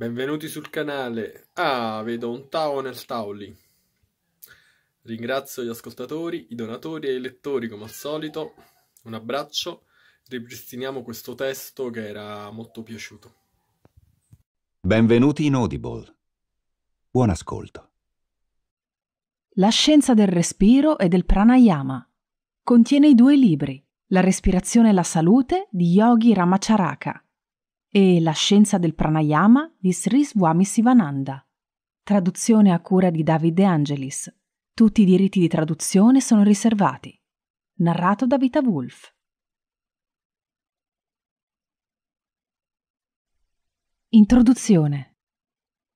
Benvenuti sul canale. Ah, vedo un Tao nel Tauli. Ringrazio gli ascoltatori, i donatori e i lettori come al solito. Un abbraccio. Ripristiniamo questo testo che era molto piaciuto. Benvenuti in Audible. Buon ascolto. La scienza del respiro e del pranayama. Contiene i due libri, La respirazione e la salute di Yogi Ramacharaka e La scienza del pranayama di Sri Swami Sivananda. Traduzione a cura di Davide Angelis. Tutti i diritti di traduzione sono riservati. Narrato da Vita Wolf. Introduzione.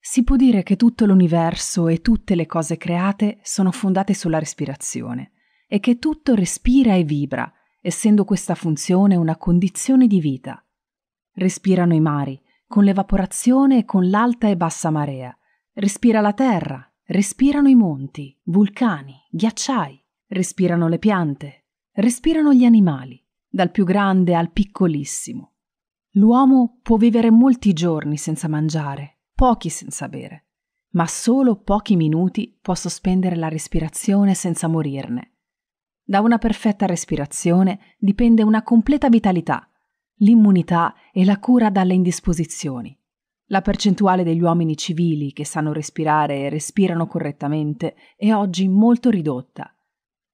Si può dire che tutto l'universo e tutte le cose create sono fondate sulla respirazione e che tutto respira e vibra, essendo questa funzione una condizione di vita. Respirano i mari, con l'evaporazione e con l'alta e bassa marea. Respira la terra, respirano i monti, vulcani, ghiacciai, respirano le piante, respirano gli animali, dal più grande al piccolissimo. L'uomo può vivere molti giorni senza mangiare, pochi senza bere, ma solo pochi minuti può sospendere la respirazione senza morirne. Da una perfetta respirazione dipende una completa vitalità, l'immunità e la cura dalle indisposizioni. La percentuale degli uomini civili che sanno respirare e respirano correttamente è oggi molto ridotta.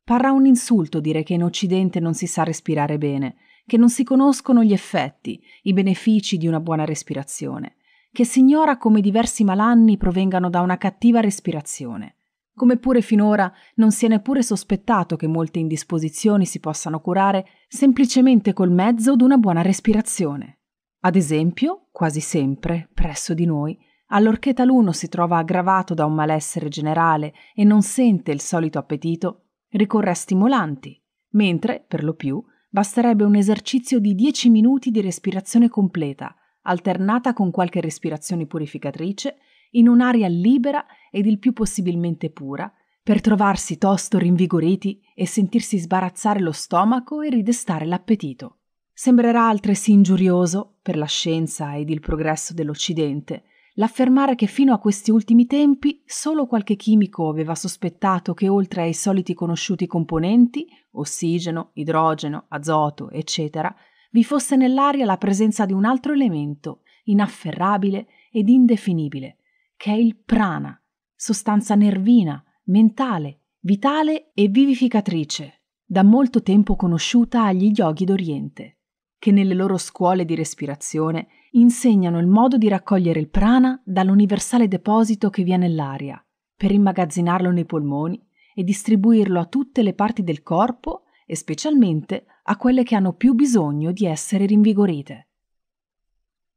Parrà un insulto dire che in Occidente non si sa respirare bene, che non si conoscono gli effetti, i benefici di una buona respirazione, che si ignora come diversi malanni provengano da una cattiva respirazione come pure finora non si è neppure sospettato che molte indisposizioni si possano curare semplicemente col mezzo d'una buona respirazione. Ad esempio, quasi sempre, presso di noi, allorché taluno si trova aggravato da un malessere generale e non sente il solito appetito, ricorre a stimolanti, mentre, per lo più, basterebbe un esercizio di 10 minuti di respirazione completa, alternata con qualche respirazione purificatrice in un'aria libera ed il più possibilmente pura, per trovarsi tosto rinvigoriti e sentirsi sbarazzare lo stomaco e ridestare l'appetito. Sembrerà altresì ingiurioso, per la scienza ed il progresso dell'Occidente, l'affermare che fino a questi ultimi tempi solo qualche chimico aveva sospettato che oltre ai soliti conosciuti componenti, ossigeno, idrogeno, azoto, eccetera, vi fosse nell'aria la presenza di un altro elemento, inafferrabile ed indefinibile, che è il prana, sostanza nervina, mentale, vitale e vivificatrice, da molto tempo conosciuta agli yogi d'Oriente, che nelle loro scuole di respirazione insegnano il modo di raccogliere il prana dall'universale deposito che vi è nell'aria, per immagazzinarlo nei polmoni e distribuirlo a tutte le parti del corpo e specialmente a quelle che hanno più bisogno di essere rinvigorite.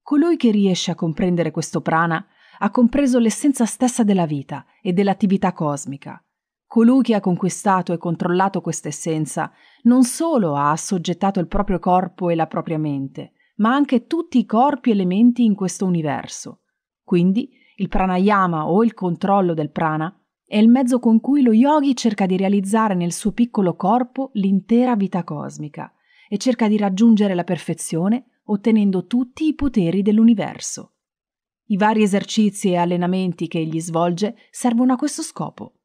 Colui che riesce a comprendere questo prana ha compreso l'essenza stessa della vita e dell'attività cosmica. Colui che ha conquistato e controllato questa essenza non solo ha assoggettato il proprio corpo e la propria mente, ma anche tutti i corpi e le menti in questo universo. Quindi il pranayama o il controllo del prana è il mezzo con cui lo yogi cerca di realizzare nel suo piccolo corpo l'intera vita cosmica e cerca di raggiungere la perfezione ottenendo tutti i poteri dell'universo. I vari esercizi e allenamenti che egli svolge servono a questo scopo.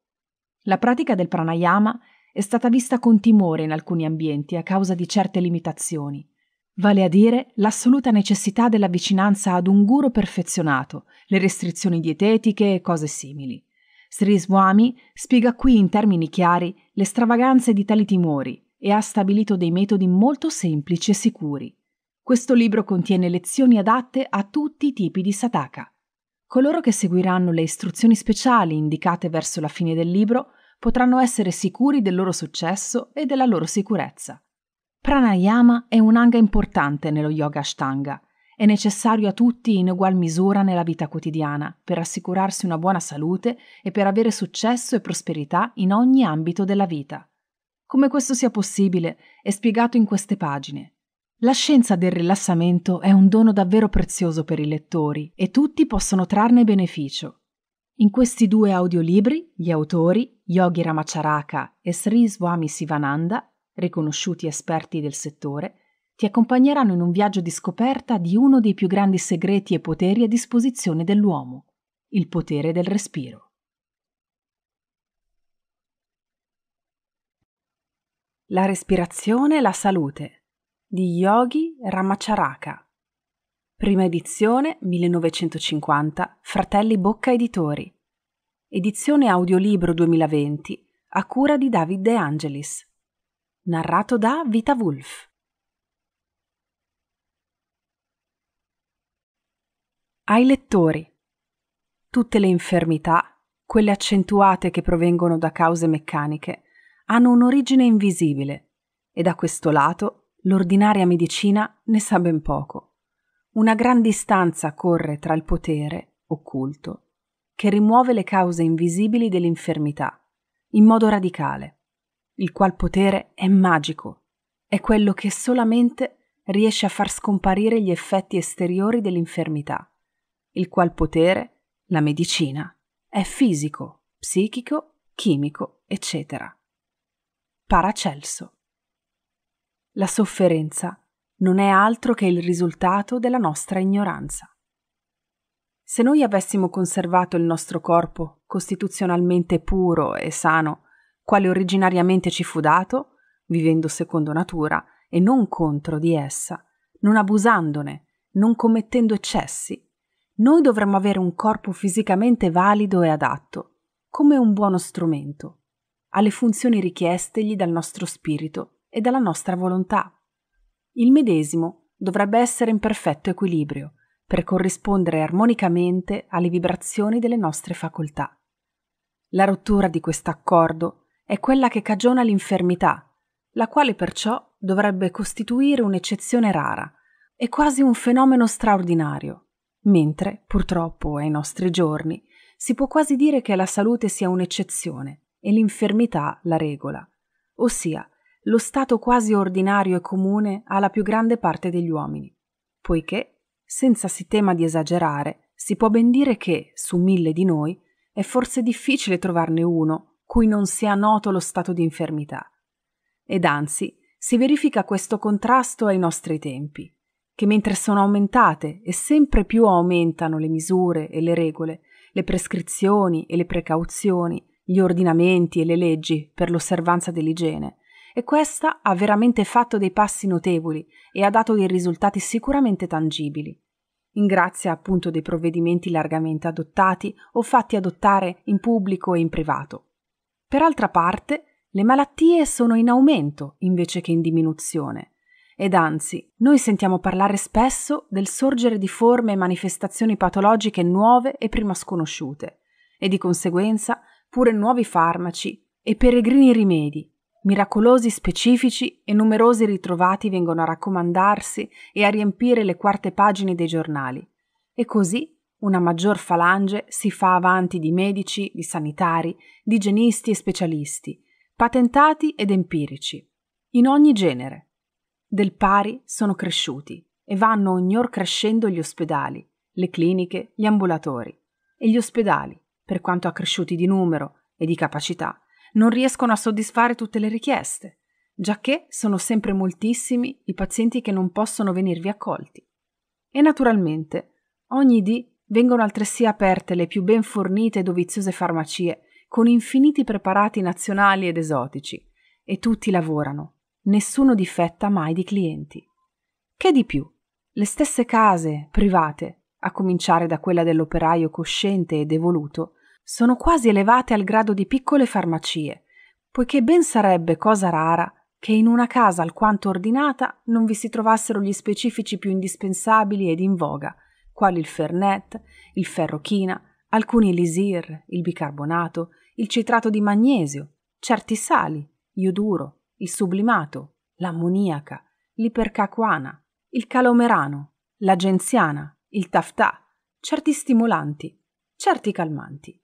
La pratica del pranayama è stata vista con timore in alcuni ambienti a causa di certe limitazioni, vale a dire l'assoluta necessità della vicinanza ad un guru perfezionato, le restrizioni dietetiche e cose simili. Sri Swami spiega qui in termini chiari le stravaganze di tali timori e ha stabilito dei metodi molto semplici e sicuri. Questo libro contiene lezioni adatte a tutti i tipi di Sataka. Coloro che seguiranno le istruzioni speciali indicate verso la fine del libro potranno essere sicuri del loro successo e della loro sicurezza. Pranayama è un anga importante nello yoga ashtanga, è necessario a tutti in ugual misura nella vita quotidiana per assicurarsi una buona salute e per avere successo e prosperità in ogni ambito della vita. Come questo sia possibile è spiegato in queste pagine. La scienza del rilassamento è un dono davvero prezioso per i lettori e tutti possono trarne beneficio. In questi due audiolibri, gli autori, Yogi Ramacharaka e Sri Swami Sivananda, riconosciuti esperti del settore, ti accompagneranno in un viaggio di scoperta di uno dei più grandi segreti e poteri a disposizione dell'uomo, il potere del respiro. La respirazione e la salute di Yogi Ramacharaka. Prima edizione 1950, Fratelli Bocca Editori. Edizione audiolibro 2020 a cura di David De Angelis. Narrato da Vita Wolf. Ai lettori. Tutte le infermità, quelle accentuate che provengono da cause meccaniche, hanno un'origine invisibile e da questo lato l'ordinaria medicina ne sa ben poco. Una gran distanza corre tra il potere, occulto, che rimuove le cause invisibili dell'infermità, in modo radicale, il qual potere è magico, è quello che solamente riesce a far scomparire gli effetti esteriori dell'infermità, il qual potere, la medicina, è fisico, psichico, chimico, eccetera. Paracelso. La sofferenza non è altro che il risultato della nostra ignoranza. Se noi avessimo conservato il nostro corpo costituzionalmente puro e sano, quale originariamente ci fu dato, vivendo secondo natura e non contro di essa, non abusandone, non commettendo eccessi, noi dovremmo avere un corpo fisicamente valido e adatto, come un buono strumento, alle funzioni richiestegli dal nostro spirito e dalla nostra volontà. Il medesimo dovrebbe essere in perfetto equilibrio per corrispondere armonicamente alle vibrazioni delle nostre facoltà. La rottura di questo accordo è quella che cagiona l'infermità, la quale perciò dovrebbe costituire un'eccezione rara e quasi un fenomeno straordinario, mentre, purtroppo, ai nostri giorni, si può quasi dire che la salute sia un'eccezione e l'infermità la regola, ossia lo stato quasi ordinario e comune alla più grande parte degli uomini, poiché, senza si tema di esagerare, si può ben dire che, su mille di noi, è forse difficile trovarne uno cui non sia noto lo stato di infermità. Ed anzi, si verifica questo contrasto ai nostri tempi, che mentre sono aumentate e sempre più aumentano le misure e le regole, le prescrizioni e le precauzioni, gli ordinamenti e le leggi per l'osservanza dell'igiene, e questa ha veramente fatto dei passi notevoli e ha dato dei risultati sicuramente tangibili. In grazia appunto dei provvedimenti largamente adottati o fatti adottare in pubblico e in privato. Per altra parte, le malattie sono in aumento invece che in diminuzione. Ed anzi, noi sentiamo parlare spesso del sorgere di forme e manifestazioni patologiche nuove e prima sconosciute, e di conseguenza pure nuovi farmaci e peregrini rimedi Miracolosi specifici e numerosi ritrovati vengono a raccomandarsi e a riempire le quarte pagine dei giornali. E così una maggior falange si fa avanti di medici, di sanitari, di igienisti e specialisti, patentati ed empirici, in ogni genere. Del pari sono cresciuti e vanno ognor crescendo gli ospedali, le cliniche, gli ambulatori. E gli ospedali, per quanto accresciuti di numero e di capacità, non riescono a soddisfare tutte le richieste, giacché sono sempre moltissimi i pazienti che non possono venirvi accolti. E naturalmente, ogni dì vengono altresì aperte le più ben fornite e doviziose farmacie, con infiniti preparati nazionali ed esotici, e tutti lavorano, nessuno difetta mai di clienti. Che di più, le stesse case private, a cominciare da quella dell'operaio cosciente ed evoluto, sono quasi elevate al grado di piccole farmacie, poiché ben sarebbe cosa rara che in una casa alquanto ordinata non vi si trovassero gli specifici più indispensabili ed in voga, quali il fernet, il ferrochina, alcuni elisir, il bicarbonato, il citrato di magnesio, certi sali, ioduro, il sublimato, l'ammoniaca, l'ipercacuana, il calomerano, la genziana, il taftà, certi stimolanti, certi calmanti.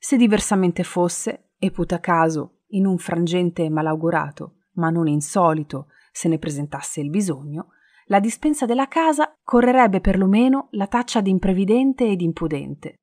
Se diversamente fosse, e puta caso, in un frangente malaugurato, ma non insolito, se ne presentasse il bisogno, la dispensa della casa correrebbe perlomeno la taccia di imprevidente ed impudente.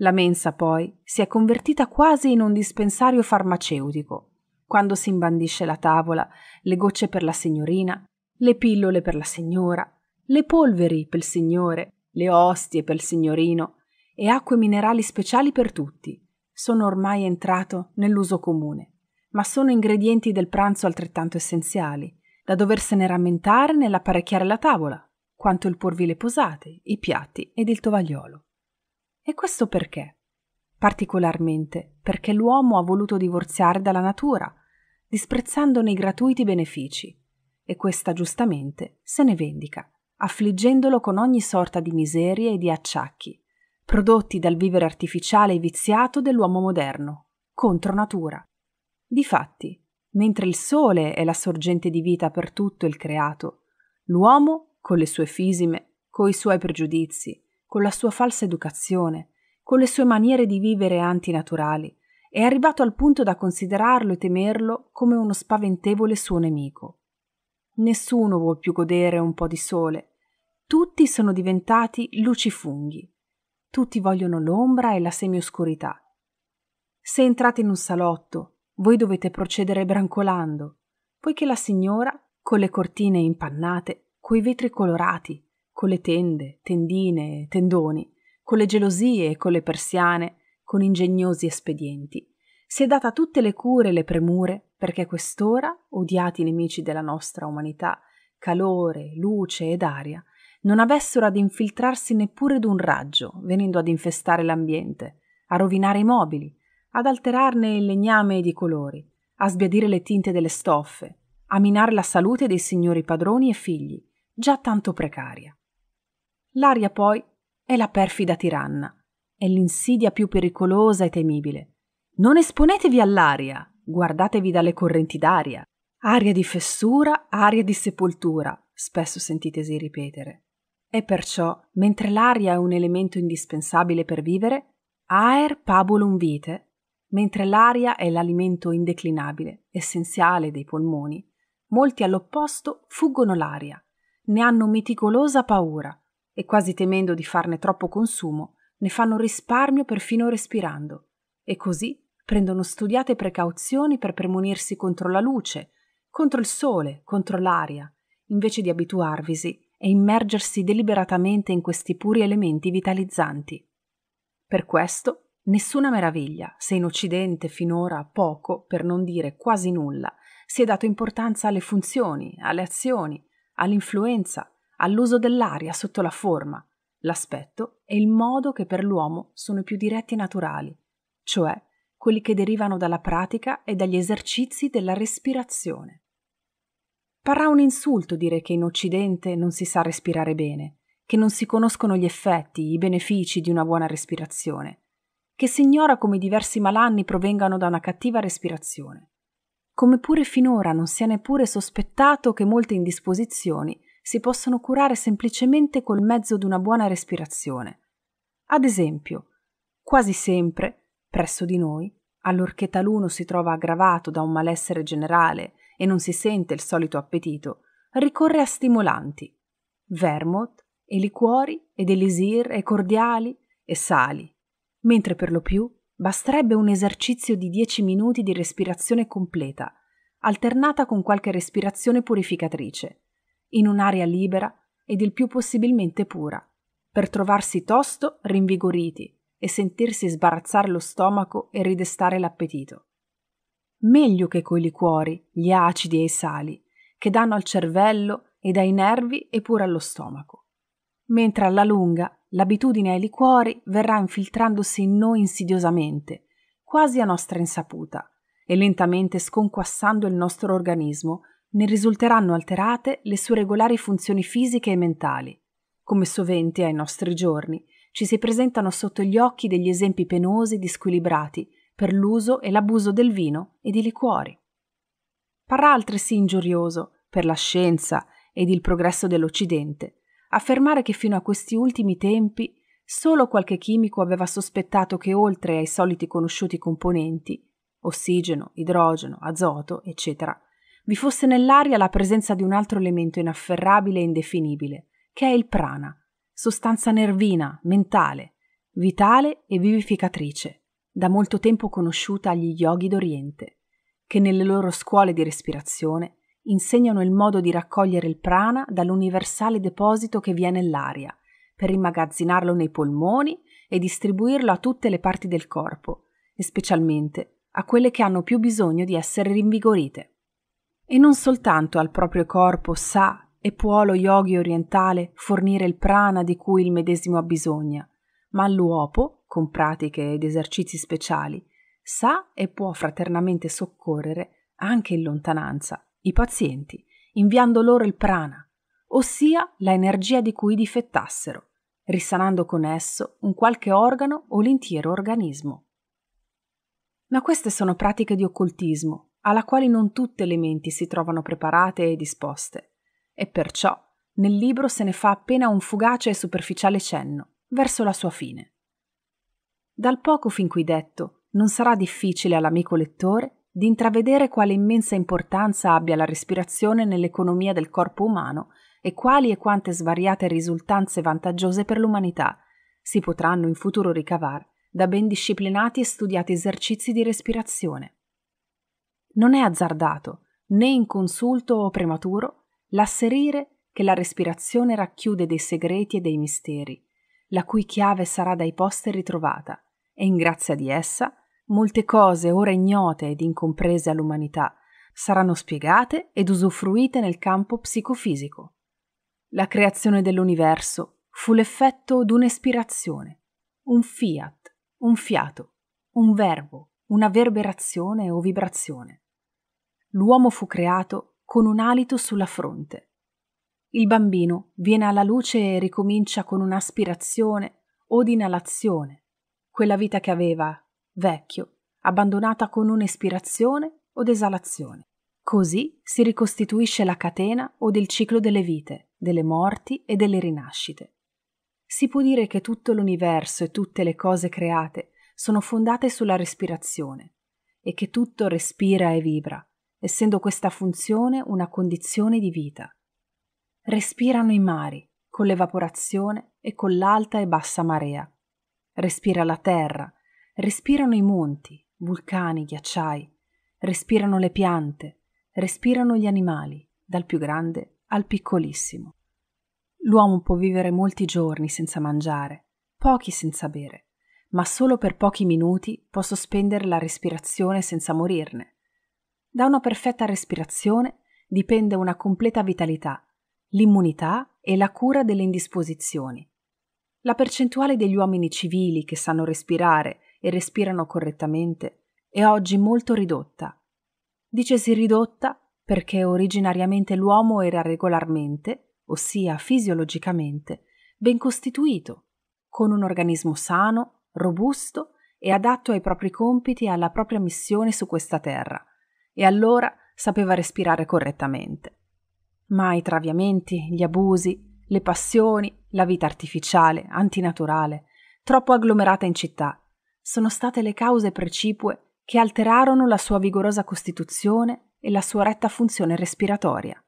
La mensa poi si è convertita quasi in un dispensario farmaceutico, quando si imbandisce la tavola, le gocce per la signorina, le pillole per la signora, le polveri per il signore, le ostie per il signorino e acque minerali speciali per tutti, sono ormai entrato nell'uso comune, ma sono ingredienti del pranzo altrettanto essenziali, da doversene rammentare nell'apparecchiare la tavola, quanto il porvi le posate, i piatti ed il tovagliolo. E questo perché? Particolarmente perché l'uomo ha voluto divorziare dalla natura, disprezzandone i gratuiti benefici, e questa giustamente se ne vendica, affliggendolo con ogni sorta di miserie e di acciacchi, prodotti dal vivere artificiale e viziato dell'uomo moderno, contro natura. Difatti, mentre il sole è la sorgente di vita per tutto il creato, l'uomo, con le sue fisime, coi suoi pregiudizi, con la sua falsa educazione, con le sue maniere di vivere antinaturali, è arrivato al punto da considerarlo e temerlo come uno spaventevole suo nemico. Nessuno vuol più godere un po' di sole. Tutti sono diventati lucifunghi. Tutti vogliono l'ombra e la semioscurità. Se entrate in un salotto, voi dovete procedere brancolando, poiché la signora, con le cortine impannate, coi vetri colorati, con le tende, tendine, tendoni, con le gelosie e con le persiane, con ingegnosi espedienti, si è data tutte le cure e le premure perché quest'ora, odiati nemici della nostra umanità, calore, luce ed aria, non avessero ad infiltrarsi neppure d'un raggio, venendo ad infestare l'ambiente, a rovinare i mobili, ad alterarne il legname ed i colori, a sbiadire le tinte delle stoffe, a minare la salute dei signori padroni e figli, già tanto precaria. L'aria poi è la perfida tiranna, è l'insidia più pericolosa e temibile. Non esponetevi all'aria, guardatevi dalle correnti d'aria. Aria di fessura, aria di sepoltura, spesso sentitesi ripetere. E perciò, mentre l'aria è un elemento indispensabile per vivere, aer pabulum vitae, mentre l'aria è l'alimento indeclinabile, essenziale dei polmoni, molti all'opposto fuggono l'aria, ne hanno meticolosa paura e quasi temendo di farne troppo consumo, ne fanno risparmio perfino respirando, e così prendono studiate precauzioni per premunirsi contro la luce, contro il sole, contro l'aria, invece di abituarvisi e immergersi deliberatamente in questi puri elementi vitalizzanti. Per questo, nessuna meraviglia se in Occidente finora poco, per non dire quasi nulla, si è dato importanza alle funzioni, alle azioni, all'influenza, all'uso dell'aria sotto la forma, l'aspetto e il modo che per l'uomo sono i più diretti e naturali, cioè quelli che derivano dalla pratica e dagli esercizi della respirazione. Parrà un insulto dire che in Occidente non si sa respirare bene, che non si conoscono gli effetti, i benefici di una buona respirazione, che si ignora come diversi malanni provengano da una cattiva respirazione. Come pure finora non si è neppure sospettato che molte indisposizioni si possono curare semplicemente col mezzo di una buona respirazione. Ad esempio, quasi sempre, presso di noi, allorché taluno si trova aggravato da un malessere generale e non si sente il solito appetito, ricorre a stimolanti, vermouth e liquori ed elisir e cordiali e sali, mentre per lo più basterebbe un esercizio di 10 minuti di respirazione completa, alternata con qualche respirazione purificatrice, in un'aria libera ed il più possibilmente pura, per trovarsi tosto rinvigoriti e sentirsi sbarazzare lo stomaco e ridestare l'appetito meglio che coi liquori, gli acidi e i sali, che danno al cervello ed ai nervi e pure allo stomaco. Mentre alla lunga l'abitudine ai liquori verrà infiltrandosi in noi insidiosamente, quasi a nostra insaputa, e lentamente sconquassando il nostro organismo ne risulteranno alterate le sue regolari funzioni fisiche e mentali. Come sovente ai nostri giorni, ci si presentano sotto gli occhi degli esempi penosi, di squilibrati, per l'uso e l'abuso del vino e di liquori. Parrà altresì ingiurioso per la scienza ed il progresso dell'Occidente affermare che fino a questi ultimi tempi solo qualche chimico aveva sospettato che oltre ai soliti conosciuti componenti ossigeno, idrogeno, azoto, eccetera, vi fosse nell'aria la presenza di un altro elemento inafferrabile e indefinibile, che è il prana, sostanza nervina, mentale, vitale e vivificatrice, da molto tempo conosciuta agli yogi d'Oriente, che nelle loro scuole di respirazione insegnano il modo di raccogliere il prana dall'universale deposito che vi è nell'aria, per immagazzinarlo nei polmoni e distribuirlo a tutte le parti del corpo, e specialmente a quelle che hanno più bisogno di essere rinvigorite. E non soltanto al proprio corpo sa e può lo yogi orientale fornire il prana di cui il medesimo ha bisogno, ma all'uopo con pratiche ed esercizi speciali, sa e può fraternamente soccorrere, anche in lontananza, i pazienti, inviando loro il prana, ossia la energia di cui difettassero, risanando con esso un qualche organo o l'intero organismo. Ma queste sono pratiche di occultismo, alla quale non tutte le menti si trovano preparate e disposte, e perciò nel libro se ne fa appena un fugace e superficiale cenno, verso la sua fine. Dal poco fin qui detto, non sarà difficile all'amico lettore di intravedere quale immensa importanza abbia la respirazione nell'economia del corpo umano e quali e quante svariate risultanze vantaggiose per l'umanità si potranno in futuro ricavare da ben disciplinati e studiati esercizi di respirazione. Non è azzardato, né inconsulto o prematuro, l'asserire che la respirazione racchiude dei segreti e dei misteri, la cui chiave sarà dai posteri trovata, e in grazia di essa molte cose ora ignote ed incomprese all'umanità saranno spiegate ed usufruite nel campo psicofisico. La creazione dell'universo fu l'effetto d'un'ispirazione, un fiat, un fiato, un verbo, una verberazione o vibrazione. L'uomo fu creato con un alito sulla fronte. Il bambino viene alla luce e ricomincia con un'aspirazione o d'inalazione quella vita che aveva, vecchio, abbandonata con un'espirazione o d'esalazione. Così si ricostituisce la catena o del ciclo delle vite, delle morti e delle rinascite. Si può dire che tutto l'universo e tutte le cose create sono fondate sulla respirazione e che tutto respira e vibra, essendo questa funzione una condizione di vita. Respirano i mari, con l'evaporazione e con l'alta e bassa marea, respira la terra, respirano i monti, vulcani, ghiacciai, respirano le piante, respirano gli animali, dal più grande al piccolissimo. L'uomo può vivere molti giorni senza mangiare, pochi senza bere, ma solo per pochi minuti può sospendere la respirazione senza morirne. Da una perfetta respirazione dipende una completa vitalità, l'immunità e la cura delle indisposizioni, la percentuale degli uomini civili che sanno respirare e respirano correttamente è oggi molto ridotta. Dicesi ridotta perché originariamente l'uomo era regolarmente, ossia fisiologicamente, ben costituito, con un organismo sano, robusto e adatto ai propri compiti e alla propria missione su questa terra, e allora sapeva respirare correttamente. Ma i traviamenti, gli abusi, le passioni, la vita artificiale, antinaturale, troppo agglomerata in città, sono state le cause precipue che alterarono la sua vigorosa costituzione e la sua retta funzione respiratoria.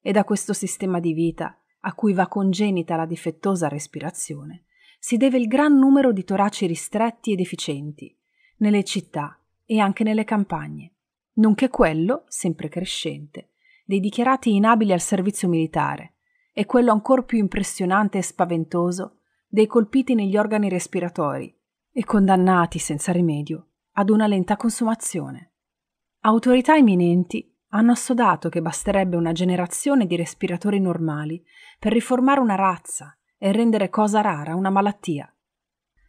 E da questo sistema di vita, a cui va congenita la difettosa respirazione, si deve il gran numero di toraci ristretti e deficienti, nelle città e anche nelle campagne, nonché quello, sempre crescente, dei dichiarati inabili al servizio militare, e quello ancora più impressionante e spaventoso dei colpiti negli organi respiratori e condannati senza rimedio ad una lenta consumazione. Autorità eminenti hanno assodato che basterebbe una generazione di respiratori normali per riformare una razza e rendere cosa rara una malattia.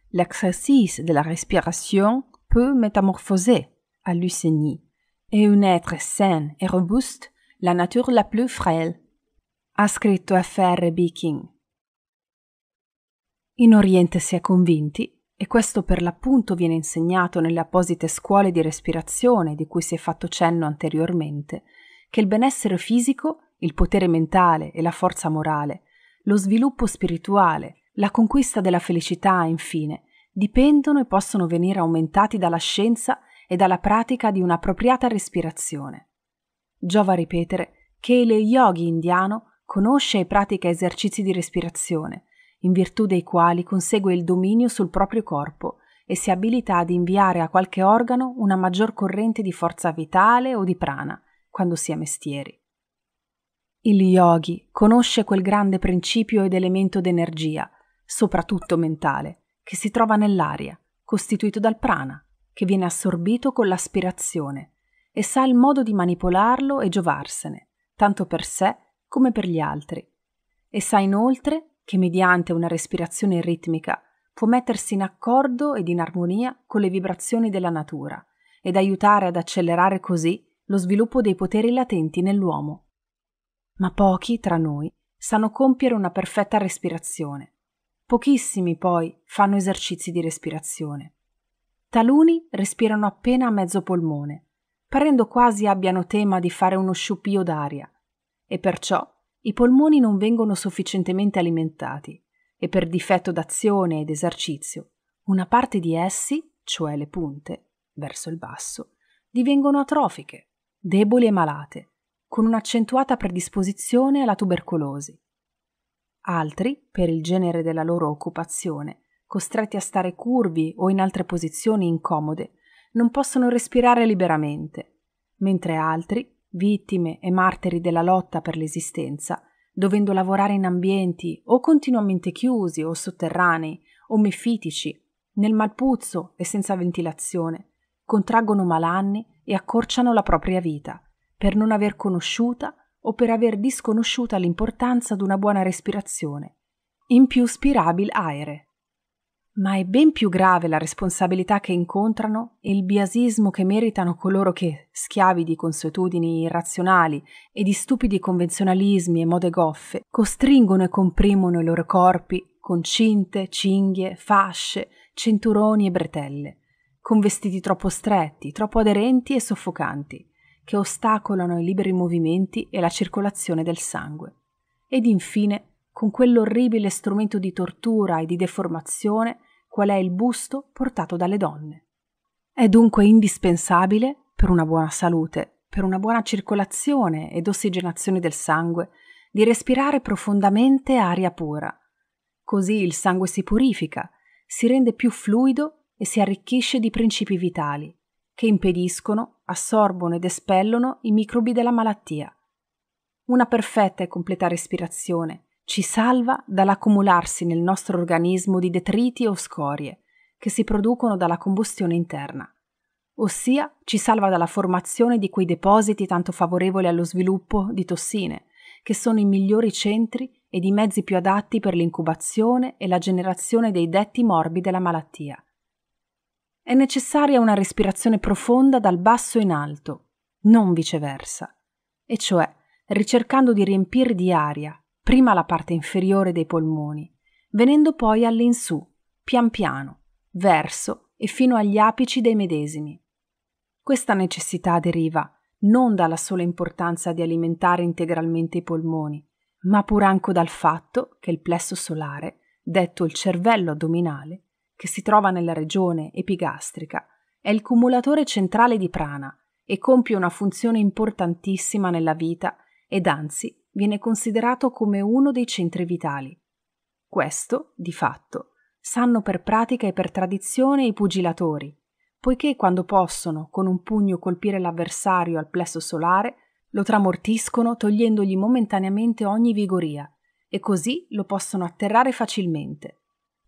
L'exercice de la respiration peut métamorphoser, à Lucenie, et un être sain et robuste, la nature la plus frêle ha scritto F.R.B. King. In Oriente si è convinti, e questo per l'appunto viene insegnato nelle apposite scuole di respirazione di cui si è fatto cenno anteriormente, che il benessere fisico, il potere mentale e la forza morale, lo sviluppo spirituale, la conquista della felicità, infine, dipendono e possono venire aumentati dalla scienza e dalla pratica di un'appropriata respirazione. Giova ripetere che il yogi indiano conosce e pratica esercizi di respirazione, in virtù dei quali consegue il dominio sul proprio corpo e si abilita ad inviare a qualche organo una maggior corrente di forza vitale o di prana, quando si è mestieri. Il yogi conosce quel grande principio ed elemento d'energia, soprattutto mentale, che si trova nell'aria, costituito dal prana, che viene assorbito con l'aspirazione, e sa il modo di manipolarlo e giovarsene, tanto per sé come per gli altri e sa inoltre che mediante una respirazione ritmica può mettersi in accordo ed in armonia con le vibrazioni della natura ed aiutare ad accelerare così lo sviluppo dei poteri latenti nell'uomo. Ma pochi tra noi sanno compiere una perfetta respirazione. Pochissimi poi fanno esercizi di respirazione. Taluni respirano appena a mezzo polmone, parendo quasi abbiano tema di fare uno sciupio d'aria, e perciò i polmoni non vengono sufficientemente alimentati e per difetto d'azione ed esercizio una parte di essi, cioè le punte, verso il basso, divengono atrofiche, deboli e malate, con un'accentuata predisposizione alla tubercolosi. Altri, per il genere della loro occupazione, costretti a stare curvi o in altre posizioni incomode, non possono respirare liberamente, mentre altri, vittime e martiri della lotta per l'esistenza, dovendo lavorare in ambienti o continuamente chiusi o sotterranei o mefitici, nel malpuzzo e senza ventilazione, contraggono malanni e accorciano la propria vita, per non aver conosciuta o per aver disconosciuta l'importanza di una buona respirazione. In più spirabil aere. Ma è ben più grave la responsabilità che incontrano e il biasismo che meritano coloro che, schiavi di consuetudini irrazionali e di stupidi convenzionalismi e mode goffe, costringono e comprimono i loro corpi con cinte, cinghie, fasce, cinturoni e bretelle, con vestiti troppo stretti, troppo aderenti e soffocanti, che ostacolano i liberi movimenti e la circolazione del sangue. Ed infine con quell'orribile strumento di tortura e di deformazione qual è il busto portato dalle donne. È dunque indispensabile, per una buona salute, per una buona circolazione ed ossigenazione del sangue, di respirare profondamente aria pura. Così il sangue si purifica, si rende più fluido e si arricchisce di principi vitali, che impediscono, assorbono ed espellono i microbi della malattia. Una perfetta e completa respirazione, ci salva dall'accumularsi nel nostro organismo di detriti o scorie che si producono dalla combustione interna, ossia ci salva dalla formazione di quei depositi tanto favorevoli allo sviluppo di tossine, che sono i migliori centri ed i mezzi più adatti per l'incubazione e la generazione dei detti morbi della malattia. È necessaria una respirazione profonda dal basso in alto, non viceversa, e cioè ricercando di riempire di aria prima la parte inferiore dei polmoni, venendo poi all'insù, pian piano, verso e fino agli apici dei medesimi. Questa necessità deriva non dalla sola importanza di alimentare integralmente i polmoni, ma pur anche dal fatto che il plesso solare, detto il cervello addominale, che si trova nella regione epigastrica, è il cumulatore centrale di prana e compie una funzione importantissima nella vita ed anzi viene considerato come uno dei centri vitali. Questo, di fatto, sanno per pratica e per tradizione i pugilatori, poiché quando possono con un pugno colpire l'avversario al plesso solare, lo tramortiscono togliendogli momentaneamente ogni vigoria, e così lo possono atterrare facilmente.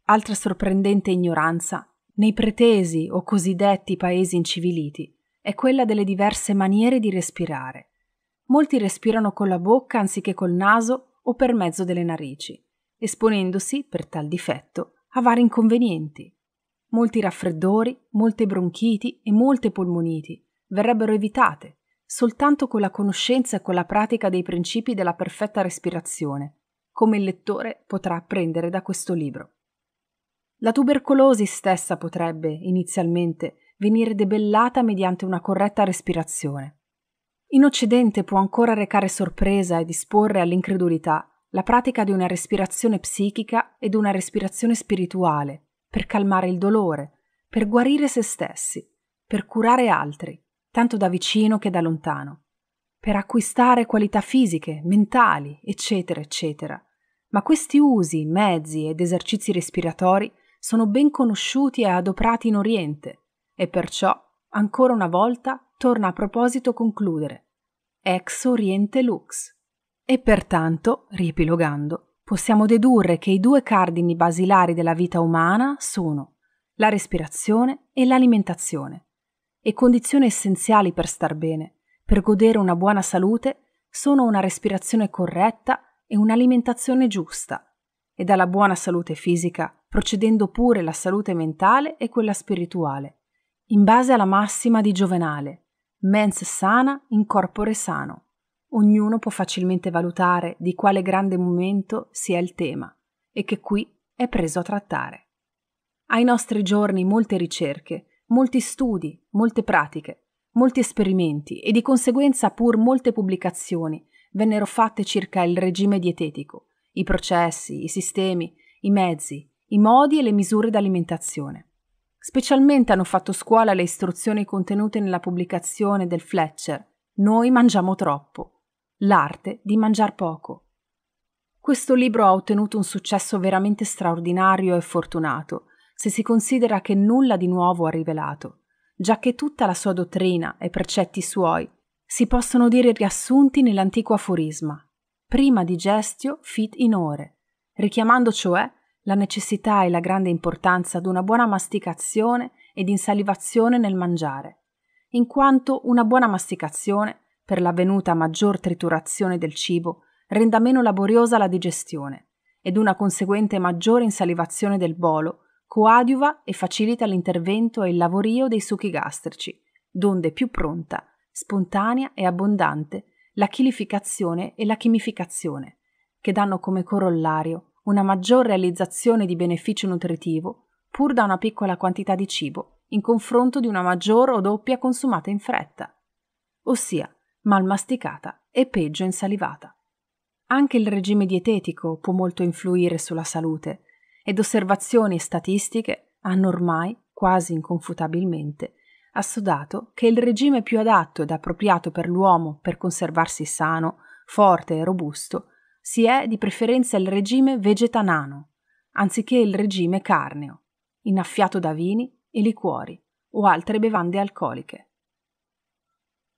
Altra sorprendente ignoranza nei pretesi o cosiddetti paesi inciviliti è quella delle diverse maniere di respirare molti respirano con la bocca anziché col naso o per mezzo delle narici, esponendosi, per tal difetto, a vari inconvenienti. Molti raffreddori, molte bronchiti e molte polmoniti verrebbero evitate soltanto con la conoscenza e con la pratica dei principi della perfetta respirazione, come il lettore potrà apprendere da questo libro. La tubercolosi stessa potrebbe, inizialmente, venire debellata mediante una corretta respirazione. In Occidente può ancora recare sorpresa e disporre all'incredulità la pratica di una respirazione psichica ed una respirazione spirituale, per calmare il dolore, per guarire se stessi, per curare altri, tanto da vicino che da lontano, per acquistare qualità fisiche, mentali, eccetera, eccetera. Ma questi usi, mezzi ed esercizi respiratori sono ben conosciuti e adoperati in Oriente e perciò ancora una volta torna a proposito concludere ex oriente lux. E pertanto, riepilogando, possiamo dedurre che i due cardini basilari della vita umana sono la respirazione e l'alimentazione, e condizioni essenziali per star bene, per godere una buona salute, sono una respirazione corretta e un'alimentazione giusta, e dalla buona salute fisica procedendo pure la salute mentale e quella spirituale in base alla massima di Giovenale, mens sana in corpore sano. Ognuno può facilmente valutare di quale grande momento sia il tema e che qui è preso a trattare. Ai nostri giorni molte ricerche, molti studi, molte pratiche, molti esperimenti e di conseguenza pur molte pubblicazioni vennero fatte circa il regime dietetico, i processi, i sistemi, i mezzi, i modi e le misure d'alimentazione. Specialmente hanno fatto scuola le istruzioni contenute nella pubblicazione del Fletcher Noi mangiamo troppo. L'arte di mangiar poco. Questo libro ha ottenuto un successo veramente straordinario e fortunato, se si considera che nulla di nuovo ha rivelato, già che tutta la sua dottrina e precetti suoi si possono dire riassunti nell'antico aforisma prima digestio fit in ore, richiamando cioè la necessità e la grande importanza di una buona masticazione ed insalivazione nel mangiare, in quanto una buona masticazione, per l'avvenuta maggior triturazione del cibo, renda meno laboriosa la digestione ed una conseguente maggiore insalivazione del bolo coadiuva e facilita l'intervento e il lavorio dei succhi gastrici, donde più pronta, spontanea e abbondante la chilificazione e la chimificazione, che danno come corollario una maggior realizzazione di beneficio nutritivo, pur da una piccola quantità di cibo, in confronto di una maggior o doppia consumata in fretta, ossia mal masticata e peggio insalivata. Anche il regime dietetico può molto influire sulla salute ed osservazioni e statistiche hanno ormai, quasi inconfutabilmente, assodato che il regime più adatto ed appropriato per l'uomo per conservarsi sano, forte e robusto si è di preferenza il regime vegetanano, anziché il regime carneo, innaffiato da vini e liquori o altre bevande alcoliche.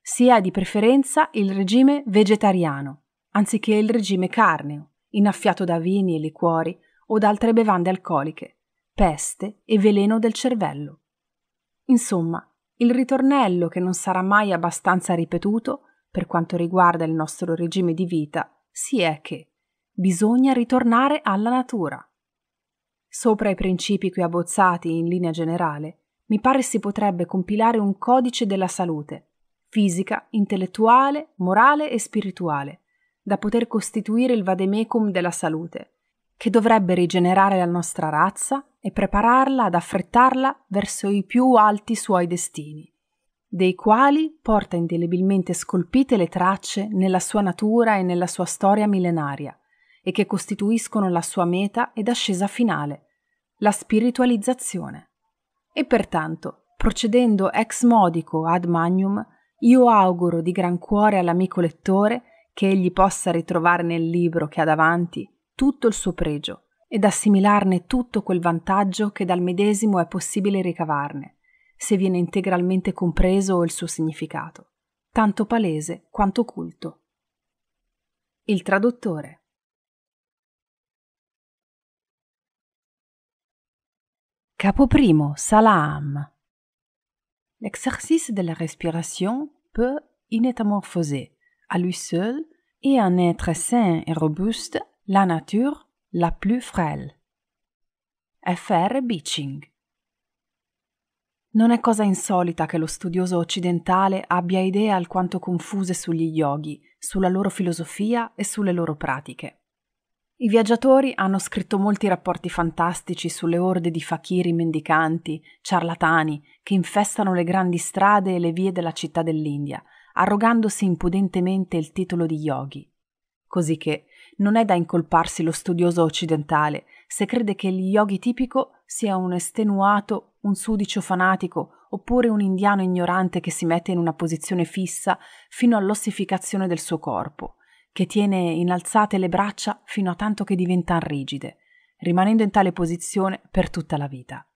Si è di preferenza il regime vegetariano, anziché il regime carneo, innaffiato da vini e liquori o da altre bevande alcoliche, peste e veleno del cervello. Insomma, il ritornello che non sarà mai abbastanza ripetuto per quanto riguarda il nostro regime di vita si è che bisogna ritornare alla natura. Sopra i principi qui abbozzati in linea generale, mi pare si potrebbe compilare un codice della salute, fisica, intellettuale, morale e spirituale, da poter costituire il vademecum della salute, che dovrebbe rigenerare la nostra razza e prepararla ad affrettarla verso i più alti suoi destini dei quali porta indelebilmente scolpite le tracce nella sua natura e nella sua storia millenaria, e che costituiscono la sua meta ed ascesa finale, la spiritualizzazione. E pertanto, procedendo ex modico ad magnum, io auguro di gran cuore all'amico lettore che egli possa ritrovare nel libro che ha davanti tutto il suo pregio ed assimilarne tutto quel vantaggio che dal medesimo è possibile ricavarne, se viene integralmente compreso il suo significato, tanto palese quanto culto. Il traduttore Capo primo, salam. L'exercice de la respiration peut y métamorphoser, à lui seul, et un être sain et robuste, la nature la plus frêle. Fr. Beaching non è cosa insolita che lo studioso occidentale abbia idee alquanto confuse sugli yogi, sulla loro filosofia e sulle loro pratiche. I viaggiatori hanno scritto molti rapporti fantastici sulle orde di fakiri mendicanti, ciarlatani, che infestano le grandi strade e le vie della città dell'India, arrogandosi impudentemente il titolo di yogi. Cosicché non è da incolparsi lo studioso occidentale se crede che il yogi tipico sia un estenuato un sudicio fanatico oppure un indiano ignorante che si mette in una posizione fissa fino all'ossificazione del suo corpo, che tiene innalzate le braccia fino a tanto che diventan rigide, rimanendo in tale posizione per tutta la vita.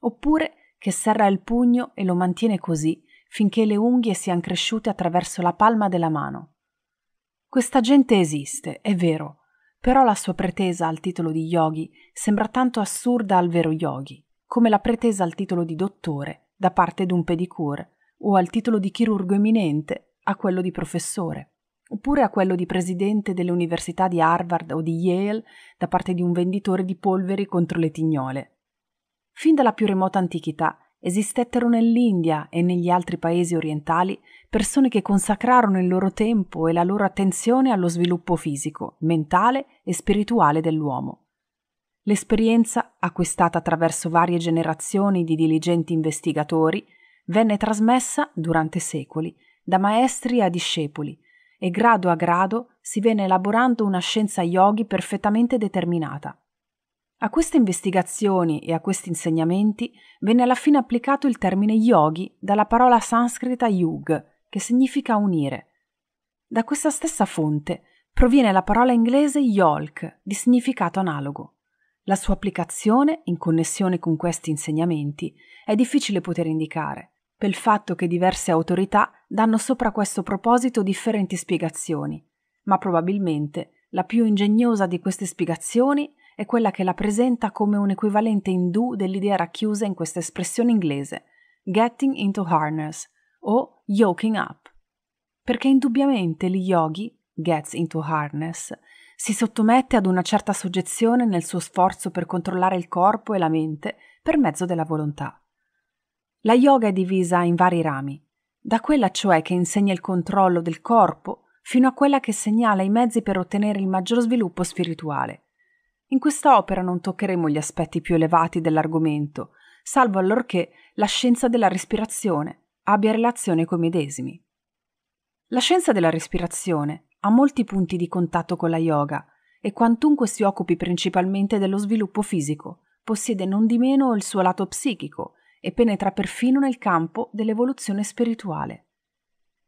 Oppure che serra il pugno e lo mantiene così finché le unghie siano cresciute attraverso la palma della mano. Questa gente esiste, è vero, però la sua pretesa al titolo di yogi sembra tanto assurda al vero yogi come la pretesa al titolo di dottore da parte di un pedicure o al titolo di chirurgo eminente a quello di professore, oppure a quello di presidente delle università di Harvard o di Yale da parte di un venditore di polveri contro le tignole. Fin dalla più remota antichità esistettero nell'India e negli altri paesi orientali persone che consacrarono il loro tempo e la loro attenzione allo sviluppo fisico, mentale e spirituale dell'uomo. L'esperienza, acquistata attraverso varie generazioni di diligenti investigatori, venne trasmessa durante secoli da maestri a discepoli e grado a grado si venne elaborando una scienza yogi perfettamente determinata. A queste investigazioni e a questi insegnamenti venne alla fine applicato il termine yogi dalla parola sanscrita yug, che significa unire. Da questa stessa fonte proviene la parola inglese yolk, di significato analogo. La sua applicazione, in connessione con questi insegnamenti, è difficile poter indicare, per il fatto che diverse autorità danno sopra questo proposito differenti spiegazioni, ma probabilmente la più ingegnosa di queste spiegazioni è quella che la presenta come un equivalente indù dell'idea racchiusa in questa espressione inglese, getting into harness o yoking up. Perché indubbiamente gli yogi, gets into harness, si sottomette ad una certa soggezione nel suo sforzo per controllare il corpo e la mente per mezzo della volontà. La yoga è divisa in vari rami, da quella cioè che insegna il controllo del corpo fino a quella che segnala i mezzi per ottenere il maggior sviluppo spirituale. In questa opera non toccheremo gli aspetti più elevati dell'argomento, salvo allorché la scienza della respirazione abbia relazione con i medesimi. La scienza della respirazione ha molti punti di contatto con la yoga e quantunque si occupi principalmente dello sviluppo fisico, possiede non di meno il suo lato psichico e penetra perfino nel campo dell'evoluzione spirituale.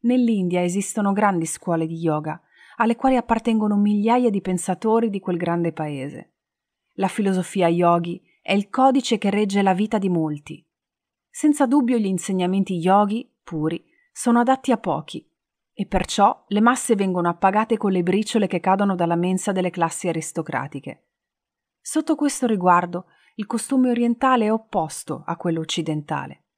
Nell'India esistono grandi scuole di yoga, alle quali appartengono migliaia di pensatori di quel grande paese. La filosofia yogi è il codice che regge la vita di molti. Senza dubbio gli insegnamenti yogi, puri, sono adatti a pochi, e perciò le masse vengono appagate con le briciole che cadono dalla mensa delle classi aristocratiche. Sotto questo riguardo, il costume orientale è opposto a quello occidentale.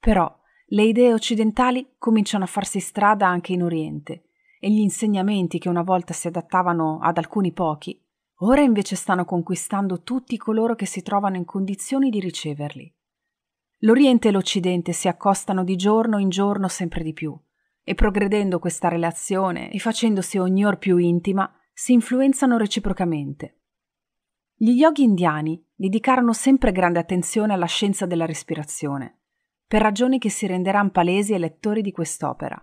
Però le idee occidentali cominciano a farsi strada anche in Oriente e gli insegnamenti che una volta si adattavano ad alcuni pochi, ora invece stanno conquistando tutti coloro che si trovano in condizioni di riceverli. L'Oriente e l'Occidente si accostano di giorno in giorno sempre di più e progredendo questa relazione e facendosi ogni ognor più intima, si influenzano reciprocamente. Gli yogi indiani dedicarono sempre grande attenzione alla scienza della respirazione, per ragioni che si renderanno palesi ai lettori di quest'opera.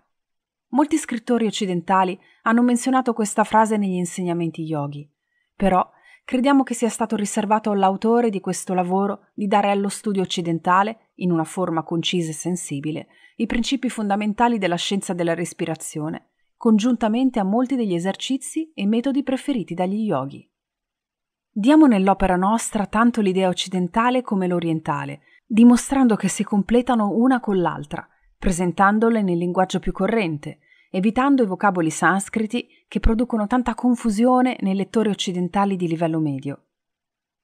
Molti scrittori occidentali hanno menzionato questa frase negli insegnamenti yogi, però crediamo che sia stato riservato all'autore di questo lavoro di dare allo studio occidentale, in una forma concisa e sensibile, i principi fondamentali della scienza della respirazione, congiuntamente a molti degli esercizi e metodi preferiti dagli yogi. Diamo nell'opera nostra tanto l'idea occidentale come l'orientale, dimostrando che si completano una con l'altra, presentandole nel linguaggio più corrente, evitando i vocaboli sanscriti che producono tanta confusione nei lettori occidentali di livello medio.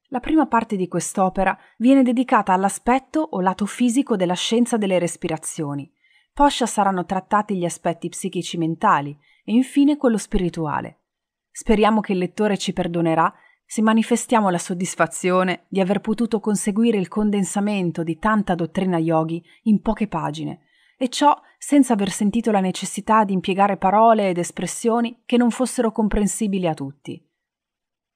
La prima parte di quest'opera viene dedicata all'aspetto o lato fisico della scienza delle respirazioni. Poscia saranno trattati gli aspetti psichici mentali e infine quello spirituale. Speriamo che il lettore ci perdonerà se manifestiamo la soddisfazione di aver potuto conseguire il condensamento di tanta dottrina yogi in poche pagine, e ciò senza aver sentito la necessità di impiegare parole ed espressioni che non fossero comprensibili a tutti.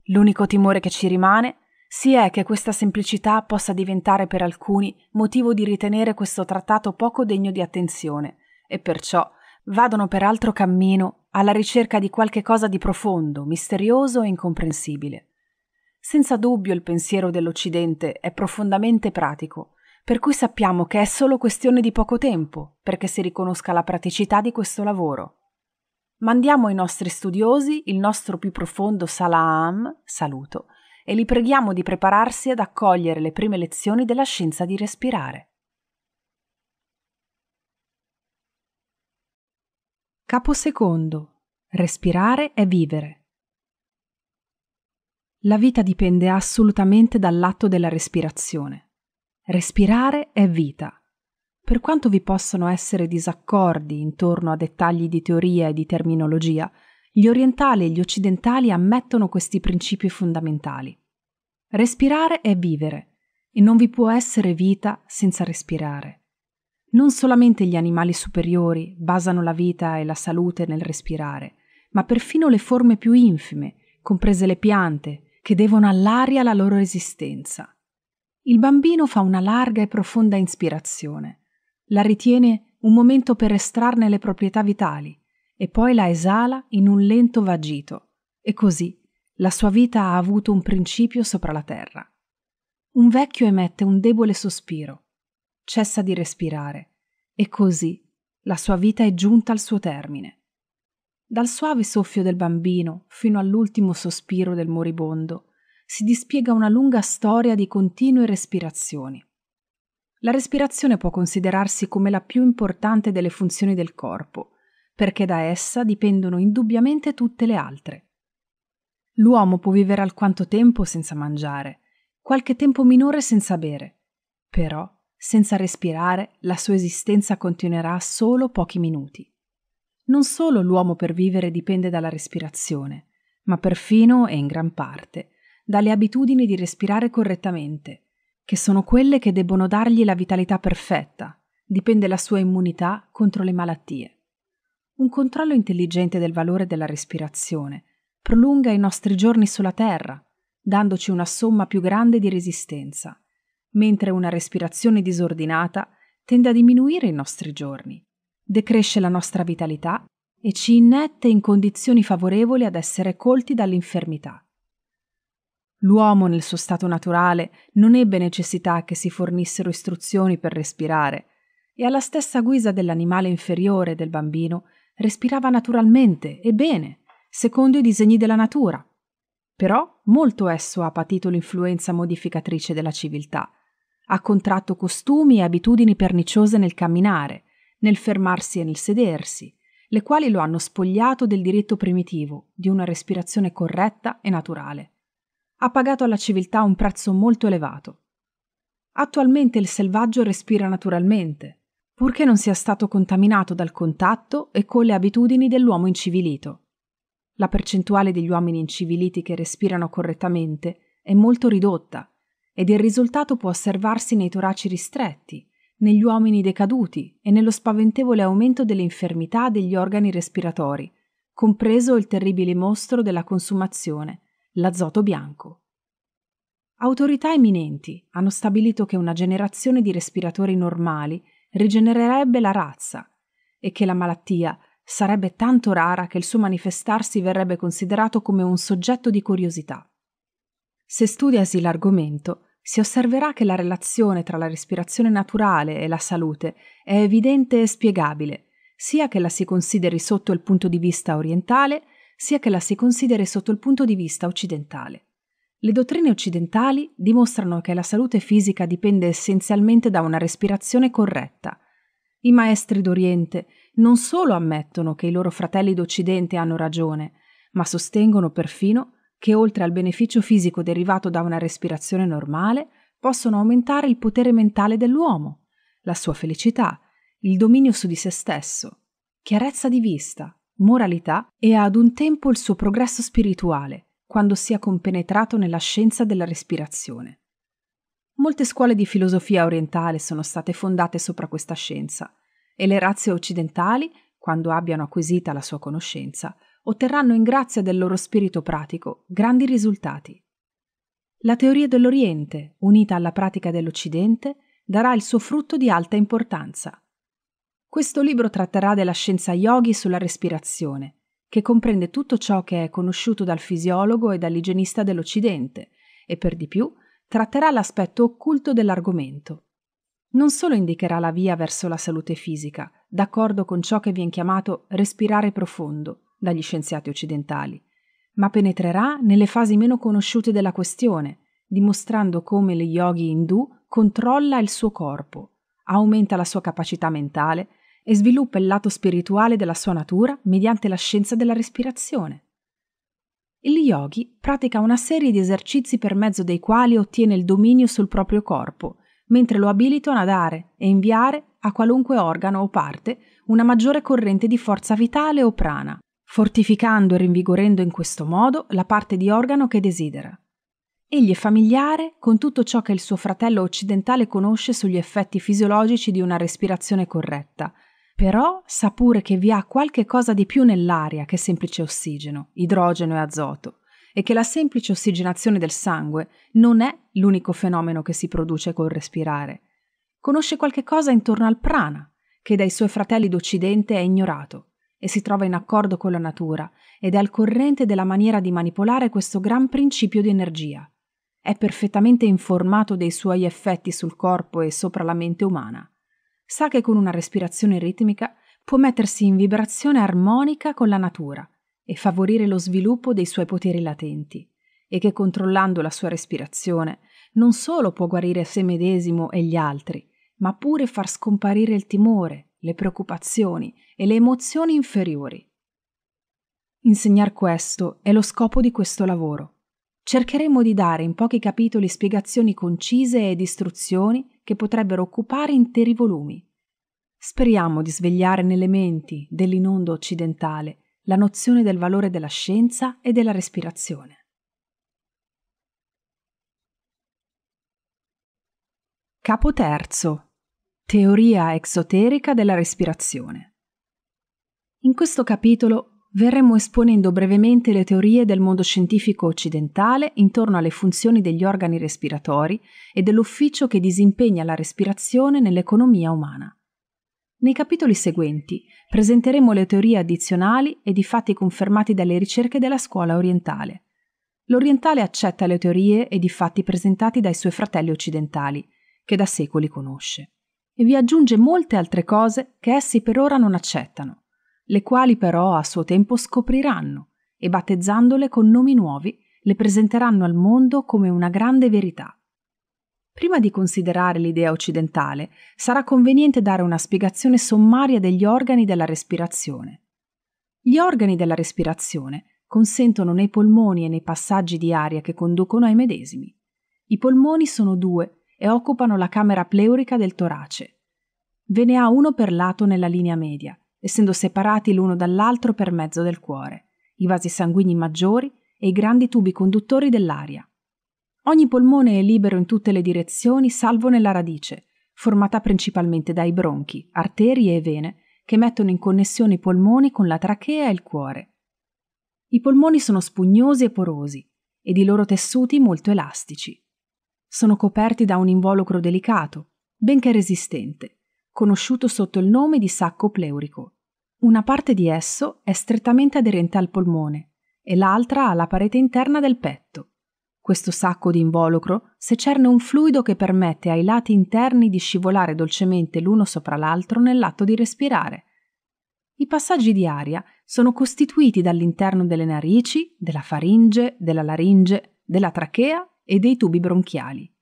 L'unico timore che ci rimane si è che questa semplicità possa diventare per alcuni motivo di ritenere questo trattato poco degno di attenzione e perciò vadano per altro cammino alla ricerca di qualche cosa di profondo, misterioso e incomprensibile. Senza dubbio il pensiero dell'Occidente è profondamente pratico, per cui sappiamo che è solo questione di poco tempo perché si riconosca la praticità di questo lavoro. Mandiamo ai nostri studiosi il nostro più profondo salam, saluto, e li preghiamo di prepararsi ad accogliere le prime lezioni della scienza di respirare. Capo secondo. Respirare è vivere. La vita dipende assolutamente dall'atto della respirazione. Respirare è vita. Per quanto vi possano essere disaccordi intorno a dettagli di teoria e di terminologia, gli orientali e gli occidentali ammettono questi principi fondamentali. Respirare è vivere e non vi può essere vita senza respirare. Non solamente gli animali superiori basano la vita e la salute nel respirare, ma perfino le forme più infime, comprese le piante, che devono all'aria la loro esistenza. Il bambino fa una larga e profonda ispirazione, la ritiene un momento per estrarne le proprietà vitali e poi la esala in un lento vagito, e così la sua vita ha avuto un principio sopra la terra. Un vecchio emette un debole sospiro, cessa di respirare, e così la sua vita è giunta al suo termine dal suave soffio del bambino fino all'ultimo sospiro del moribondo, si dispiega una lunga storia di continue respirazioni. La respirazione può considerarsi come la più importante delle funzioni del corpo, perché da essa dipendono indubbiamente tutte le altre. L'uomo può vivere alquanto tempo senza mangiare, qualche tempo minore senza bere, però senza respirare la sua esistenza continuerà solo pochi minuti. Non solo l'uomo per vivere dipende dalla respirazione, ma perfino e in gran parte dalle abitudini di respirare correttamente, che sono quelle che debbono dargli la vitalità perfetta, dipende la sua immunità contro le malattie. Un controllo intelligente del valore della respirazione prolunga i nostri giorni sulla Terra, dandoci una somma più grande di resistenza, mentre una respirazione disordinata tende a diminuire i nostri giorni, decresce la nostra vitalità e ci innette in condizioni favorevoli ad essere colti dall'infermità. L'uomo nel suo stato naturale non ebbe necessità che si fornissero istruzioni per respirare, e alla stessa guisa dell'animale inferiore del bambino respirava naturalmente e bene, secondo i disegni della natura. Però molto esso ha patito l'influenza modificatrice della civiltà. Ha contratto costumi e abitudini perniciose nel camminare, nel fermarsi e nel sedersi, le quali lo hanno spogliato del diritto primitivo di una respirazione corretta e naturale ha pagato alla civiltà un prezzo molto elevato. Attualmente il selvaggio respira naturalmente, purché non sia stato contaminato dal contatto e con le abitudini dell'uomo incivilito. La percentuale degli uomini inciviliti che respirano correttamente è molto ridotta ed il risultato può osservarsi nei toraci ristretti, negli uomini decaduti e nello spaventevole aumento delle infermità degli organi respiratori, compreso il terribile mostro della consumazione, l'azoto bianco. Autorità eminenti hanno stabilito che una generazione di respiratori normali rigenererebbe la razza e che la malattia sarebbe tanto rara che il suo manifestarsi verrebbe considerato come un soggetto di curiosità. Se studiasi l'argomento, si osserverà che la relazione tra la respirazione naturale e la salute è evidente e spiegabile, sia che la si consideri sotto il punto di vista orientale, sia che la si consideri sotto il punto di vista occidentale. Le dottrine occidentali dimostrano che la salute fisica dipende essenzialmente da una respirazione corretta. I maestri d'Oriente non solo ammettono che i loro fratelli d'Occidente hanno ragione, ma sostengono perfino che oltre al beneficio fisico derivato da una respirazione normale, possono aumentare il potere mentale dell'uomo, la sua felicità, il dominio su di se stesso, chiarezza di vista, moralità e ad un tempo il suo progresso spirituale, quando sia compenetrato nella scienza della respirazione. Molte scuole di filosofia orientale sono state fondate sopra questa scienza e le razze occidentali, quando abbiano acquisita la sua conoscenza, otterranno in grazia del loro spirito pratico grandi risultati. La teoria dell'Oriente, unita alla pratica dell'Occidente, darà il suo frutto di alta importanza. Questo libro tratterà della scienza yogi sulla respirazione, che comprende tutto ciò che è conosciuto dal fisiologo e dall'igienista dell'Occidente e per di più tratterà l'aspetto occulto dell'argomento. Non solo indicherà la via verso la salute fisica, d'accordo con ciò che viene chiamato respirare profondo dagli scienziati occidentali, ma penetrerà nelle fasi meno conosciute della questione, dimostrando come lo yogi indù controlla il suo corpo aumenta la sua capacità mentale e sviluppa il lato spirituale della sua natura mediante la scienza della respirazione. Il yogi pratica una serie di esercizi per mezzo dei quali ottiene il dominio sul proprio corpo, mentre lo abilitano a dare e inviare a qualunque organo o parte una maggiore corrente di forza vitale o prana, fortificando e rinvigorendo in questo modo la parte di organo che desidera. Egli è familiare con tutto ciò che il suo fratello occidentale conosce sugli effetti fisiologici di una respirazione corretta, però sa pure che vi ha qualche cosa di più nell'aria che semplice ossigeno, idrogeno e azoto, e che la semplice ossigenazione del sangue non è l'unico fenomeno che si produce col respirare. Conosce qualche cosa intorno al prana, che dai suoi fratelli d'Occidente è ignorato, e si trova in accordo con la natura ed è al corrente della maniera di manipolare questo gran principio di energia, è perfettamente informato dei suoi effetti sul corpo e sopra la mente umana. Sa che con una respirazione ritmica può mettersi in vibrazione armonica con la natura e favorire lo sviluppo dei suoi poteri latenti, e che controllando la sua respirazione non solo può guarire se medesimo e gli altri, ma pure far scomparire il timore, le preoccupazioni e le emozioni inferiori. Insegnar questo è lo scopo di questo lavoro, cercheremo di dare in pochi capitoli spiegazioni concise ed istruzioni che potrebbero occupare interi volumi. Speriamo di svegliare nelle menti dell'inondo occidentale la nozione del valore della scienza e della respirazione. Capo terzo. Teoria esoterica della respirazione. In questo capitolo verremo esponendo brevemente le teorie del mondo scientifico occidentale intorno alle funzioni degli organi respiratori e dell'ufficio che disimpegna la respirazione nell'economia umana. Nei capitoli seguenti presenteremo le teorie addizionali ed i fatti confermati dalle ricerche della scuola orientale. L'orientale accetta le teorie ed i fatti presentati dai suoi fratelli occidentali, che da secoli conosce, e vi aggiunge molte altre cose che essi per ora non accettano le quali però a suo tempo scopriranno e battezzandole con nomi nuovi le presenteranno al mondo come una grande verità. Prima di considerare l'idea occidentale, sarà conveniente dare una spiegazione sommaria degli organi della respirazione. Gli organi della respirazione consentono nei polmoni e nei passaggi di aria che conducono ai medesimi. I polmoni sono due e occupano la camera pleurica del torace. Ve ne ha uno per lato nella linea media essendo separati l'uno dall'altro per mezzo del cuore, i vasi sanguigni maggiori e i grandi tubi conduttori dell'aria. Ogni polmone è libero in tutte le direzioni salvo nella radice, formata principalmente dai bronchi, arterie e vene, che mettono in connessione i polmoni con la trachea e il cuore. I polmoni sono spugnosi e porosi, ed i loro tessuti molto elastici. Sono coperti da un involucro delicato, benché resistente, conosciuto sotto il nome di sacco pleurico. Una parte di esso è strettamente aderente al polmone e l'altra alla parete interna del petto. Questo sacco di involucro secerne un fluido che permette ai lati interni di scivolare dolcemente l'uno sopra l'altro nell'atto di respirare. I passaggi di aria sono costituiti dall'interno delle narici, della faringe, della laringe, della trachea e dei tubi bronchiali.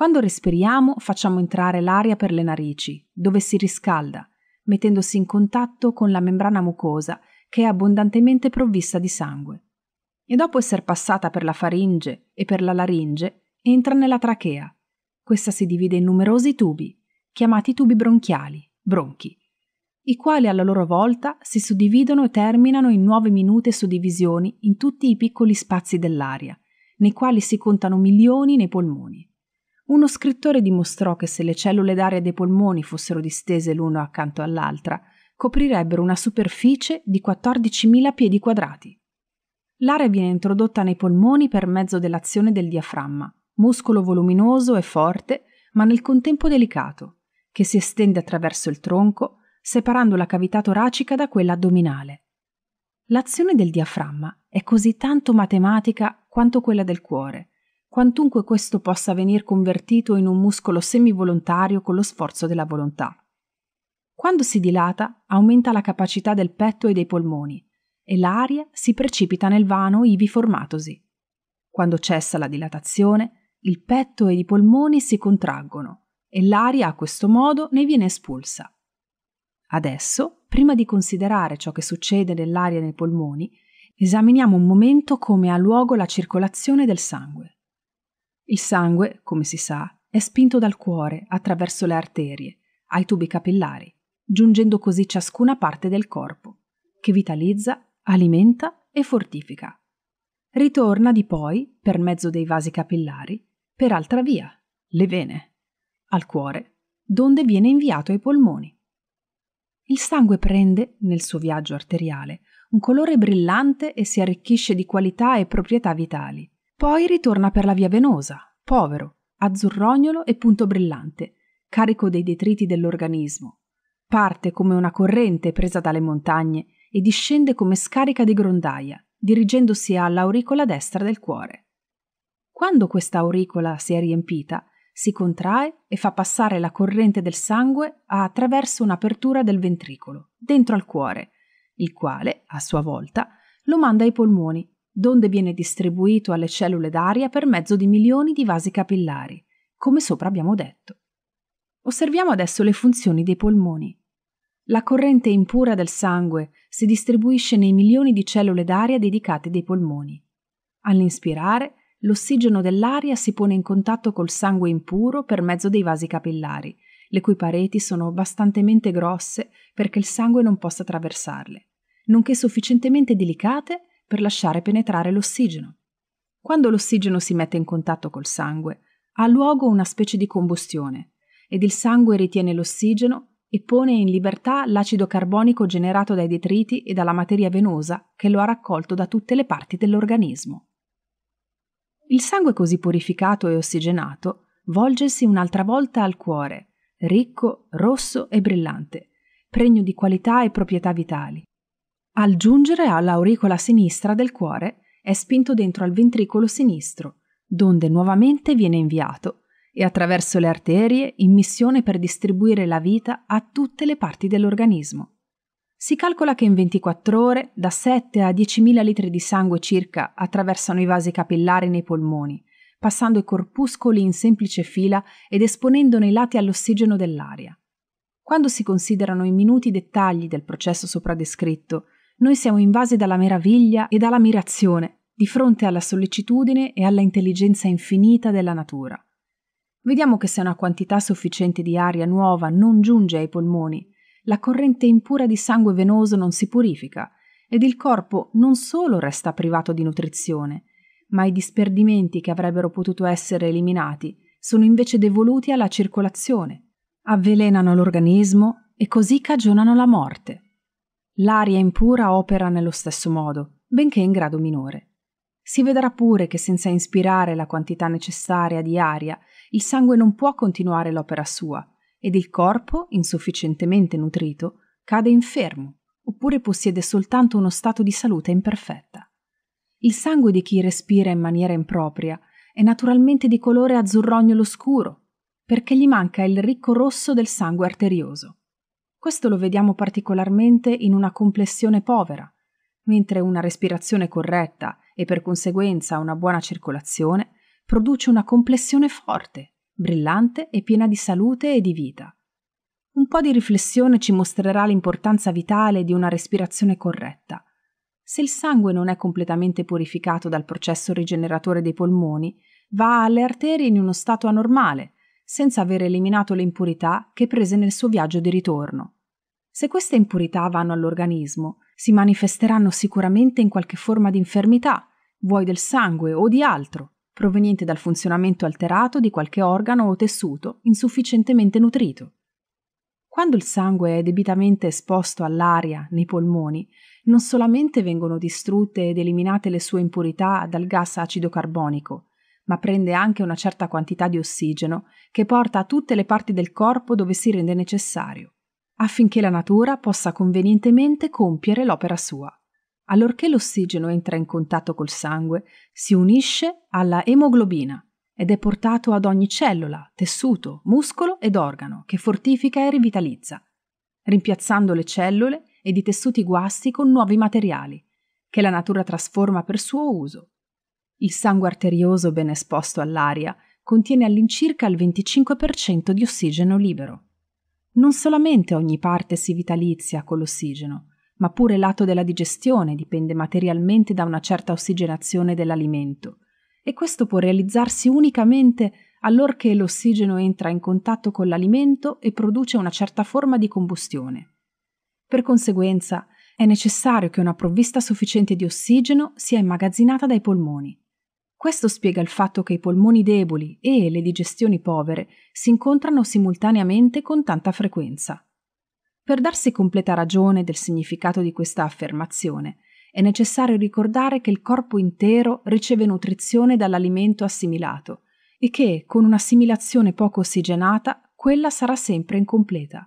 Quando respiriamo facciamo entrare l'aria per le narici, dove si riscalda, mettendosi in contatto con la membrana mucosa che è abbondantemente provvista di sangue. E dopo essere passata per la faringe e per la laringe, entra nella trachea. Questa si divide in numerosi tubi, chiamati tubi bronchiali, bronchi, i quali alla loro volta si suddividono e terminano in nuove minute suddivisioni in tutti i piccoli spazi dell'aria, nei quali si contano milioni nei polmoni uno scrittore dimostrò che se le cellule d'aria dei polmoni fossero distese l'uno accanto all'altra, coprirebbero una superficie di 14.000 piedi quadrati. L'aria viene introdotta nei polmoni per mezzo dell'azione del diaframma, muscolo voluminoso e forte, ma nel contempo delicato, che si estende attraverso il tronco, separando la cavità toracica da quella addominale. L'azione del diaframma è così tanto matematica quanto quella del cuore quantunque questo possa venir convertito in un muscolo semivolontario con lo sforzo della volontà. Quando si dilata, aumenta la capacità del petto e dei polmoni e l'aria si precipita nel vano ivi formatosi. Quando cessa la dilatazione, il petto e i polmoni si contraggono e l'aria a questo modo ne viene espulsa. Adesso, prima di considerare ciò che succede nell'aria nei polmoni, esaminiamo un momento come ha luogo la circolazione del sangue. Il sangue, come si sa, è spinto dal cuore attraverso le arterie, ai tubi capillari, giungendo così ciascuna parte del corpo, che vitalizza, alimenta e fortifica. Ritorna di poi, per mezzo dei vasi capillari, per altra via, le vene, al cuore, donde viene inviato ai polmoni. Il sangue prende, nel suo viaggio arteriale, un colore brillante e si arricchisce di qualità e proprietà vitali, poi ritorna per la via venosa, povero, azzurrognolo e punto brillante, carico dei detriti dell'organismo. Parte come una corrente presa dalle montagne e discende come scarica di grondaia, dirigendosi all'auricola destra del cuore. Quando questa auricola si è riempita, si contrae e fa passare la corrente del sangue attraverso un'apertura del ventricolo, dentro al cuore, il quale, a sua volta, lo manda ai polmoni, donde viene distribuito alle cellule d'aria per mezzo di milioni di vasi capillari, come sopra abbiamo detto. Osserviamo adesso le funzioni dei polmoni. La corrente impura del sangue si distribuisce nei milioni di cellule d'aria dedicate dei polmoni. All'inspirare, l'ossigeno dell'aria si pone in contatto col sangue impuro per mezzo dei vasi capillari, le cui pareti sono abbastantemente grosse perché il sangue non possa attraversarle, nonché sufficientemente delicate per lasciare penetrare l'ossigeno. Quando l'ossigeno si mette in contatto col sangue, ha luogo una specie di combustione ed il sangue ritiene l'ossigeno e pone in libertà l'acido carbonico generato dai detriti e dalla materia venosa che lo ha raccolto da tutte le parti dell'organismo. Il sangue così purificato e ossigenato volgesi un'altra volta al cuore, ricco, rosso e brillante, pregno di qualità e proprietà vitali, al giungere all'auricola sinistra del cuore è spinto dentro al ventricolo sinistro, donde nuovamente viene inviato e attraverso le arterie in missione per distribuire la vita a tutte le parti dell'organismo. Si calcola che in 24 ore da 7 a 10.000 litri di sangue circa attraversano i vasi capillari nei polmoni, passando i corpuscoli in semplice fila ed esponendone i lati all'ossigeno dell'aria. Quando si considerano i minuti dettagli del processo sopra descritto, noi siamo invasi dalla meraviglia e dall'ammirazione di fronte alla sollecitudine e alla intelligenza infinita della natura. Vediamo che se una quantità sufficiente di aria nuova non giunge ai polmoni, la corrente impura di sangue venoso non si purifica ed il corpo non solo resta privato di nutrizione, ma i disperdimenti che avrebbero potuto essere eliminati sono invece devoluti alla circolazione, avvelenano l'organismo e così cagionano la morte. L'aria impura opera nello stesso modo, benché in grado minore. Si vedrà pure che senza inspirare la quantità necessaria di aria, il sangue non può continuare l'opera sua ed il corpo, insufficientemente nutrito, cade infermo oppure possiede soltanto uno stato di salute imperfetta. Il sangue di chi respira in maniera impropria è naturalmente di colore azzurrognolo scuro, perché gli manca il ricco rosso del sangue arterioso. Questo lo vediamo particolarmente in una complessione povera, mentre una respirazione corretta e per conseguenza una buona circolazione produce una complessione forte, brillante e piena di salute e di vita. Un po' di riflessione ci mostrerà l'importanza vitale di una respirazione corretta. Se il sangue non è completamente purificato dal processo rigeneratore dei polmoni, va alle arterie in uno stato anormale, senza aver eliminato le impurità che prese nel suo viaggio di ritorno. Se queste impurità vanno all'organismo, si manifesteranno sicuramente in qualche forma di infermità, vuoi del sangue o di altro, proveniente dal funzionamento alterato di qualche organo o tessuto insufficientemente nutrito. Quando il sangue è debitamente esposto all'aria nei polmoni, non solamente vengono distrutte ed eliminate le sue impurità dal gas acido carbonico, ma prende anche una certa quantità di ossigeno che porta a tutte le parti del corpo dove si rende necessario, affinché la natura possa convenientemente compiere l'opera sua. Allorché l'ossigeno entra in contatto col sangue, si unisce alla emoglobina ed è portato ad ogni cellula, tessuto, muscolo ed organo che fortifica e rivitalizza, rimpiazzando le cellule ed i tessuti guasti con nuovi materiali, che la natura trasforma per suo uso il sangue arterioso ben esposto all'aria contiene all'incirca il 25% di ossigeno libero. Non solamente ogni parte si vitalizia con l'ossigeno, ma pure l'atto della digestione dipende materialmente da una certa ossigenazione dell'alimento, e questo può realizzarsi unicamente allorché l'ossigeno entra in contatto con l'alimento e produce una certa forma di combustione. Per conseguenza, è necessario che una provvista sufficiente di ossigeno sia immagazzinata dai polmoni, questo spiega il fatto che i polmoni deboli e le digestioni povere si incontrano simultaneamente con tanta frequenza. Per darsi completa ragione del significato di questa affermazione, è necessario ricordare che il corpo intero riceve nutrizione dall'alimento assimilato e che, con un'assimilazione poco ossigenata, quella sarà sempre incompleta.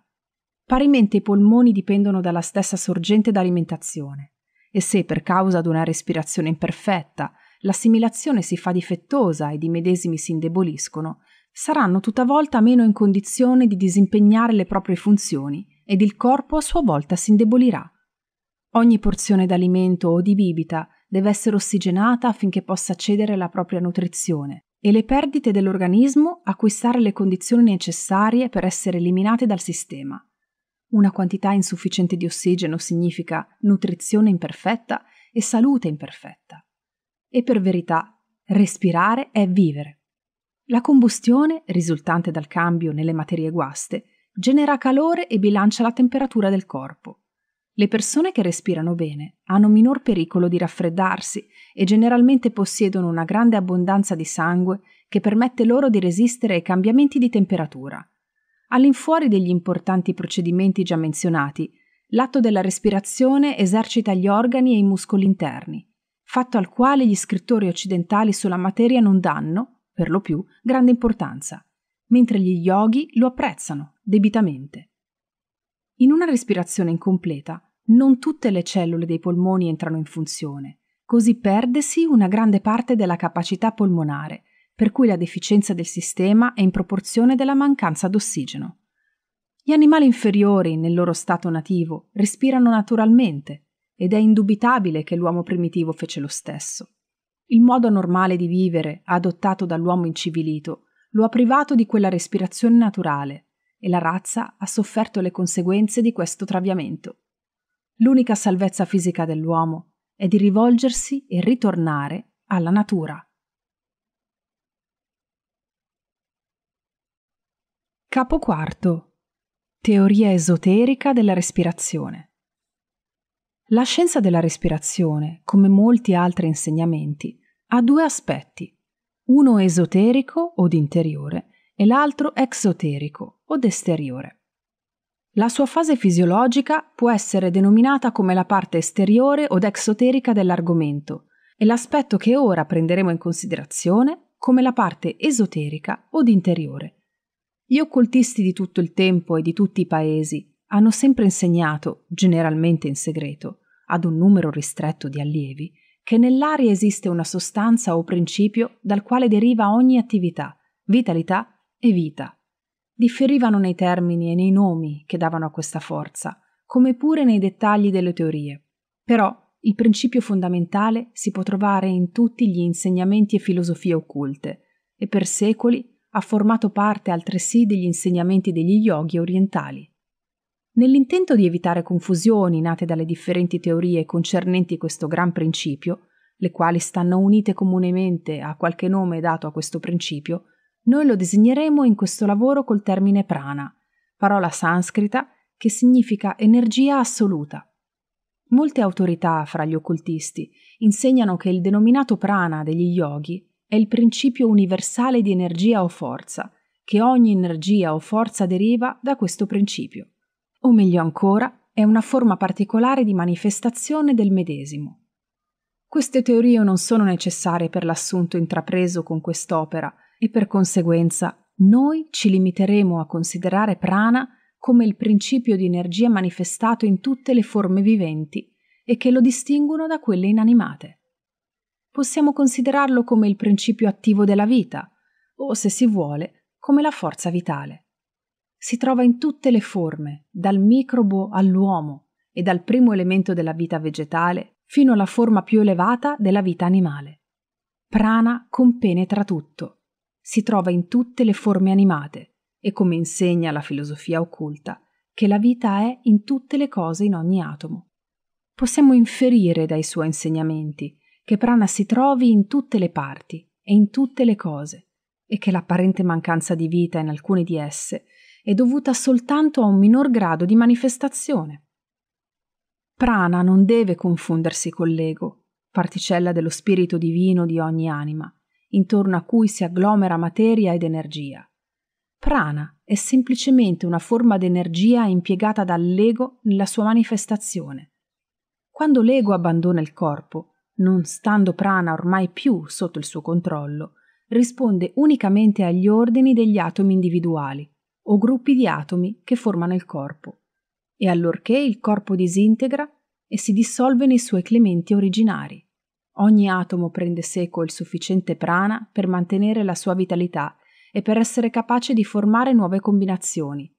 Parimente i polmoni dipendono dalla stessa sorgente d'alimentazione e se per causa di una respirazione imperfetta l'assimilazione si fa difettosa ed i medesimi si indeboliscono, saranno tuttavolta meno in condizione di disimpegnare le proprie funzioni ed il corpo a sua volta si indebolirà. Ogni porzione d'alimento o di bibita deve essere ossigenata affinché possa cedere alla propria nutrizione e le perdite dell'organismo acquistare le condizioni necessarie per essere eliminate dal sistema. Una quantità insufficiente di ossigeno significa nutrizione imperfetta e salute imperfetta. E per verità, respirare è vivere. La combustione, risultante dal cambio nelle materie guaste, genera calore e bilancia la temperatura del corpo. Le persone che respirano bene hanno minor pericolo di raffreddarsi e generalmente possiedono una grande abbondanza di sangue che permette loro di resistere ai cambiamenti di temperatura. All'infuori degli importanti procedimenti già menzionati, l'atto della respirazione esercita gli organi e i muscoli interni, fatto al quale gli scrittori occidentali sulla materia non danno, per lo più, grande importanza, mentre gli yogi lo apprezzano debitamente. In una respirazione incompleta, non tutte le cellule dei polmoni entrano in funzione, così perdesi una grande parte della capacità polmonare, per cui la deficienza del sistema è in proporzione della mancanza d'ossigeno. Gli animali inferiori, nel loro stato nativo, respirano naturalmente, ed è indubitabile che l'uomo primitivo fece lo stesso. Il modo normale di vivere adottato dall'uomo incivilito lo ha privato di quella respirazione naturale e la razza ha sofferto le conseguenze di questo traviamento. L'unica salvezza fisica dell'uomo è di rivolgersi e ritornare alla natura. Capo IV. Teoria esoterica della respirazione. La scienza della respirazione, come molti altri insegnamenti, ha due aspetti, uno esoterico o d'interiore e l'altro exoterico o d'esteriore. La sua fase fisiologica può essere denominata come la parte esteriore od exoterica dell'argomento e l'aspetto che ora prenderemo in considerazione come la parte esoterica od interiore. Gli occultisti di tutto il tempo e di tutti i paesi hanno sempre insegnato, generalmente in segreto, ad un numero ristretto di allievi che nell'aria esiste una sostanza o principio dal quale deriva ogni attività, vitalità e vita. Differivano nei termini e nei nomi che davano a questa forza, come pure nei dettagli delle teorie. Però il principio fondamentale si può trovare in tutti gli insegnamenti e filosofie occulte, e per secoli ha formato parte altresì degli insegnamenti degli yogi orientali. Nell'intento di evitare confusioni nate dalle differenti teorie concernenti questo gran principio, le quali stanno unite comunemente a qualche nome dato a questo principio, noi lo disegneremo in questo lavoro col termine prana, parola sanscrita che significa energia assoluta. Molte autorità fra gli occultisti insegnano che il denominato prana degli yogi è il principio universale di energia o forza, che ogni energia o forza deriva da questo principio o meglio ancora è una forma particolare di manifestazione del medesimo. Queste teorie non sono necessarie per l'assunto intrapreso con quest'opera e per conseguenza noi ci limiteremo a considerare prana come il principio di energia manifestato in tutte le forme viventi e che lo distinguono da quelle inanimate. Possiamo considerarlo come il principio attivo della vita o, se si vuole, come la forza vitale si trova in tutte le forme, dal microbo all'uomo e dal primo elemento della vita vegetale fino alla forma più elevata della vita animale. Prana compenetra tutto, si trova in tutte le forme animate e come insegna la filosofia occulta, che la vita è in tutte le cose in ogni atomo. Possiamo inferire dai suoi insegnamenti che prana si trovi in tutte le parti e in tutte le cose, e che l'apparente mancanza di vita in alcune di esse è dovuta soltanto a un minor grado di manifestazione. Prana non deve confondersi con l'ego, particella dello spirito divino di ogni anima, intorno a cui si agglomera materia ed energia. Prana è semplicemente una forma d'energia impiegata dall'ego nella sua manifestazione. Quando l'ego abbandona il corpo, non stando prana ormai più sotto il suo controllo, risponde unicamente agli ordini degli atomi individuali, o gruppi di atomi che formano il corpo, e allorché il corpo disintegra e si dissolve nei suoi clementi originari. Ogni atomo prende seco il sufficiente prana per mantenere la sua vitalità e per essere capace di formare nuove combinazioni,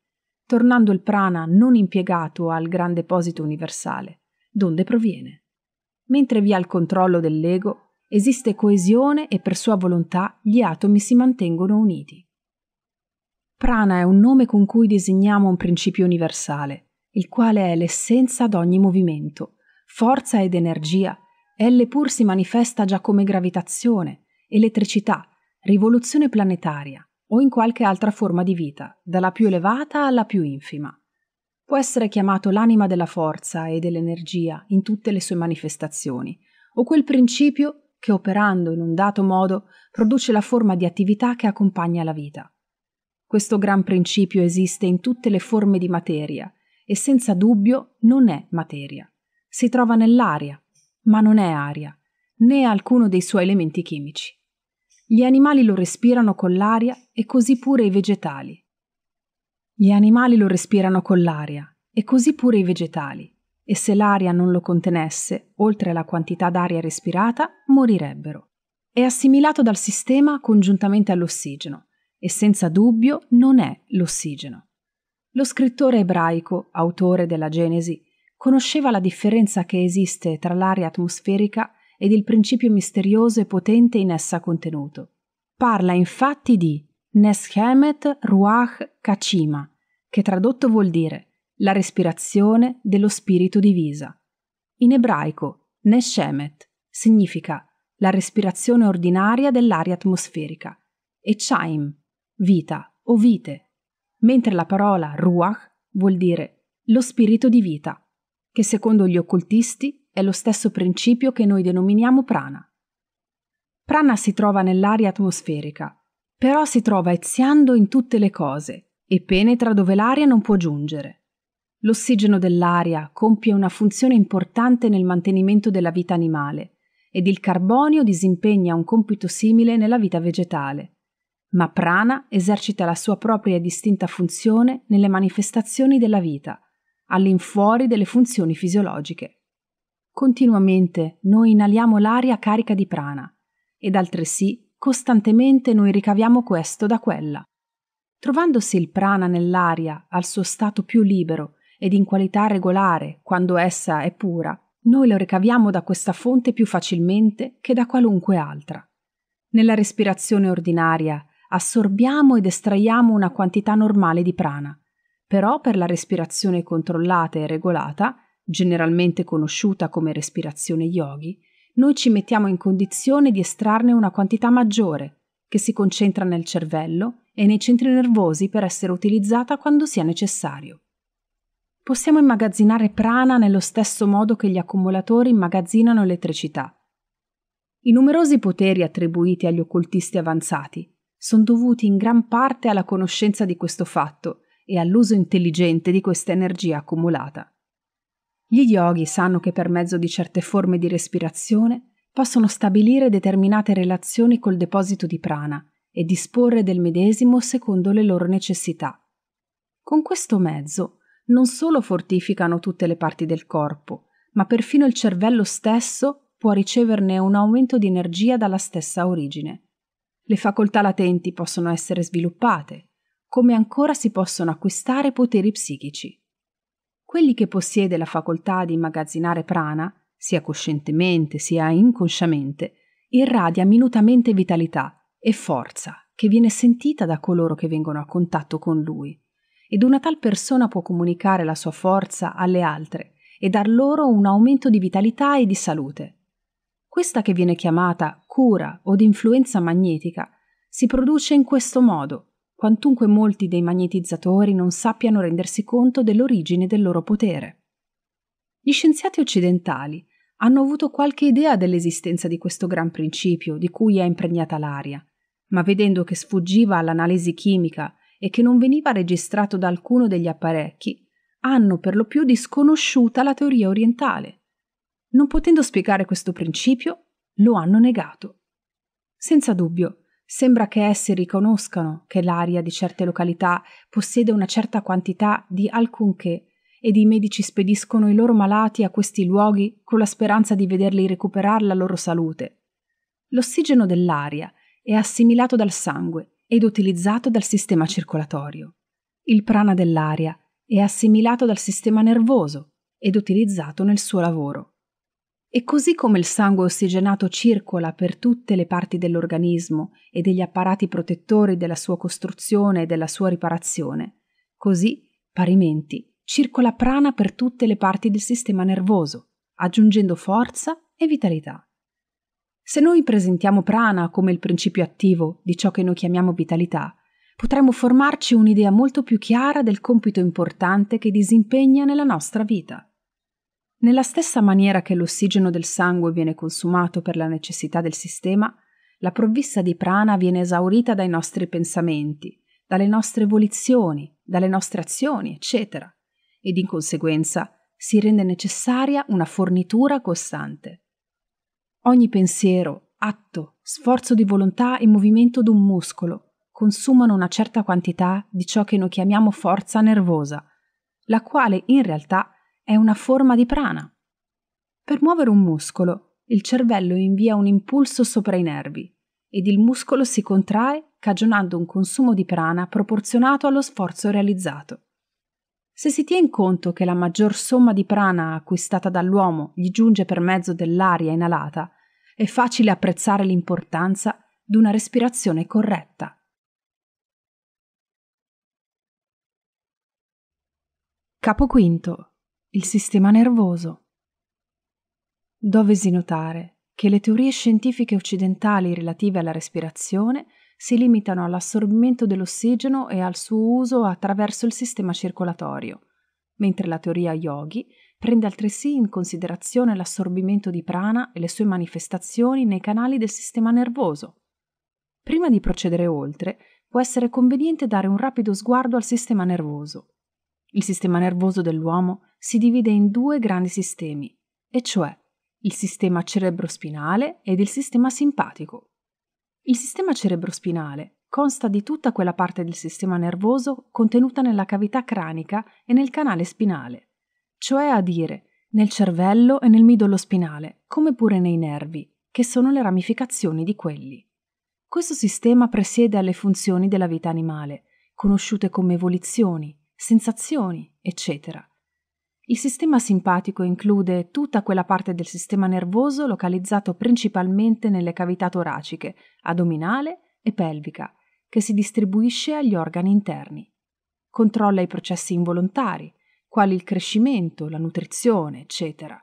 tornando il prana non impiegato al gran deposito universale, donde proviene. Mentre vi è il controllo dell'ego, esiste coesione e per sua volontà gli atomi si mantengono uniti. Prana è un nome con cui disegniamo un principio universale, il quale è l'essenza d'ogni movimento, forza ed energia. Elle pur si manifesta già come gravitazione, elettricità, rivoluzione planetaria o in qualche altra forma di vita, dalla più elevata alla più infima. Può essere chiamato l'anima della forza e dell'energia in tutte le sue manifestazioni, o quel principio che operando in un dato modo produce la forma di attività che accompagna la vita. Questo gran principio esiste in tutte le forme di materia e senza dubbio non è materia. Si trova nell'aria, ma non è aria, né alcuno dei suoi elementi chimici. Gli animali lo respirano con l'aria e così pure i vegetali. Gli animali lo respirano con l'aria e così pure i vegetali, e se l'aria non lo contenesse, oltre alla quantità d'aria respirata, morirebbero. È assimilato dal sistema congiuntamente all'ossigeno, e senza dubbio non è l'ossigeno. Lo scrittore ebraico, autore della Genesi, conosceva la differenza che esiste tra l'aria atmosferica ed il principio misterioso e potente in essa contenuto. Parla infatti di Neshemet Ruach Kachima, che tradotto vuol dire la respirazione dello spirito divisa. In ebraico, Neshemet significa la respirazione ordinaria dell'aria atmosferica e Chaim vita o vite, mentre la parola ruach vuol dire lo spirito di vita, che secondo gli occultisti è lo stesso principio che noi denominiamo prana. Prana si trova nell'aria atmosferica, però si trova eziando in tutte le cose e penetra dove l'aria non può giungere. L'ossigeno dell'aria compie una funzione importante nel mantenimento della vita animale ed il carbonio disimpegna un compito simile nella vita vegetale ma prana esercita la sua propria e distinta funzione nelle manifestazioni della vita, all'infuori delle funzioni fisiologiche. Continuamente noi inaliamo l'aria carica di prana ed altresì costantemente noi ricaviamo questo da quella. Trovandosi il prana nell'aria al suo stato più libero ed in qualità regolare quando essa è pura, noi lo ricaviamo da questa fonte più facilmente che da qualunque altra. Nella respirazione ordinaria assorbiamo ed estraiamo una quantità normale di prana, però per la respirazione controllata e regolata, generalmente conosciuta come respirazione yogi, noi ci mettiamo in condizione di estrarne una quantità maggiore, che si concentra nel cervello e nei centri nervosi per essere utilizzata quando sia necessario. Possiamo immagazzinare prana nello stesso modo che gli accumulatori immagazzinano elettricità. I numerosi poteri attribuiti agli occultisti avanzati sono dovuti in gran parte alla conoscenza di questo fatto e all'uso intelligente di questa energia accumulata. Gli yogi sanno che per mezzo di certe forme di respirazione possono stabilire determinate relazioni col deposito di prana e disporre del medesimo secondo le loro necessità. Con questo mezzo non solo fortificano tutte le parti del corpo, ma perfino il cervello stesso può riceverne un aumento di energia dalla stessa origine. Le facoltà latenti possono essere sviluppate, come ancora si possono acquistare poteri psichici. Quelli che possiede la facoltà di immagazzinare prana, sia coscientemente sia inconsciamente, irradia minutamente vitalità e forza che viene sentita da coloro che vengono a contatto con lui. Ed una tal persona può comunicare la sua forza alle altre e dar loro un aumento di vitalità e di salute. Questa che viene chiamata cura o influenza magnetica si produce in questo modo, quantunque molti dei magnetizzatori non sappiano rendersi conto dell'origine del loro potere. Gli scienziati occidentali hanno avuto qualche idea dell'esistenza di questo gran principio di cui è impregnata l'aria, ma vedendo che sfuggiva all'analisi chimica e che non veniva registrato da alcuno degli apparecchi, hanno per lo più disconosciuta la teoria orientale non potendo spiegare questo principio, lo hanno negato. Senza dubbio, sembra che essi riconoscano che l'aria di certe località possiede una certa quantità di alcunché ed i medici spediscono i loro malati a questi luoghi con la speranza di vederli recuperare la loro salute. L'ossigeno dell'aria è assimilato dal sangue ed utilizzato dal sistema circolatorio. Il prana dell'aria è assimilato dal sistema nervoso ed utilizzato nel suo lavoro. E così come il sangue ossigenato circola per tutte le parti dell'organismo e degli apparati protettori della sua costruzione e della sua riparazione, così, parimenti, circola prana per tutte le parti del sistema nervoso, aggiungendo forza e vitalità. Se noi presentiamo prana come il principio attivo di ciò che noi chiamiamo vitalità, potremmo formarci un'idea molto più chiara del compito importante che disimpegna nella nostra vita. Nella stessa maniera che l'ossigeno del sangue viene consumato per la necessità del sistema, la provvista di prana viene esaurita dai nostri pensamenti, dalle nostre volizioni, dalle nostre azioni, eccetera, ed in conseguenza si rende necessaria una fornitura costante. Ogni pensiero, atto, sforzo di volontà e movimento d'un muscolo consumano una certa quantità di ciò che noi chiamiamo forza nervosa, la quale in realtà è è una forma di prana. Per muovere un muscolo, il cervello invia un impulso sopra i nervi ed il muscolo si contrae cagionando un consumo di prana proporzionato allo sforzo realizzato. Se si tiene conto che la maggior somma di prana acquistata dall'uomo gli giunge per mezzo dell'aria inalata, è facile apprezzare l'importanza di una respirazione corretta. Capo quinto il sistema nervoso. Dovesi notare che le teorie scientifiche occidentali relative alla respirazione si limitano all'assorbimento dell'ossigeno e al suo uso attraverso il sistema circolatorio, mentre la teoria yogi prende altresì in considerazione l'assorbimento di prana e le sue manifestazioni nei canali del sistema nervoso. Prima di procedere oltre, può essere conveniente dare un rapido sguardo al sistema nervoso. Il sistema nervoso dell'uomo si divide in due grandi sistemi, e cioè il sistema cerebrospinale ed il sistema simpatico. Il sistema cerebrospinale consta di tutta quella parte del sistema nervoso contenuta nella cavità cranica e nel canale spinale, cioè a dire nel cervello e nel midollo spinale, come pure nei nervi, che sono le ramificazioni di quelli. Questo sistema presiede alle funzioni della vita animale, conosciute come evoluzioni, sensazioni, eccetera. Il sistema simpatico include tutta quella parte del sistema nervoso localizzato principalmente nelle cavità toraciche, addominale e pelvica, che si distribuisce agli organi interni. Controlla i processi involontari, quali il crescimento, la nutrizione, eccetera.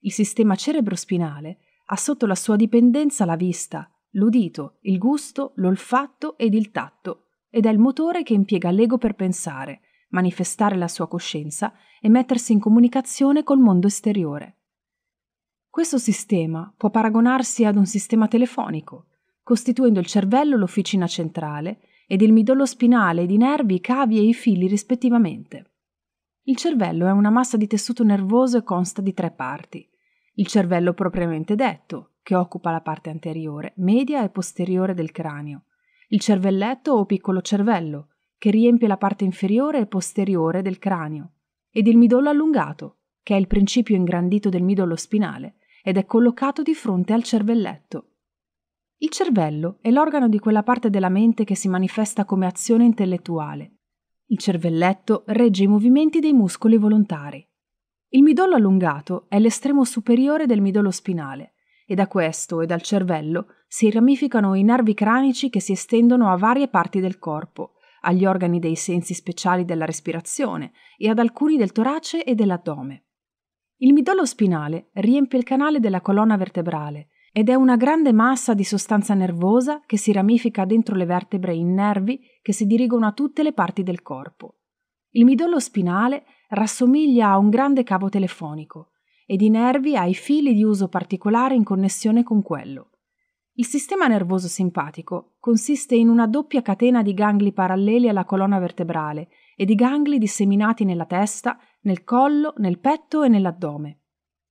Il sistema cerebrospinale ha sotto la sua dipendenza la vista, l'udito, il gusto, l'olfatto ed il tatto, ed è il motore che impiega l'ego per pensare, manifestare la sua coscienza e mettersi in comunicazione col mondo esteriore. Questo sistema può paragonarsi ad un sistema telefonico, costituendo il cervello l'officina centrale ed il midollo spinale ed i nervi, i cavi e i fili rispettivamente. Il cervello è una massa di tessuto nervoso e consta di tre parti. Il cervello propriamente detto, che occupa la parte anteriore, media e posteriore del cranio, il cervelletto o piccolo cervello, che riempie la parte inferiore e posteriore del cranio, ed il midollo allungato, che è il principio ingrandito del midollo spinale ed è collocato di fronte al cervelletto. Il cervello è l'organo di quella parte della mente che si manifesta come azione intellettuale. Il cervelletto regge i movimenti dei muscoli volontari. Il midollo allungato è l'estremo superiore del midollo spinale e da questo e dal cervello si ramificano i nervi cranici che si estendono a varie parti del corpo, agli organi dei sensi speciali della respirazione e ad alcuni del torace e dell'addome. Il midollo spinale riempie il canale della colonna vertebrale ed è una grande massa di sostanza nervosa che si ramifica dentro le vertebre in nervi che si dirigono a tutte le parti del corpo. Il midollo spinale rassomiglia a un grande cavo telefonico ed i nervi ha i fili di uso particolare in connessione con quello. Il sistema nervoso simpatico consiste in una doppia catena di gangli paralleli alla colonna vertebrale e di gangli disseminati nella testa, nel collo, nel petto e nell'addome.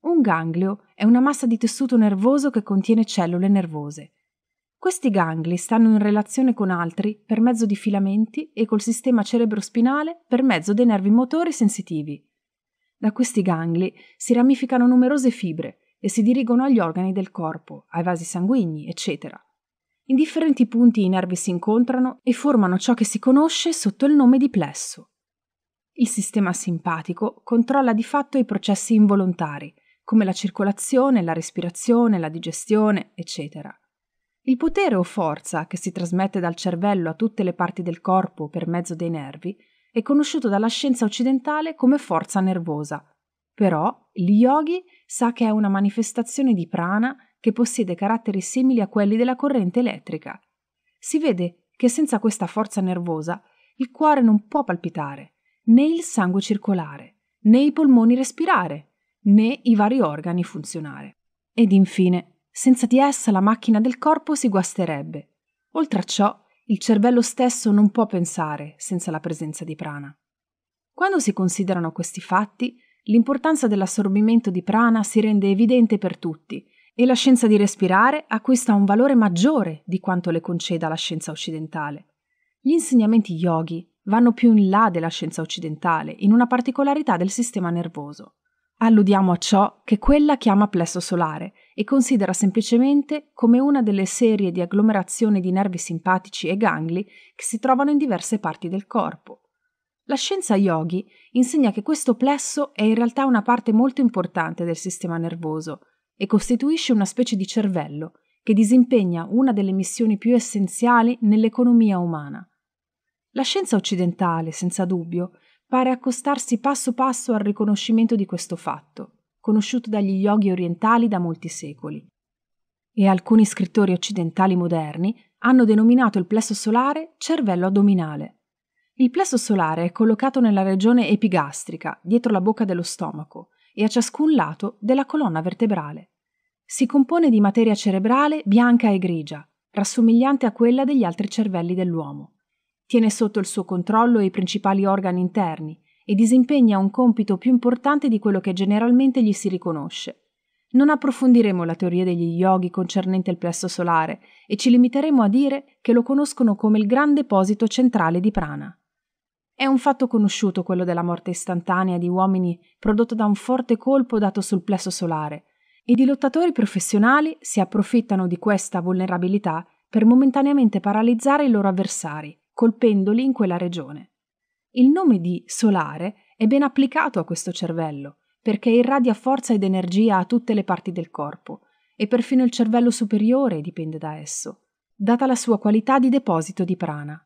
Un ganglio è una massa di tessuto nervoso che contiene cellule nervose. Questi gangli stanno in relazione con altri per mezzo di filamenti e col sistema cerebrospinale per mezzo dei nervi motori sensitivi. Da questi gangli si ramificano numerose fibre, e si dirigono agli organi del corpo, ai vasi sanguigni, eccetera. In differenti punti i nervi si incontrano e formano ciò che si conosce sotto il nome di plesso. Il sistema simpatico controlla di fatto i processi involontari, come la circolazione, la respirazione, la digestione, eccetera. Il potere o forza che si trasmette dal cervello a tutte le parti del corpo per mezzo dei nervi è conosciuto dalla scienza occidentale come forza nervosa. Però gli yogi sa che è una manifestazione di prana che possiede caratteri simili a quelli della corrente elettrica. Si vede che senza questa forza nervosa il cuore non può palpitare, né il sangue circolare, né i polmoni respirare, né i vari organi funzionare. Ed infine, senza di essa la macchina del corpo si guasterebbe. Oltre a ciò, il cervello stesso non può pensare senza la presenza di prana. Quando si considerano questi fatti, l'importanza dell'assorbimento di prana si rende evidente per tutti e la scienza di respirare acquista un valore maggiore di quanto le conceda la scienza occidentale. Gli insegnamenti yogi vanno più in là della scienza occidentale in una particolarità del sistema nervoso. Alludiamo a ciò che quella chiama plesso solare e considera semplicemente come una delle serie di agglomerazioni di nervi simpatici e gangli che si trovano in diverse parti del corpo. La scienza yogi insegna che questo plesso è in realtà una parte molto importante del sistema nervoso e costituisce una specie di cervello che disimpegna una delle missioni più essenziali nell'economia umana. La scienza occidentale, senza dubbio, pare accostarsi passo passo al riconoscimento di questo fatto, conosciuto dagli yogi orientali da molti secoli. E alcuni scrittori occidentali moderni hanno denominato il plesso solare cervello addominale. Il plesso solare è collocato nella regione epigastrica, dietro la bocca dello stomaco, e a ciascun lato della colonna vertebrale. Si compone di materia cerebrale bianca e grigia, rassomigliante a quella degli altri cervelli dell'uomo. Tiene sotto il suo controllo i principali organi interni e disimpegna un compito più importante di quello che generalmente gli si riconosce. Non approfondiremo la teoria degli yogi concernente il plesso solare e ci limiteremo a dire che lo conoscono come il gran deposito centrale di prana. È un fatto conosciuto quello della morte istantanea di uomini prodotto da un forte colpo dato sul plesso solare ed i lottatori professionali si approfittano di questa vulnerabilità per momentaneamente paralizzare i loro avversari, colpendoli in quella regione. Il nome di solare è ben applicato a questo cervello, perché irradia forza ed energia a tutte le parti del corpo, e perfino il cervello superiore dipende da esso, data la sua qualità di deposito di prana.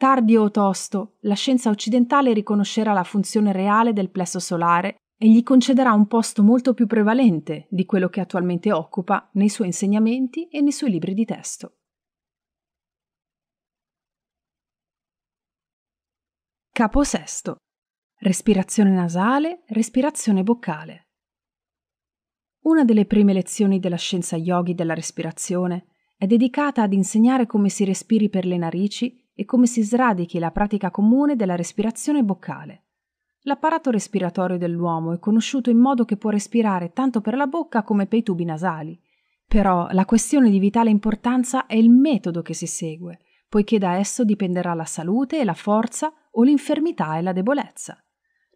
Tardi o tosto, la scienza occidentale riconoscerà la funzione reale del plesso solare e gli concederà un posto molto più prevalente di quello che attualmente occupa nei suoi insegnamenti e nei suoi libri di testo. Capo sesto. Respirazione nasale, respirazione boccale. Una delle prime lezioni della scienza yogi della respirazione è dedicata ad insegnare come si respiri per le narici e come si sradichi la pratica comune della respirazione boccale. L'apparato respiratorio dell'uomo è conosciuto in modo che può respirare tanto per la bocca come per i tubi nasali. Però la questione di vitale importanza è il metodo che si segue, poiché da esso dipenderà la salute e la forza o l'infermità e la debolezza.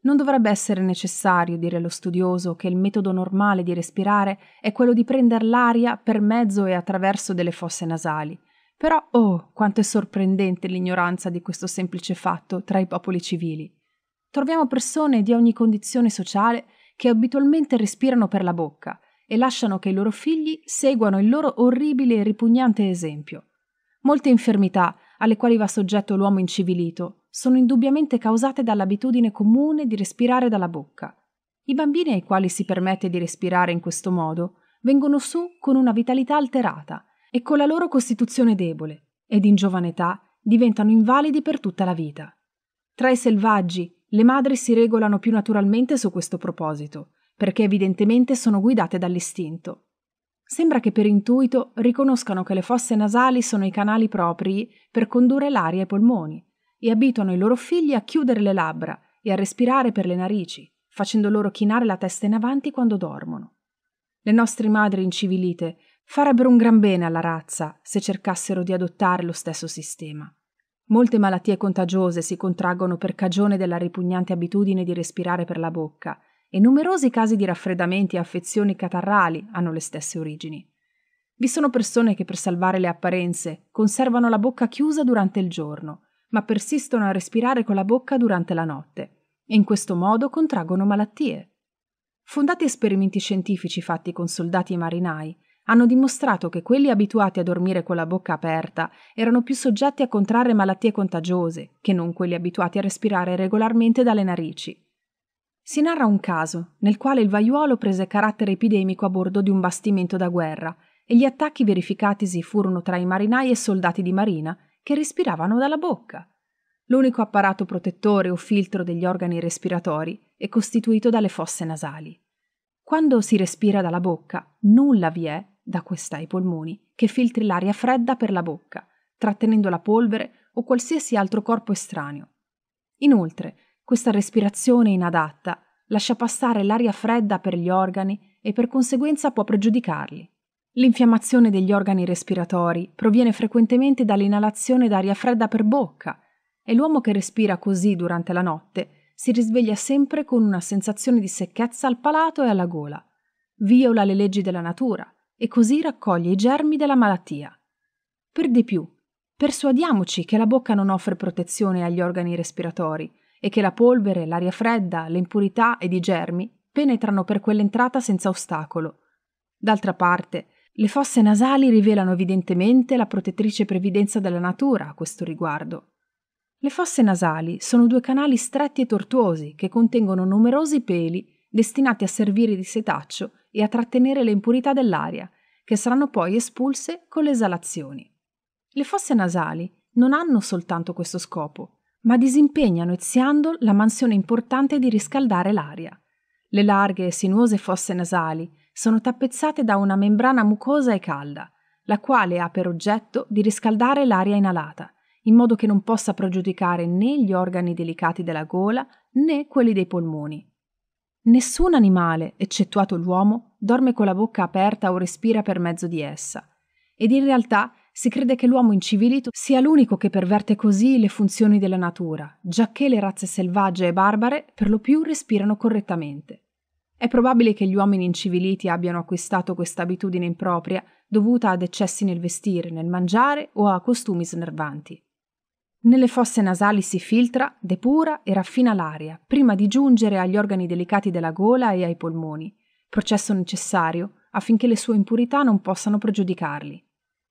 Non dovrebbe essere necessario dire allo studioso che il metodo normale di respirare è quello di prendere l'aria per mezzo e attraverso delle fosse nasali, però, oh, quanto è sorprendente l'ignoranza di questo semplice fatto tra i popoli civili. Troviamo persone di ogni condizione sociale che abitualmente respirano per la bocca e lasciano che i loro figli seguano il loro orribile e ripugnante esempio. Molte infermità alle quali va soggetto l'uomo incivilito sono indubbiamente causate dall'abitudine comune di respirare dalla bocca. I bambini ai quali si permette di respirare in questo modo vengono su con una vitalità alterata e con la loro costituzione debole ed in giovane età diventano invalidi per tutta la vita. Tra i selvaggi le madri si regolano più naturalmente su questo proposito, perché evidentemente sono guidate dall'istinto. Sembra che per intuito riconoscano che le fosse nasali sono i canali propri per condurre l'aria ai polmoni e abituano i loro figli a chiudere le labbra e a respirare per le narici, facendo loro chinare la testa in avanti quando dormono. Le nostre madri incivilite Farebbero un gran bene alla razza se cercassero di adottare lo stesso sistema. Molte malattie contagiose si contraggono per cagione della ripugnante abitudine di respirare per la bocca e numerosi casi di raffreddamenti e affezioni catarrali hanno le stesse origini. Vi sono persone che per salvare le apparenze conservano la bocca chiusa durante il giorno, ma persistono a respirare con la bocca durante la notte e in questo modo contraggono malattie. Fondati esperimenti scientifici fatti con soldati e marinai hanno dimostrato che quelli abituati a dormire con la bocca aperta erano più soggetti a contrarre malattie contagiose che non quelli abituati a respirare regolarmente dalle narici. Si narra un caso nel quale il vaiuolo prese carattere epidemico a bordo di un bastimento da guerra e gli attacchi verificatisi furono tra i marinai e soldati di marina che respiravano dalla bocca. L'unico apparato protettore o filtro degli organi respiratori è costituito dalle fosse nasali. Quando si respira dalla bocca, nulla vi è da questa ai polmoni, che filtri l'aria fredda per la bocca, trattenendo la polvere o qualsiasi altro corpo estraneo. Inoltre, questa respirazione inadatta lascia passare l'aria fredda per gli organi e per conseguenza può pregiudicarli. L'infiammazione degli organi respiratori proviene frequentemente dall'inalazione d'aria fredda per bocca e l'uomo che respira così durante la notte si risveglia sempre con una sensazione di secchezza al palato e alla gola. Viola le leggi della natura e così raccoglie i germi della malattia. Per di più, persuadiamoci che la bocca non offre protezione agli organi respiratori e che la polvere, l'aria fredda, le impurità ed i germi penetrano per quell'entrata senza ostacolo. D'altra parte, le fosse nasali rivelano evidentemente la protettrice previdenza della natura a questo riguardo. Le fosse nasali sono due canali stretti e tortuosi che contengono numerosi peli destinati a servire di setaccio e a trattenere le impurità dell'aria, che saranno poi espulse con le esalazioni. Le fosse nasali non hanno soltanto questo scopo, ma disimpegnano eziando la mansione importante di riscaldare l'aria. Le larghe e sinuose fosse nasali sono tappezzate da una membrana mucosa e calda, la quale ha per oggetto di riscaldare l'aria inalata, in modo che non possa pregiudicare né gli organi delicati della gola né quelli dei polmoni. Nessun animale, eccettuato l'uomo, dorme con la bocca aperta o respira per mezzo di essa. Ed in realtà si crede che l'uomo incivilito sia l'unico che perverte così le funzioni della natura, giacché le razze selvagge e barbare per lo più respirano correttamente. È probabile che gli uomini inciviliti abbiano acquistato questa abitudine impropria dovuta ad eccessi nel vestire, nel mangiare o a costumi snervanti. Nelle fosse nasali si filtra, depura e raffina l'aria prima di giungere agli organi delicati della gola e ai polmoni, processo necessario affinché le sue impurità non possano pregiudicarli.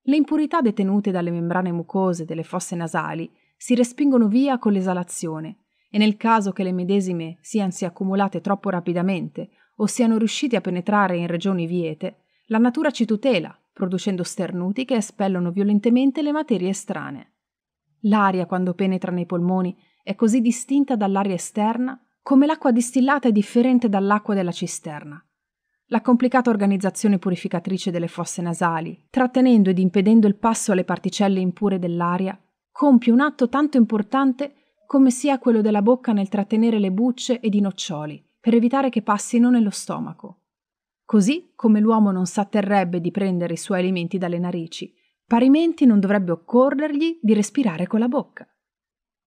Le impurità detenute dalle membrane mucose delle fosse nasali si respingono via con l'esalazione e nel caso che le medesime siano si accumulate troppo rapidamente o siano riuscite a penetrare in regioni viete, la natura ci tutela, producendo sternuti che espellono violentemente le materie estranee. L'aria, quando penetra nei polmoni, è così distinta dall'aria esterna come l'acqua distillata è differente dall'acqua della cisterna. La complicata organizzazione purificatrice delle fosse nasali, trattenendo ed impedendo il passo alle particelle impure dell'aria, compie un atto tanto importante come sia quello della bocca nel trattenere le bucce ed i noccioli, per evitare che passino nello stomaco. Così come l'uomo non s'atterrebbe di prendere i suoi alimenti dalle narici, Parimenti non dovrebbe occorrergli di respirare con la bocca.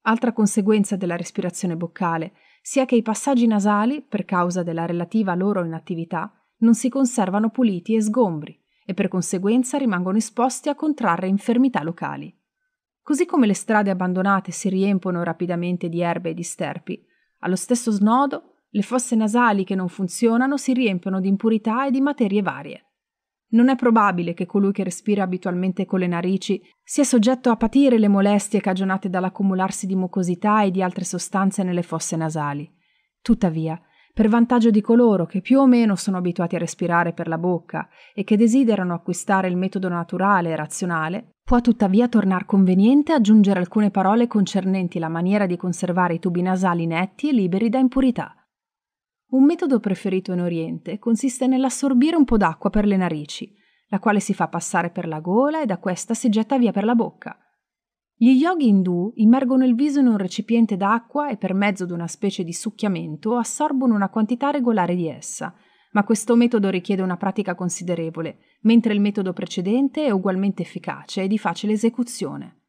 Altra conseguenza della respirazione boccale sia che i passaggi nasali, per causa della relativa loro inattività, non si conservano puliti e sgombri e per conseguenza rimangono esposti a contrarre infermità locali. Così come le strade abbandonate si riempono rapidamente di erbe e di sterpi, allo stesso snodo le fosse nasali che non funzionano si riempiono di impurità e di materie varie non è probabile che colui che respira abitualmente con le narici sia soggetto a patire le molestie cagionate dall'accumularsi di mucosità e di altre sostanze nelle fosse nasali. Tuttavia, per vantaggio di coloro che più o meno sono abituati a respirare per la bocca e che desiderano acquistare il metodo naturale e razionale, può tuttavia tornar conveniente aggiungere alcune parole concernenti la maniera di conservare i tubi nasali netti e liberi da impurità. Un metodo preferito in Oriente consiste nell'assorbire un po' d'acqua per le narici, la quale si fa passare per la gola e da questa si getta via per la bocca. Gli yogi indù immergono il viso in un recipiente d'acqua e per mezzo di una specie di succhiamento assorbono una quantità regolare di essa, ma questo metodo richiede una pratica considerevole, mentre il metodo precedente è ugualmente efficace e di facile esecuzione.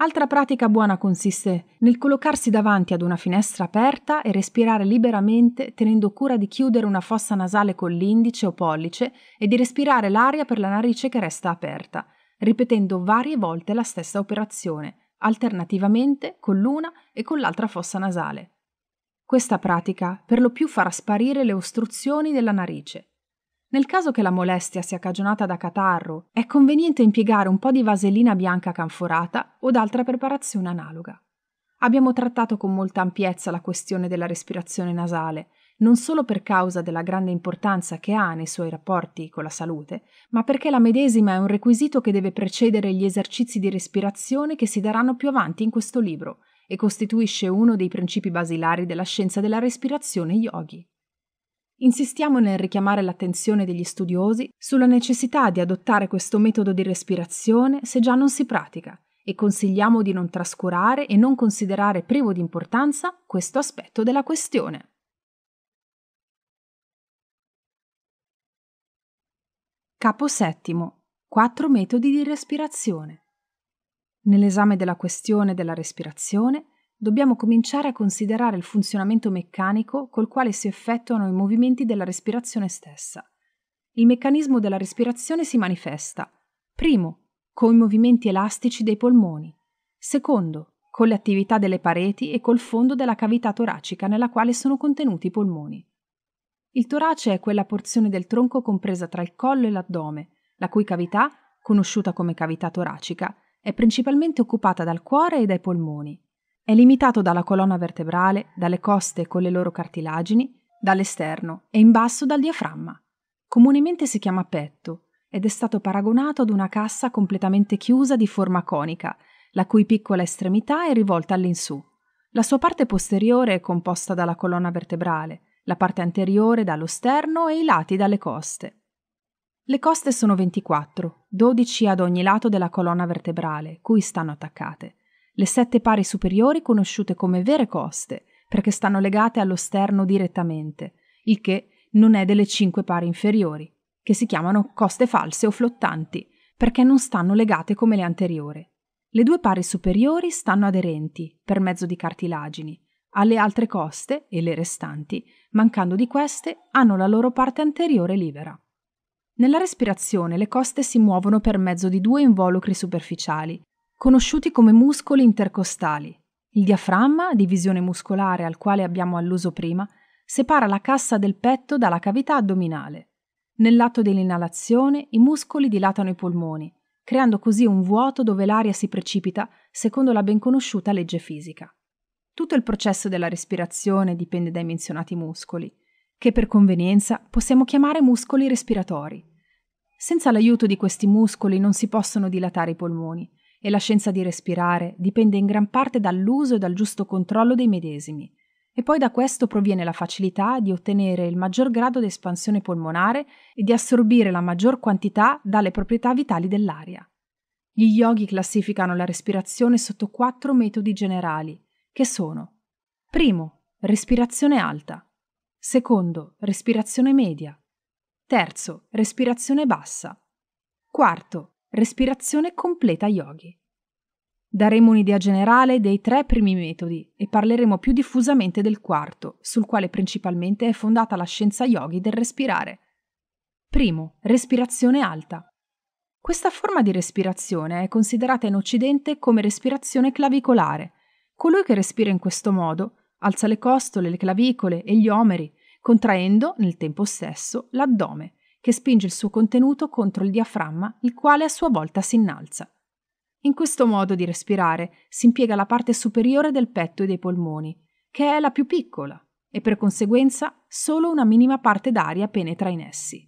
Altra pratica buona consiste nel collocarsi davanti ad una finestra aperta e respirare liberamente tenendo cura di chiudere una fossa nasale con l'indice o pollice e di respirare l'aria per la narice che resta aperta, ripetendo varie volte la stessa operazione, alternativamente con l'una e con l'altra fossa nasale. Questa pratica per lo più farà sparire le ostruzioni della narice. Nel caso che la molestia sia cagionata da catarro, è conveniente impiegare un po' di vaselina bianca canforata o d'altra preparazione analoga. Abbiamo trattato con molta ampiezza la questione della respirazione nasale, non solo per causa della grande importanza che ha nei suoi rapporti con la salute, ma perché la medesima è un requisito che deve precedere gli esercizi di respirazione che si daranno più avanti in questo libro e costituisce uno dei principi basilari della scienza della respirazione yogi. Insistiamo nel richiamare l'attenzione degli studiosi sulla necessità di adottare questo metodo di respirazione se già non si pratica e consigliamo di non trascurare e non considerare privo di importanza questo aspetto della questione. Capo settimo. Quattro metodi di respirazione. Nell'esame della questione della respirazione dobbiamo cominciare a considerare il funzionamento meccanico col quale si effettuano i movimenti della respirazione stessa. Il meccanismo della respirazione si manifesta, primo, con i movimenti elastici dei polmoni, secondo, con l'attività delle pareti e col fondo della cavità toracica nella quale sono contenuti i polmoni. Il torace è quella porzione del tronco compresa tra il collo e l'addome, la cui cavità, conosciuta come cavità toracica, è principalmente occupata dal cuore e dai polmoni, è limitato dalla colonna vertebrale, dalle coste con le loro cartilagini, dall'esterno e in basso dal diaframma. Comunemente si chiama petto ed è stato paragonato ad una cassa completamente chiusa di forma conica, la cui piccola estremità è rivolta all'insù. La sua parte posteriore è composta dalla colonna vertebrale, la parte anteriore dallo sterno e i lati dalle coste. Le coste sono 24, 12 ad ogni lato della colonna vertebrale, cui stanno attaccate le sette pari superiori conosciute come vere coste, perché stanno legate allo sterno direttamente, il che non è delle cinque pari inferiori, che si chiamano coste false o flottanti, perché non stanno legate come le anteriori. Le due pari superiori stanno aderenti, per mezzo di cartilagini, alle altre coste e le restanti, mancando di queste, hanno la loro parte anteriore libera. Nella respirazione le coste si muovono per mezzo di due involucri superficiali, conosciuti come muscoli intercostali. Il diaframma, divisione muscolare al quale abbiamo alluso prima, separa la cassa del petto dalla cavità addominale. Nell'atto dell'inalazione i muscoli dilatano i polmoni, creando così un vuoto dove l'aria si precipita secondo la ben conosciuta legge fisica. Tutto il processo della respirazione dipende dai menzionati muscoli, che per convenienza possiamo chiamare muscoli respiratori. Senza l'aiuto di questi muscoli non si possono dilatare i polmoni e la scienza di respirare dipende in gran parte dall'uso e dal giusto controllo dei medesimi. E poi da questo proviene la facilità di ottenere il maggior grado di espansione polmonare e di assorbire la maggior quantità dalle proprietà vitali dell'aria. Gli yogi classificano la respirazione sotto quattro metodi generali, che sono primo, respirazione alta, secondo, respirazione media, terzo, respirazione bassa, quarto, Respirazione completa yogi. Daremo un'idea generale dei tre primi metodi e parleremo più diffusamente del quarto, sul quale principalmente è fondata la scienza yogi del respirare. Primo, respirazione alta. Questa forma di respirazione è considerata in Occidente come respirazione clavicolare. Colui che respira in questo modo alza le costole, le clavicole e gli omeri, contraendo nel tempo stesso l'addome, che spinge il suo contenuto contro il diaframma, il quale a sua volta si innalza. In questo modo di respirare si impiega la parte superiore del petto e dei polmoni, che è la più piccola, e per conseguenza solo una minima parte d'aria penetra in essi.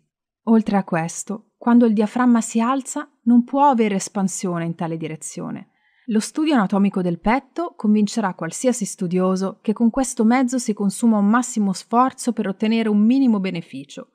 Oltre a questo, quando il diaframma si alza non può avere espansione in tale direzione. Lo studio anatomico del petto convincerà qualsiasi studioso che con questo mezzo si consuma un massimo sforzo per ottenere un minimo beneficio,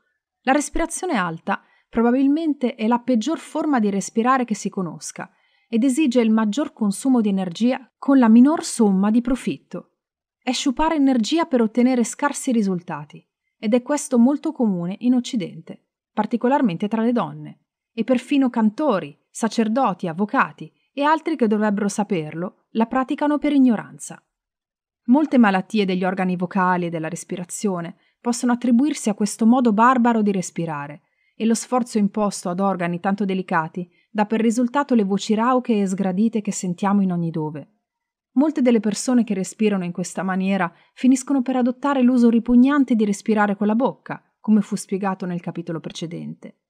la respirazione alta probabilmente è la peggior forma di respirare che si conosca ed esige il maggior consumo di energia con la minor somma di profitto. È sciupare energia per ottenere scarsi risultati ed è questo molto comune in Occidente, particolarmente tra le donne, e perfino cantori, sacerdoti, avvocati e altri che dovrebbero saperlo la praticano per ignoranza. Molte malattie degli organi vocali e della respirazione possono attribuirsi a questo modo barbaro di respirare e lo sforzo imposto ad organi tanto delicati dà per risultato le voci rauche e sgradite che sentiamo in ogni dove. Molte delle persone che respirano in questa maniera finiscono per adottare l'uso ripugnante di respirare con la bocca, come fu spiegato nel capitolo precedente.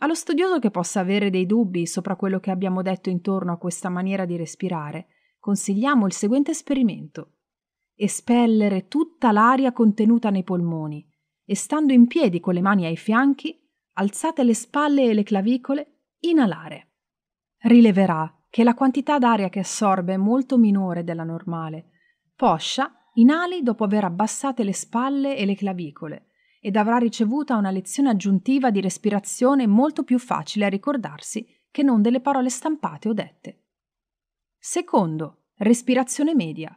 Allo studioso che possa avere dei dubbi sopra quello che abbiamo detto intorno a questa maniera di respirare, consigliamo il seguente esperimento espellere tutta l'aria contenuta nei polmoni e stando in piedi con le mani ai fianchi, alzate le spalle e le clavicole, inalare. Rileverà che la quantità d'aria che assorbe è molto minore della normale. Poscia inali dopo aver abbassate le spalle e le clavicole ed avrà ricevuta una lezione aggiuntiva di respirazione molto più facile a ricordarsi che non delle parole stampate o dette. Secondo, respirazione media.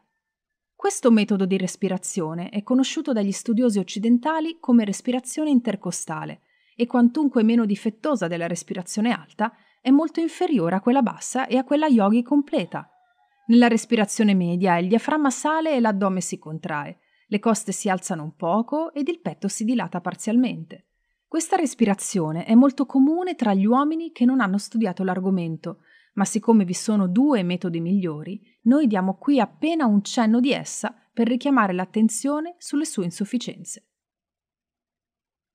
Questo metodo di respirazione è conosciuto dagli studiosi occidentali come respirazione intercostale e quantunque meno difettosa della respirazione alta, è molto inferiore a quella bassa e a quella yogi completa. Nella respirazione media il diaframma sale e l'addome si contrae, le coste si alzano un poco ed il petto si dilata parzialmente. Questa respirazione è molto comune tra gli uomini che non hanno studiato l'argomento ma siccome vi sono due metodi migliori, noi diamo qui appena un cenno di essa per richiamare l'attenzione sulle sue insufficienze.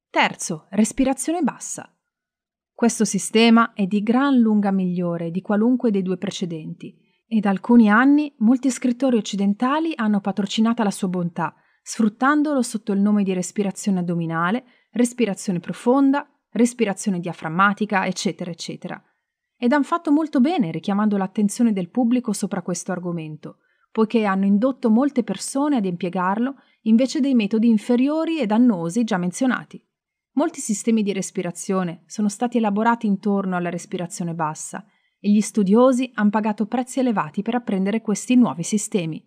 Terzo, respirazione bassa. Questo sistema è di gran lunga migliore di qualunque dei due precedenti e da alcuni anni molti scrittori occidentali hanno patrocinata la sua bontà, sfruttandolo sotto il nome di respirazione addominale, respirazione profonda, respirazione diaframmatica, eccetera, eccetera ed hanno fatto molto bene richiamando l'attenzione del pubblico sopra questo argomento, poiché hanno indotto molte persone ad impiegarlo invece dei metodi inferiori e dannosi già menzionati. Molti sistemi di respirazione sono stati elaborati intorno alla respirazione bassa e gli studiosi hanno pagato prezzi elevati per apprendere questi nuovi sistemi.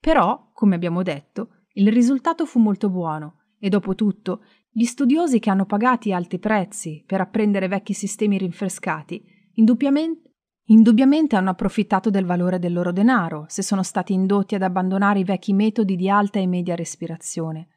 Però, come abbiamo detto, il risultato fu molto buono e dopo tutto gli studiosi che hanno pagati alti prezzi per apprendere vecchi sistemi rinfrescati Indubbiamente, indubbiamente hanno approfittato del valore del loro denaro, se sono stati indotti ad abbandonare i vecchi metodi di alta e media respirazione.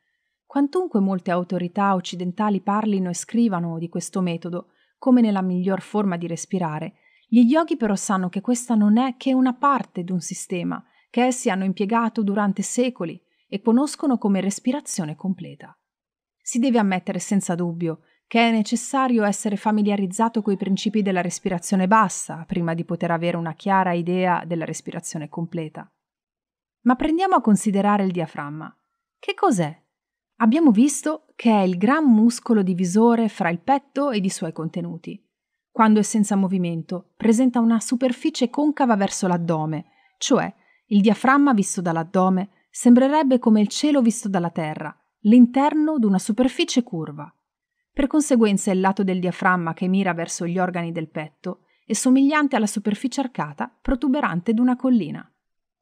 Quantunque molte autorità occidentali parlino e scrivano di questo metodo, come nella miglior forma di respirare, gli yogi però sanno che questa non è che una parte di un sistema che essi hanno impiegato durante secoli e conoscono come respirazione completa. Si deve ammettere senza dubbio che è necessario essere familiarizzato coi principi della respirazione bassa prima di poter avere una chiara idea della respirazione completa. Ma prendiamo a considerare il diaframma. Che cos'è? Abbiamo visto che è il gran muscolo divisore fra il petto ed i suoi contenuti. Quando è senza movimento, presenta una superficie concava verso l'addome, cioè il diaframma visto dall'addome sembrerebbe come il cielo visto dalla terra, l'interno di una superficie curva. Per conseguenza il lato del diaframma che mira verso gli organi del petto è somigliante alla superficie arcata protuberante d'una collina.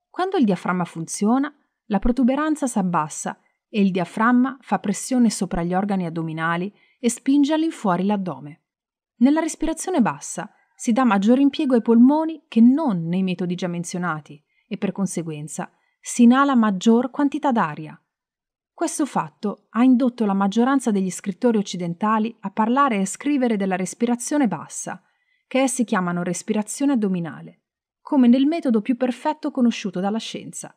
Quando il diaframma funziona, la protuberanza si abbassa e il diaframma fa pressione sopra gli organi addominali e spinge all'infuori l'addome. Nella respirazione bassa si dà maggiore impiego ai polmoni che non nei metodi già menzionati e per conseguenza si inala maggior quantità d'aria, questo fatto ha indotto la maggioranza degli scrittori occidentali a parlare e scrivere della respirazione bassa, che essi chiamano respirazione addominale, come nel metodo più perfetto conosciuto dalla scienza.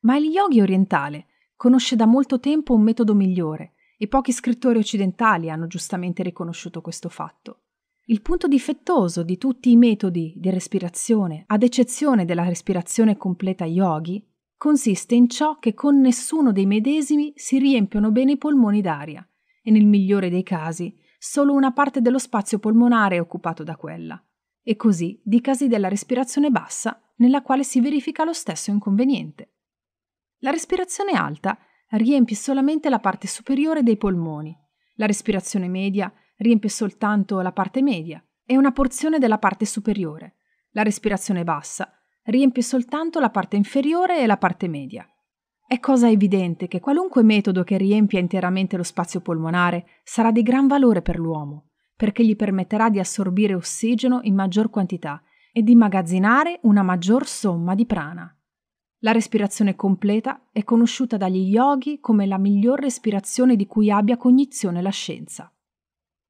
Ma il yogi orientale conosce da molto tempo un metodo migliore e pochi scrittori occidentali hanno giustamente riconosciuto questo fatto. Il punto difettoso di tutti i metodi di respirazione, ad eccezione della respirazione completa yogi, consiste in ciò che con nessuno dei medesimi si riempiono bene i polmoni d'aria e nel migliore dei casi solo una parte dello spazio polmonare è occupato da quella, e così di casi della respirazione bassa nella quale si verifica lo stesso inconveniente. La respirazione alta riempie solamente la parte superiore dei polmoni, la respirazione media riempie soltanto la parte media e una porzione della parte superiore, la respirazione bassa riempie soltanto la parte inferiore e la parte media. È cosa evidente che qualunque metodo che riempia interamente lo spazio polmonare sarà di gran valore per l'uomo, perché gli permetterà di assorbire ossigeno in maggior quantità e di immagazzinare una maggior somma di prana. La respirazione completa è conosciuta dagli yogi come la miglior respirazione di cui abbia cognizione la scienza.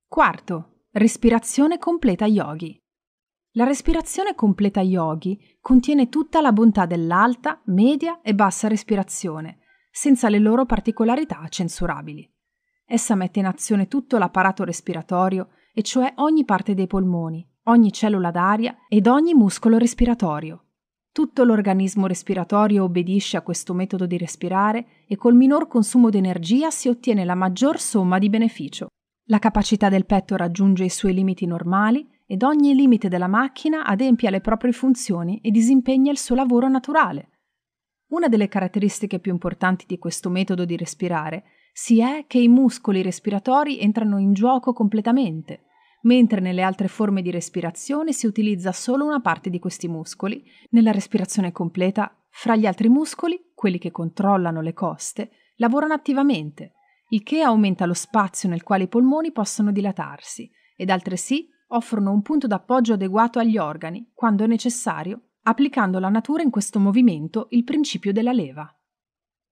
Quarto, respirazione completa yogi. La respirazione completa yogi contiene tutta la bontà dell'alta, media e bassa respirazione, senza le loro particolarità censurabili. Essa mette in azione tutto l'apparato respiratorio, e cioè ogni parte dei polmoni, ogni cellula d'aria ed ogni muscolo respiratorio. Tutto l'organismo respiratorio obbedisce a questo metodo di respirare e col minor consumo di energia si ottiene la maggior somma di beneficio. La capacità del petto raggiunge i suoi limiti normali ed ogni limite della macchina adempie alle proprie funzioni e disimpegna il suo lavoro naturale. Una delle caratteristiche più importanti di questo metodo di respirare si è che i muscoli respiratori entrano in gioco completamente, mentre nelle altre forme di respirazione si utilizza solo una parte di questi muscoli, nella respirazione completa, fra gli altri muscoli, quelli che controllano le coste, lavorano attivamente, il che aumenta lo spazio nel quale i polmoni possono dilatarsi ed altresì offrono un punto d'appoggio adeguato agli organi, quando è necessario, applicando la natura in questo movimento il principio della leva.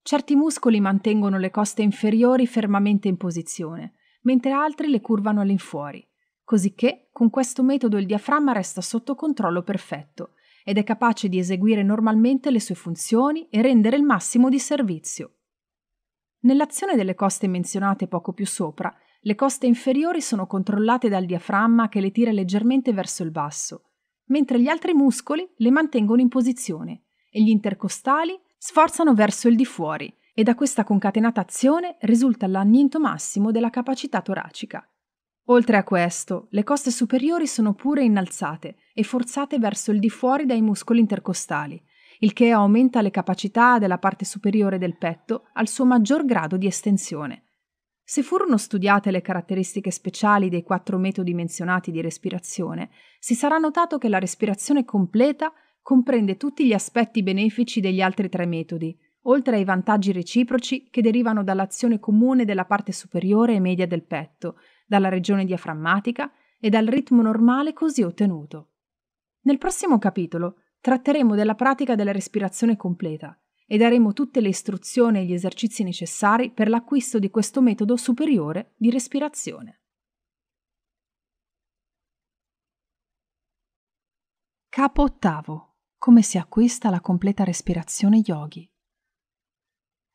Certi muscoli mantengono le coste inferiori fermamente in posizione, mentre altri le curvano all'infuori, cosicché con questo metodo il diaframma resta sotto controllo perfetto ed è capace di eseguire normalmente le sue funzioni e rendere il massimo di servizio. Nell'azione delle coste menzionate poco più sopra le coste inferiori sono controllate dal diaframma che le tira leggermente verso il basso, mentre gli altri muscoli le mantengono in posizione e gli intercostali sforzano verso il di fuori e da questa concatenata azione risulta l'anniento massimo della capacità toracica. Oltre a questo, le coste superiori sono pure innalzate e forzate verso il di fuori dai muscoli intercostali, il che aumenta le capacità della parte superiore del petto al suo maggior grado di estensione. Se furono studiate le caratteristiche speciali dei quattro metodi menzionati di respirazione, si sarà notato che la respirazione completa comprende tutti gli aspetti benefici degli altri tre metodi, oltre ai vantaggi reciproci che derivano dall'azione comune della parte superiore e media del petto, dalla regione diaframmatica e dal ritmo normale così ottenuto. Nel prossimo capitolo tratteremo della pratica della respirazione completa, e daremo tutte le istruzioni e gli esercizi necessari per l'acquisto di questo metodo superiore di respirazione. Capo ottavo. Come si acquista la completa respirazione yogi?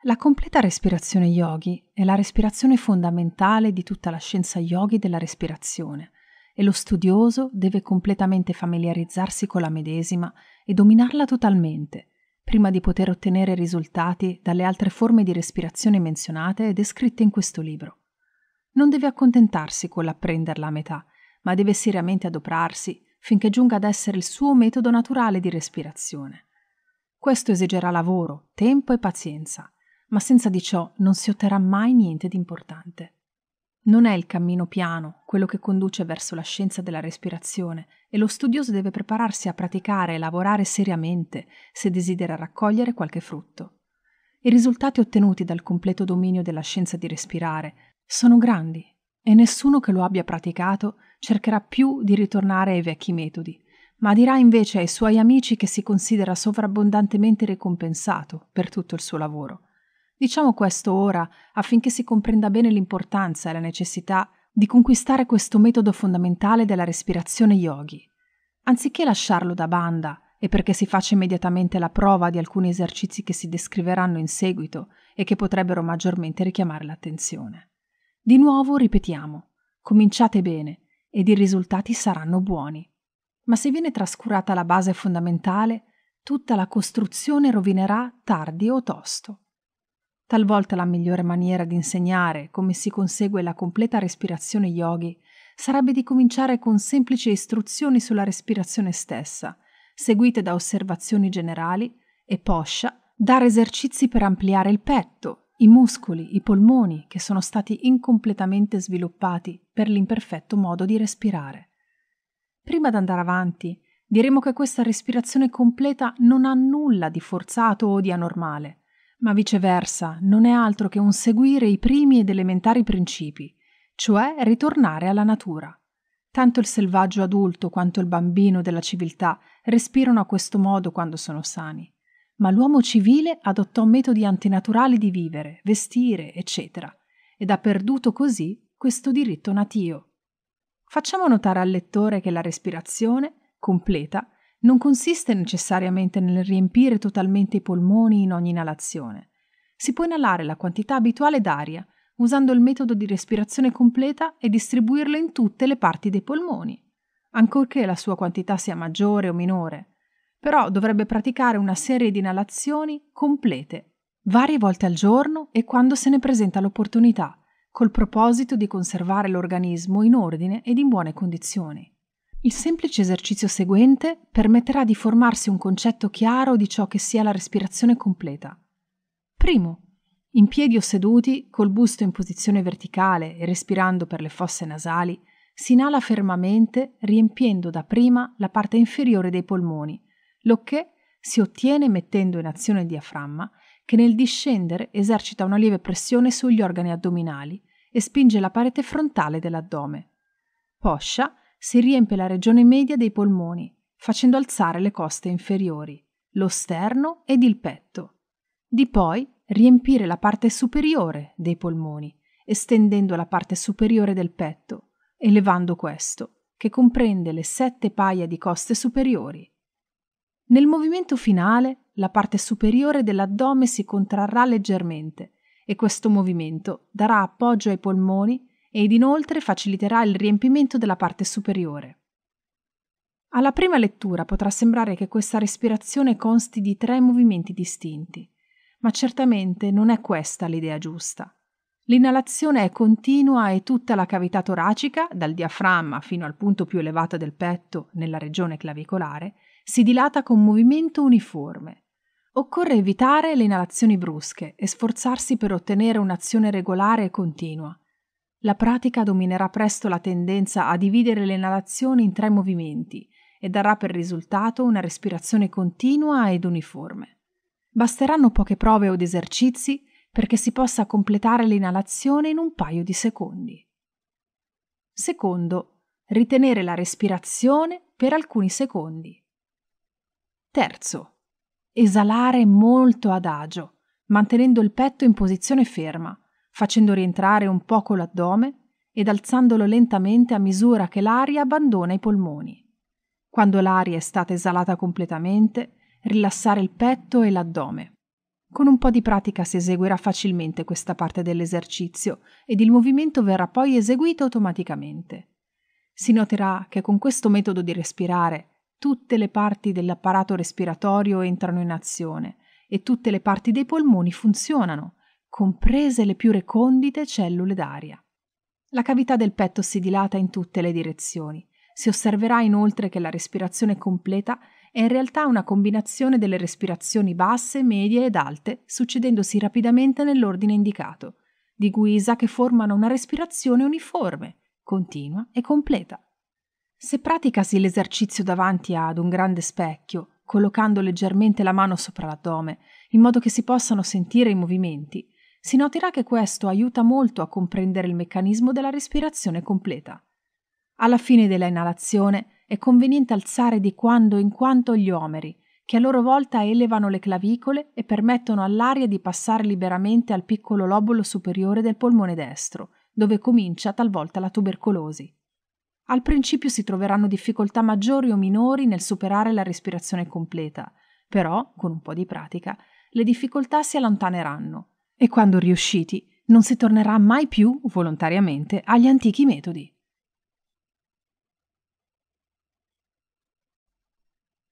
La completa respirazione yogi è la respirazione fondamentale di tutta la scienza yogi della respirazione e lo studioso deve completamente familiarizzarsi con la medesima e dominarla totalmente, prima di poter ottenere risultati dalle altre forme di respirazione menzionate e descritte in questo libro. Non deve accontentarsi con l'apprenderla a metà, ma deve seriamente adoperarsi finché giunga ad essere il suo metodo naturale di respirazione. Questo esigerà lavoro, tempo e pazienza, ma senza di ciò non si otterrà mai niente di importante. Non è il cammino piano quello che conduce verso la scienza della respirazione e lo studioso deve prepararsi a praticare e lavorare seriamente se desidera raccogliere qualche frutto. I risultati ottenuti dal completo dominio della scienza di respirare sono grandi e nessuno che lo abbia praticato cercherà più di ritornare ai vecchi metodi, ma dirà invece ai suoi amici che si considera sovrabbondantemente ricompensato per tutto il suo lavoro Diciamo questo ora affinché si comprenda bene l'importanza e la necessità di conquistare questo metodo fondamentale della respirazione yogi. Anziché lasciarlo da banda e perché si faccia immediatamente la prova di alcuni esercizi che si descriveranno in seguito e che potrebbero maggiormente richiamare l'attenzione. Di nuovo ripetiamo, cominciate bene ed i risultati saranno buoni. Ma se viene trascurata la base fondamentale, tutta la costruzione rovinerà tardi o tosto. Talvolta la migliore maniera di insegnare come si consegue la completa respirazione yogi sarebbe di cominciare con semplici istruzioni sulla respirazione stessa, seguite da osservazioni generali e poscia dare esercizi per ampliare il petto, i muscoli, i polmoni che sono stati incompletamente sviluppati per l'imperfetto modo di respirare. Prima di andare avanti, diremo che questa respirazione completa non ha nulla di forzato o di anormale ma viceversa non è altro che un seguire i primi ed elementari principi, cioè ritornare alla natura. Tanto il selvaggio adulto quanto il bambino della civiltà respirano a questo modo quando sono sani, ma l'uomo civile adottò metodi antinaturali di vivere, vestire, eccetera, ed ha perduto così questo diritto natio. Facciamo notare al lettore che la respirazione, completa, non consiste necessariamente nel riempire totalmente i polmoni in ogni inalazione. Si può inalare la quantità abituale d'aria usando il metodo di respirazione completa e distribuirlo in tutte le parti dei polmoni, ancorché la sua quantità sia maggiore o minore. Però dovrebbe praticare una serie di inalazioni complete, varie volte al giorno e quando se ne presenta l'opportunità, col proposito di conservare l'organismo in ordine ed in buone condizioni. Il semplice esercizio seguente permetterà di formarsi un concetto chiaro di ciò che sia la respirazione completa. Primo, in piedi o seduti, col busto in posizione verticale e respirando per le fosse nasali, si inala fermamente riempiendo da prima la parte inferiore dei polmoni, lo che si ottiene mettendo in azione il diaframma, che nel discendere esercita una lieve pressione sugli organi addominali e spinge la parete frontale dell'addome. Poscia, si riempie la regione media dei polmoni, facendo alzare le coste inferiori, lo sterno ed il petto. Di poi riempire la parte superiore dei polmoni, estendendo la parte superiore del petto, elevando questo, che comprende le sette paia di coste superiori. Nel movimento finale, la parte superiore dell'addome si contrarrà leggermente e questo movimento darà appoggio ai polmoni ed inoltre faciliterà il riempimento della parte superiore. Alla prima lettura potrà sembrare che questa respirazione consti di tre movimenti distinti, ma certamente non è questa l'idea giusta. L'inalazione è continua e tutta la cavità toracica, dal diaframma fino al punto più elevato del petto, nella regione clavicolare, si dilata con movimento uniforme. Occorre evitare le inalazioni brusche e sforzarsi per ottenere un'azione regolare e continua, la pratica dominerà presto la tendenza a dividere l'inalazione in tre movimenti e darà per risultato una respirazione continua ed uniforme. Basteranno poche prove o esercizi perché si possa completare l'inalazione in un paio di secondi. Secondo, ritenere la respirazione per alcuni secondi. Terzo, esalare molto adagio, mantenendo il petto in posizione ferma, facendo rientrare un poco l'addome ed alzandolo lentamente a misura che l'aria abbandona i polmoni. Quando l'aria è stata esalata completamente, rilassare il petto e l'addome. Con un po' di pratica si eseguirà facilmente questa parte dell'esercizio ed il movimento verrà poi eseguito automaticamente. Si noterà che con questo metodo di respirare tutte le parti dell'apparato respiratorio entrano in azione e tutte le parti dei polmoni funzionano, comprese le più recondite cellule d'aria. La cavità del petto si dilata in tutte le direzioni. Si osserverà inoltre che la respirazione completa è in realtà una combinazione delle respirazioni basse, medie ed alte, succedendosi rapidamente nell'ordine indicato, di guisa che formano una respirazione uniforme, continua e completa. Se praticasi l'esercizio davanti ad un grande specchio, collocando leggermente la mano sopra l'addome, in modo che si possano sentire i movimenti, si noterà che questo aiuta molto a comprendere il meccanismo della respirazione completa. Alla fine della inalazione è conveniente alzare di quando in quando gli omeri, che a loro volta elevano le clavicole e permettono all'aria di passare liberamente al piccolo lobulo superiore del polmone destro, dove comincia talvolta la tubercolosi. Al principio si troveranno difficoltà maggiori o minori nel superare la respirazione completa, però, con un po' di pratica, le difficoltà si allontaneranno e quando riusciti non si tornerà mai più volontariamente agli antichi metodi.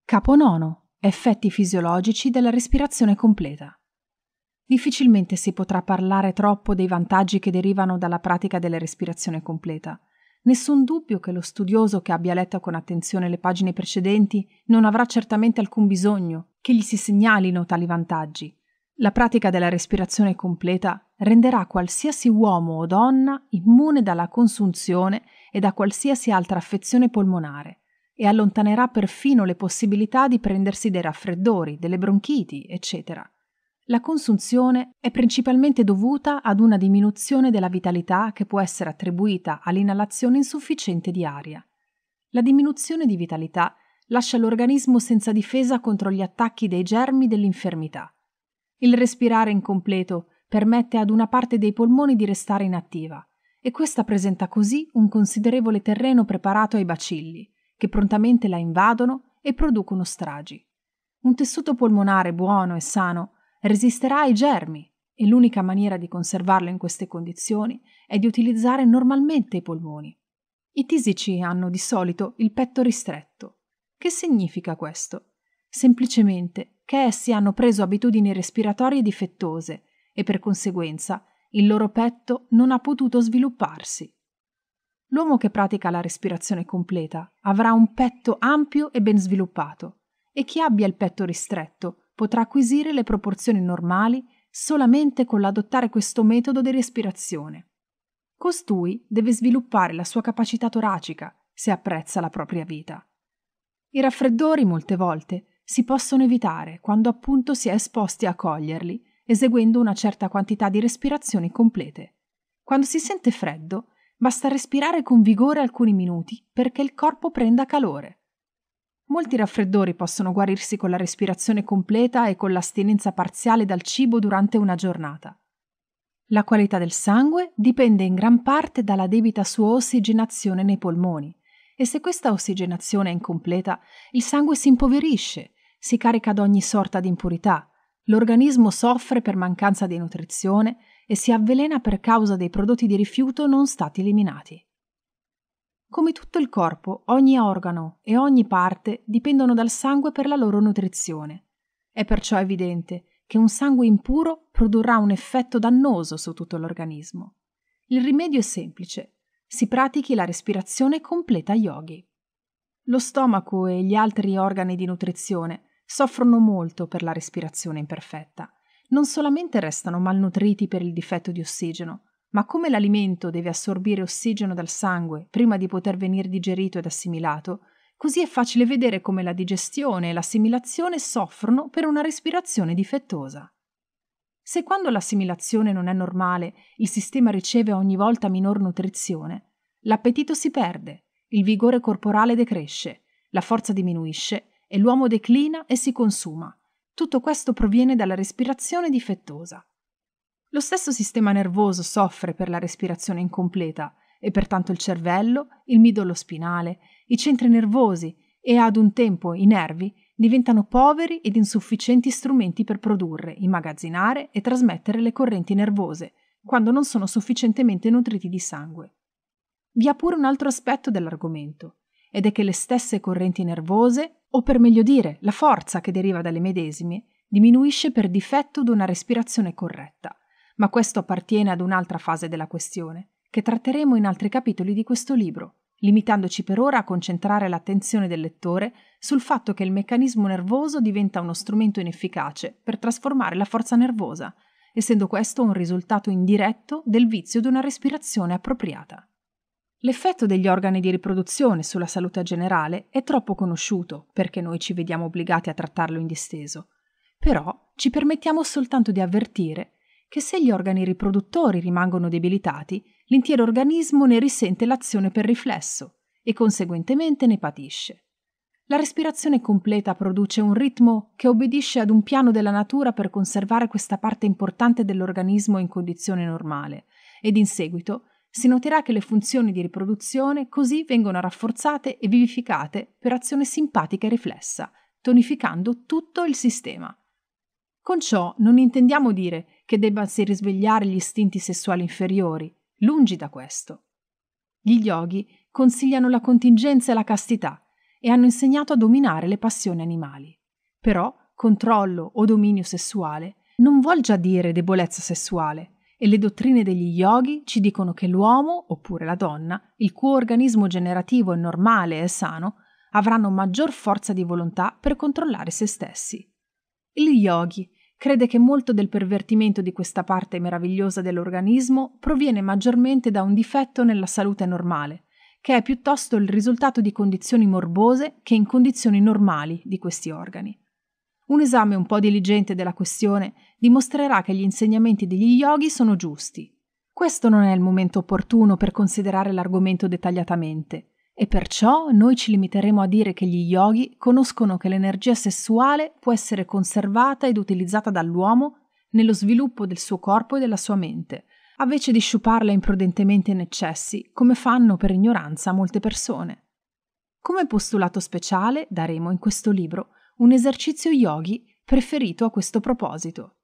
Capo 9. Effetti fisiologici della respirazione completa. Difficilmente si potrà parlare troppo dei vantaggi che derivano dalla pratica della respirazione completa. Nessun dubbio che lo studioso che abbia letto con attenzione le pagine precedenti non avrà certamente alcun bisogno che gli si segnalino tali vantaggi, la pratica della respirazione completa renderà qualsiasi uomo o donna immune dalla consunzione e da qualsiasi altra affezione polmonare e allontanerà perfino le possibilità di prendersi dei raffreddori, delle bronchiti, eccetera. La consunzione è principalmente dovuta ad una diminuzione della vitalità che può essere attribuita all'inalazione insufficiente di aria. La diminuzione di vitalità lascia l'organismo senza difesa contro gli attacchi dei germi dell'infermità il respirare incompleto permette ad una parte dei polmoni di restare inattiva e questa presenta così un considerevole terreno preparato ai bacilli, che prontamente la invadono e producono stragi. Un tessuto polmonare buono e sano resisterà ai germi e l'unica maniera di conservarlo in queste condizioni è di utilizzare normalmente i polmoni. I tisici hanno di solito il petto ristretto. Che significa questo? semplicemente che essi hanno preso abitudini respiratorie difettose e per conseguenza il loro petto non ha potuto svilupparsi. L'uomo che pratica la respirazione completa avrà un petto ampio e ben sviluppato e chi abbia il petto ristretto potrà acquisire le proporzioni normali solamente con l'adottare questo metodo di respirazione. Costui deve sviluppare la sua capacità toracica se apprezza la propria vita. I raffreddori molte volte si possono evitare quando appunto si è esposti a coglierli, eseguendo una certa quantità di respirazioni complete. Quando si sente freddo, basta respirare con vigore alcuni minuti perché il corpo prenda calore. Molti raffreddori possono guarirsi con la respirazione completa e con l'astinenza parziale dal cibo durante una giornata. La qualità del sangue dipende in gran parte dalla debita sua ossigenazione nei polmoni e se questa ossigenazione è incompleta, il sangue si impoverisce si carica d'ogni sorta di impurità, l'organismo soffre per mancanza di nutrizione e si avvelena per causa dei prodotti di rifiuto non stati eliminati. Come tutto il corpo, ogni organo e ogni parte dipendono dal sangue per la loro nutrizione. È perciò evidente che un sangue impuro produrrà un effetto dannoso su tutto l'organismo. Il rimedio è semplice. Si pratichi la respirazione completa yogi. Lo stomaco e gli altri organi di nutrizione soffrono molto per la respirazione imperfetta. Non solamente restano malnutriti per il difetto di ossigeno, ma come l'alimento deve assorbire ossigeno dal sangue prima di poter venire digerito ed assimilato, così è facile vedere come la digestione e l'assimilazione soffrono per una respirazione difettosa. Se quando l'assimilazione non è normale il sistema riceve ogni volta minor nutrizione, l'appetito si perde, il vigore corporale decresce, la forza diminuisce e l'uomo declina e si consuma. Tutto questo proviene dalla respirazione difettosa. Lo stesso sistema nervoso soffre per la respirazione incompleta e pertanto il cervello, il midollo spinale, i centri nervosi e ad un tempo i nervi diventano poveri ed insufficienti strumenti per produrre, immagazzinare e trasmettere le correnti nervose, quando non sono sufficientemente nutriti di sangue. Vi ha pure un altro aspetto dell'argomento, ed è che le stesse correnti nervose o per meglio dire la forza che deriva dalle medesime, diminuisce per difetto di una respirazione corretta, ma questo appartiene ad un'altra fase della questione, che tratteremo in altri capitoli di questo libro, limitandoci per ora a concentrare l'attenzione del lettore sul fatto che il meccanismo nervoso diventa uno strumento inefficace per trasformare la forza nervosa, essendo questo un risultato indiretto del vizio di una respirazione appropriata. L'effetto degli organi di riproduzione sulla salute generale è troppo conosciuto perché noi ci vediamo obbligati a trattarlo in disteso, però ci permettiamo soltanto di avvertire che se gli organi riproduttori rimangono debilitati, l'intero organismo ne risente l'azione per riflesso e conseguentemente ne patisce. La respirazione completa produce un ritmo che obbedisce ad un piano della natura per conservare questa parte importante dell'organismo in condizione normale ed in seguito si noterà che le funzioni di riproduzione così vengono rafforzate e vivificate per azione simpatica e riflessa, tonificando tutto il sistema. Con ciò non intendiamo dire che debbansi risvegliare gli istinti sessuali inferiori, lungi da questo. Gli yogi consigliano la contingenza e la castità e hanno insegnato a dominare le passioni animali. Però controllo o dominio sessuale non vuol già dire debolezza sessuale, e le dottrine degli yogi ci dicono che l'uomo, oppure la donna, il cui organismo generativo è normale e sano, avranno maggior forza di volontà per controllare se stessi. Gli yogi crede che molto del pervertimento di questa parte meravigliosa dell'organismo proviene maggiormente da un difetto nella salute normale, che è piuttosto il risultato di condizioni morbose che in condizioni normali di questi organi. Un esame un po' diligente della questione dimostrerà che gli insegnamenti degli yogi sono giusti. Questo non è il momento opportuno per considerare l'argomento dettagliatamente e perciò noi ci limiteremo a dire che gli yogi conoscono che l'energia sessuale può essere conservata ed utilizzata dall'uomo nello sviluppo del suo corpo e della sua mente, invece di sciuparla imprudentemente in eccessi, come fanno per ignoranza molte persone. Come postulato speciale daremo in questo libro un esercizio yogi preferito a questo proposito.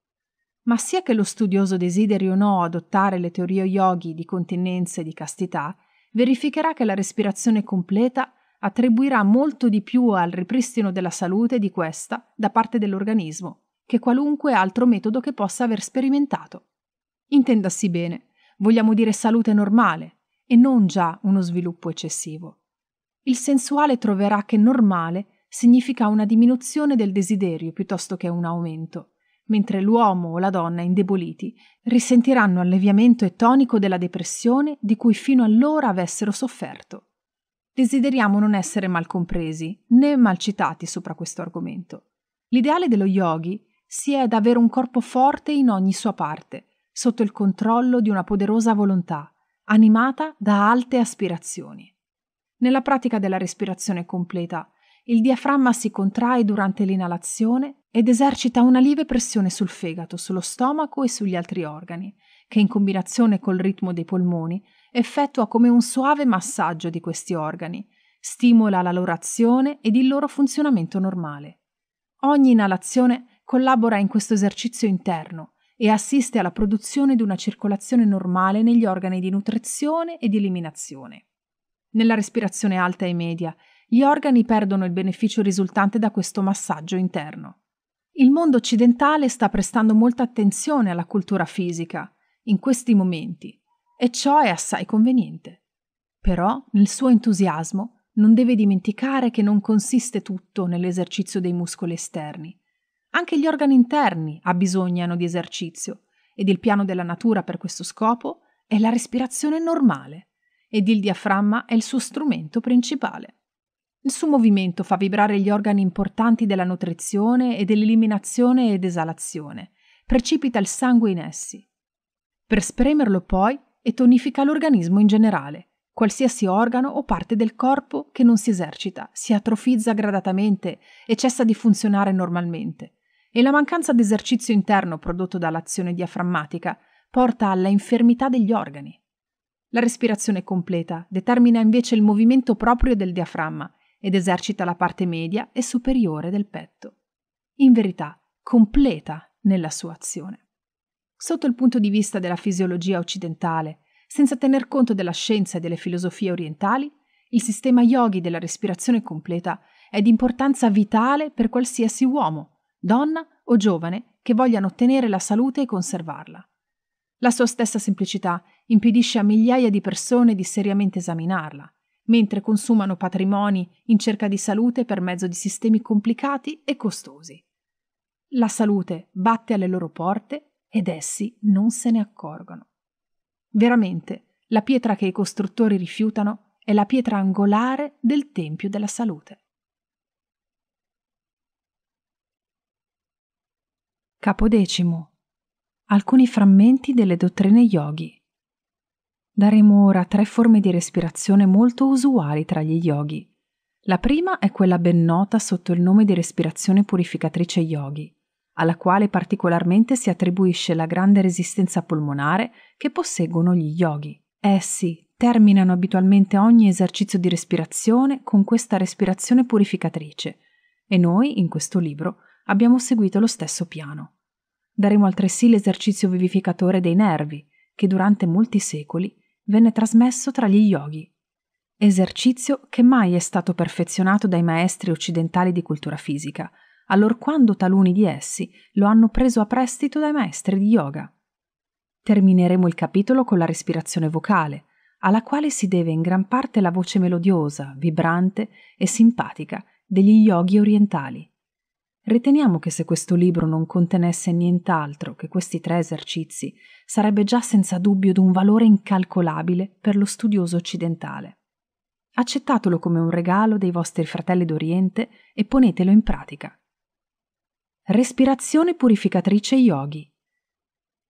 Ma sia che lo studioso desideri o no adottare le teorie yogi di continenza e di castità, verificherà che la respirazione completa attribuirà molto di più al ripristino della salute di questa da parte dell'organismo che qualunque altro metodo che possa aver sperimentato. Intendassi bene, vogliamo dire salute normale e non già uno sviluppo eccessivo. Il sensuale troverà che normale è significa una diminuzione del desiderio piuttosto che un aumento, mentre l'uomo o la donna indeboliti risentiranno alleviamento e tonico della depressione di cui fino allora avessero sofferto. Desideriamo non essere mal compresi né mal citati sopra questo argomento. L'ideale dello yogi sia ad avere un corpo forte in ogni sua parte, sotto il controllo di una poderosa volontà, animata da alte aspirazioni. Nella pratica della respirazione completa il diaframma si contrae durante l'inalazione ed esercita una lieve pressione sul fegato, sullo stomaco e sugli altri organi, che in combinazione col ritmo dei polmoni effettua come un suave massaggio di questi organi, stimola la loro azione ed il loro funzionamento normale. Ogni inalazione collabora in questo esercizio interno e assiste alla produzione di una circolazione normale negli organi di nutrizione ed eliminazione. Nella respirazione alta e media gli organi perdono il beneficio risultante da questo massaggio interno. Il mondo occidentale sta prestando molta attenzione alla cultura fisica in questi momenti e ciò è assai conveniente. Però, nel suo entusiasmo, non deve dimenticare che non consiste tutto nell'esercizio dei muscoli esterni. Anche gli organi interni abbisognano di esercizio ed il piano della natura per questo scopo è la respirazione normale ed il diaframma è il suo strumento principale. Il suo movimento fa vibrare gli organi importanti della nutrizione e dell'eliminazione ed esalazione, precipita il sangue in essi. Per spremerlo poi e tonifica l'organismo in generale, qualsiasi organo o parte del corpo che non si esercita, si atrofizza gradatamente e cessa di funzionare normalmente, e la mancanza di esercizio interno prodotto dall'azione diaframmatica porta alla infermità degli organi. La respirazione completa determina invece il movimento proprio del diaframma ed esercita la parte media e superiore del petto. In verità, completa nella sua azione. Sotto il punto di vista della fisiologia occidentale, senza tener conto della scienza e delle filosofie orientali, il sistema yogi della respirazione completa è di importanza vitale per qualsiasi uomo, donna o giovane che vogliano ottenere la salute e conservarla. La sua stessa semplicità impedisce a migliaia di persone di seriamente esaminarla, mentre consumano patrimoni in cerca di salute per mezzo di sistemi complicati e costosi. La salute batte alle loro porte ed essi non se ne accorgono. Veramente, la pietra che i costruttori rifiutano è la pietra angolare del Tempio della Salute. Capodecimo. Alcuni frammenti delle dottrine yogi daremo ora tre forme di respirazione molto usuali tra gli yogi. La prima è quella ben nota sotto il nome di respirazione purificatrice yogi, alla quale particolarmente si attribuisce la grande resistenza polmonare che posseggono gli yogi. Essi terminano abitualmente ogni esercizio di respirazione con questa respirazione purificatrice e noi, in questo libro, abbiamo seguito lo stesso piano. Daremo altresì l'esercizio vivificatore dei nervi, che durante molti secoli venne trasmesso tra gli yogi, esercizio che mai è stato perfezionato dai maestri occidentali di cultura fisica, allorquando taluni di essi lo hanno preso a prestito dai maestri di yoga. Termineremo il capitolo con la respirazione vocale, alla quale si deve in gran parte la voce melodiosa, vibrante e simpatica degli yogi orientali. Riteniamo che se questo libro non contenesse nient'altro che questi tre esercizi, sarebbe già senza dubbio d'un valore incalcolabile per lo studioso occidentale. Accettatelo come un regalo dei vostri fratelli d'Oriente e ponetelo in pratica. Respirazione purificatrice yogi.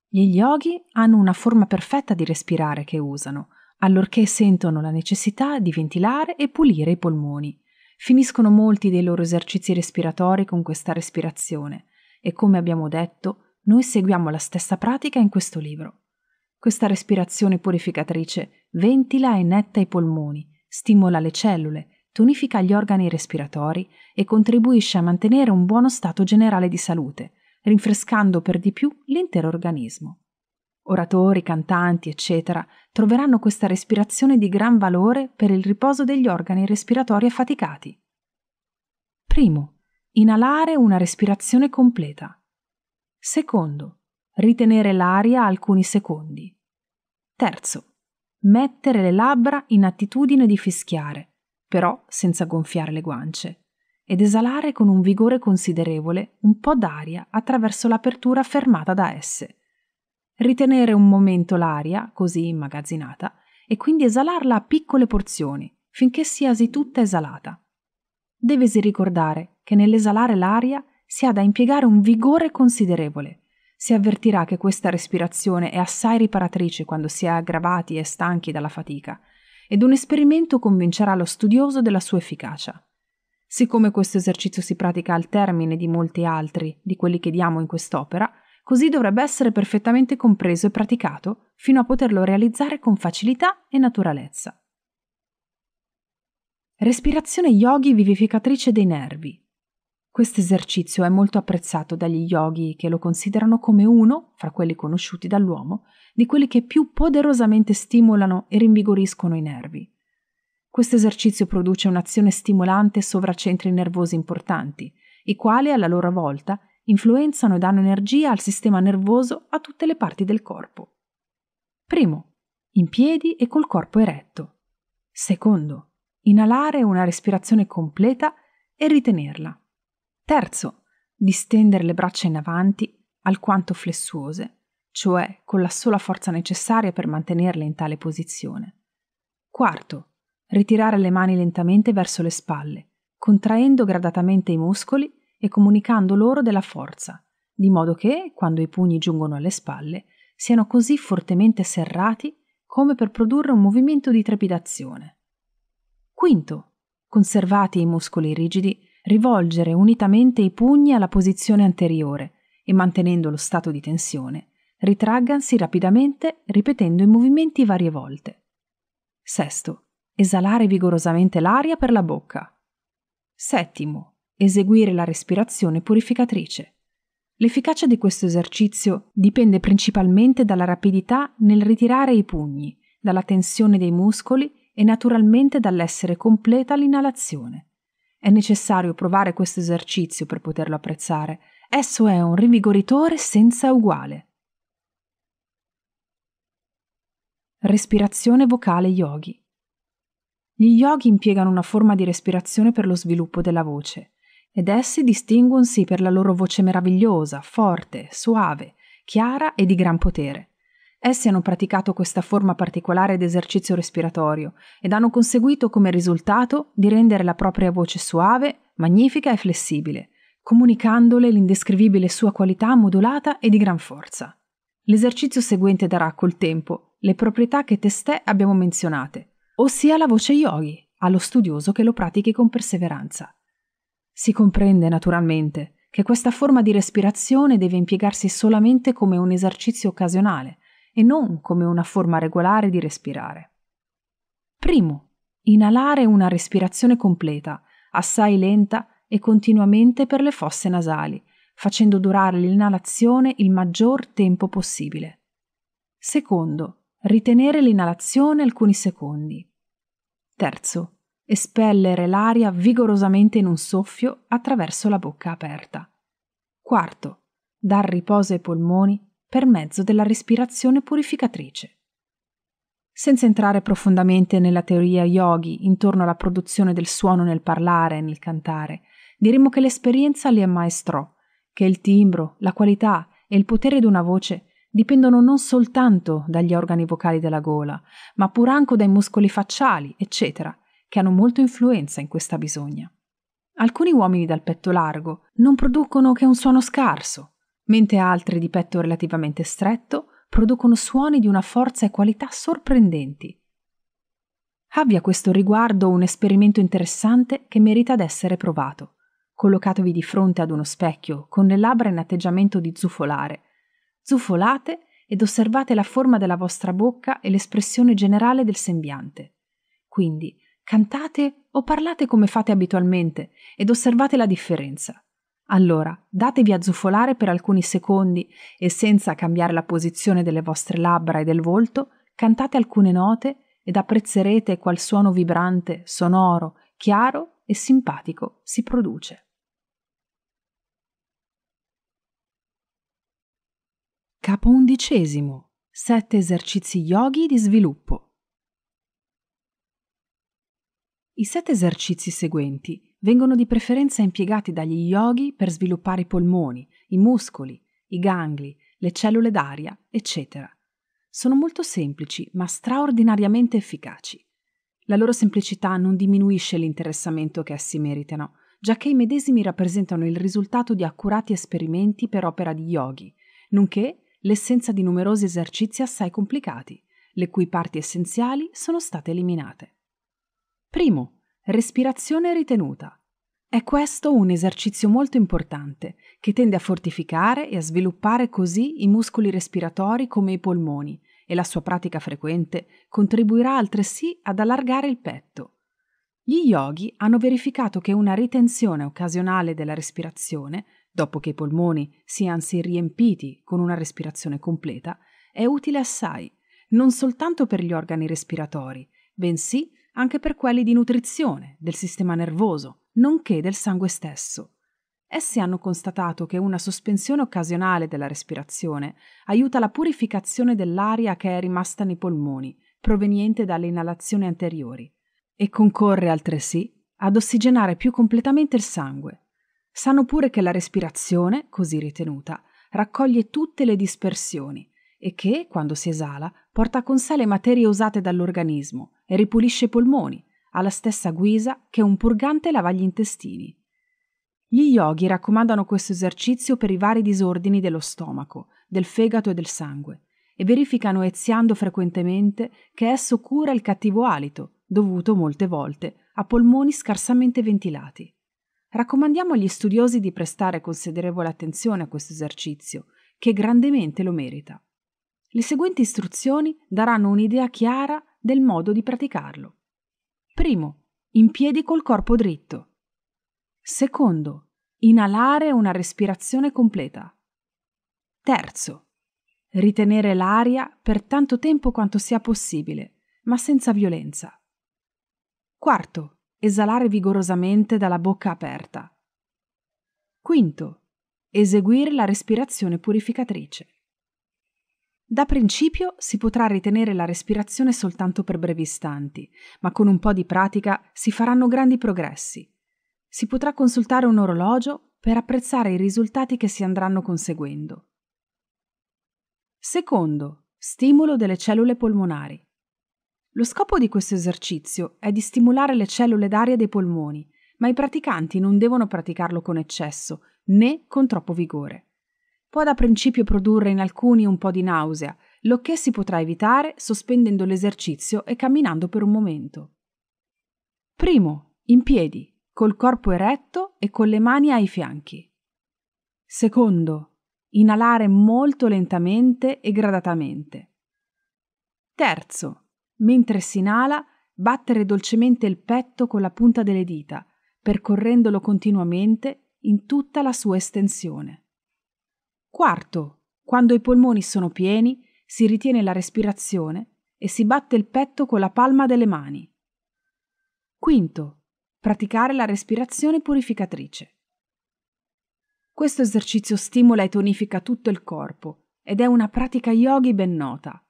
Gli yogi hanno una forma perfetta di respirare che usano, allorché sentono la necessità di ventilare e pulire i polmoni Finiscono molti dei loro esercizi respiratori con questa respirazione e come abbiamo detto, noi seguiamo la stessa pratica in questo libro. Questa respirazione purificatrice ventila e netta i polmoni, stimola le cellule, tonifica gli organi respiratori e contribuisce a mantenere un buono stato generale di salute, rinfrescando per di più l'intero organismo. Oratori, cantanti, eccetera, troveranno questa respirazione di gran valore per il riposo degli organi respiratori affaticati. Primo, inalare una respirazione completa. Secondo, ritenere l'aria alcuni secondi. Terzo, mettere le labbra in attitudine di fischiare, però senza gonfiare le guance, ed esalare con un vigore considerevole un po' d'aria attraverso l'apertura fermata da esse ritenere un momento l'aria, così immagazzinata, e quindi esalarla a piccole porzioni, finché siasi tutta esalata. Devesi ricordare che nell'esalare l'aria si ha da impiegare un vigore considerevole. Si avvertirà che questa respirazione è assai riparatrice quando si è aggravati e stanchi dalla fatica, ed un esperimento convincerà lo studioso della sua efficacia. Siccome questo esercizio si pratica al termine di molti altri, di quelli che diamo in quest'opera, così dovrebbe essere perfettamente compreso e praticato fino a poterlo realizzare con facilità e naturalezza. Respirazione yogi vivificatrice dei nervi. Questo esercizio è molto apprezzato dagli yogi che lo considerano come uno, fra quelli conosciuti dall'uomo, di quelli che più poderosamente stimolano e rinvigoriscono i nervi. Questo esercizio produce un'azione stimolante sovra centri nervosi importanti, i quali alla loro volta influenzano e danno energia al sistema nervoso a tutte le parti del corpo. Primo, in piedi e col corpo eretto. Secondo, inalare una respirazione completa e ritenerla. Terzo, distendere le braccia in avanti alquanto flessuose, cioè con la sola forza necessaria per mantenerle in tale posizione. Quarto, ritirare le mani lentamente verso le spalle, contraendo gradatamente i muscoli e comunicando loro della forza, di modo che, quando i pugni giungono alle spalle, siano così fortemente serrati come per produrre un movimento di trepidazione. Quinto, conservati i muscoli rigidi, rivolgere unitamente i pugni alla posizione anteriore e mantenendo lo stato di tensione, ritraggansi rapidamente ripetendo i movimenti varie volte. Sesto, esalare vigorosamente l'aria per la bocca. Settimo, eseguire la respirazione purificatrice. L'efficacia di questo esercizio dipende principalmente dalla rapidità nel ritirare i pugni, dalla tensione dei muscoli e naturalmente dall'essere completa l'inalazione. È necessario provare questo esercizio per poterlo apprezzare. Esso è un rivigoritore senza uguale. Respirazione vocale yogi. Gli yogi impiegano una forma di respirazione per lo sviluppo della voce ed esse distinguonsi per la loro voce meravigliosa, forte, suave, chiara e di gran potere. Essi hanno praticato questa forma particolare d'esercizio respiratorio ed hanno conseguito come risultato di rendere la propria voce suave, magnifica e flessibile, comunicandole l'indescrivibile sua qualità modulata e di gran forza. L'esercizio seguente darà col tempo le proprietà che testè abbiamo menzionate, ossia la voce yogi, allo studioso che lo pratichi con perseveranza. Si comprende, naturalmente, che questa forma di respirazione deve impiegarsi solamente come un esercizio occasionale e non come una forma regolare di respirare. Primo, inalare una respirazione completa, assai lenta e continuamente per le fosse nasali, facendo durare l'inalazione il maggior tempo possibile. Secondo, ritenere l'inalazione alcuni secondi. Terzo, espellere l'aria vigorosamente in un soffio attraverso la bocca aperta. Quarto, dar riposo ai polmoni per mezzo della respirazione purificatrice. Senza entrare profondamente nella teoria yogi intorno alla produzione del suono nel parlare e nel cantare, diremo che l'esperienza li ammaestrò, che il timbro, la qualità e il potere di una voce dipendono non soltanto dagli organi vocali della gola, ma pur anche dai muscoli facciali, eccetera, che hanno molto influenza in questa bisogna. Alcuni uomini dal petto largo non producono che un suono scarso, mentre altri di petto relativamente stretto producono suoni di una forza e qualità sorprendenti. Abbia a questo riguardo un esperimento interessante che merita d'essere provato. Collocatovi di fronte ad uno specchio con le labbra in atteggiamento di zufolare. Zufolate ed osservate la forma della vostra bocca e l'espressione generale del sembiante. Quindi Cantate o parlate come fate abitualmente ed osservate la differenza. Allora, datevi a zufolare per alcuni secondi e senza cambiare la posizione delle vostre labbra e del volto, cantate alcune note ed apprezzerete qual suono vibrante, sonoro, chiaro e simpatico si produce. Capo undicesimo. Sette esercizi yogi di sviluppo. I sette esercizi seguenti vengono di preferenza impiegati dagli yogi per sviluppare i polmoni, i muscoli, i gangli, le cellule d'aria, eccetera. Sono molto semplici ma straordinariamente efficaci. La loro semplicità non diminuisce l'interessamento che essi meritano, giacché i medesimi rappresentano il risultato di accurati esperimenti per opera di yogi, nonché l'essenza di numerosi esercizi assai complicati, le cui parti essenziali sono state eliminate. Primo, respirazione ritenuta. È questo un esercizio molto importante che tende a fortificare e a sviluppare così i muscoli respiratori come i polmoni e la sua pratica frequente contribuirà altresì ad allargare il petto. Gli yogi hanno verificato che una ritenzione occasionale della respirazione, dopo che i polmoni siano riempiti con una respirazione completa, è utile assai, non soltanto per gli organi respiratori, bensì per anche per quelli di nutrizione, del sistema nervoso, nonché del sangue stesso. Essi hanno constatato che una sospensione occasionale della respirazione aiuta la purificazione dell'aria che è rimasta nei polmoni, proveniente dalle inalazioni anteriori, e concorre altresì ad ossigenare più completamente il sangue. Sanno pure che la respirazione, così ritenuta, raccoglie tutte le dispersioni e che, quando si esala, porta con sé le materie usate dall'organismo, e ripulisce i polmoni, alla stessa guisa che un purgante lava gli intestini. Gli yogi raccomandano questo esercizio per i vari disordini dello stomaco, del fegato e del sangue e verificano eziando frequentemente che esso cura il cattivo alito, dovuto molte volte a polmoni scarsamente ventilati. Raccomandiamo agli studiosi di prestare considerevole attenzione a questo esercizio, che grandemente lo merita. Le seguenti istruzioni daranno un'idea chiara del modo di praticarlo. Primo, in piedi col corpo dritto. Secondo, inalare una respirazione completa. Terzo, ritenere l'aria per tanto tempo quanto sia possibile, ma senza violenza. Quarto, esalare vigorosamente dalla bocca aperta. Quinto, eseguire la respirazione purificatrice. Da principio si potrà ritenere la respirazione soltanto per brevi istanti, ma con un po' di pratica si faranno grandi progressi. Si potrà consultare un orologio per apprezzare i risultati che si andranno conseguendo. Secondo, stimolo delle cellule polmonari. Lo scopo di questo esercizio è di stimolare le cellule d'aria dei polmoni, ma i praticanti non devono praticarlo con eccesso né con troppo vigore può da principio produrre in alcuni un po' di nausea, lo che si potrà evitare sospendendo l'esercizio e camminando per un momento. Primo, in piedi, col corpo eretto e con le mani ai fianchi. Secondo, inalare molto lentamente e gradatamente. Terzo, mentre si inala, battere dolcemente il petto con la punta delle dita, percorrendolo continuamente in tutta la sua estensione. Quarto, quando i polmoni sono pieni, si ritiene la respirazione e si batte il petto con la palma delle mani. Quinto, praticare la respirazione purificatrice. Questo esercizio stimola e tonifica tutto il corpo ed è una pratica yogi ben nota.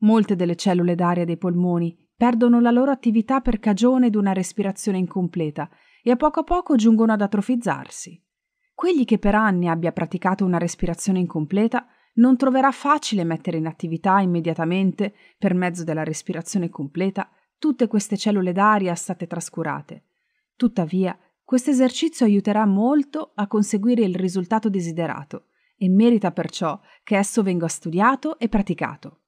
Molte delle cellule d'aria dei polmoni perdono la loro attività per cagione di una respirazione incompleta e a poco a poco giungono ad atrofizzarsi. Quegli che per anni abbia praticato una respirazione incompleta non troverà facile mettere in attività immediatamente, per mezzo della respirazione completa, tutte queste cellule d'aria state trascurate. Tuttavia, questo esercizio aiuterà molto a conseguire il risultato desiderato e merita perciò che esso venga studiato e praticato.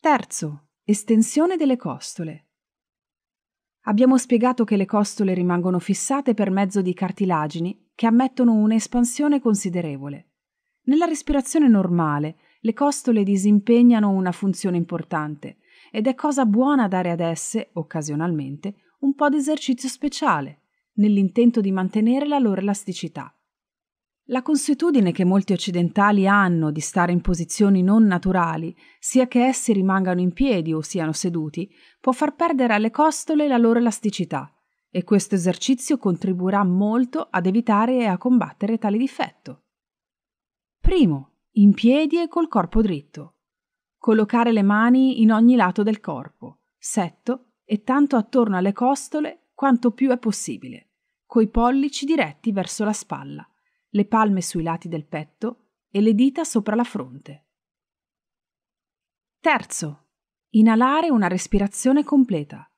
Terzo, estensione delle costole. Abbiamo spiegato che le costole rimangono fissate per mezzo di cartilagini che ammettono un'espansione considerevole. Nella respirazione normale, le costole disimpegnano una funzione importante ed è cosa buona dare ad esse, occasionalmente, un po' di esercizio speciale, nell'intento di mantenere la loro elasticità. La consuetudine che molti occidentali hanno di stare in posizioni non naturali, sia che essi rimangano in piedi o siano seduti, può far perdere alle costole la loro elasticità, e questo esercizio contribuirà molto ad evitare e a combattere tale difetto. Primo, in piedi e col corpo dritto. Collocare le mani in ogni lato del corpo, setto e tanto attorno alle costole quanto più è possibile, coi pollici diretti verso la spalla le palme sui lati del petto e le dita sopra la fronte. Terzo, inalare una respirazione completa.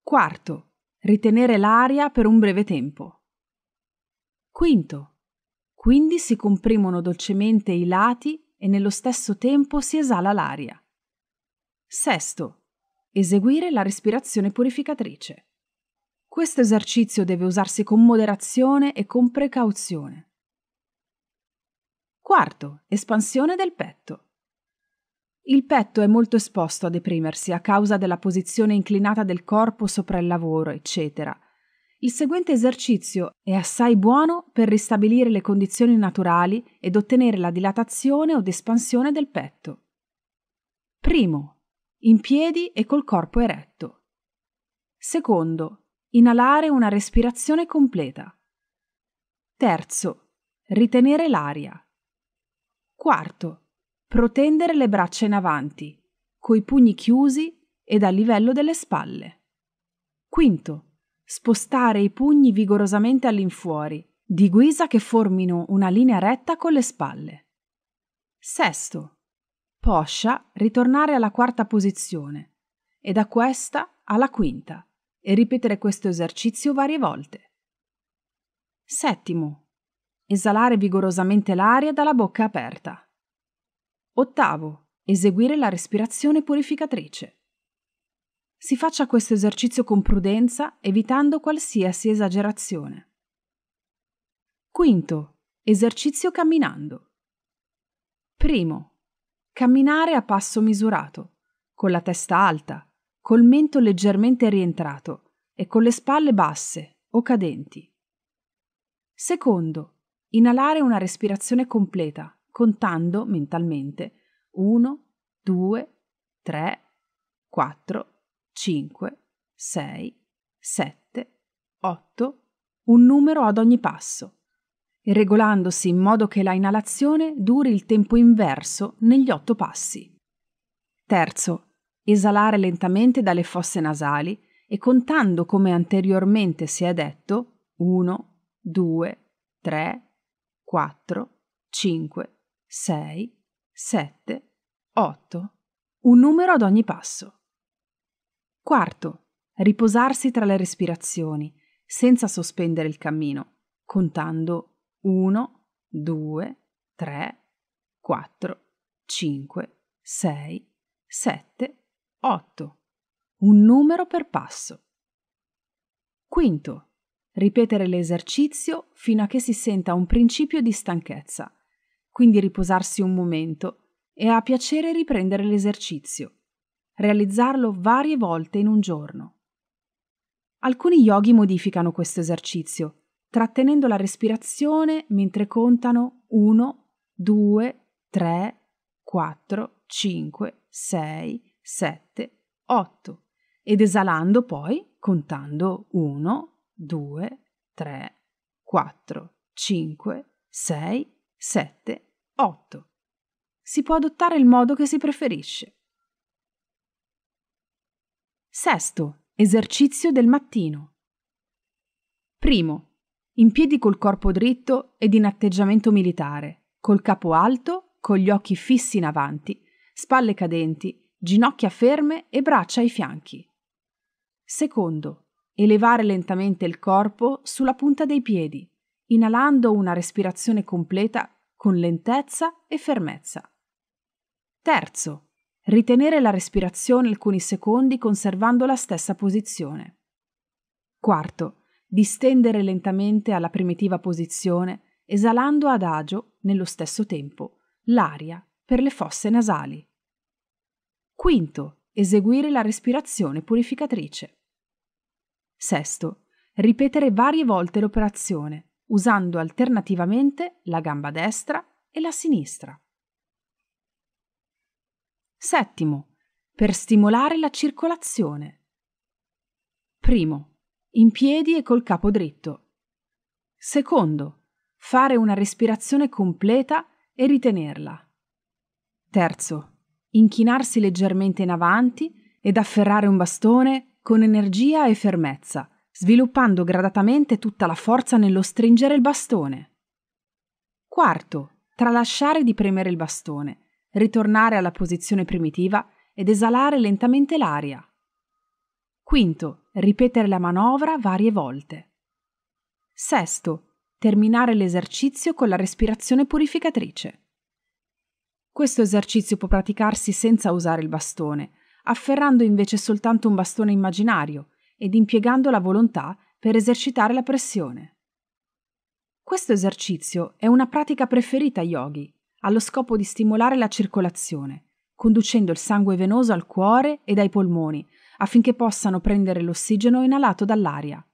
Quarto, ritenere l'aria per un breve tempo. Quinto, quindi si comprimono dolcemente i lati e nello stesso tempo si esala l'aria. Sesto, eseguire la respirazione purificatrice. Questo esercizio deve usarsi con moderazione e con precauzione. Quarto, espansione del petto. Il petto è molto esposto a deprimersi a causa della posizione inclinata del corpo sopra il lavoro, eccetera. Il seguente esercizio è assai buono per ristabilire le condizioni naturali ed ottenere la dilatazione o espansione del petto. Primo, in piedi e col corpo eretto. Secondo, inalare una respirazione completa. Terzo, ritenere l'aria. Quarto, protendere le braccia in avanti, coi pugni chiusi e dal livello delle spalle. Quinto, spostare i pugni vigorosamente all'infuori, di guisa che formino una linea retta con le spalle. Sesto, poscia ritornare alla quarta posizione e da questa alla quinta e ripetere questo esercizio varie volte. Settimo. Esalare vigorosamente l'aria dalla bocca aperta. Ottavo. Eseguire la respirazione purificatrice. Si faccia questo esercizio con prudenza, evitando qualsiasi esagerazione. Quinto. Esercizio camminando. Primo. Camminare a passo misurato, con la testa alta, col mento leggermente rientrato e con le spalle basse o cadenti. Secondo, inalare una respirazione completa, contando mentalmente 1, 2, 3, 4, 5, 6, 7, 8, un numero ad ogni passo, e regolandosi in modo che la inalazione duri il tempo inverso negli otto passi. Terzo, esalare lentamente dalle fosse nasali e contando come anteriormente si è detto 1, 2, 3, 4, 5, 6, 7, 8. Un numero ad ogni passo. Quarto, riposarsi tra le respirazioni, senza sospendere il cammino, contando 1, 2, 3, 4, 5, 6, 7, 8. 8. Un numero per passo. Quinto. Ripetere l'esercizio fino a che si senta un principio di stanchezza, quindi riposarsi un momento e a piacere riprendere l'esercizio. Realizzarlo varie volte in un giorno. Alcuni yogi modificano questo esercizio, trattenendo la respirazione mentre contano 1, 2, 3, 4, 5, 6, 7. 8 ed esalando poi contando 1, 2, 3, 4, 5, 6, 7, 8. Si può adottare il modo che si preferisce. Sesto esercizio del mattino. Primo. In piedi col corpo dritto ed in atteggiamento militare, col capo alto, con gli occhi fissi in avanti, spalle cadenti ginocchia ferme e braccia ai fianchi. Secondo, elevare lentamente il corpo sulla punta dei piedi, inalando una respirazione completa con lentezza e fermezza. Terzo, ritenere la respirazione alcuni secondi conservando la stessa posizione. Quarto, distendere lentamente alla primitiva posizione, esalando ad agio, nello stesso tempo, l'aria per le fosse nasali. Quinto, eseguire la respirazione purificatrice. Sesto, ripetere varie volte l'operazione, usando alternativamente la gamba destra e la sinistra. Settimo, per stimolare la circolazione. Primo, in piedi e col capo dritto. Secondo, fare una respirazione completa e ritenerla. Terzo, inchinarsi leggermente in avanti ed afferrare un bastone con energia e fermezza, sviluppando gradatamente tutta la forza nello stringere il bastone. Quarto, tralasciare di premere il bastone, ritornare alla posizione primitiva ed esalare lentamente l'aria. Quinto, ripetere la manovra varie volte. Sesto, terminare l'esercizio con la respirazione purificatrice. Questo esercizio può praticarsi senza usare il bastone, afferrando invece soltanto un bastone immaginario ed impiegando la volontà per esercitare la pressione. Questo esercizio è una pratica preferita a yogi, allo scopo di stimolare la circolazione, conducendo il sangue venoso al cuore ed ai polmoni, affinché possano prendere l'ossigeno inalato dall'aria.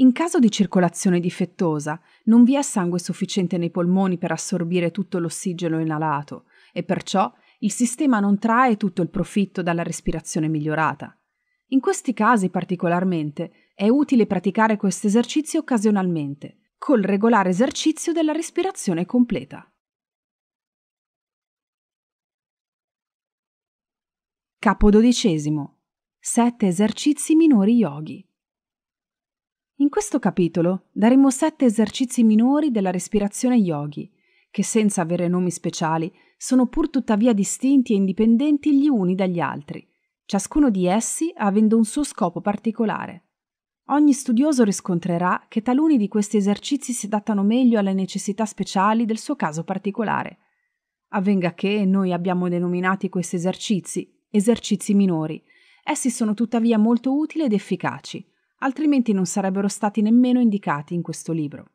In caso di circolazione difettosa, non vi è sangue sufficiente nei polmoni per assorbire tutto l'ossigeno inalato e perciò il sistema non trae tutto il profitto dalla respirazione migliorata. In questi casi particolarmente è utile praticare questo esercizio occasionalmente, col regolare esercizio della respirazione completa. Capo XII. Sette esercizi minori yoghi. In questo capitolo daremo sette esercizi minori della respirazione yogi, che senza avere nomi speciali sono pur tuttavia distinti e indipendenti gli uni dagli altri, ciascuno di essi avendo un suo scopo particolare. Ogni studioso riscontrerà che taluni di questi esercizi si adattano meglio alle necessità speciali del suo caso particolare. Avvenga che noi abbiamo denominati questi esercizi esercizi minori. Essi sono tuttavia molto utili ed efficaci, altrimenti non sarebbero stati nemmeno indicati in questo libro.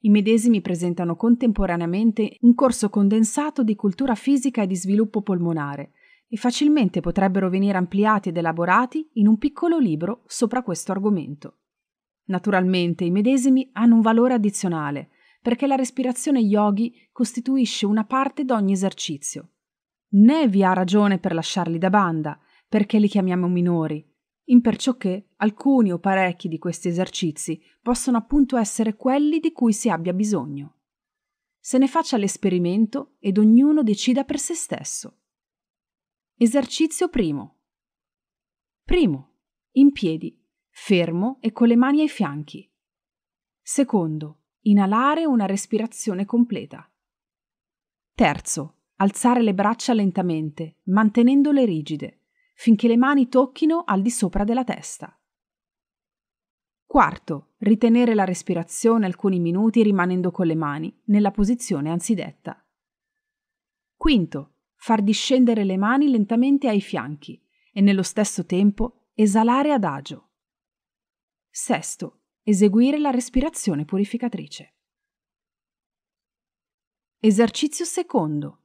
I medesimi presentano contemporaneamente un corso condensato di cultura fisica e di sviluppo polmonare e facilmente potrebbero venire ampliati ed elaborati in un piccolo libro sopra questo argomento. Naturalmente i medesimi hanno un valore addizionale, perché la respirazione yogi costituisce una parte d'ogni esercizio. Né vi ha ragione per lasciarli da banda, perché li chiamiamo minori, imperciò che alcuni o parecchi di questi esercizi possono appunto essere quelli di cui si abbia bisogno. Se ne faccia l'esperimento ed ognuno decida per se stesso. Esercizio primo. Primo. In piedi, fermo e con le mani ai fianchi. Secondo. Inalare una respirazione completa. Terzo. Alzare le braccia lentamente, mantenendole rigide finché le mani tocchino al di sopra della testa. Quarto, ritenere la respirazione alcuni minuti rimanendo con le mani nella posizione ansidetta. Quinto, far discendere le mani lentamente ai fianchi e nello stesso tempo esalare ad agio. Sesto, eseguire la respirazione purificatrice. Esercizio secondo.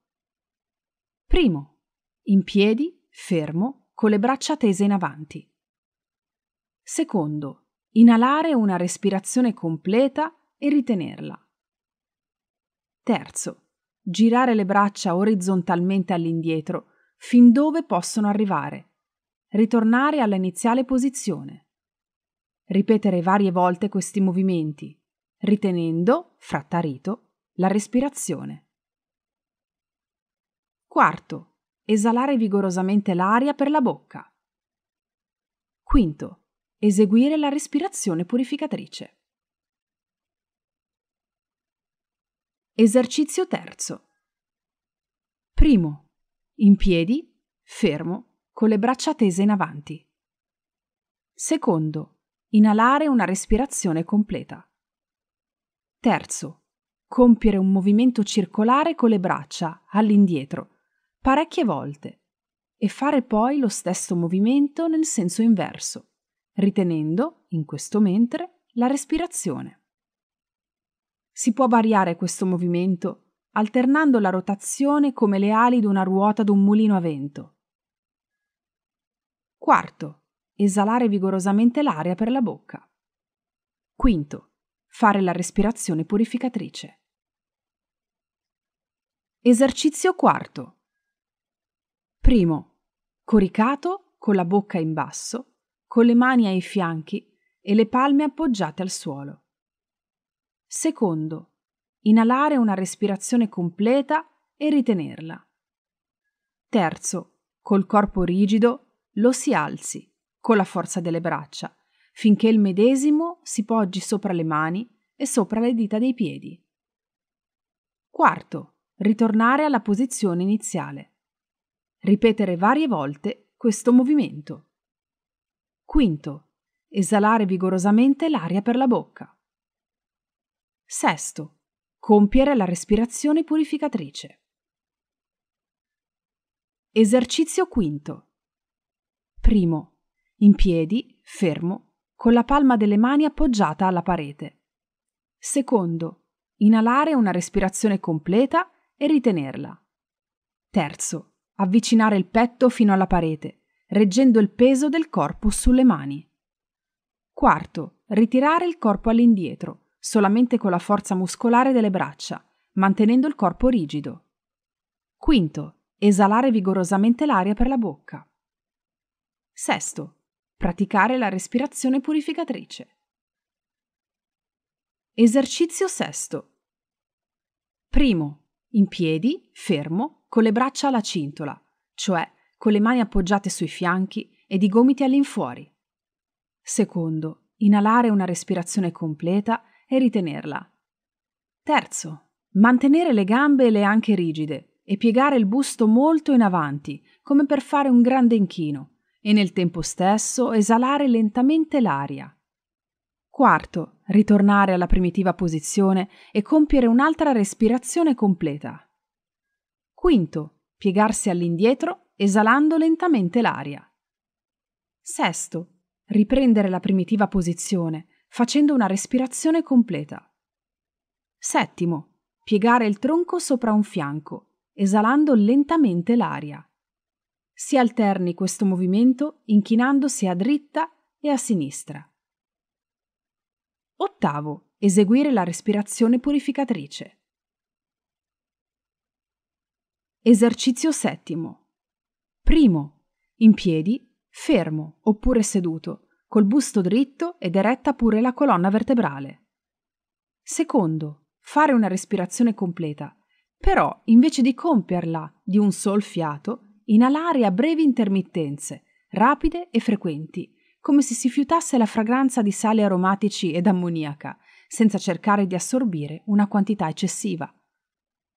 Primo, in piedi, fermo, con le braccia tese in avanti. Secondo, inalare una respirazione completa e ritenerla. Terzo, girare le braccia orizzontalmente all'indietro fin dove possono arrivare. Ritornare alla iniziale posizione. Ripetere varie volte questi movimenti, ritenendo, frattarito, la respirazione. Quarto, esalare vigorosamente l'aria per la bocca. Quinto, eseguire la respirazione purificatrice. Esercizio terzo. Primo, in piedi, fermo, con le braccia tese in avanti. Secondo, inalare una respirazione completa. Terzo, compiere un movimento circolare con le braccia all'indietro parecchie volte e fare poi lo stesso movimento nel senso inverso, ritenendo, in questo mentre, la respirazione. Si può variare questo movimento alternando la rotazione come le ali di una ruota d'un mulino a vento. Quarto, esalare vigorosamente l'aria per la bocca. Quinto, fare la respirazione purificatrice. Esercizio quarto. Primo, coricato con la bocca in basso, con le mani ai fianchi e le palme appoggiate al suolo. Secondo, inalare una respirazione completa e ritenerla. Terzo, col corpo rigido, lo si alzi con la forza delle braccia, finché il medesimo si poggi sopra le mani e sopra le dita dei piedi. Quarto, ritornare alla posizione iniziale. Ripetere varie volte questo movimento. Quinto. Esalare vigorosamente l'aria per la bocca. Sesto. Compiere la respirazione purificatrice. Esercizio quinto. Primo. In piedi, fermo, con la palma delle mani appoggiata alla parete. Secondo. Inalare una respirazione completa e ritenerla. Terzo avvicinare il petto fino alla parete, reggendo il peso del corpo sulle mani. Quarto, ritirare il corpo all'indietro, solamente con la forza muscolare delle braccia, mantenendo il corpo rigido. Quinto, esalare vigorosamente l'aria per la bocca. Sesto, praticare la respirazione purificatrice. Esercizio sesto. Primo, in piedi, fermo, con le braccia alla cintola, cioè con le mani appoggiate sui fianchi ed i gomiti all'infuori. Secondo, inalare una respirazione completa e ritenerla. Terzo, mantenere le gambe e le anche rigide e piegare il busto molto in avanti, come per fare un grande inchino, e nel tempo stesso esalare lentamente l'aria. Quarto, ritornare alla primitiva posizione e compiere un'altra respirazione completa. Quinto, piegarsi all'indietro esalando lentamente l'aria. Sesto, riprendere la primitiva posizione facendo una respirazione completa. Settimo, piegare il tronco sopra un fianco, esalando lentamente l'aria. Si alterni questo movimento inchinandosi a dritta e a sinistra. Ottavo, eseguire la respirazione purificatrice. Esercizio settimo. Primo. In piedi, fermo oppure seduto, col busto dritto ed eretta pure la colonna vertebrale. Secondo. Fare una respirazione completa, però invece di compierla di un sol fiato, inalare a brevi intermittenze, rapide e frequenti, come se si fiutasse la fragranza di sali aromatici ed ammoniaca, senza cercare di assorbire una quantità eccessiva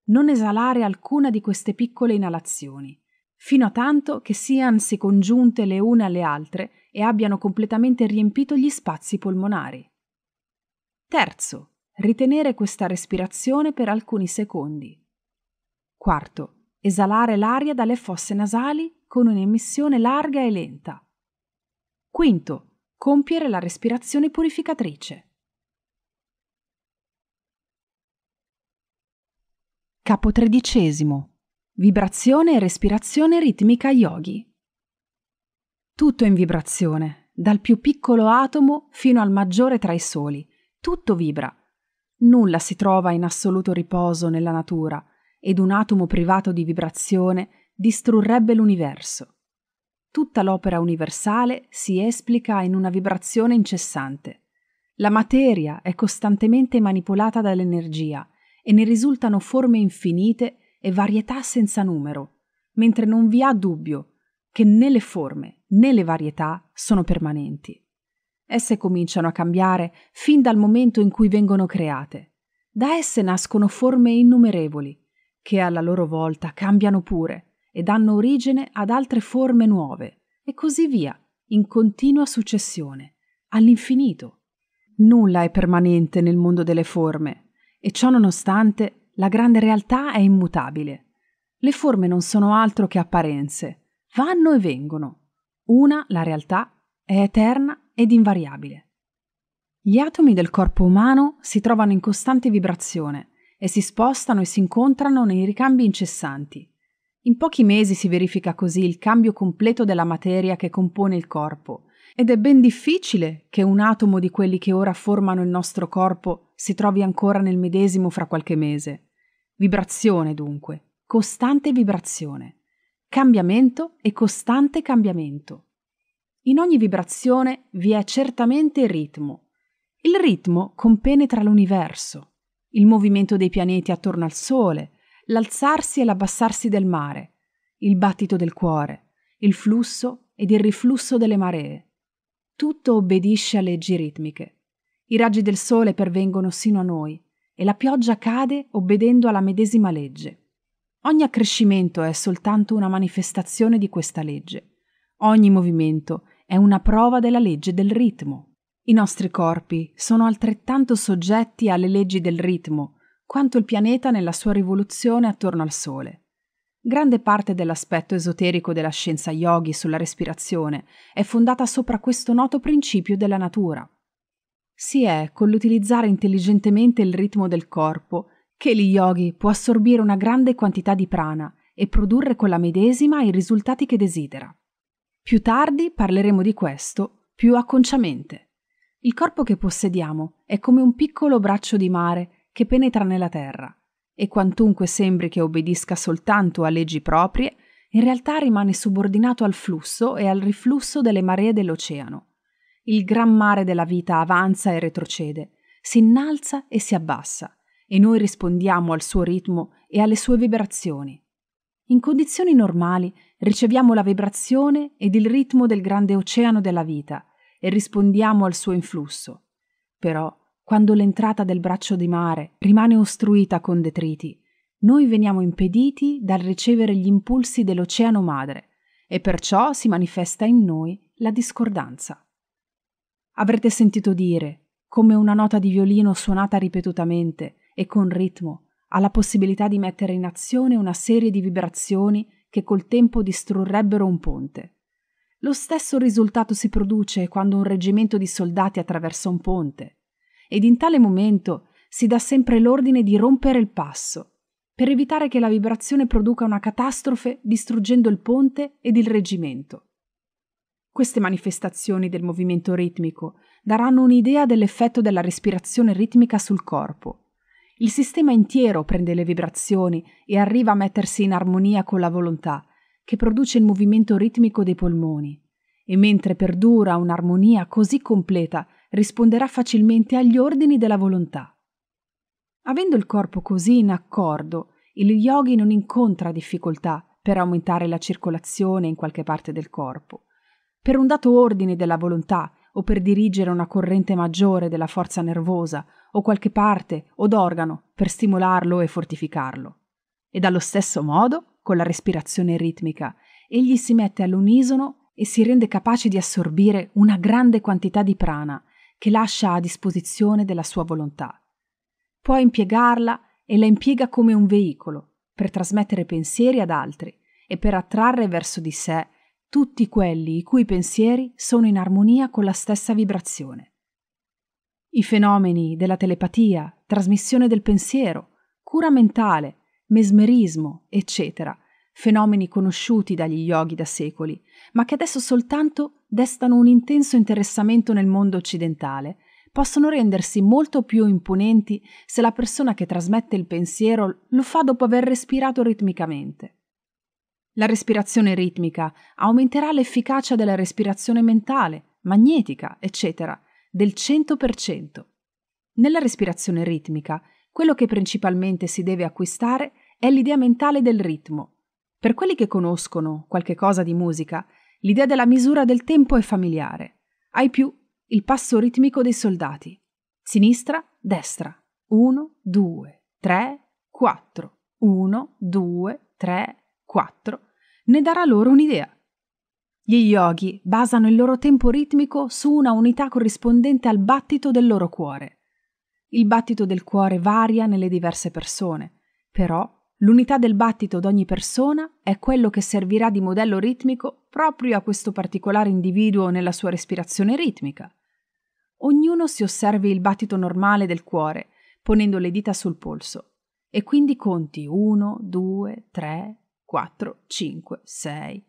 non esalare alcuna di queste piccole inalazioni, fino a tanto che siansi congiunte le une alle altre e abbiano completamente riempito gli spazi polmonari. Terzo, ritenere questa respirazione per alcuni secondi. Quarto, esalare l'aria dalle fosse nasali con un'emissione larga e lenta. Quinto, compiere la respirazione purificatrice. Capo tredicesimo. Vibrazione e respirazione ritmica yogi. Tutto è in vibrazione, dal più piccolo atomo fino al maggiore tra i soli. Tutto vibra. Nulla si trova in assoluto riposo nella natura ed un atomo privato di vibrazione distrurrebbe l'universo. Tutta l'opera universale si esplica in una vibrazione incessante. La materia è costantemente manipolata dall'energia e ne risultano forme infinite e varietà senza numero, mentre non vi ha dubbio che né le forme né le varietà sono permanenti. Esse cominciano a cambiare fin dal momento in cui vengono create. Da esse nascono forme innumerevoli, che alla loro volta cambiano pure e danno origine ad altre forme nuove, e così via, in continua successione, all'infinito. Nulla è permanente nel mondo delle forme, e ciò nonostante, la grande realtà è immutabile. Le forme non sono altro che apparenze, vanno e vengono. Una, la realtà, è eterna ed invariabile. Gli atomi del corpo umano si trovano in costante vibrazione e si spostano e si incontrano nei ricambi incessanti. In pochi mesi si verifica così il cambio completo della materia che compone il corpo, ed è ben difficile che un atomo di quelli che ora formano il nostro corpo si trovi ancora nel medesimo fra qualche mese. Vibrazione dunque, costante vibrazione, cambiamento e costante cambiamento. In ogni vibrazione vi è certamente il ritmo. Il ritmo compenetra l'universo, il movimento dei pianeti attorno al Sole, l'alzarsi e l'abbassarsi del mare, il battito del cuore, il flusso ed il riflusso delle maree. Tutto obbedisce a leggi ritmiche i raggi del sole pervengono sino a noi e la pioggia cade obbedendo alla medesima legge. Ogni accrescimento è soltanto una manifestazione di questa legge. Ogni movimento è una prova della legge del ritmo. I nostri corpi sono altrettanto soggetti alle leggi del ritmo quanto il pianeta nella sua rivoluzione attorno al Sole. Grande parte dell'aspetto esoterico della scienza yogi sulla respirazione è fondata sopra questo noto principio della natura si è con l'utilizzare intelligentemente il ritmo del corpo che gli yogi può assorbire una grande quantità di prana e produrre con la medesima i risultati che desidera. Più tardi parleremo di questo più acconciamente. Il corpo che possediamo è come un piccolo braccio di mare che penetra nella terra e quantunque sembri che obbedisca soltanto a leggi proprie, in realtà rimane subordinato al flusso e al riflusso delle maree dell'oceano il gran mare della vita avanza e retrocede, si innalza e si abbassa, e noi rispondiamo al suo ritmo e alle sue vibrazioni. In condizioni normali riceviamo la vibrazione ed il ritmo del grande oceano della vita e rispondiamo al suo influsso. Però, quando l'entrata del braccio di mare rimane ostruita con detriti, noi veniamo impediti dal ricevere gli impulsi dell'oceano madre e perciò si manifesta in noi la discordanza. Avrete sentito dire, come una nota di violino suonata ripetutamente e con ritmo, ha la possibilità di mettere in azione una serie di vibrazioni che col tempo distrurrebbero un ponte. Lo stesso risultato si produce quando un reggimento di soldati attraversa un ponte, ed in tale momento si dà sempre l'ordine di rompere il passo, per evitare che la vibrazione produca una catastrofe distruggendo il ponte ed il reggimento. Queste manifestazioni del movimento ritmico daranno un'idea dell'effetto della respirazione ritmica sul corpo. Il sistema intero prende le vibrazioni e arriva a mettersi in armonia con la volontà, che produce il movimento ritmico dei polmoni. E mentre perdura un'armonia così completa, risponderà facilmente agli ordini della volontà. Avendo il corpo così in accordo, il yogi non incontra difficoltà per aumentare la circolazione in qualche parte del corpo per un dato ordine della volontà o per dirigere una corrente maggiore della forza nervosa o qualche parte o d'organo per stimolarlo e fortificarlo. E dallo stesso modo, con la respirazione ritmica, egli si mette all'unisono e si rende capace di assorbire una grande quantità di prana che lascia a disposizione della sua volontà. Può impiegarla e la impiega come un veicolo per trasmettere pensieri ad altri e per attrarre verso di sé tutti quelli i cui pensieri sono in armonia con la stessa vibrazione. I fenomeni della telepatia, trasmissione del pensiero, cura mentale, mesmerismo, eccetera, fenomeni conosciuti dagli yogi da secoli, ma che adesso soltanto destano un intenso interessamento nel mondo occidentale, possono rendersi molto più imponenti se la persona che trasmette il pensiero lo fa dopo aver respirato ritmicamente. La respirazione ritmica aumenterà l'efficacia della respirazione mentale, magnetica, eccetera, del 100%. Nella respirazione ritmica, quello che principalmente si deve acquistare è l'idea mentale del ritmo. Per quelli che conoscono qualche cosa di musica, l'idea della misura del tempo è familiare. Hai più, il passo ritmico dei soldati. Sinistra, destra. 1, 2, 3, 4. 1, 2, 3, 4. 4, ne darà loro un'idea. Gli yogi basano il loro tempo ritmico su una unità corrispondente al battito del loro cuore. Il battito del cuore varia nelle diverse persone, però l'unità del battito d'ogni persona è quello che servirà di modello ritmico proprio a questo particolare individuo nella sua respirazione ritmica. Ognuno si osservi il battito normale del cuore, ponendo le dita sul polso, e quindi conti 1, 2, 3, 4, 5, 6.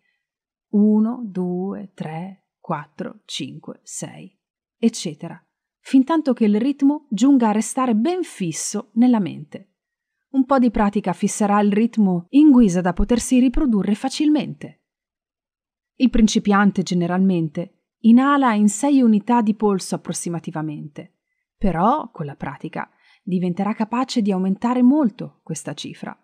1, 2, 3, 4, 5, 6, eccetera, fintanto che il ritmo giunga a restare ben fisso nella mente. Un po' di pratica fisserà il ritmo in guisa da potersi riprodurre facilmente. Il principiante generalmente inala in 6 unità di polso approssimativamente, però con la pratica diventerà capace di aumentare molto questa cifra.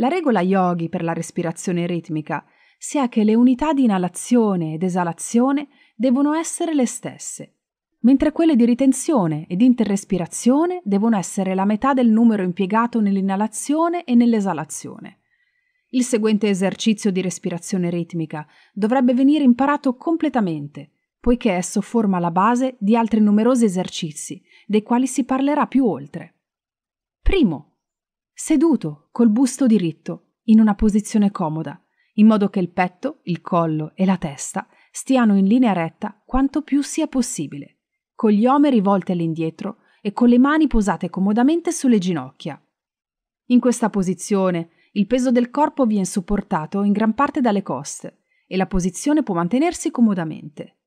La regola yogi per la respirazione ritmica sia che le unità di inalazione ed esalazione devono essere le stesse, mentre quelle di ritenzione ed interrespirazione devono essere la metà del numero impiegato nell'inalazione e nell'esalazione. Il seguente esercizio di respirazione ritmica dovrebbe venire imparato completamente, poiché esso forma la base di altri numerosi esercizi, dei quali si parlerà più oltre. Primo, seduto, col busto diritto, in una posizione comoda, in modo che il petto, il collo e la testa stiano in linea retta quanto più sia possibile, con gli omeri volti all'indietro e con le mani posate comodamente sulle ginocchia. In questa posizione il peso del corpo viene supportato in gran parte dalle coste e la posizione può mantenersi comodamente.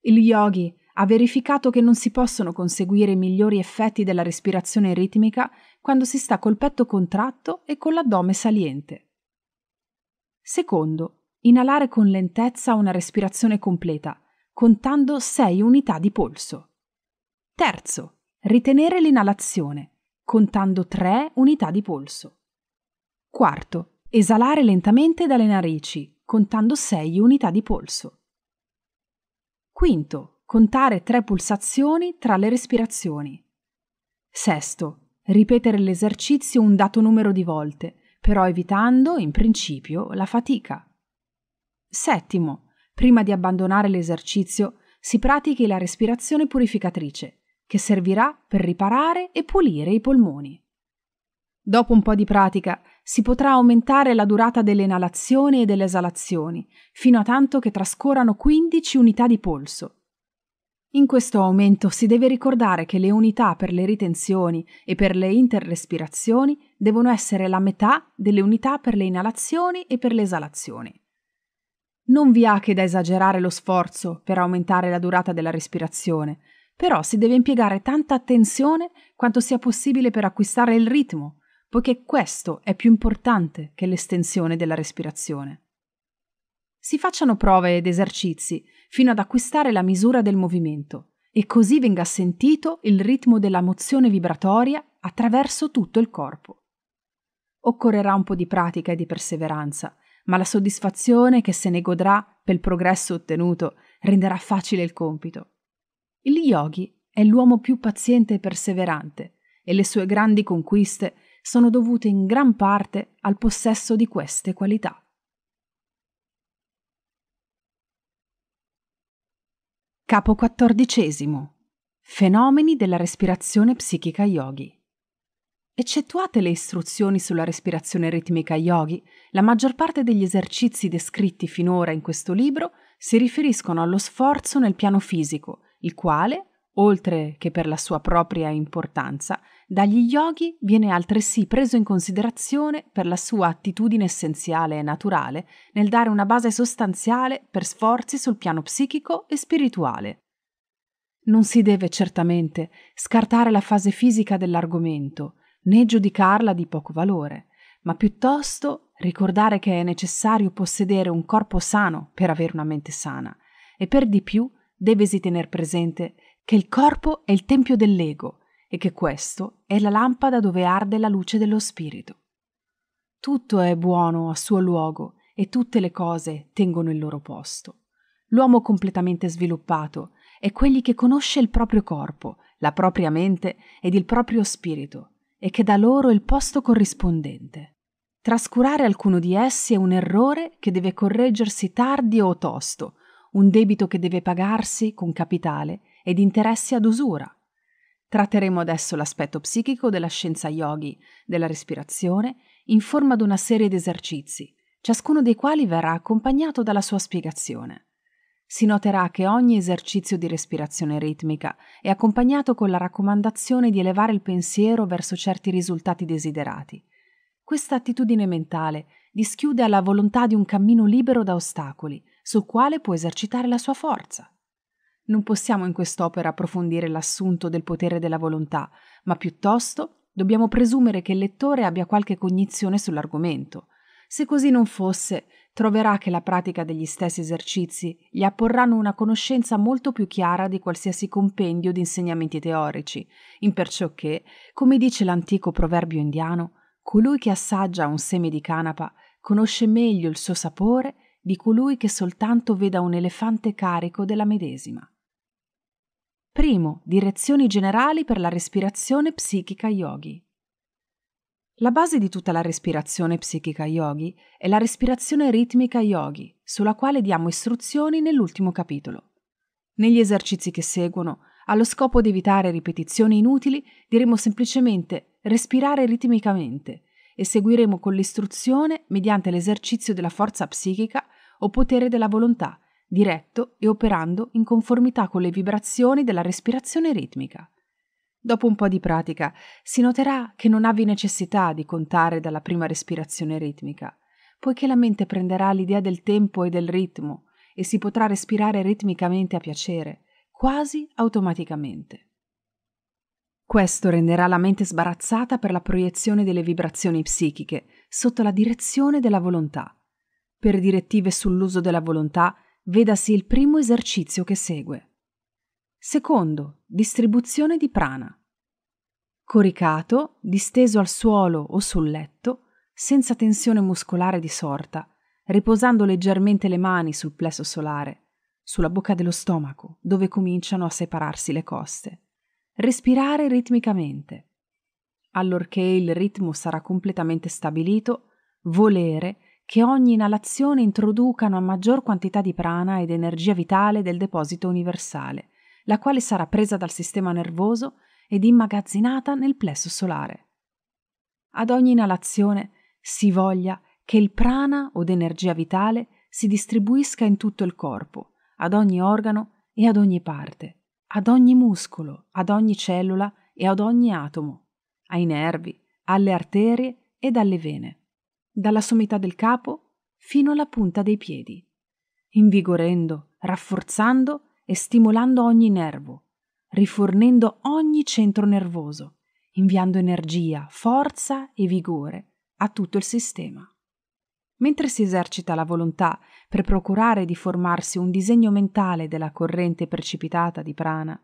Il yogi ha verificato che non si possono conseguire i migliori effetti della respirazione ritmica quando si sta col petto contratto e con l'addome saliente. Secondo, inalare con lentezza una respirazione completa, contando 6 unità di polso. Terzo, ritenere l'inalazione, contando 3 unità di polso. Quarto, esalare lentamente dalle narici, contando 6 unità di polso. Quinto, contare tre pulsazioni tra le respirazioni. Sesto, ripetere l'esercizio un dato numero di volte, però evitando, in principio, la fatica. Settimo, prima di abbandonare l'esercizio, si pratichi la respirazione purificatrice, che servirà per riparare e pulire i polmoni. Dopo un po' di pratica si potrà aumentare la durata delle inalazioni e delle esalazioni, fino a tanto che trascorrano 15 unità di polso, in questo aumento si deve ricordare che le unità per le ritenzioni e per le interrespirazioni devono essere la metà delle unità per le inalazioni e per le esalazioni. Non vi ha che da esagerare lo sforzo per aumentare la durata della respirazione, però si deve impiegare tanta attenzione quanto sia possibile per acquistare il ritmo, poiché questo è più importante che l'estensione della respirazione. Si facciano prove ed esercizi fino ad acquistare la misura del movimento e così venga sentito il ritmo della mozione vibratoria attraverso tutto il corpo. Occorrerà un po' di pratica e di perseveranza, ma la soddisfazione che se ne godrà per il progresso ottenuto renderà facile il compito. Il yogi è l'uomo più paziente e perseverante e le sue grandi conquiste sono dovute in gran parte al possesso di queste qualità. Capo XIV. Fenomeni della respirazione psichica yogi. Eccettuate le istruzioni sulla respirazione ritmica yogi, la maggior parte degli esercizi descritti finora in questo libro si riferiscono allo sforzo nel piano fisico, il quale, oltre che per la sua propria importanza, dagli yogi viene altresì preso in considerazione per la sua attitudine essenziale e naturale nel dare una base sostanziale per sforzi sul piano psichico e spirituale. Non si deve certamente scartare la fase fisica dell'argomento, né giudicarla di poco valore, ma piuttosto ricordare che è necessario possedere un corpo sano per avere una mente sana, e per di più devesi tener presente che il corpo è il tempio dell'ego, e che questo è la lampada dove arde la luce dello Spirito. Tutto è buono a suo luogo e tutte le cose tengono il loro posto. L'uomo completamente sviluppato è quelli che conosce il proprio corpo, la propria mente ed il proprio spirito e che dà loro il posto corrispondente. Trascurare alcuno di essi è un errore che deve correggersi tardi o tosto, un debito che deve pagarsi con capitale ed interessi ad usura, Tratteremo adesso l'aspetto psichico della scienza yogi, della respirazione, in forma di una serie di esercizi, ciascuno dei quali verrà accompagnato dalla sua spiegazione. Si noterà che ogni esercizio di respirazione ritmica è accompagnato con la raccomandazione di elevare il pensiero verso certi risultati desiderati. Questa attitudine mentale dischiude alla volontà di un cammino libero da ostacoli, sul quale può esercitare la sua forza. Non possiamo in quest'opera approfondire l'assunto del potere della volontà, ma piuttosto dobbiamo presumere che il lettore abbia qualche cognizione sull'argomento. Se così non fosse, troverà che la pratica degli stessi esercizi gli apporranno una conoscenza molto più chiara di qualsiasi compendio di insegnamenti teorici, imperciò che, come dice l'antico proverbio indiano, colui che assaggia un seme di canapa conosce meglio il suo sapore di colui che soltanto veda un elefante carico della medesima. Primo, direzioni generali per la respirazione psichica yogi. La base di tutta la respirazione psichica yogi è la respirazione ritmica yogi, sulla quale diamo istruzioni nell'ultimo capitolo. Negli esercizi che seguono, allo scopo di evitare ripetizioni inutili, diremo semplicemente respirare ritmicamente e seguiremo con l'istruzione mediante l'esercizio della forza psichica o potere della volontà diretto e operando in conformità con le vibrazioni della respirazione ritmica. Dopo un po' di pratica si noterà che non avi necessità di contare dalla prima respirazione ritmica, poiché la mente prenderà l'idea del tempo e del ritmo e si potrà respirare ritmicamente a piacere, quasi automaticamente. Questo renderà la mente sbarazzata per la proiezione delle vibrazioni psichiche sotto la direzione della volontà. Per direttive sull'uso della volontà vedasi il primo esercizio che segue. Secondo, distribuzione di prana. Coricato, disteso al suolo o sul letto, senza tensione muscolare di sorta, riposando leggermente le mani sul plesso solare, sulla bocca dello stomaco, dove cominciano a separarsi le coste. Respirare ritmicamente. Allorché il ritmo sarà completamente stabilito, volere che ogni inalazione introduca una maggior quantità di prana ed energia vitale del deposito universale, la quale sarà presa dal sistema nervoso ed immagazzinata nel plesso solare. Ad ogni inalazione si voglia che il prana o energia vitale si distribuisca in tutto il corpo, ad ogni organo e ad ogni parte, ad ogni muscolo, ad ogni cellula e ad ogni atomo, ai nervi, alle arterie ed alle vene dalla sommità del capo fino alla punta dei piedi, invigorendo, rafforzando e stimolando ogni nervo, rifornendo ogni centro nervoso, inviando energia, forza e vigore a tutto il sistema. Mentre si esercita la volontà per procurare di formarsi un disegno mentale della corrente precipitata di prana,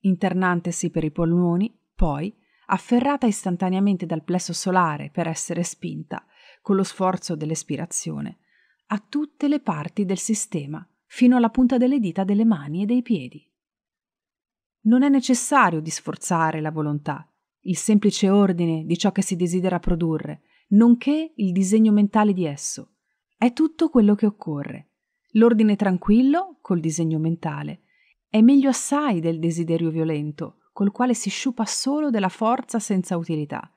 internantesi per i polmoni, poi, afferrata istantaneamente dal plesso solare per essere spinta, con lo sforzo dell'espirazione, a tutte le parti del sistema, fino alla punta delle dita delle mani e dei piedi. Non è necessario di sforzare la volontà, il semplice ordine di ciò che si desidera produrre, nonché il disegno mentale di esso. È tutto quello che occorre. L'ordine tranquillo, col disegno mentale, è meglio assai del desiderio violento, col quale si sciupa solo della forza senza utilità,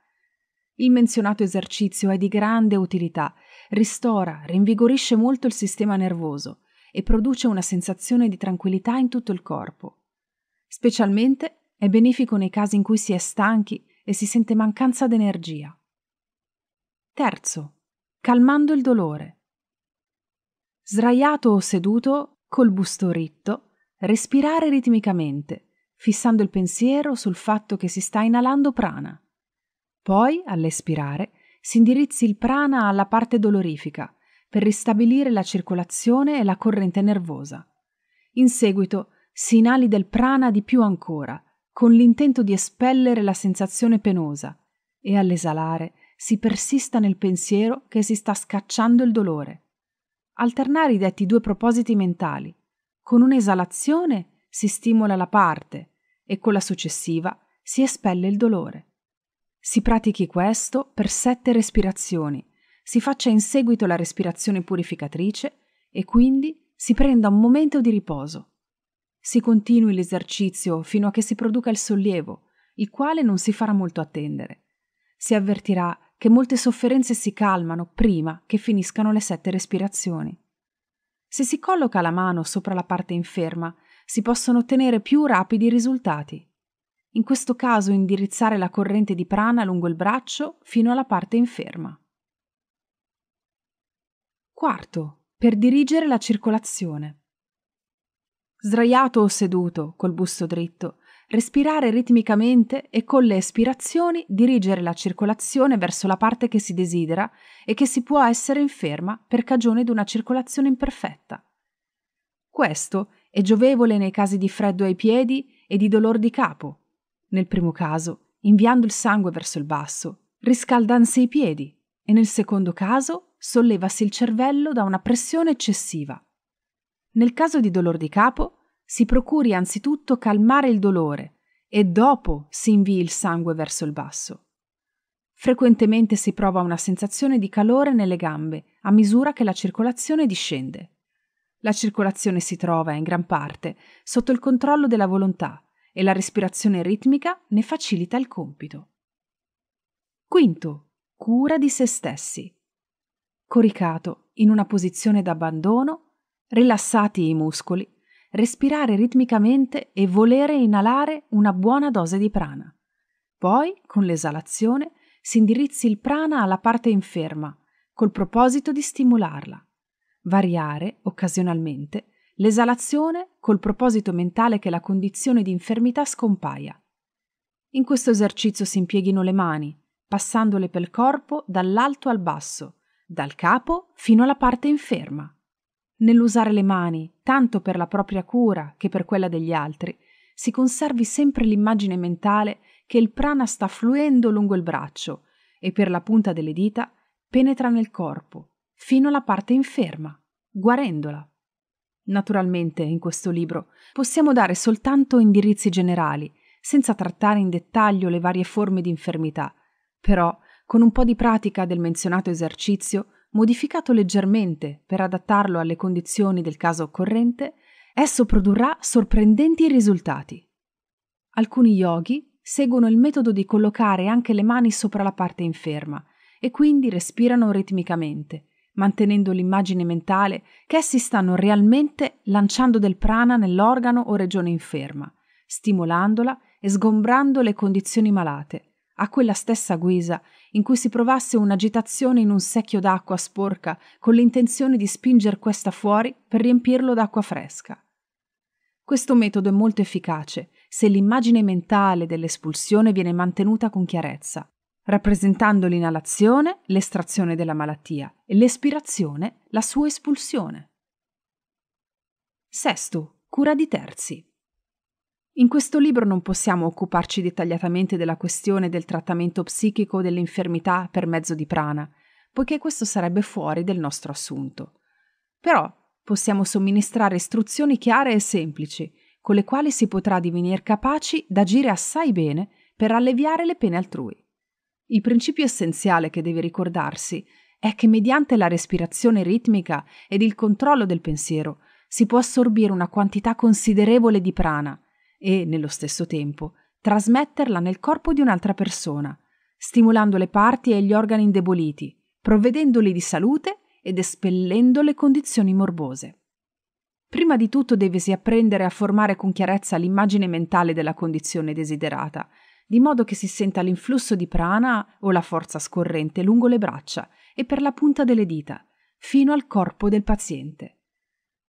il menzionato esercizio è di grande utilità, ristora, rinvigorisce molto il sistema nervoso e produce una sensazione di tranquillità in tutto il corpo. Specialmente è benefico nei casi in cui si è stanchi e si sente mancanza d'energia. Terzo, calmando il dolore. Sdraiato o seduto, col busto ritto, respirare ritmicamente, fissando il pensiero sul fatto che si sta inalando prana. Poi, all'espirare, si indirizzi il prana alla parte dolorifica per ristabilire la circolazione e la corrente nervosa. In seguito si inali del prana di più ancora, con l'intento di espellere la sensazione penosa, e all'esalare si persista nel pensiero che si sta scacciando il dolore. Alternare i detti due propositi mentali. Con un'esalazione si stimola la parte e con la successiva si espelle il dolore. Si pratichi questo per sette respirazioni, si faccia in seguito la respirazione purificatrice e quindi si prenda un momento di riposo. Si continui l'esercizio fino a che si produca il sollievo, il quale non si farà molto attendere. Si avvertirà che molte sofferenze si calmano prima che finiscano le sette respirazioni. Se si colloca la mano sopra la parte inferma, si possono ottenere più rapidi risultati in questo caso indirizzare la corrente di prana lungo il braccio fino alla parte inferma. Quarto, per dirigere la circolazione. Sdraiato o seduto, col busto dritto, respirare ritmicamente e con le espirazioni dirigere la circolazione verso la parte che si desidera e che si può essere inferma per cagione di una circolazione imperfetta. Questo è giovevole nei casi di freddo ai piedi e di dolor di capo, nel primo caso, inviando il sangue verso il basso, riscaldansi i piedi e nel secondo caso sollevasi il cervello da una pressione eccessiva. Nel caso di dolore di capo, si procuri anzitutto calmare il dolore e dopo si invii il sangue verso il basso. Frequentemente si prova una sensazione di calore nelle gambe a misura che la circolazione discende. La circolazione si trova in gran parte sotto il controllo della volontà e la respirazione ritmica ne facilita il compito. Quinto, cura di se stessi. Coricato in una posizione d'abbandono, rilassati i muscoli, respirare ritmicamente e volere inalare una buona dose di prana. Poi, con l'esalazione, si indirizzi il prana alla parte inferma, col proposito di stimolarla. Variare, occasionalmente, l'esalazione col proposito mentale che la condizione di infermità scompaia. In questo esercizio si impieghino le mani, passandole pel corpo dall'alto al basso, dal capo fino alla parte inferma. Nell'usare le mani, tanto per la propria cura che per quella degli altri, si conservi sempre l'immagine mentale che il prana sta fluendo lungo il braccio e per la punta delle dita penetra nel corpo, fino alla parte inferma, guarendola. Naturalmente, in questo libro possiamo dare soltanto indirizzi generali, senza trattare in dettaglio le varie forme di infermità, però con un po' di pratica del menzionato esercizio, modificato leggermente per adattarlo alle condizioni del caso occorrente, esso produrrà sorprendenti risultati. Alcuni yogi seguono il metodo di collocare anche le mani sopra la parte inferma e quindi respirano ritmicamente, mantenendo l'immagine mentale che essi stanno realmente lanciando del prana nell'organo o regione inferma, stimolandola e sgombrando le condizioni malate, a quella stessa guisa in cui si provasse un'agitazione in un secchio d'acqua sporca con l'intenzione di spinger questa fuori per riempirlo d'acqua fresca. Questo metodo è molto efficace se l'immagine mentale dell'espulsione viene mantenuta con chiarezza rappresentando l'inalazione, l'estrazione della malattia e l'espirazione, la sua espulsione. Sesto, cura di terzi. In questo libro non possiamo occuparci dettagliatamente della questione del trattamento psichico dell'infermità per mezzo di prana, poiché questo sarebbe fuori del nostro assunto. Però possiamo somministrare istruzioni chiare e semplici, con le quali si potrà divenire capaci d'agire assai bene per alleviare le pene altrui. Il principio essenziale che deve ricordarsi è che mediante la respirazione ritmica ed il controllo del pensiero si può assorbire una quantità considerevole di prana e, nello stesso tempo, trasmetterla nel corpo di un'altra persona, stimolando le parti e gli organi indeboliti, provvedendoli di salute ed espellendo le condizioni morbose. Prima di tutto devesi apprendere a formare con chiarezza l'immagine mentale della condizione desiderata di modo che si senta l'influsso di prana o la forza scorrente lungo le braccia e per la punta delle dita, fino al corpo del paziente.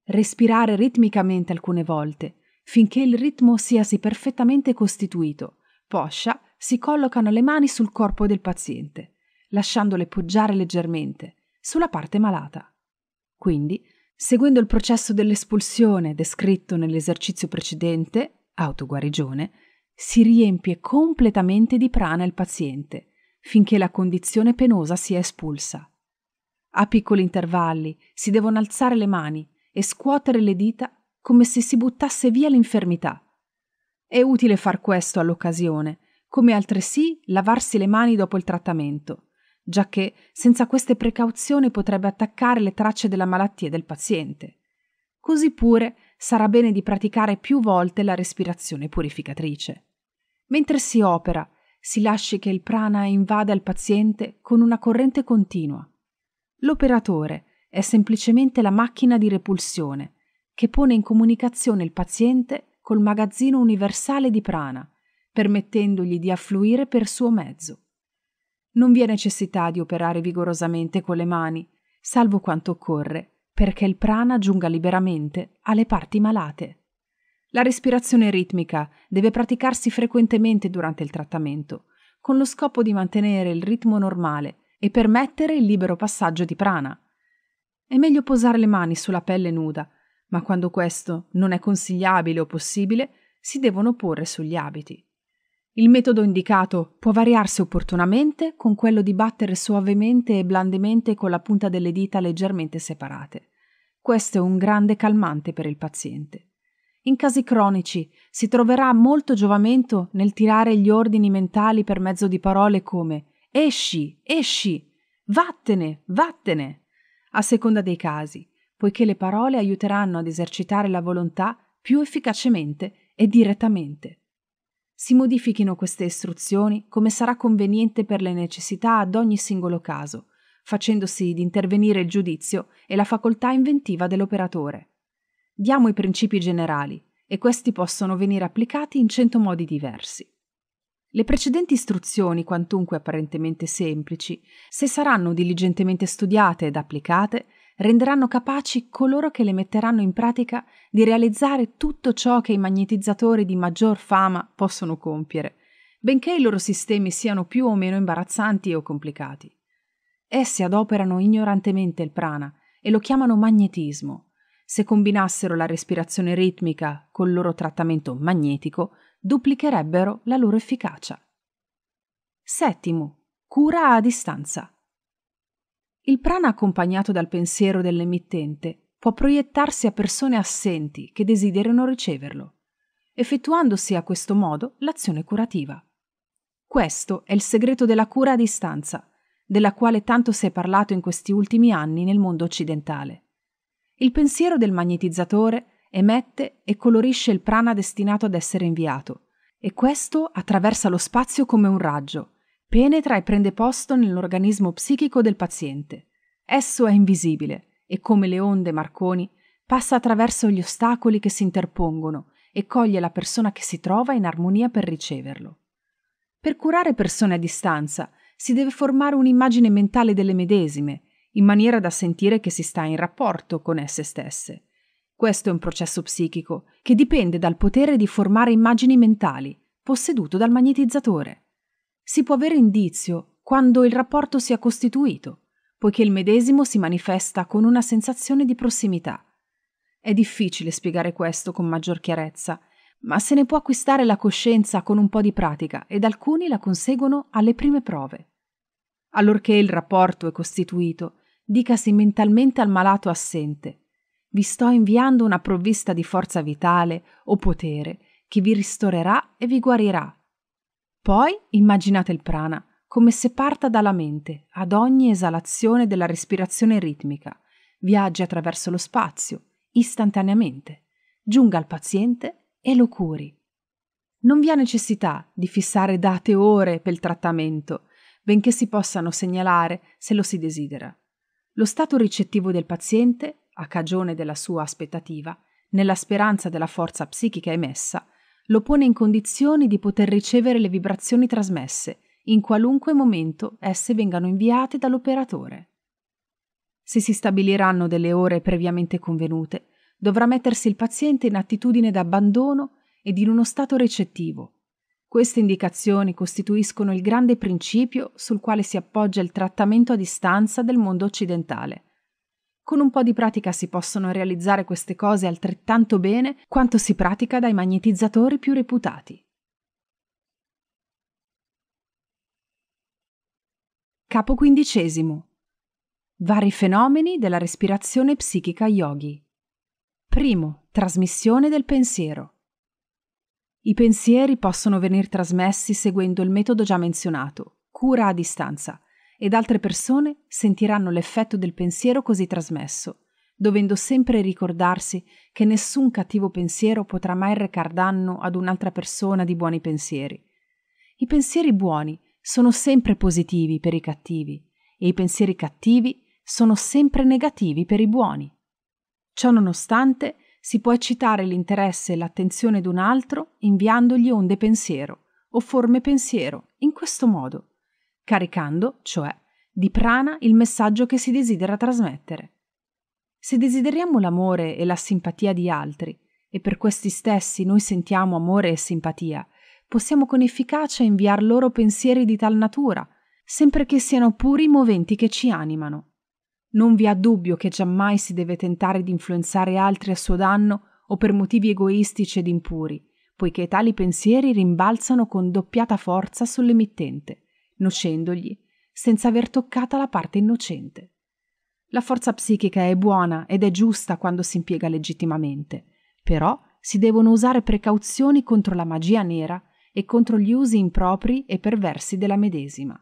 Respirare ritmicamente alcune volte, finché il ritmo sia perfettamente costituito. Poscia si collocano le mani sul corpo del paziente, lasciandole poggiare leggermente sulla parte malata. Quindi, seguendo il processo dell'espulsione descritto nell'esercizio precedente, autoguarigione, si riempie completamente di prana il paziente, finché la condizione penosa sia espulsa. A piccoli intervalli si devono alzare le mani e scuotere le dita come se si buttasse via l'infermità. È utile far questo all'occasione, come altresì lavarsi le mani dopo il trattamento, giacché senza queste precauzioni potrebbe attaccare le tracce della malattia del paziente. Così pure sarà bene di praticare più volte la respirazione purificatrice. Mentre si opera, si lasci che il prana invada il paziente con una corrente continua. L'operatore è semplicemente la macchina di repulsione che pone in comunicazione il paziente col magazzino universale di prana, permettendogli di affluire per suo mezzo. Non vi è necessità di operare vigorosamente con le mani, salvo quanto occorre perché il prana giunga liberamente alle parti malate. La respirazione ritmica deve praticarsi frequentemente durante il trattamento, con lo scopo di mantenere il ritmo normale e permettere il libero passaggio di prana. È meglio posare le mani sulla pelle nuda, ma quando questo non è consigliabile o possibile, si devono porre sugli abiti. Il metodo indicato può variarsi opportunamente con quello di battere suavemente e blandemente con la punta delle dita leggermente separate. Questo è un grande calmante per il paziente. In casi cronici si troverà molto giovamento nel tirare gli ordini mentali per mezzo di parole come esci, esci, vattene, vattene, a seconda dei casi, poiché le parole aiuteranno ad esercitare la volontà più efficacemente e direttamente si modifichino queste istruzioni come sarà conveniente per le necessità ad ogni singolo caso, facendosi di intervenire il giudizio e la facoltà inventiva dell'operatore. Diamo i principi generali e questi possono venire applicati in cento modi diversi. Le precedenti istruzioni, quantunque apparentemente semplici, se saranno diligentemente studiate ed applicate, renderanno capaci coloro che le metteranno in pratica di realizzare tutto ciò che i magnetizzatori di maggior fama possono compiere, benché i loro sistemi siano più o meno imbarazzanti o complicati. Essi adoperano ignorantemente il prana e lo chiamano magnetismo. Se combinassero la respirazione ritmica col loro trattamento magnetico, duplicherebbero la loro efficacia. Settimo, cura a distanza. Il prana accompagnato dal pensiero dell'emittente può proiettarsi a persone assenti che desiderano riceverlo, effettuandosi a questo modo l'azione curativa. Questo è il segreto della cura a distanza, della quale tanto si è parlato in questi ultimi anni nel mondo occidentale. Il pensiero del magnetizzatore emette e colorisce il prana destinato ad essere inviato, e questo attraversa lo spazio come un raggio, penetra e prende posto nell'organismo psichico del paziente. Esso è invisibile e, come le onde Marconi, passa attraverso gli ostacoli che si interpongono e coglie la persona che si trova in armonia per riceverlo. Per curare persone a distanza si deve formare un'immagine mentale delle medesime, in maniera da sentire che si sta in rapporto con esse stesse. Questo è un processo psichico che dipende dal potere di formare immagini mentali, posseduto dal magnetizzatore si può avere indizio quando il rapporto sia costituito, poiché il medesimo si manifesta con una sensazione di prossimità. È difficile spiegare questo con maggior chiarezza, ma se ne può acquistare la coscienza con un po' di pratica ed alcuni la conseguono alle prime prove. Allorché il rapporto è costituito, dicasi mentalmente al malato assente, vi sto inviando una provvista di forza vitale o potere che vi ristorerà e vi guarirà poi immaginate il prana, come se parta dalla mente, ad ogni esalazione della respirazione ritmica, viaggi attraverso lo spazio, istantaneamente, giunga al paziente e lo curi. Non vi è necessità di fissare date e ore per il trattamento, benché si possano segnalare se lo si desidera. Lo stato ricettivo del paziente, a cagione della sua aspettativa, nella speranza della forza psichica emessa, lo pone in condizioni di poter ricevere le vibrazioni trasmesse, in qualunque momento esse vengano inviate dall'operatore. Se si stabiliranno delle ore previamente convenute, dovrà mettersi il paziente in attitudine d'abbandono ed in uno stato recettivo. Queste indicazioni costituiscono il grande principio sul quale si appoggia il trattamento a distanza del mondo occidentale con un po' di pratica si possono realizzare queste cose altrettanto bene quanto si pratica dai magnetizzatori più reputati. Capo quindicesimo. Vari fenomeni della respirazione psichica yogi. Primo, trasmissione del pensiero. I pensieri possono venir trasmessi seguendo il metodo già menzionato, cura a distanza, ed altre persone sentiranno l'effetto del pensiero così trasmesso, dovendo sempre ricordarsi che nessun cattivo pensiero potrà mai recar danno ad un'altra persona di buoni pensieri. I pensieri buoni sono sempre positivi per i cattivi e i pensieri cattivi sono sempre negativi per i buoni. Ciò nonostante, si può eccitare l'interesse e l'attenzione d'un altro inviandogli onde pensiero o forme pensiero in questo modo caricando, cioè, di prana il messaggio che si desidera trasmettere. Se desideriamo l'amore e la simpatia di altri, e per questi stessi noi sentiamo amore e simpatia, possiamo con efficacia inviar loro pensieri di tal natura, sempre che siano puri i moventi che ci animano. Non vi ha dubbio che giammai si deve tentare di influenzare altri a suo danno o per motivi egoistici ed impuri, poiché tali pensieri rimbalzano con doppiata forza sull'emittente nocendogli, senza aver toccata la parte innocente. La forza psichica è buona ed è giusta quando si impiega legittimamente, però si devono usare precauzioni contro la magia nera e contro gli usi impropri e perversi della medesima,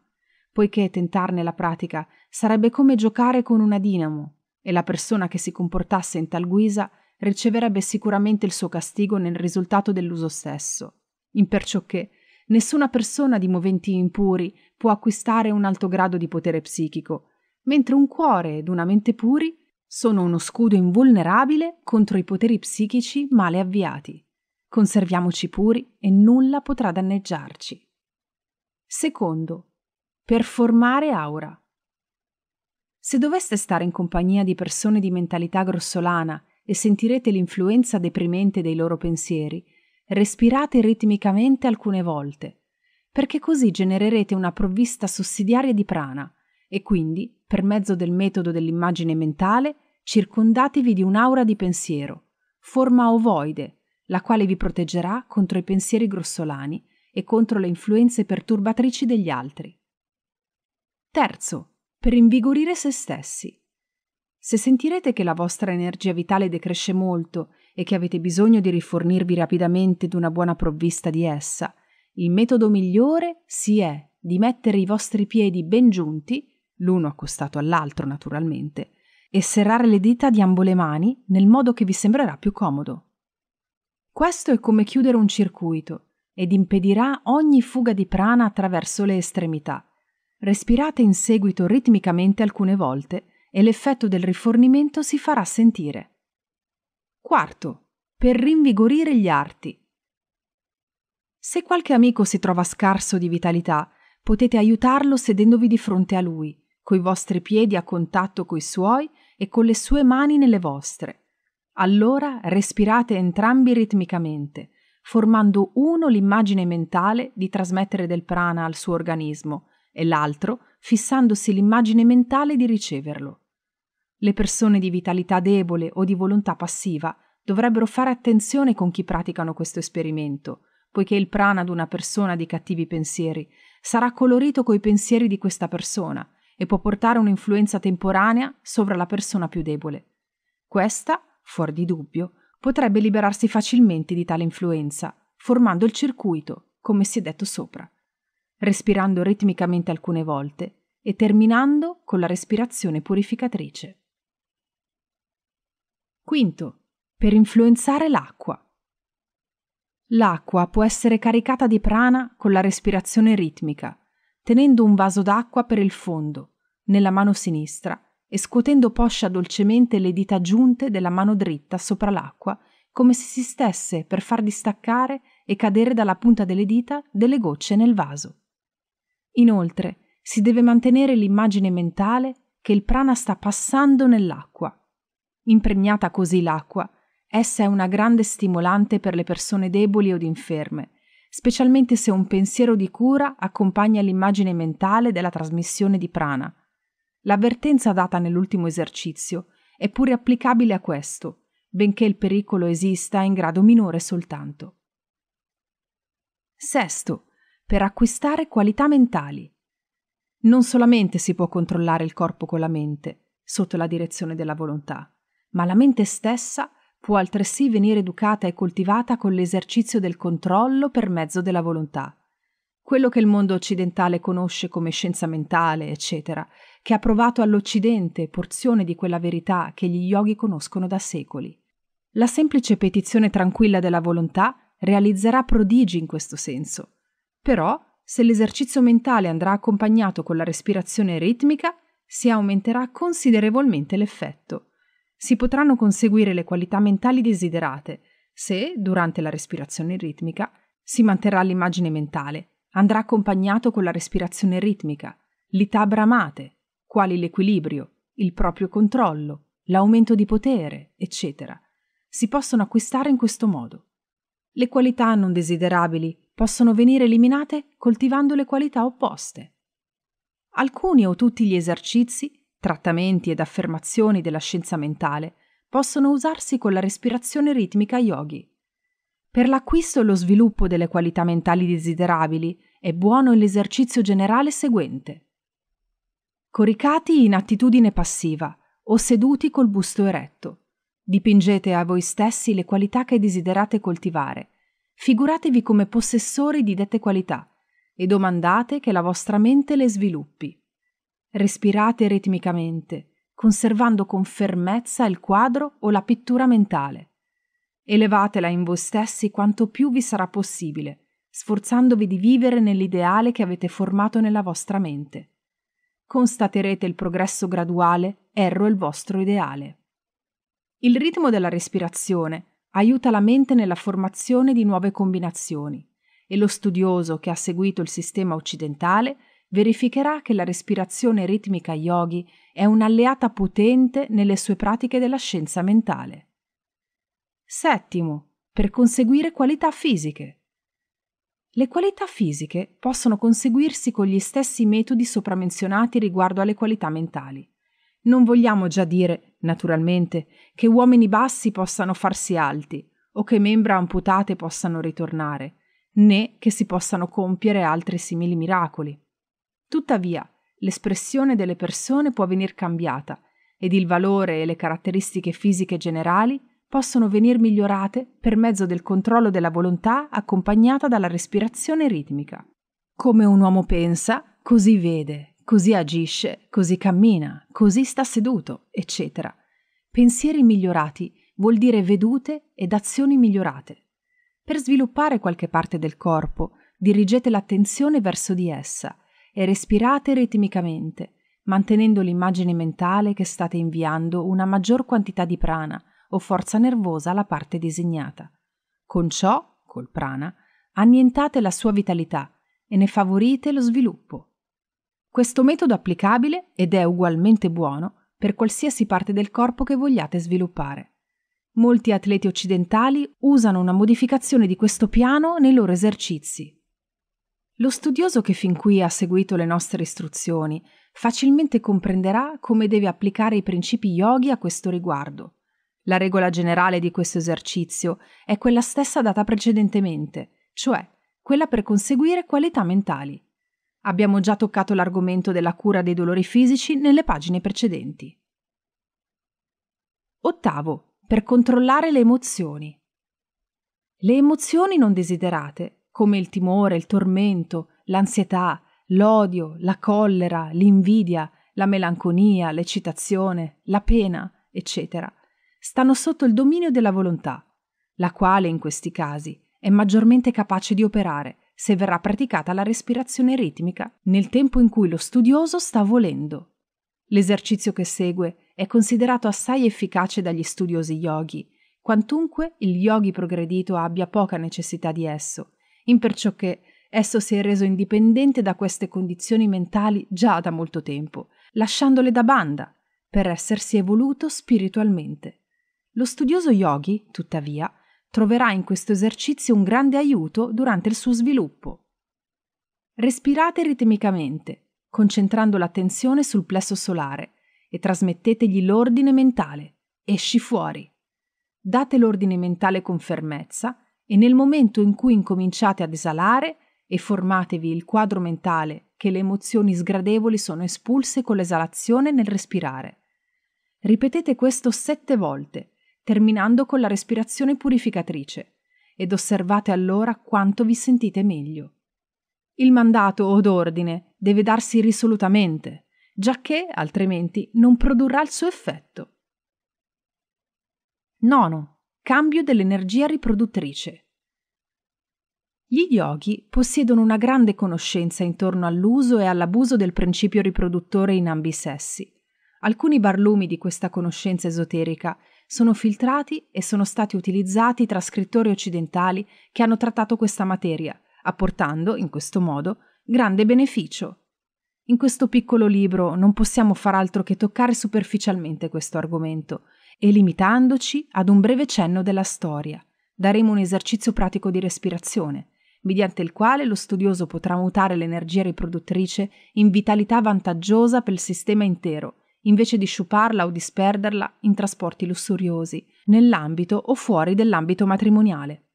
poiché tentarne la pratica sarebbe come giocare con una dinamo e la persona che si comportasse in tal guisa riceverebbe sicuramente il suo castigo nel risultato dell'uso stesso, imperciò che Nessuna persona di moventi impuri può acquistare un alto grado di potere psichico, mentre un cuore ed una mente puri sono uno scudo invulnerabile contro i poteri psichici male avviati. Conserviamoci puri e nulla potrà danneggiarci. Secondo, performare aura. Se doveste stare in compagnia di persone di mentalità grossolana e sentirete l'influenza deprimente dei loro pensieri, respirate ritmicamente alcune volte, perché così genererete una provvista sussidiaria di prana e quindi, per mezzo del metodo dell'immagine mentale, circondatevi di un'aura di pensiero, forma ovoide, la quale vi proteggerà contro i pensieri grossolani e contro le influenze perturbatrici degli altri. Terzo, per invigorire se stessi. Se sentirete che la vostra energia vitale decresce molto e che avete bisogno di rifornirvi rapidamente d'una buona provvista di essa, il metodo migliore si è di mettere i vostri piedi ben giunti, l'uno accostato all'altro naturalmente, e serrare le dita di ambo le mani nel modo che vi sembrerà più comodo. Questo è come chiudere un circuito ed impedirà ogni fuga di prana attraverso le estremità. Respirate in seguito ritmicamente alcune volte e l'effetto del rifornimento si farà sentire. Quarto, per rinvigorire gli arti. Se qualche amico si trova scarso di vitalità, potete aiutarlo sedendovi di fronte a lui, coi vostri piedi a contatto coi suoi e con le sue mani nelle vostre. Allora respirate entrambi ritmicamente, formando uno l'immagine mentale di trasmettere del prana al suo organismo e l'altro fissandosi l'immagine mentale di riceverlo. Le persone di vitalità debole o di volontà passiva dovrebbero fare attenzione con chi praticano questo esperimento, poiché il prana di una persona di cattivi pensieri sarà colorito coi pensieri di questa persona e può portare un'influenza temporanea sovra la persona più debole. Questa, fuori di dubbio, potrebbe liberarsi facilmente di tale influenza, formando il circuito, come si è detto sopra, respirando ritmicamente alcune volte e terminando con la respirazione purificatrice. Quinto, per influenzare l'acqua. L'acqua può essere caricata di prana con la respirazione ritmica, tenendo un vaso d'acqua per il fondo, nella mano sinistra, e scuotendo poscia dolcemente le dita giunte della mano dritta sopra l'acqua, come se si stesse per far distaccare e cadere dalla punta delle dita delle gocce nel vaso. Inoltre, si deve mantenere l'immagine mentale che il prana sta passando nell'acqua Impregnata così l'acqua, essa è una grande stimolante per le persone deboli o inferme, specialmente se un pensiero di cura accompagna l'immagine mentale della trasmissione di prana. L'avvertenza data nell'ultimo esercizio è pure applicabile a questo, benché il pericolo esista in grado minore soltanto. Sesto, per acquistare qualità mentali. Non solamente si può controllare il corpo con la mente, sotto la direzione della volontà, ma la mente stessa può altresì venire educata e coltivata con l'esercizio del controllo per mezzo della volontà. Quello che il mondo occidentale conosce come scienza mentale, eccetera, che ha provato all'Occidente porzione di quella verità che gli yogi conoscono da secoli. La semplice petizione tranquilla della volontà realizzerà prodigi in questo senso. Però, se l'esercizio mentale andrà accompagnato con la respirazione ritmica, si aumenterà considerevolmente l'effetto si potranno conseguire le qualità mentali desiderate se, durante la respirazione ritmica, si manterrà l'immagine mentale, andrà accompagnato con la respirazione ritmica, l'ità bramate, quali l'equilibrio, il proprio controllo, l'aumento di potere, eccetera, si possono acquistare in questo modo. Le qualità non desiderabili possono venire eliminate coltivando le qualità opposte. Alcuni o tutti gli esercizi trattamenti ed affermazioni della scienza mentale possono usarsi con la respirazione ritmica yogi. Per l'acquisto e lo sviluppo delle qualità mentali desiderabili è buono l'esercizio generale seguente. Coricati in attitudine passiva o seduti col busto eretto. Dipingete a voi stessi le qualità che desiderate coltivare. Figuratevi come possessori di dette qualità e domandate che la vostra mente le sviluppi. Respirate ritmicamente, conservando con fermezza il quadro o la pittura mentale. Elevatela in voi stessi quanto più vi sarà possibile, sforzandovi di vivere nell'ideale che avete formato nella vostra mente. Constaterete il progresso graduale, erro il vostro ideale. Il ritmo della respirazione aiuta la mente nella formazione di nuove combinazioni e lo studioso che ha seguito il sistema occidentale verificherà che la respirazione ritmica yogi è un'alleata potente nelle sue pratiche della scienza mentale. Settimo, per conseguire qualità fisiche. Le qualità fisiche possono conseguirsi con gli stessi metodi sopra menzionati riguardo alle qualità mentali. Non vogliamo già dire, naturalmente, che uomini bassi possano farsi alti o che membra amputate possano ritornare, né che si possano compiere altri simili miracoli. Tuttavia, l'espressione delle persone può venir cambiata ed il valore e le caratteristiche fisiche generali possono venir migliorate per mezzo del controllo della volontà accompagnata dalla respirazione ritmica. Come un uomo pensa, così vede, così agisce, così cammina, così sta seduto, eccetera. Pensieri migliorati vuol dire vedute ed azioni migliorate. Per sviluppare qualche parte del corpo, dirigete l'attenzione verso di essa e respirate ritmicamente, mantenendo l'immagine mentale che state inviando una maggior quantità di prana o forza nervosa alla parte disegnata. Con ciò, col prana, annientate la sua vitalità e ne favorite lo sviluppo. Questo metodo è applicabile ed è ugualmente buono per qualsiasi parte del corpo che vogliate sviluppare. Molti atleti occidentali usano una modificazione di questo piano nei loro esercizi lo studioso che fin qui ha seguito le nostre istruzioni facilmente comprenderà come deve applicare i principi yogi a questo riguardo. La regola generale di questo esercizio è quella stessa data precedentemente, cioè quella per conseguire qualità mentali. Abbiamo già toccato l'argomento della cura dei dolori fisici nelle pagine precedenti. Ottavo, per controllare le emozioni. Le emozioni non desiderate come il timore, il tormento, l'ansietà, l'odio, la collera, l'invidia, la melanconia, l'eccitazione, la pena, eccetera, stanno sotto il dominio della volontà, la quale in questi casi è maggiormente capace di operare se verrà praticata la respirazione ritmica nel tempo in cui lo studioso sta volendo. L'esercizio che segue è considerato assai efficace dagli studiosi yogi, quantunque il yogi progredito abbia poca necessità di esso imperciò che esso si è reso indipendente da queste condizioni mentali già da molto tempo, lasciandole da banda per essersi evoluto spiritualmente. Lo studioso yogi, tuttavia, troverà in questo esercizio un grande aiuto durante il suo sviluppo. Respirate ritmicamente, concentrando l'attenzione sul plesso solare e trasmettetegli l'ordine mentale. Esci fuori. Date l'ordine mentale con fermezza e nel momento in cui incominciate ad esalare e formatevi il quadro mentale che le emozioni sgradevoli sono espulse con l'esalazione nel respirare. Ripetete questo sette volte, terminando con la respirazione purificatrice, ed osservate allora quanto vi sentite meglio. Il mandato o d'ordine deve darsi risolutamente, giacché altrimenti non produrrà il suo effetto. Nono. Cambio dell'energia riproduttrice. Gli yogi possiedono una grande conoscenza intorno all'uso e all'abuso del principio riproduttore in ambi i sessi. Alcuni barlumi di questa conoscenza esoterica sono filtrati e sono stati utilizzati tra scrittori occidentali che hanno trattato questa materia, apportando, in questo modo, grande beneficio. In questo piccolo libro non possiamo far altro che toccare superficialmente questo argomento e limitandoci ad un breve cenno della storia. Daremo un esercizio pratico di respirazione, mediante il quale lo studioso potrà mutare l'energia riproduttrice in vitalità vantaggiosa per il sistema intero, invece di sciuparla o disperderla in trasporti lussuriosi, nell'ambito o fuori dell'ambito matrimoniale.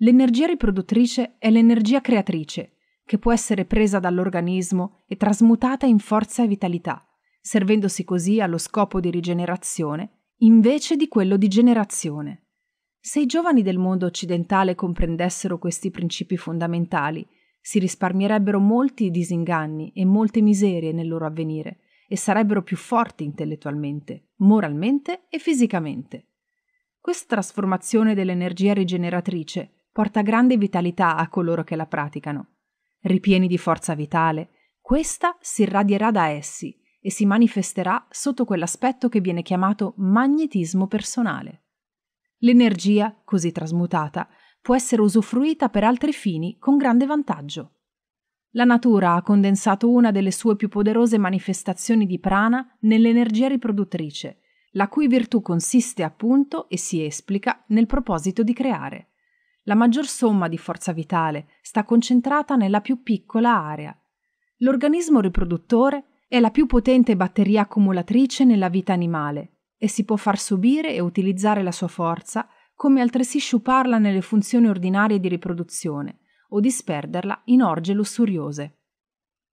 L'energia riproduttrice è l'energia creatrice, che può essere presa dall'organismo e trasmutata in forza e vitalità, servendosi così allo scopo di rigenerazione, invece di quello di generazione. Se i giovani del mondo occidentale comprendessero questi principi fondamentali, si risparmierebbero molti disinganni e molte miserie nel loro avvenire e sarebbero più forti intellettualmente, moralmente e fisicamente. Questa trasformazione dell'energia rigeneratrice porta grande vitalità a coloro che la praticano. Ripieni di forza vitale, questa si irradierà da essi e si manifesterà sotto quell'aspetto che viene chiamato magnetismo personale. L'energia, così trasmutata, può essere usufruita per altri fini con grande vantaggio. La natura ha condensato una delle sue più poderose manifestazioni di prana nell'energia riproduttrice, la cui virtù consiste appunto e si esplica nel proposito di creare. La maggior somma di forza vitale sta concentrata nella più piccola area. L'organismo riproduttore è la più potente batteria accumulatrice nella vita animale e si può far subire e utilizzare la sua forza, come altresì sciuparla nelle funzioni ordinarie di riproduzione o disperderla in orge lussuriose.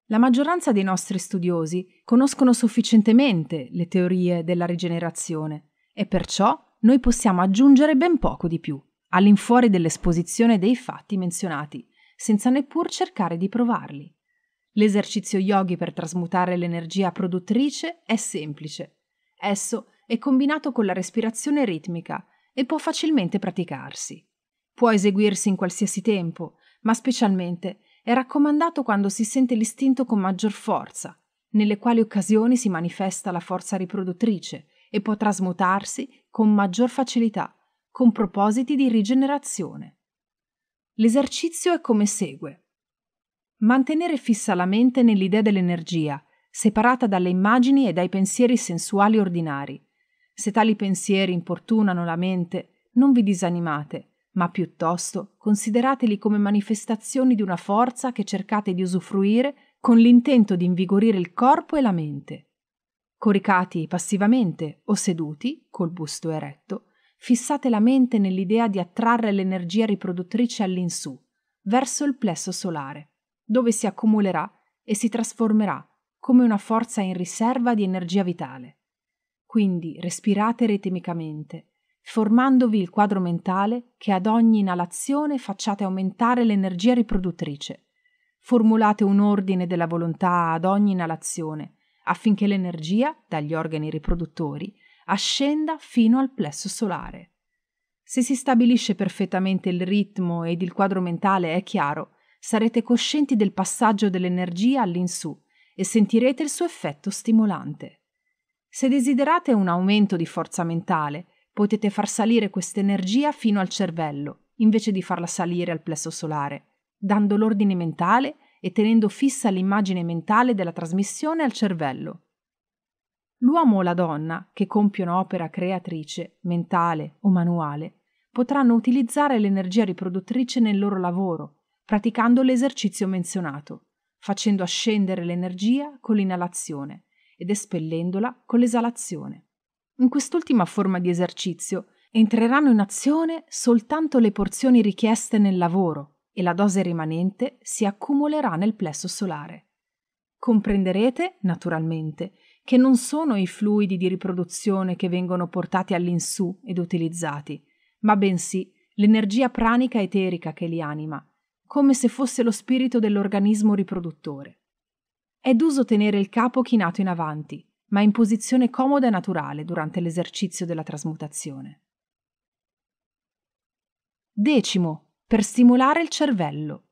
La maggioranza dei nostri studiosi conoscono sufficientemente le teorie della rigenerazione e perciò noi possiamo aggiungere ben poco di più, all'infuori dell'esposizione dei fatti menzionati, senza neppur cercare di provarli. L'esercizio yogi per trasmutare l'energia produttrice è semplice. Esso è combinato con la respirazione ritmica e può facilmente praticarsi. Può eseguirsi in qualsiasi tempo, ma specialmente è raccomandato quando si sente l'istinto con maggior forza, nelle quali occasioni si manifesta la forza riproduttrice e può trasmutarsi con maggior facilità, con propositi di rigenerazione. L'esercizio è come segue. Mantenere fissa la mente nell'idea dell'energia, separata dalle immagini e dai pensieri sensuali ordinari, se tali pensieri importunano la mente, non vi disanimate, ma piuttosto considerateli come manifestazioni di una forza che cercate di usufruire con l'intento di invigorire il corpo e la mente. Coricati passivamente o seduti, col busto eretto, fissate la mente nell'idea di attrarre l'energia riproduttrice all'insù, verso il plesso solare, dove si accumulerà e si trasformerà come una forza in riserva di energia vitale. Quindi respirate ritmicamente, formandovi il quadro mentale che ad ogni inalazione facciate aumentare l'energia riproduttrice. Formulate un ordine della volontà ad ogni inalazione, affinché l'energia dagli organi riproduttori ascenda fino al plesso solare. Se si stabilisce perfettamente il ritmo ed il quadro mentale è chiaro, sarete coscienti del passaggio dell'energia all'insù e sentirete il suo effetto stimolante. Se desiderate un aumento di forza mentale, potete far salire questa energia fino al cervello, invece di farla salire al plesso solare, dando l'ordine mentale e tenendo fissa l'immagine mentale della trasmissione al cervello. L'uomo o la donna che compiono opera creatrice, mentale o manuale, potranno utilizzare l'energia riproduttrice nel loro lavoro, praticando l'esercizio menzionato, facendo ascendere l'energia con l'inalazione ed espellendola con l'esalazione. In quest'ultima forma di esercizio entreranno in azione soltanto le porzioni richieste nel lavoro e la dose rimanente si accumulerà nel plesso solare. Comprenderete, naturalmente, che non sono i fluidi di riproduzione che vengono portati all'insù ed utilizzati, ma bensì l'energia pranica eterica che li anima, come se fosse lo spirito dell'organismo riproduttore. È d'uso tenere il capo chinato in avanti, ma in posizione comoda e naturale durante l'esercizio della trasmutazione. Decimo, per stimolare il cervello.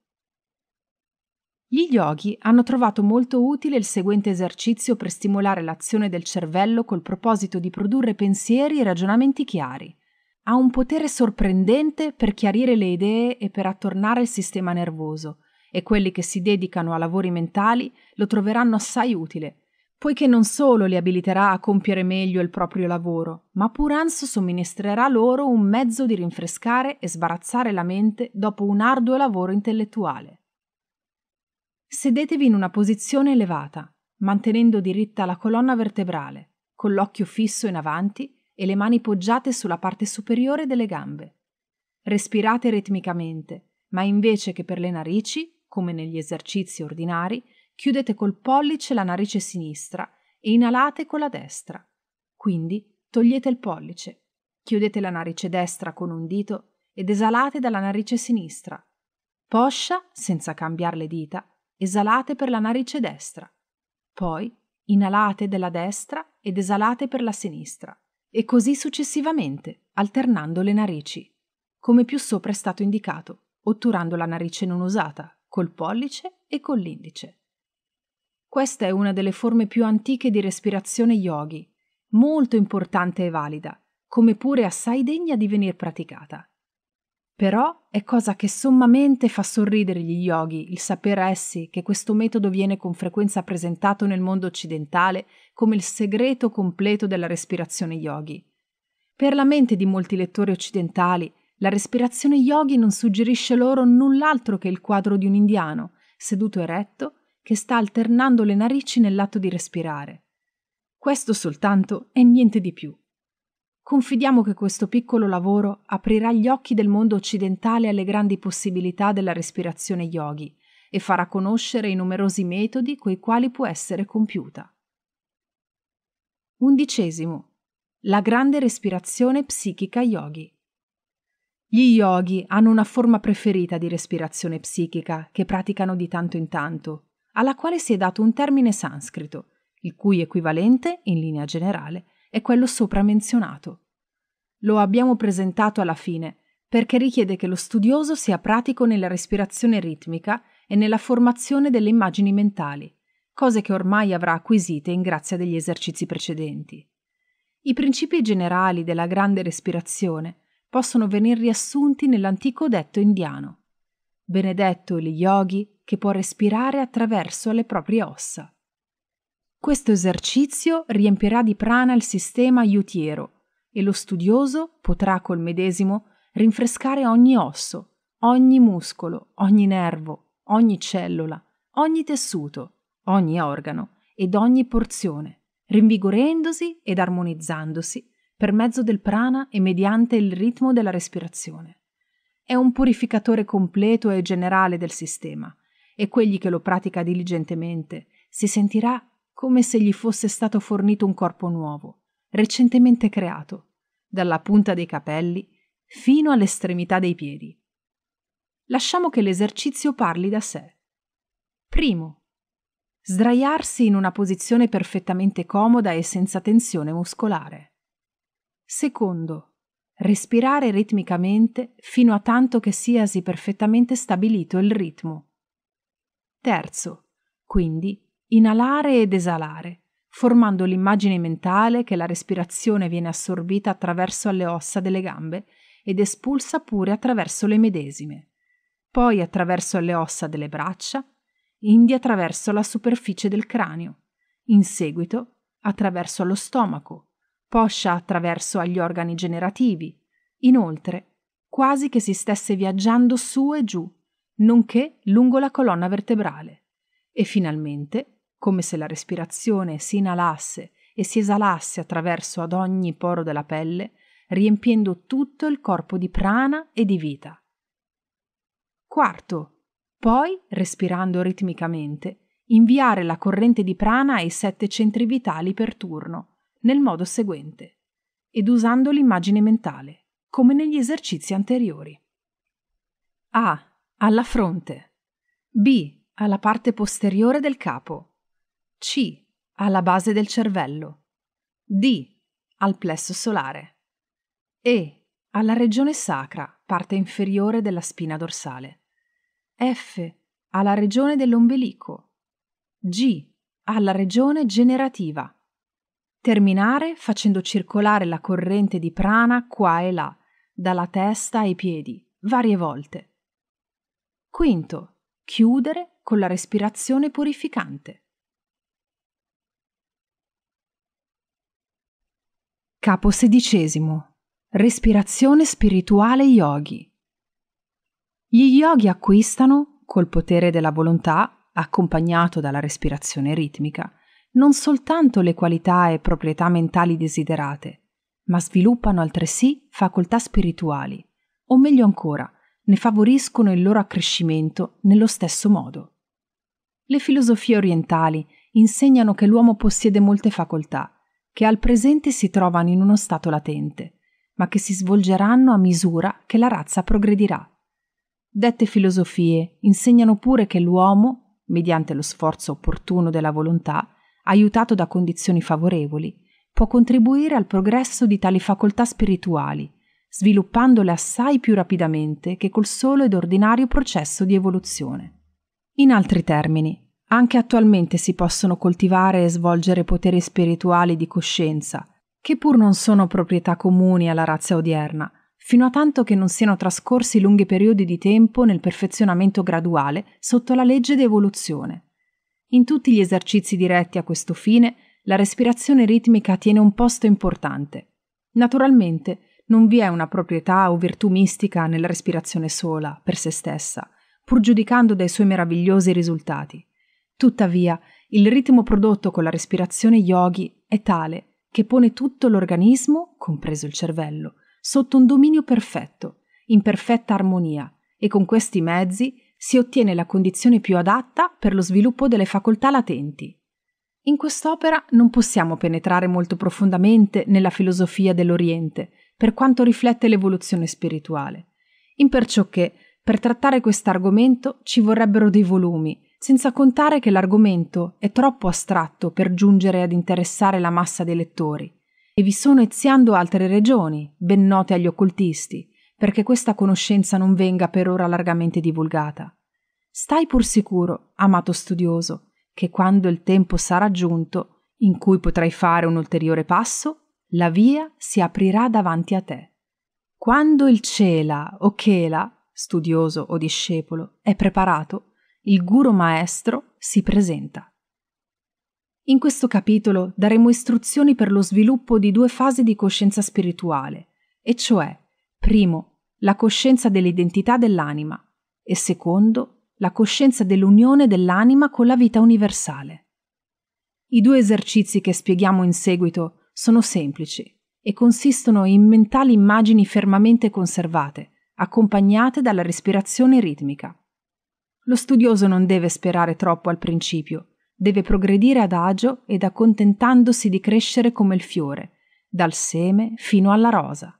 Gli yogi hanno trovato molto utile il seguente esercizio per stimolare l'azione del cervello col proposito di produrre pensieri e ragionamenti chiari. Ha un potere sorprendente per chiarire le idee e per attornare il sistema nervoso, e quelli che si dedicano a lavori mentali lo troveranno assai utile, poiché non solo li abiliterà a compiere meglio il proprio lavoro, ma pur anso somministrerà loro un mezzo di rinfrescare e sbarazzare la mente dopo un arduo lavoro intellettuale. Sedetevi in una posizione elevata, mantenendo diritta la colonna vertebrale, con l'occhio fisso in avanti e le mani poggiate sulla parte superiore delle gambe. Respirate ritmicamente, ma invece che per le narici, come negli esercizi ordinari, chiudete col pollice la narice sinistra e inalate con la destra. Quindi togliete il pollice, chiudete la narice destra con un dito ed esalate dalla narice sinistra. Poscia, senza cambiare le dita, esalate per la narice destra. Poi inalate della destra ed esalate per la sinistra, e così successivamente, alternando le narici, come più sopra è stato indicato, otturando la narice non usata col pollice e con l'indice. Questa è una delle forme più antiche di respirazione yogi, molto importante e valida, come pure assai degna di venir praticata. Però è cosa che sommamente fa sorridere gli yogi il sapere essi che questo metodo viene con frequenza presentato nel mondo occidentale come il segreto completo della respirazione yogi. Per la mente di molti lettori occidentali la respirazione yogi non suggerisce loro null'altro che il quadro di un indiano, seduto eretto, che sta alternando le narici nell'atto di respirare. Questo soltanto è niente di più. Confidiamo che questo piccolo lavoro aprirà gli occhi del mondo occidentale alle grandi possibilità della respirazione yogi e farà conoscere i numerosi metodi coi quali può essere compiuta. Undicesimo. La grande respirazione psichica yogi. Gli yogi hanno una forma preferita di respirazione psichica che praticano di tanto in tanto, alla quale si è dato un termine sanscrito, il cui equivalente, in linea generale, è quello sopra menzionato. Lo abbiamo presentato alla fine, perché richiede che lo studioso sia pratico nella respirazione ritmica e nella formazione delle immagini mentali, cose che ormai avrà acquisite in grazia degli esercizi precedenti. I principi generali della grande respirazione possono venir riassunti nell'antico detto indiano. Benedetto il yogi che può respirare attraverso le proprie ossa. Questo esercizio riempirà di prana il sistema aiutiero e lo studioso potrà col medesimo rinfrescare ogni osso, ogni muscolo, ogni nervo, ogni cellula, ogni tessuto, ogni organo ed ogni porzione, rinvigorendosi ed armonizzandosi per mezzo del prana e mediante il ritmo della respirazione. È un purificatore completo e generale del sistema e quegli che lo pratica diligentemente si sentirà come se gli fosse stato fornito un corpo nuovo, recentemente creato, dalla punta dei capelli fino all'estremità dei piedi. Lasciamo che l'esercizio parli da sé. Primo. Sdraiarsi in una posizione perfettamente comoda e senza tensione muscolare. Secondo, respirare ritmicamente fino a tanto che siasi perfettamente stabilito il ritmo. Terzo, quindi, inalare ed esalare, formando l'immagine mentale che la respirazione viene assorbita attraverso le ossa delle gambe ed espulsa pure attraverso le medesime, poi attraverso le ossa delle braccia, indi attraverso la superficie del cranio, in seguito attraverso lo stomaco, poscia attraverso agli organi generativi. Inoltre, quasi che si stesse viaggiando su e giù, nonché lungo la colonna vertebrale. E finalmente, come se la respirazione si inalasse e si esalasse attraverso ad ogni poro della pelle, riempiendo tutto il corpo di prana e di vita. Quarto, poi, respirando ritmicamente, inviare la corrente di prana ai sette centri vitali per turno, nel modo seguente ed usando l'immagine mentale, come negli esercizi anteriori. A. Alla fronte. B. Alla parte posteriore del capo. C. Alla base del cervello. D. Al plesso solare. E. Alla regione sacra, parte inferiore della spina dorsale. F. Alla regione dell'ombelico. G. Alla regione generativa, terminare facendo circolare la corrente di prana qua e là, dalla testa ai piedi, varie volte. Quinto, chiudere con la respirazione purificante. Capo sedicesimo. Respirazione spirituale yogi. Gli yogi acquistano, col potere della volontà, accompagnato dalla respirazione ritmica, non soltanto le qualità e proprietà mentali desiderate, ma sviluppano altresì facoltà spirituali, o meglio ancora, ne favoriscono il loro accrescimento nello stesso modo. Le filosofie orientali insegnano che l'uomo possiede molte facoltà, che al presente si trovano in uno stato latente, ma che si svolgeranno a misura che la razza progredirà. Dette filosofie insegnano pure che l'uomo, mediante lo sforzo opportuno della volontà, aiutato da condizioni favorevoli, può contribuire al progresso di tali facoltà spirituali, sviluppandole assai più rapidamente che col solo ed ordinario processo di evoluzione. In altri termini, anche attualmente si possono coltivare e svolgere poteri spirituali di coscienza, che pur non sono proprietà comuni alla razza odierna, fino a tanto che non siano trascorsi lunghi periodi di tempo nel perfezionamento graduale sotto la legge di evoluzione. In tutti gli esercizi diretti a questo fine, la respirazione ritmica tiene un posto importante. Naturalmente, non vi è una proprietà o virtù mistica nella respirazione sola, per se stessa, pur giudicando dai suoi meravigliosi risultati. Tuttavia, il ritmo prodotto con la respirazione yogi è tale che pone tutto l'organismo, compreso il cervello, sotto un dominio perfetto, in perfetta armonia, e con questi mezzi si ottiene la condizione più adatta per lo sviluppo delle facoltà latenti. In quest'opera non possiamo penetrare molto profondamente nella filosofia dell'Oriente, per quanto riflette l'evoluzione spirituale, imperciò che, per trattare questo argomento, ci vorrebbero dei volumi, senza contare che l'argomento è troppo astratto per giungere ad interessare la massa dei lettori, e vi sono eziando altre regioni, ben note agli occultisti, perché questa conoscenza non venga per ora largamente divulgata. Stai pur sicuro, amato studioso, che quando il tempo sarà giunto, in cui potrai fare un ulteriore passo, la via si aprirà davanti a te. Quando il Cela o Chela, studioso o discepolo, è preparato, il guru maestro si presenta. In questo capitolo daremo istruzioni per lo sviluppo di due fasi di coscienza spirituale, e cioè, primo, la coscienza dell'identità dell'anima e secondo, la coscienza dell'unione dell'anima con la vita universale. I due esercizi che spieghiamo in seguito sono semplici e consistono in mentali immagini fermamente conservate, accompagnate dalla respirazione ritmica. Lo studioso non deve sperare troppo al principio, deve progredire ad agio ed accontentandosi di crescere come il fiore, dal seme fino alla rosa.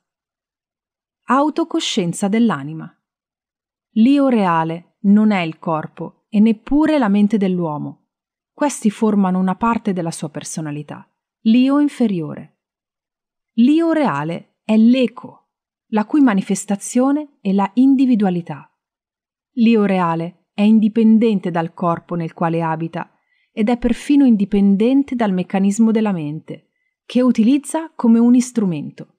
Autocoscienza dell'anima. L'io reale non è il corpo e neppure la mente dell'uomo. Questi formano una parte della sua personalità, l'io inferiore. L'io reale è l'eco, la cui manifestazione è la individualità. L'io reale è indipendente dal corpo nel quale abita ed è perfino indipendente dal meccanismo della mente, che utilizza come un istrumento.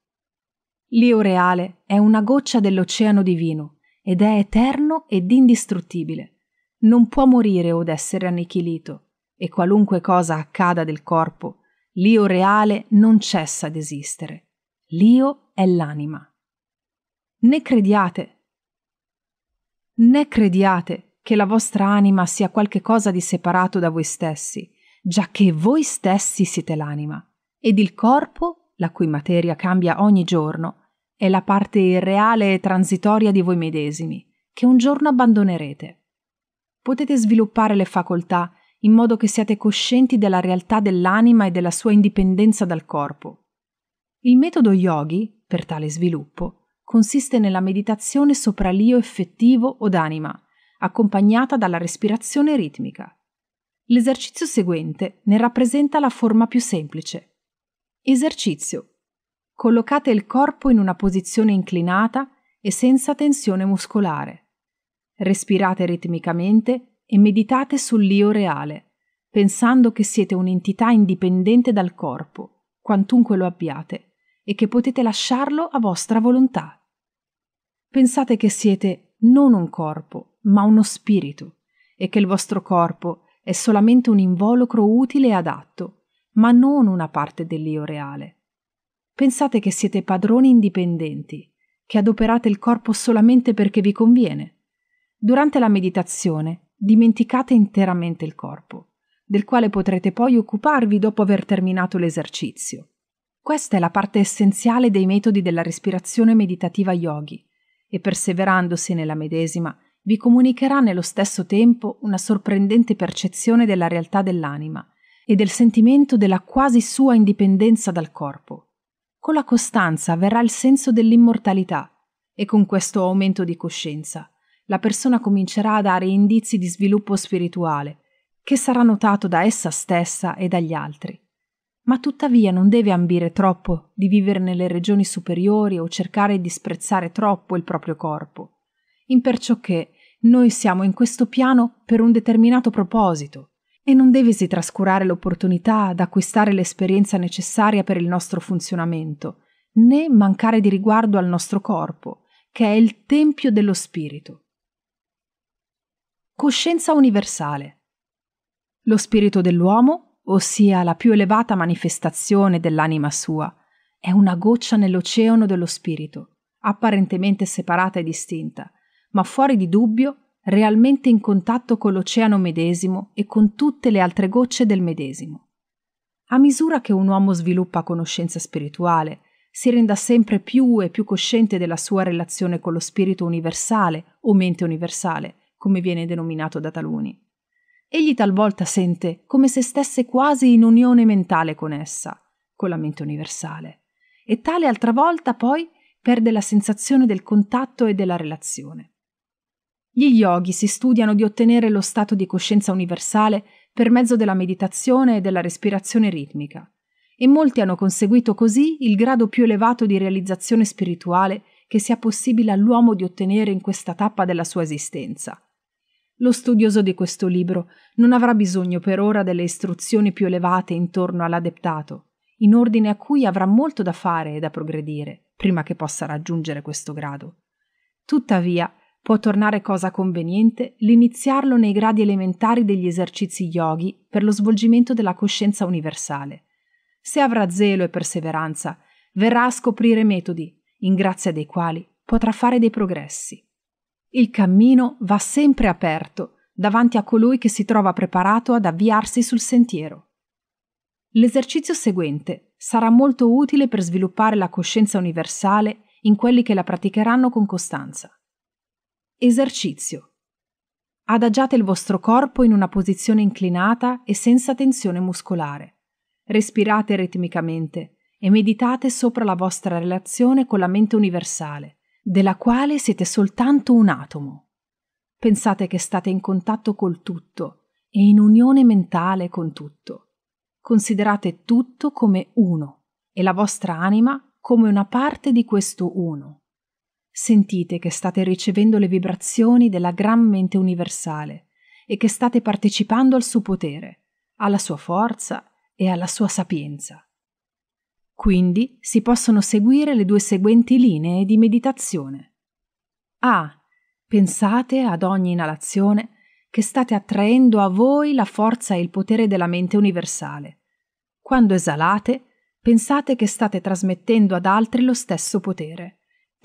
L'io reale è una goccia dell'oceano divino ed è eterno ed indistruttibile. Non può morire od essere annichilito, e qualunque cosa accada del corpo, l'Io reale non cessa di esistere. L'Io è l'anima. Ne crediate. Né crediate che la vostra anima sia qualche cosa di separato da voi stessi, già che voi stessi siete l'anima, ed il corpo la cui materia cambia ogni giorno, è la parte irreale e transitoria di voi medesimi, che un giorno abbandonerete. Potete sviluppare le facoltà in modo che siate coscienti della realtà dell'anima e della sua indipendenza dal corpo. Il metodo yogi, per tale sviluppo, consiste nella meditazione sopra l'io effettivo o d'anima, accompagnata dalla respirazione ritmica. L'esercizio seguente ne rappresenta la forma più semplice, Esercizio. Collocate il corpo in una posizione inclinata e senza tensione muscolare. Respirate ritmicamente e meditate sull'io reale, pensando che siete un'entità indipendente dal corpo, quantunque lo abbiate, e che potete lasciarlo a vostra volontà. Pensate che siete non un corpo, ma uno spirito, e che il vostro corpo è solamente un involucro utile e adatto ma non una parte dell'io reale. Pensate che siete padroni indipendenti, che adoperate il corpo solamente perché vi conviene. Durante la meditazione dimenticate interamente il corpo, del quale potrete poi occuparvi dopo aver terminato l'esercizio. Questa è la parte essenziale dei metodi della respirazione meditativa yogi e perseverandosi nella medesima vi comunicherà nello stesso tempo una sorprendente percezione della realtà dell'anima e del sentimento della quasi sua indipendenza dal corpo. Con la costanza verrà il senso dell'immortalità e con questo aumento di coscienza la persona comincerà a dare indizi di sviluppo spirituale, che sarà notato da essa stessa e dagli altri. Ma tuttavia non deve ambire troppo di vivere nelle regioni superiori o cercare di sprezzare troppo il proprio corpo, imperciò che noi siamo in questo piano per un determinato proposito e non devesi trascurare l'opportunità d'acquistare l'esperienza necessaria per il nostro funzionamento, né mancare di riguardo al nostro corpo, che è il tempio dello spirito. Coscienza universale. Lo spirito dell'uomo, ossia la più elevata manifestazione dell'anima sua, è una goccia nell'oceano dello spirito, apparentemente separata e distinta, ma fuori di dubbio realmente in contatto con l'oceano medesimo e con tutte le altre gocce del medesimo. A misura che un uomo sviluppa conoscenza spirituale, si renda sempre più e più cosciente della sua relazione con lo spirito universale o mente universale, come viene denominato da taluni. Egli talvolta sente come se stesse quasi in unione mentale con essa, con la mente universale, e tale altra volta poi perde la sensazione del contatto e della relazione. Gli yogi si studiano di ottenere lo stato di coscienza universale per mezzo della meditazione e della respirazione ritmica, e molti hanno conseguito così il grado più elevato di realizzazione spirituale che sia possibile all'uomo di ottenere in questa tappa della sua esistenza. Lo studioso di questo libro non avrà bisogno per ora delle istruzioni più elevate intorno all'adeptato, in ordine a cui avrà molto da fare e da progredire prima che possa raggiungere questo grado. Tuttavia, Può tornare cosa conveniente l'iniziarlo nei gradi elementari degli esercizi yogi per lo svolgimento della coscienza universale. Se avrà zelo e perseveranza, verrà a scoprire metodi, in grazia dei quali potrà fare dei progressi. Il cammino va sempre aperto davanti a colui che si trova preparato ad avviarsi sul sentiero. L'esercizio seguente sarà molto utile per sviluppare la coscienza universale in quelli che la praticheranno con costanza. Esercizio. Adagiate il vostro corpo in una posizione inclinata e senza tensione muscolare. Respirate ritmicamente e meditate sopra la vostra relazione con la mente universale, della quale siete soltanto un atomo. Pensate che state in contatto col tutto e in unione mentale con tutto. Considerate tutto come uno e la vostra anima come una parte di questo uno. Sentite che state ricevendo le vibrazioni della gran mente universale e che state partecipando al suo potere, alla sua forza e alla sua sapienza. Quindi si possono seguire le due seguenti linee di meditazione. A. Pensate ad ogni inalazione che state attraendo a voi la forza e il potere della mente universale. Quando esalate, pensate che state trasmettendo ad altri lo stesso potere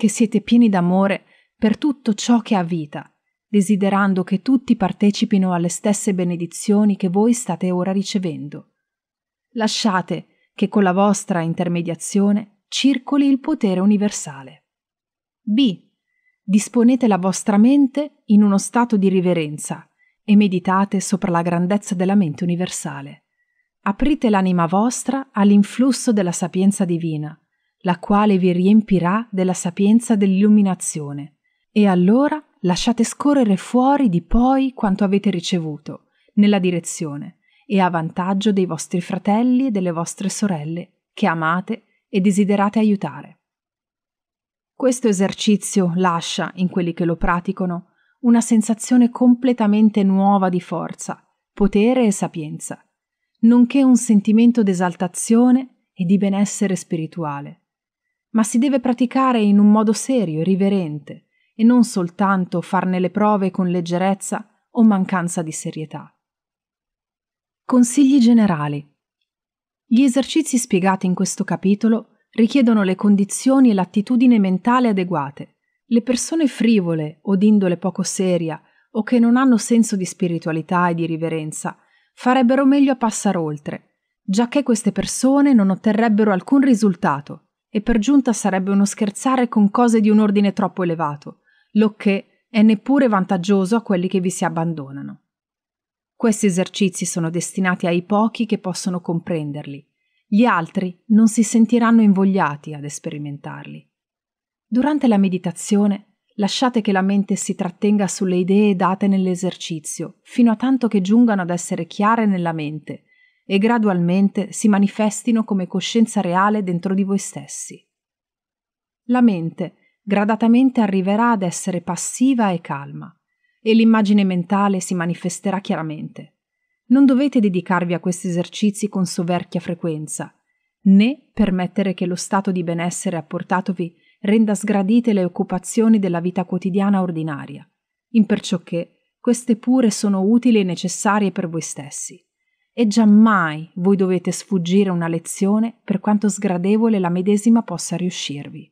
che siete pieni d'amore per tutto ciò che ha vita, desiderando che tutti partecipino alle stesse benedizioni che voi state ora ricevendo. Lasciate che con la vostra intermediazione circoli il potere universale. B. Disponete la vostra mente in uno stato di riverenza e meditate sopra la grandezza della mente universale. Aprite l'anima vostra all'influsso della sapienza divina la quale vi riempirà della sapienza dell'illuminazione. E allora lasciate scorrere fuori di poi quanto avete ricevuto, nella direzione, e a vantaggio dei vostri fratelli e delle vostre sorelle, che amate e desiderate aiutare. Questo esercizio lascia, in quelli che lo praticano, una sensazione completamente nuova di forza, potere e sapienza, nonché un sentimento d'esaltazione e di benessere spirituale ma si deve praticare in un modo serio e riverente e non soltanto farne le prove con leggerezza o mancanza di serietà. Consigli generali. Gli esercizi spiegati in questo capitolo richiedono le condizioni e l'attitudine mentale adeguate. Le persone frivole o d'indole poco seria o che non hanno senso di spiritualità e di riverenza farebbero meglio a passare oltre, giacché queste persone non otterrebbero alcun risultato e per giunta sarebbe uno scherzare con cose di un ordine troppo elevato, lo che è neppure vantaggioso a quelli che vi si abbandonano. Questi esercizi sono destinati ai pochi che possono comprenderli, gli altri non si sentiranno invogliati ad sperimentarli. Durante la meditazione lasciate che la mente si trattenga sulle idee date nell'esercizio, fino a tanto che giungano ad essere chiare nella mente e gradualmente si manifestino come coscienza reale dentro di voi stessi. La mente gradatamente arriverà ad essere passiva e calma e l'immagine mentale si manifesterà chiaramente. Non dovete dedicarvi a questi esercizi con soverchia frequenza, né permettere che lo stato di benessere apportatovi renda sgradite le occupazioni della vita quotidiana ordinaria, imperciò che queste pure sono utili e necessarie per voi stessi. E giammai voi dovete sfuggire una lezione per quanto sgradevole la medesima possa riuscirvi.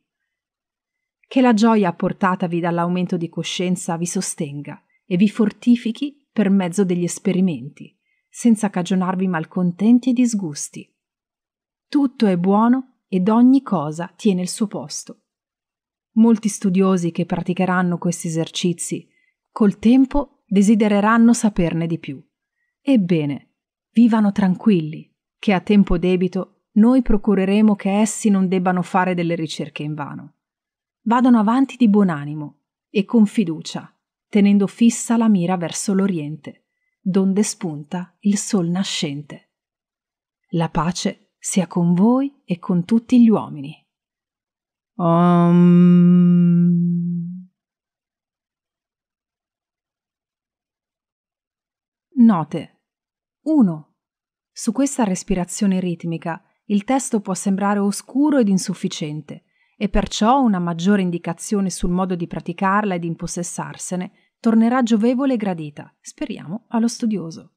Che la gioia portatavi dall'aumento di coscienza vi sostenga e vi fortifichi per mezzo degli esperimenti, senza cagionarvi malcontenti e disgusti. Tutto è buono ed ogni cosa tiene il suo posto. Molti studiosi che praticheranno questi esercizi, col tempo desidereranno saperne di più. Ebbene, vivano tranquilli, che a tempo debito noi procureremo che essi non debbano fare delle ricerche in vano. Vadano avanti di buon animo e con fiducia, tenendo fissa la mira verso l'Oriente, donde spunta il sol nascente. La pace sia con voi e con tutti gli uomini. Um... Note 1. Su questa respirazione ritmica il testo può sembrare oscuro ed insufficiente e perciò una maggiore indicazione sul modo di praticarla ed impossessarsene tornerà giovevole e gradita, speriamo, allo studioso.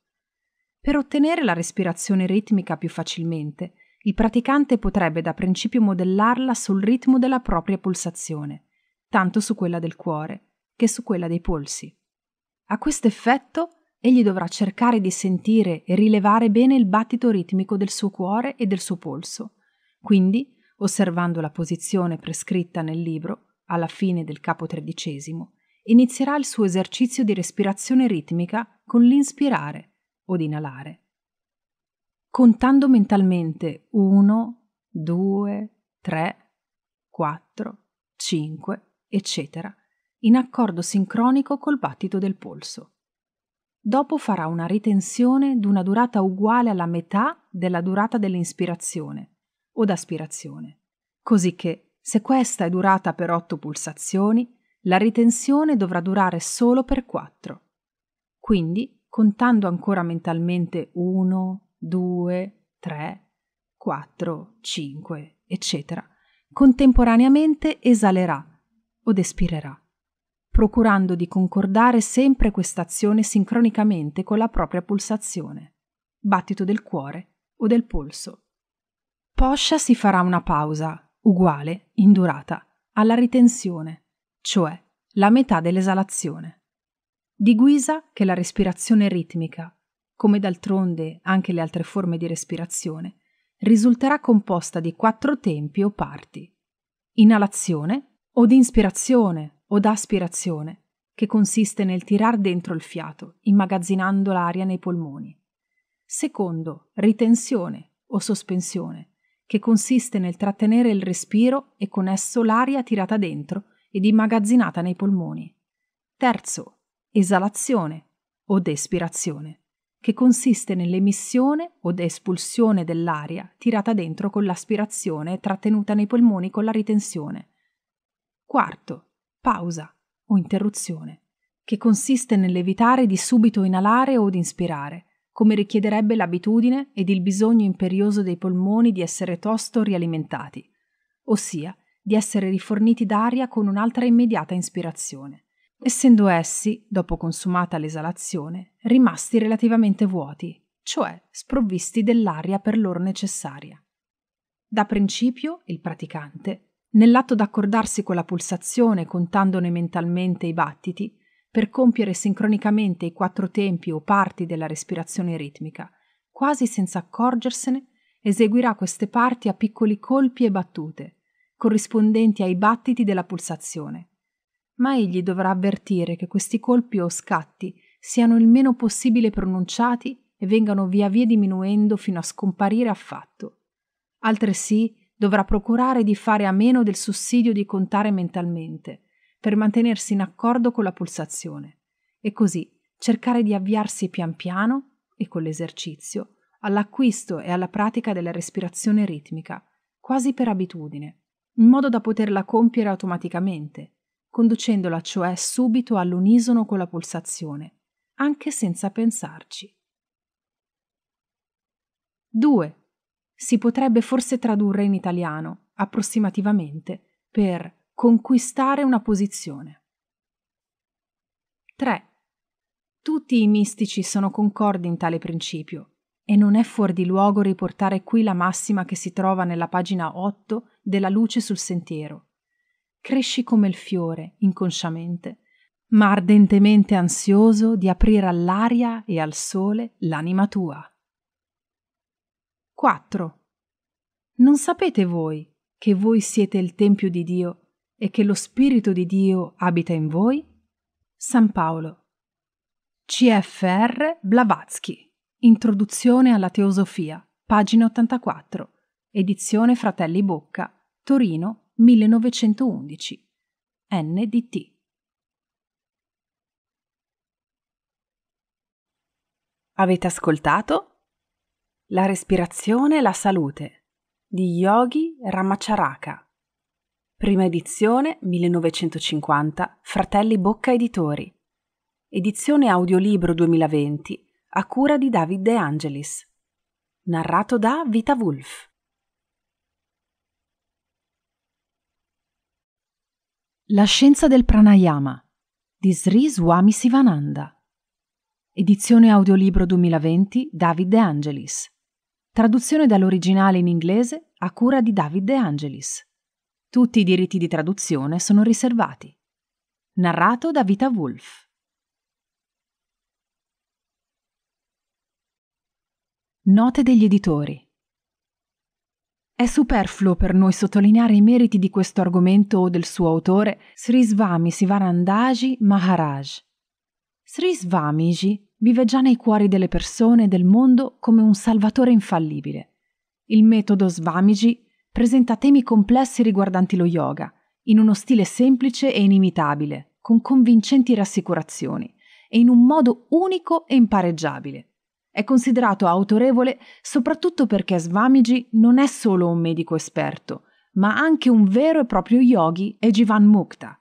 Per ottenere la respirazione ritmica più facilmente, il praticante potrebbe da principio modellarla sul ritmo della propria pulsazione, tanto su quella del cuore che su quella dei polsi. A questo effetto egli dovrà cercare di sentire e rilevare bene il battito ritmico del suo cuore e del suo polso. Quindi, osservando la posizione prescritta nel libro, alla fine del capo tredicesimo, inizierà il suo esercizio di respirazione ritmica con l'inspirare o di inalare. Contando mentalmente 1, 2, 3, 4, 5, eccetera, in accordo sincronico col battito del polso. Dopo farà una ritenzione d'una durata uguale alla metà della durata dell'inspirazione o d'aspirazione. Cosicché, se questa è durata per 8 pulsazioni, la ritenzione dovrà durare solo per 4. Quindi, contando ancora mentalmente 1, 2, 3, 4, 5, eccetera, contemporaneamente esalerà od espirerà procurando di concordare sempre questa azione sincronicamente con la propria pulsazione, battito del cuore o del polso. Poscia si farà una pausa, uguale, in durata, alla ritenzione, cioè la metà dell'esalazione. Di guisa che la respirazione ritmica, come d'altronde anche le altre forme di respirazione, risulterà composta di quattro tempi o parti: inalazione o di inspirazione o da che consiste nel tirar dentro il fiato, immagazzinando l'aria nei polmoni. Secondo, ritensione o sospensione, che consiste nel trattenere il respiro e con esso l'aria tirata dentro ed immagazzinata nei polmoni. Terzo, esalazione o despirazione, che consiste nell'emissione o espulsione dell'aria tirata dentro con l'aspirazione e trattenuta nei polmoni con la ritensione. Quarto, pausa o interruzione, che consiste nell'evitare di subito inalare o di inspirare, come richiederebbe l'abitudine ed il bisogno imperioso dei polmoni di essere tosto rialimentati, ossia di essere riforniti d'aria con un'altra immediata inspirazione, essendo essi, dopo consumata l'esalazione, rimasti relativamente vuoti, cioè sprovvisti dell'aria per loro necessaria. Da principio il praticante Nell'atto d'accordarsi con la pulsazione, contandone mentalmente i battiti, per compiere sincronicamente i quattro tempi o parti della respirazione ritmica, quasi senza accorgersene, eseguirà queste parti a piccoli colpi e battute, corrispondenti ai battiti della pulsazione. Ma egli dovrà avvertire che questi colpi o scatti siano il meno possibile pronunciati e vengano via via diminuendo fino a scomparire affatto. Altresì dovrà procurare di fare a meno del sussidio di contare mentalmente, per mantenersi in accordo con la pulsazione, e così cercare di avviarsi pian piano, e con l'esercizio, all'acquisto e alla pratica della respirazione ritmica, quasi per abitudine, in modo da poterla compiere automaticamente, conducendola cioè subito all'unisono con la pulsazione, anche senza pensarci. 2 si potrebbe forse tradurre in italiano, approssimativamente, per conquistare una posizione. 3. Tutti i mistici sono concordi in tale principio e non è fuor di luogo riportare qui la massima che si trova nella pagina 8 della luce sul sentiero. Cresci come il fiore, inconsciamente, ma ardentemente ansioso di aprire all'aria e al sole l'anima tua. 4. Non sapete voi che voi siete il Tempio di Dio e che lo Spirito di Dio abita in voi? San Paolo. CFR Blavatsky. Introduzione alla Teosofia, pagina 84. Edizione Fratelli Bocca, Torino 1911. NDT. Avete ascoltato? La respirazione e la salute di Yogi Ramacharaka. Prima edizione 1950, Fratelli Bocca Editori. Edizione audiolibro 2020 a cura di David De Angelis. Narrato da Vita Wolf. La scienza del pranayama di Sri Swami Sivananda. Edizione audiolibro 2020 David De Angelis. Traduzione dall'originale in inglese a cura di David De Angelis. Tutti i diritti di traduzione sono riservati. Narrato da Vita Wolf. Note degli editori. È superfluo per noi sottolineare i meriti di questo argomento o del suo autore Sri Svami Sivarandaji Maharaj. Sri Svamiji vive già nei cuori delle persone e del mondo come un salvatore infallibile. Il metodo Svamiji presenta temi complessi riguardanti lo yoga, in uno stile semplice e inimitabile, con convincenti rassicurazioni e in un modo unico e impareggiabile. È considerato autorevole soprattutto perché Svamiji non è solo un medico esperto, ma anche un vero e proprio yogi e Jivan Mukta,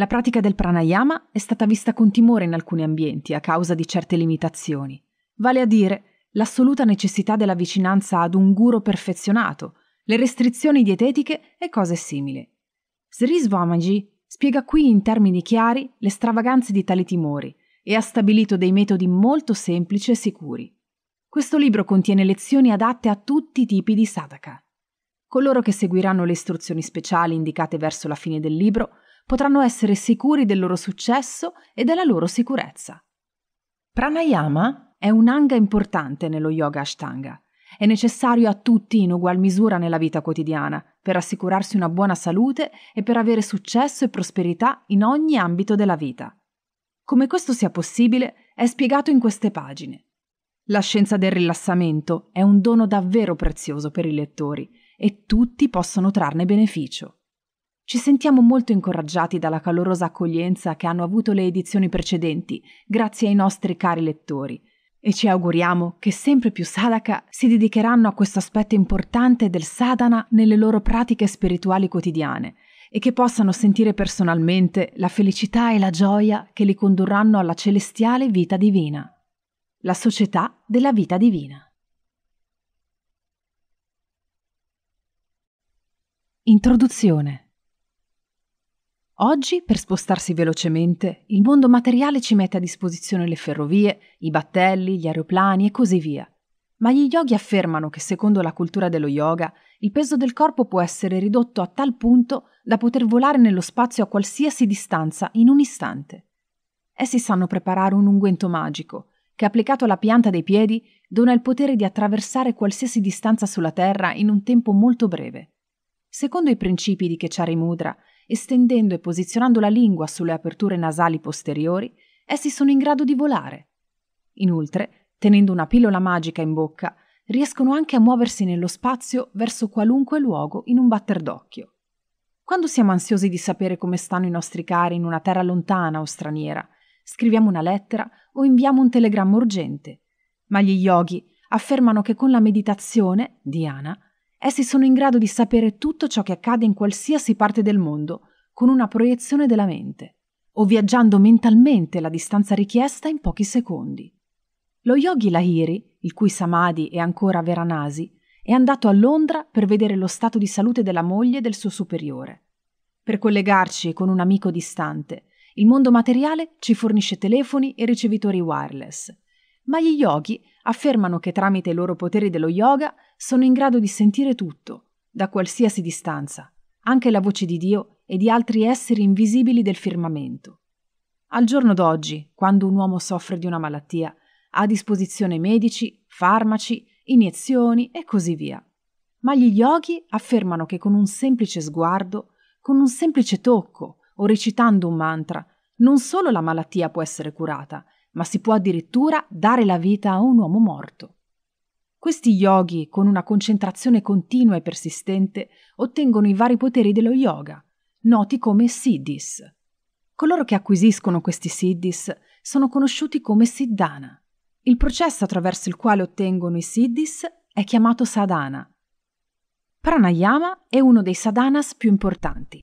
la pratica del pranayama è stata vista con timore in alcuni ambienti a causa di certe limitazioni, vale a dire l'assoluta necessità della vicinanza ad un guru perfezionato, le restrizioni dietetiche e cose simili. Sri Swamiji spiega qui in termini chiari le stravaganze di tali timori e ha stabilito dei metodi molto semplici e sicuri. Questo libro contiene lezioni adatte a tutti i tipi di sadhaka. Coloro che seguiranno le istruzioni speciali indicate verso la fine del libro potranno essere sicuri del loro successo e della loro sicurezza. Pranayama è un anga importante nello yoga ashtanga. È necessario a tutti in ugual misura nella vita quotidiana per assicurarsi una buona salute e per avere successo e prosperità in ogni ambito della vita. Come questo sia possibile è spiegato in queste pagine. La scienza del rilassamento è un dono davvero prezioso per i lettori e tutti possono trarne beneficio. Ci sentiamo molto incoraggiati dalla calorosa accoglienza che hanno avuto le edizioni precedenti, grazie ai nostri cari lettori, e ci auguriamo che sempre più sadhaka si dedicheranno a questo aspetto importante del sadhana nelle loro pratiche spirituali quotidiane e che possano sentire personalmente la felicità e la gioia che li condurranno alla celestiale vita divina, la società della vita divina. Introduzione Oggi, per spostarsi velocemente, il mondo materiale ci mette a disposizione le ferrovie, i battelli, gli aeroplani e così via. Ma gli yogi affermano che secondo la cultura dello yoga, il peso del corpo può essere ridotto a tal punto da poter volare nello spazio a qualsiasi distanza in un istante. Essi sanno preparare un unguento magico, che applicato alla pianta dei piedi dona il potere di attraversare qualsiasi distanza sulla Terra in un tempo molto breve. Secondo i principi di Kechari Mudra, estendendo e posizionando la lingua sulle aperture nasali posteriori, essi sono in grado di volare. Inoltre, tenendo una pillola magica in bocca, riescono anche a muoversi nello spazio verso qualunque luogo in un batter d'occhio. Quando siamo ansiosi di sapere come stanno i nostri cari in una terra lontana o straniera, scriviamo una lettera o inviamo un telegramma urgente. Ma gli yogi affermano che con la meditazione, Diana, Essi sono in grado di sapere tutto ciò che accade in qualsiasi parte del mondo, con una proiezione della mente, o viaggiando mentalmente la distanza richiesta in pochi secondi. Lo yogi Lahiri, il cui Samadhi è ancora a è andato a Londra per vedere lo stato di salute della moglie del suo superiore. Per collegarci con un amico distante, il mondo materiale ci fornisce telefoni e ricevitori wireless, ma gli yogi affermano che tramite i loro poteri dello yoga sono in grado di sentire tutto, da qualsiasi distanza, anche la voce di Dio e di altri esseri invisibili del firmamento. Al giorno d'oggi, quando un uomo soffre di una malattia, ha a disposizione medici, farmaci, iniezioni e così via. Ma gli yogi affermano che con un semplice sguardo, con un semplice tocco o recitando un mantra, non solo la malattia può essere curata, ma si può addirittura dare la vita a un uomo morto. Questi yogi, con una concentrazione continua e persistente, ottengono i vari poteri dello yoga, noti come siddhis. Coloro che acquisiscono questi siddhis sono conosciuti come siddhana. Il processo attraverso il quale ottengono i siddhis è chiamato sadhana. Pranayama è uno dei sadhanas più importanti.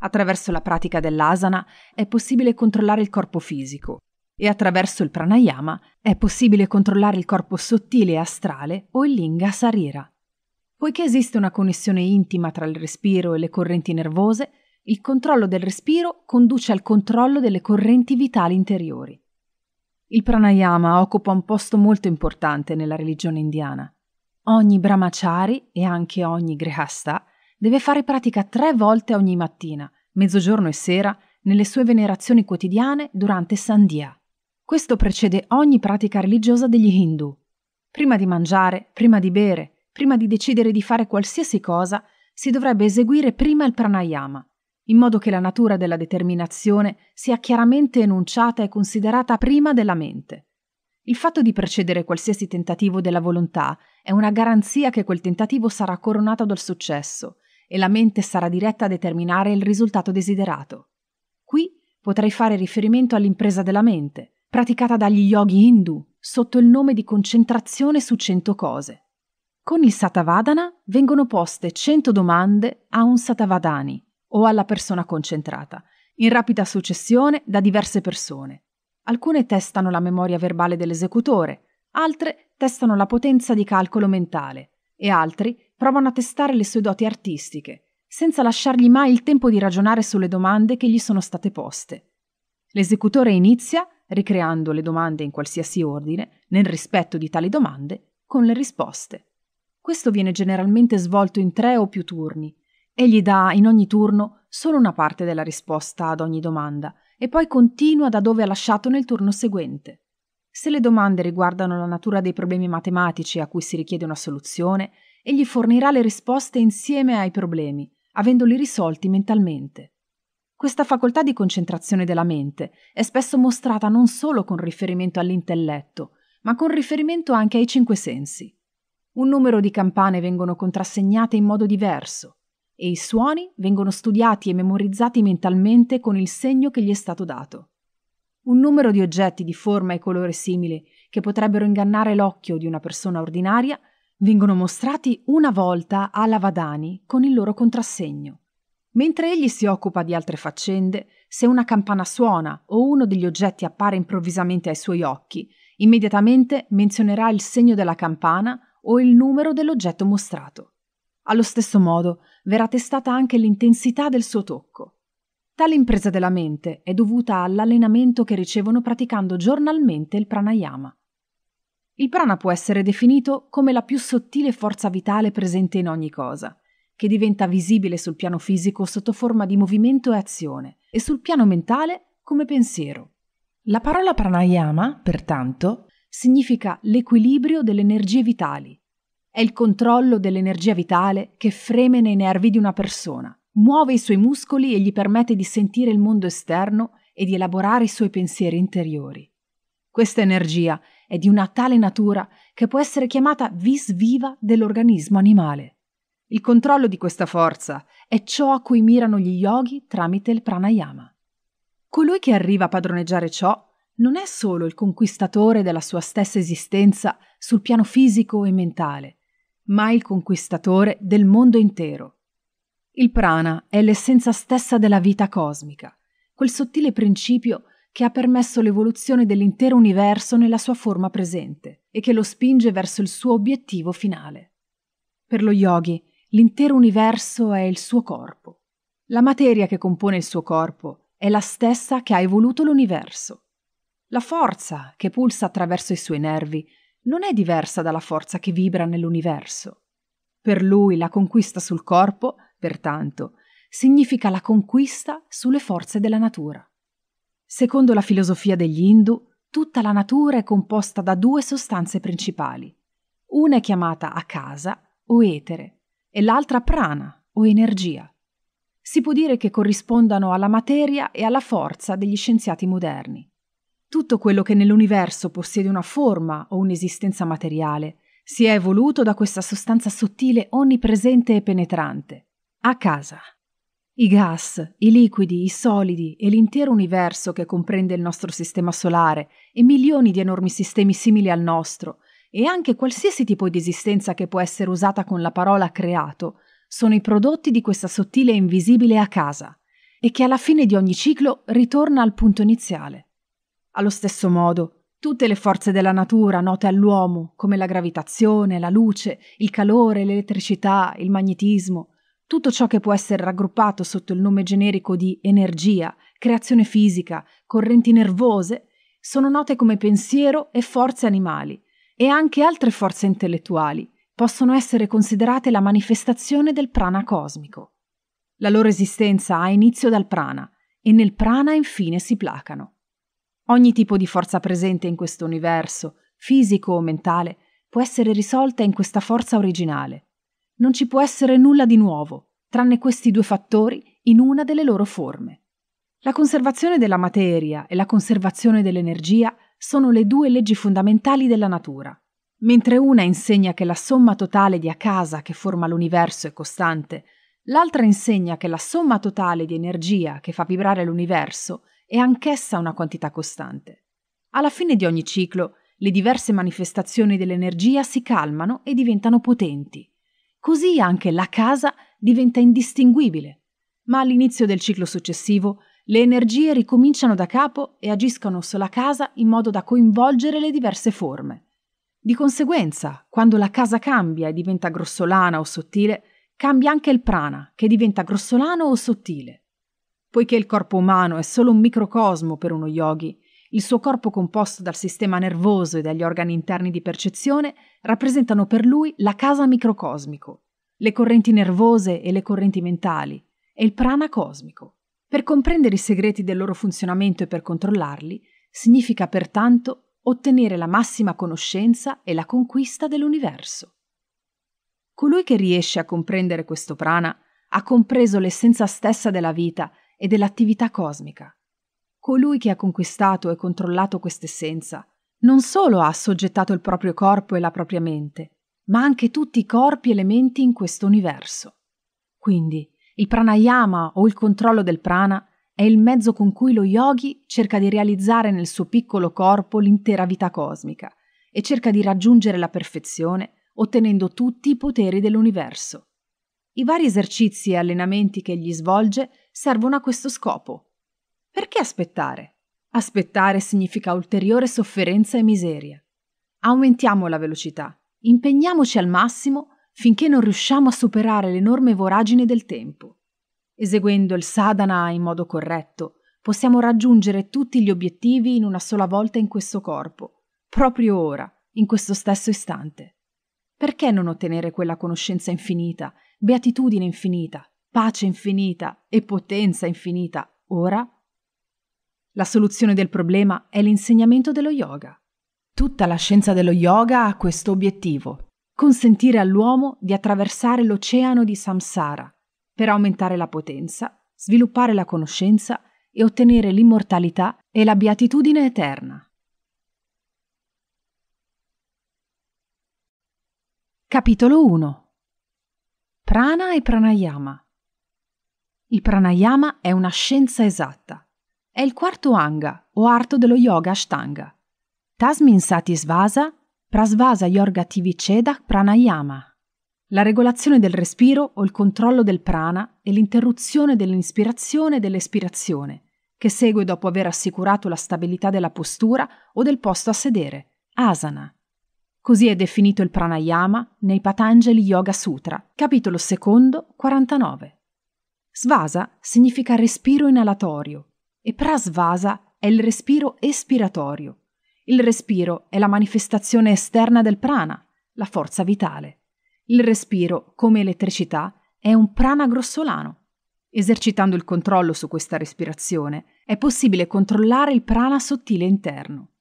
Attraverso la pratica dell'asana è possibile controllare il corpo fisico, e attraverso il pranayama è possibile controllare il corpo sottile e astrale o il linga sarira. Poiché esiste una connessione intima tra il respiro e le correnti nervose, il controllo del respiro conduce al controllo delle correnti vitali interiori. Il pranayama occupa un posto molto importante nella religione indiana. Ogni brahmachari e anche ogni grihasta deve fare pratica tre volte ogni mattina, mezzogiorno e sera, nelle sue venerazioni quotidiane durante Sandhya. Questo precede ogni pratica religiosa degli Hindu. Prima di mangiare, prima di bere, prima di decidere di fare qualsiasi cosa, si dovrebbe eseguire prima il pranayama, in modo che la natura della determinazione sia chiaramente enunciata e considerata prima della mente. Il fatto di precedere qualsiasi tentativo della volontà è una garanzia che quel tentativo sarà coronato dal successo e la mente sarà diretta a determinare il risultato desiderato. Qui potrei fare riferimento all'impresa della mente, praticata dagli yogi hindu sotto il nome di concentrazione su cento cose. Con il Satavadana vengono poste cento domande a un Satavadani o alla persona concentrata, in rapida successione da diverse persone. Alcune testano la memoria verbale dell'esecutore, altre testano la potenza di calcolo mentale e altri provano a testare le sue doti artistiche, senza lasciargli mai il tempo di ragionare sulle domande che gli sono state poste. L'esecutore inizia ricreando le domande in qualsiasi ordine, nel rispetto di tali domande, con le risposte. Questo viene generalmente svolto in tre o più turni. Egli dà in ogni turno solo una parte della risposta ad ogni domanda e poi continua da dove ha lasciato nel turno seguente. Se le domande riguardano la natura dei problemi matematici a cui si richiede una soluzione, egli fornirà le risposte insieme ai problemi, avendoli risolti mentalmente. Questa facoltà di concentrazione della mente è spesso mostrata non solo con riferimento all'intelletto, ma con riferimento anche ai cinque sensi. Un numero di campane vengono contrassegnate in modo diverso e i suoni vengono studiati e memorizzati mentalmente con il segno che gli è stato dato. Un numero di oggetti di forma e colore simile che potrebbero ingannare l'occhio di una persona ordinaria vengono mostrati una volta alla Vadani con il loro contrassegno. Mentre egli si occupa di altre faccende, se una campana suona o uno degli oggetti appare improvvisamente ai suoi occhi, immediatamente menzionerà il segno della campana o il numero dell'oggetto mostrato. Allo stesso modo verrà testata anche l'intensità del suo tocco. Tale impresa della mente è dovuta all'allenamento che ricevono praticando giornalmente il pranayama. Il prana può essere definito come la più sottile forza vitale presente in ogni cosa che diventa visibile sul piano fisico sotto forma di movimento e azione e sul piano mentale come pensiero. La parola pranayama, pertanto, significa l'equilibrio delle energie vitali. È il controllo dell'energia vitale che freme nei nervi di una persona, muove i suoi muscoli e gli permette di sentire il mondo esterno e di elaborare i suoi pensieri interiori. Questa energia è di una tale natura che può essere chiamata vis viva dell'organismo animale. Il controllo di questa forza è ciò a cui mirano gli yogi tramite il pranayama. Colui che arriva a padroneggiare ciò non è solo il conquistatore della sua stessa esistenza sul piano fisico e mentale, ma il conquistatore del mondo intero. Il prana è l'essenza stessa della vita cosmica, quel sottile principio che ha permesso l'evoluzione dell'intero universo nella sua forma presente e che lo spinge verso il suo obiettivo finale. Per lo yogi L'intero universo è il suo corpo. La materia che compone il suo corpo è la stessa che ha evoluto l'universo. La forza che pulsa attraverso i suoi nervi non è diversa dalla forza che vibra nell'universo. Per lui la conquista sul corpo, pertanto, significa la conquista sulle forze della natura. Secondo la filosofia degli Hindu, tutta la natura è composta da due sostanze principali. Una è chiamata a casa o etere, e l'altra prana o energia. Si può dire che corrispondano alla materia e alla forza degli scienziati moderni. Tutto quello che nell'universo possiede una forma o un'esistenza materiale si è evoluto da questa sostanza sottile onnipresente e penetrante. A casa. I gas, i liquidi, i solidi e l'intero universo che comprende il nostro sistema solare e milioni di enormi sistemi simili al nostro e anche qualsiasi tipo di esistenza che può essere usata con la parola creato, sono i prodotti di questa sottile e invisibile a casa, e che alla fine di ogni ciclo ritorna al punto iniziale. Allo stesso modo, tutte le forze della natura note all'uomo, come la gravitazione, la luce, il calore, l'elettricità, il magnetismo, tutto ciò che può essere raggruppato sotto il nome generico di energia, creazione fisica, correnti nervose, sono note come pensiero e forze animali, e anche altre forze intellettuali possono essere considerate la manifestazione del prana cosmico. La loro esistenza ha inizio dal prana e nel prana infine si placano. Ogni tipo di forza presente in questo universo, fisico o mentale, può essere risolta in questa forza originale. Non ci può essere nulla di nuovo, tranne questi due fattori in una delle loro forme. La conservazione della materia e la conservazione dell'energia sono le due leggi fondamentali della natura. Mentre una insegna che la somma totale di a casa che forma l'universo è costante, l'altra insegna che la somma totale di energia che fa vibrare l'universo è anch'essa una quantità costante. Alla fine di ogni ciclo, le diverse manifestazioni dell'energia si calmano e diventano potenti. Così anche la casa diventa indistinguibile. Ma all'inizio del ciclo successivo le energie ricominciano da capo e agiscono sulla casa in modo da coinvolgere le diverse forme. Di conseguenza, quando la casa cambia e diventa grossolana o sottile, cambia anche il prana, che diventa grossolano o sottile. Poiché il corpo umano è solo un microcosmo per uno yogi, il suo corpo composto dal sistema nervoso e dagli organi interni di percezione rappresentano per lui la casa microcosmico, le correnti nervose e le correnti mentali, e il prana cosmico. Per comprendere i segreti del loro funzionamento e per controllarli, significa pertanto ottenere la massima conoscenza e la conquista dell'universo. Colui che riesce a comprendere questo prana ha compreso l'essenza stessa della vita e dell'attività cosmica. Colui che ha conquistato e controllato quest'essenza non solo ha assoggettato il proprio corpo e la propria mente, ma anche tutti i corpi e le menti in questo universo. Quindi, il pranayama o il controllo del prana è il mezzo con cui lo yogi cerca di realizzare nel suo piccolo corpo l'intera vita cosmica e cerca di raggiungere la perfezione ottenendo tutti i poteri dell'universo. I vari esercizi e allenamenti che egli svolge servono a questo scopo. Perché aspettare? Aspettare significa ulteriore sofferenza e miseria. Aumentiamo la velocità, impegniamoci al massimo finché non riusciamo a superare l'enorme voragine del tempo. Eseguendo il sadhana in modo corretto, possiamo raggiungere tutti gli obiettivi in una sola volta in questo corpo, proprio ora, in questo stesso istante. Perché non ottenere quella conoscenza infinita, beatitudine infinita, pace infinita e potenza infinita ora? La soluzione del problema è l'insegnamento dello yoga. Tutta la scienza dello yoga ha questo obiettivo, consentire all'uomo di attraversare l'oceano di samsara per aumentare la potenza, sviluppare la conoscenza e ottenere l'immortalità e la beatitudine eterna. Capitolo 1 Prana e Pranayama Il pranayama è una scienza esatta. È il quarto anga o arto dello yoga ashtanga. Tasmin Sati Svasa Prasvasa Yorga Tiviceda Pranayama. La regolazione del respiro o il controllo del prana e l'interruzione dell'inspirazione e dell'espirazione, che segue dopo aver assicurato la stabilità della postura o del posto a sedere, asana. Così è definito il pranayama nei Patanjali Yoga Sutra, capitolo 2, 49. Svasa significa respiro inalatorio e prasvasa è il respiro espiratorio, il respiro è la manifestazione esterna del prana, la forza vitale. Il respiro, come elettricità, è un prana grossolano. Esercitando il controllo su questa respirazione, è possibile controllare il prana sottile interno.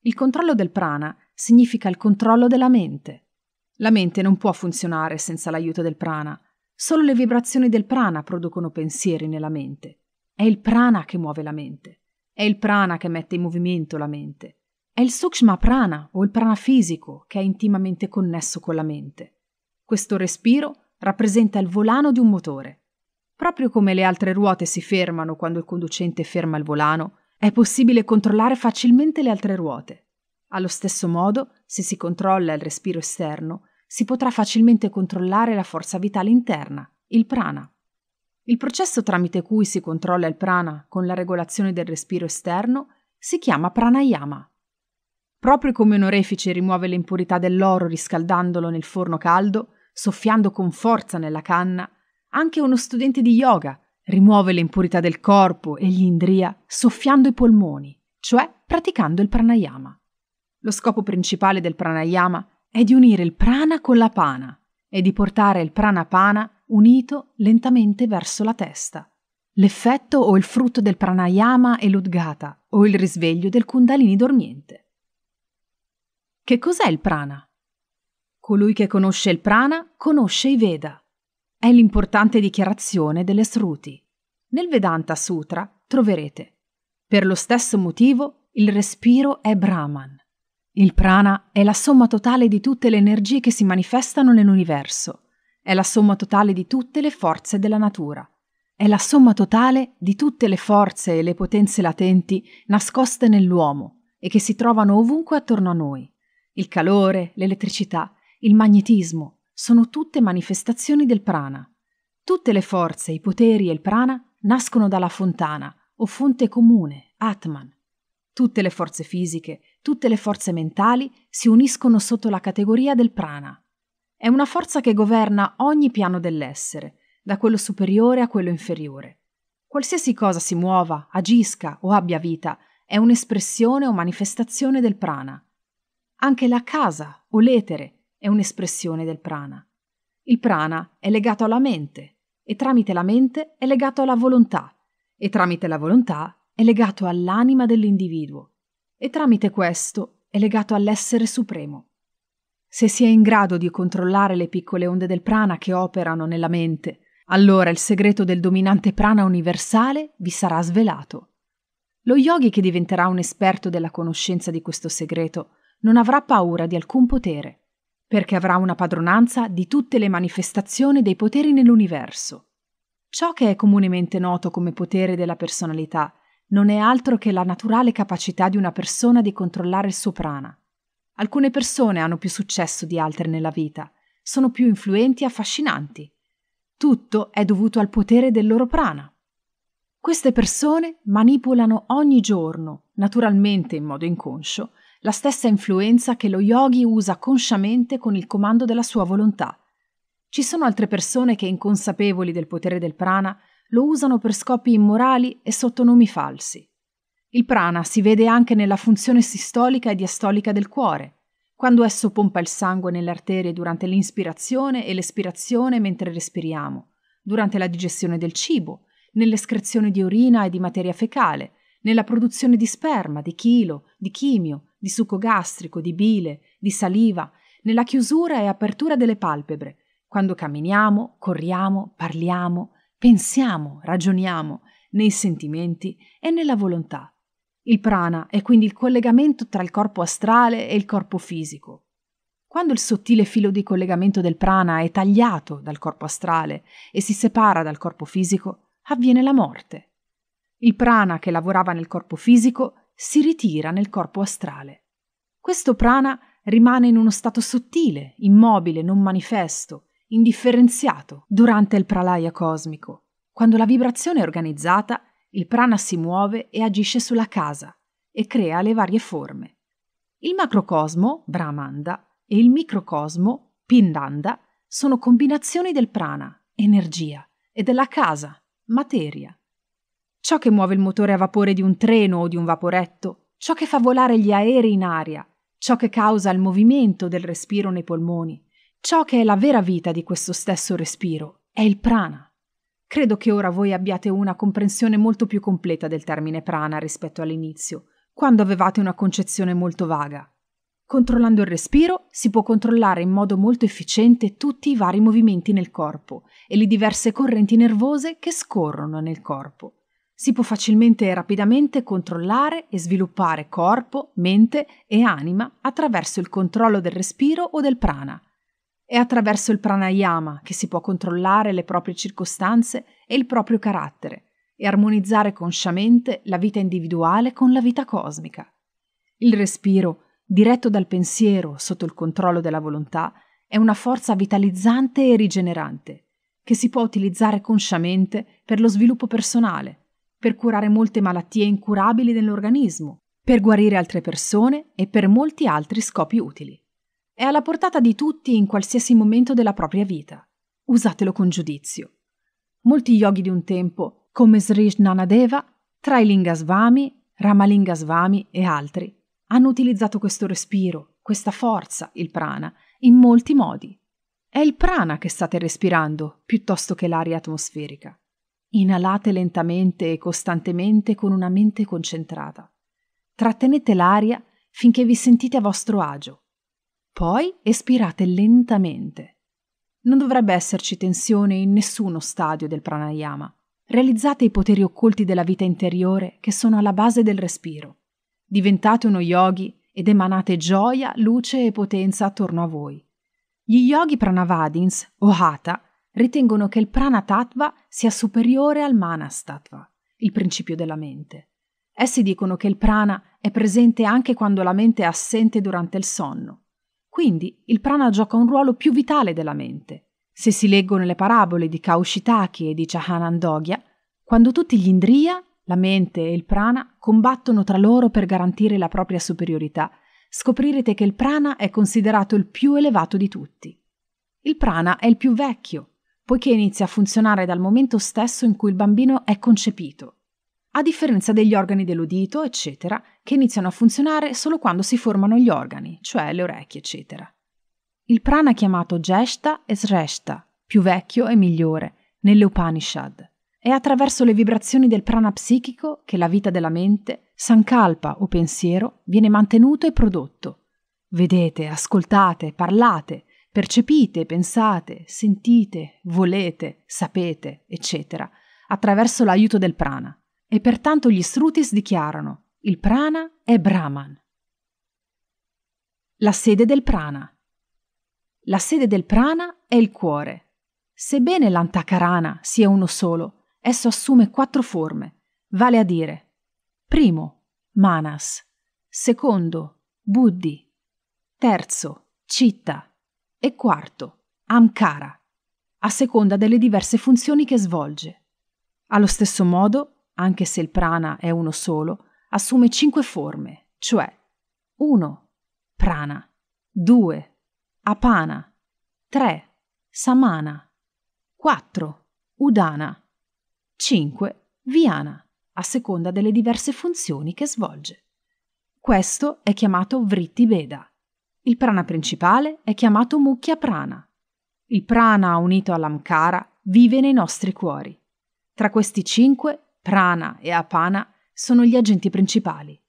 Il controllo del prana significa il controllo della mente. La mente non può funzionare senza l'aiuto del prana. Solo le vibrazioni del prana producono pensieri nella mente. È il prana che muove la mente. È il prana che mette in movimento la mente. È il sukshma prana o il prana fisico che è intimamente connesso con la mente. Questo respiro rappresenta il volano di un motore. Proprio come le altre ruote si fermano quando il conducente ferma il volano, è possibile controllare facilmente le altre ruote. Allo stesso modo, se si controlla il respiro esterno, si potrà facilmente controllare la forza vitale interna, il prana. Il processo tramite cui si controlla il prana con la regolazione del respiro esterno si chiama pranayama. Proprio come un orefice rimuove le impurità dell'oro riscaldandolo nel forno caldo, soffiando con forza nella canna, anche uno studente di yoga rimuove le impurità del corpo e gli indria soffiando i polmoni, cioè praticando il pranayama. Lo scopo principale del pranayama è di unire il prana con la pana e di portare il pranapana unito lentamente verso la testa. L'effetto o il frutto del pranayama è l'udgata o il risveglio del kundalini dormiente. Che cos'è il prana? Colui che conosce il prana conosce i Veda. È l'importante dichiarazione delle Sruti. Nel Vedanta Sutra troverete. Per lo stesso motivo il respiro è Brahman. Il prana è la somma totale di tutte le energie che si manifestano nell'universo. È la somma totale di tutte le forze della natura è la somma totale di tutte le forze e le potenze latenti nascoste nell'uomo e che si trovano ovunque attorno a noi. Il calore, l'elettricità, il magnetismo sono tutte manifestazioni del prana. Tutte le forze, i poteri e il prana nascono dalla fontana o fonte comune, Atman. Tutte le forze fisiche, tutte le forze mentali si uniscono sotto la categoria del prana. È una forza che governa ogni piano dell'essere, da quello superiore a quello inferiore. Qualsiasi cosa si muova, agisca o abbia vita, è un'espressione o manifestazione del prana. Anche la casa o l'etere è un'espressione del prana. Il prana è legato alla mente e tramite la mente è legato alla volontà e tramite la volontà è legato all'anima dell'individuo e tramite questo è legato all'essere supremo. Se si è in grado di controllare le piccole onde del prana che operano nella mente, allora il segreto del dominante prana universale vi sarà svelato. Lo yogi che diventerà un esperto della conoscenza di questo segreto non avrà paura di alcun potere, perché avrà una padronanza di tutte le manifestazioni dei poteri nell'universo. Ciò che è comunemente noto come potere della personalità non è altro che la naturale capacità di una persona di controllare il suo prana. Alcune persone hanno più successo di altre nella vita, sono più influenti e affascinanti. Tutto è dovuto al potere del loro prana. Queste persone manipolano ogni giorno, naturalmente in modo inconscio, la stessa influenza che lo yogi usa consciamente con il comando della sua volontà. Ci sono altre persone che, inconsapevoli del potere del prana, lo usano per scopi immorali e sotto nomi falsi. Il prana si vede anche nella funzione sistolica e diastolica del cuore, quando esso pompa il sangue nelle arterie durante l'inspirazione e l'espirazione mentre respiriamo, durante la digestione del cibo, nell'escrezione di urina e di materia fecale, nella produzione di sperma, di chilo, di chimio, di succo gastrico, di bile, di saliva, nella chiusura e apertura delle palpebre, quando camminiamo, corriamo, parliamo, pensiamo, ragioniamo, nei sentimenti e nella volontà. Il prana è quindi il collegamento tra il corpo astrale e il corpo fisico. Quando il sottile filo di collegamento del prana è tagliato dal corpo astrale e si separa dal corpo fisico, avviene la morte. Il prana che lavorava nel corpo fisico si ritira nel corpo astrale. Questo prana rimane in uno stato sottile, immobile, non manifesto, indifferenziato durante il pralaya cosmico. Quando la vibrazione è organizzata, il prana si muove e agisce sulla casa e crea le varie forme. Il macrocosmo, Brahmanda, e il microcosmo, Pindanda, sono combinazioni del prana, energia, e della casa, materia ciò che muove il motore a vapore di un treno o di un vaporetto, ciò che fa volare gli aerei in aria, ciò che causa il movimento del respiro nei polmoni, ciò che è la vera vita di questo stesso respiro, è il prana. Credo che ora voi abbiate una comprensione molto più completa del termine prana rispetto all'inizio, quando avevate una concezione molto vaga. Controllando il respiro si può controllare in modo molto efficiente tutti i vari movimenti nel corpo e le diverse correnti nervose che scorrono nel corpo si può facilmente e rapidamente controllare e sviluppare corpo, mente e anima attraverso il controllo del respiro o del prana. È attraverso il pranayama che si può controllare le proprie circostanze e il proprio carattere e armonizzare consciamente la vita individuale con la vita cosmica. Il respiro, diretto dal pensiero sotto il controllo della volontà, è una forza vitalizzante e rigenerante, che si può utilizzare consciamente per lo sviluppo personale, per curare molte malattie incurabili nell'organismo, per guarire altre persone e per molti altri scopi utili. È alla portata di tutti in qualsiasi momento della propria vita. Usatelo con giudizio. Molti yogi di un tempo, come Sri Nanadeva, Trailingasvami, Ramalingasvami e altri, hanno utilizzato questo respiro, questa forza, il prana, in molti modi. È il prana che state respirando piuttosto che l'aria atmosferica. Inalate lentamente e costantemente con una mente concentrata. Trattenete l'aria finché vi sentite a vostro agio. Poi espirate lentamente. Non dovrebbe esserci tensione in nessuno stadio del pranayama. Realizzate i poteri occulti della vita interiore che sono alla base del respiro. Diventate uno yogi ed emanate gioia, luce e potenza attorno a voi. Gli yogi pranavadins, o hata ritengono che il pranatattva sia superiore al manastattva, il principio della mente. Essi dicono che il prana è presente anche quando la mente è assente durante il sonno. Quindi il prana gioca un ruolo più vitale della mente. Se si leggono le parabole di Kaushitaki e di Chahanandogya, quando tutti gli indriya, la mente e il prana combattono tra loro per garantire la propria superiorità, scoprirete che il prana è considerato il più elevato di tutti. Il prana è il più vecchio, poiché inizia a funzionare dal momento stesso in cui il bambino è concepito, a differenza degli organi dell'udito, eccetera, che iniziano a funzionare solo quando si formano gli organi, cioè le orecchie, eccetera. Il prana è chiamato Jeshta e Sreshta, più vecchio e migliore, nelle Upanishad. È attraverso le vibrazioni del prana psichico che la vita della mente, sankalpa o pensiero, viene mantenuto e prodotto. Vedete, ascoltate, parlate, Percepite, pensate, sentite, volete, sapete, eccetera, attraverso l'aiuto del prana. E pertanto gli Srutis dichiarano: il prana è Brahman. La sede del prana. La sede del prana è il cuore. Sebbene l'antakarana sia uno solo, esso assume quattro forme, vale a dire: primo, manas, secondo, buddhi, terzo, citta e quarto, Ankara, a seconda delle diverse funzioni che svolge. Allo stesso modo, anche se il prana è uno solo, assume cinque forme, cioè 1. Prana 2. Apana 3. Samana 4. Udana 5. Viana, a seconda delle diverse funzioni che svolge. Questo è chiamato Vritti Veda il prana principale è chiamato mucchia prana. Il prana unito all'amkara vive nei nostri cuori. Tra questi cinque, prana e apana sono gli agenti principali.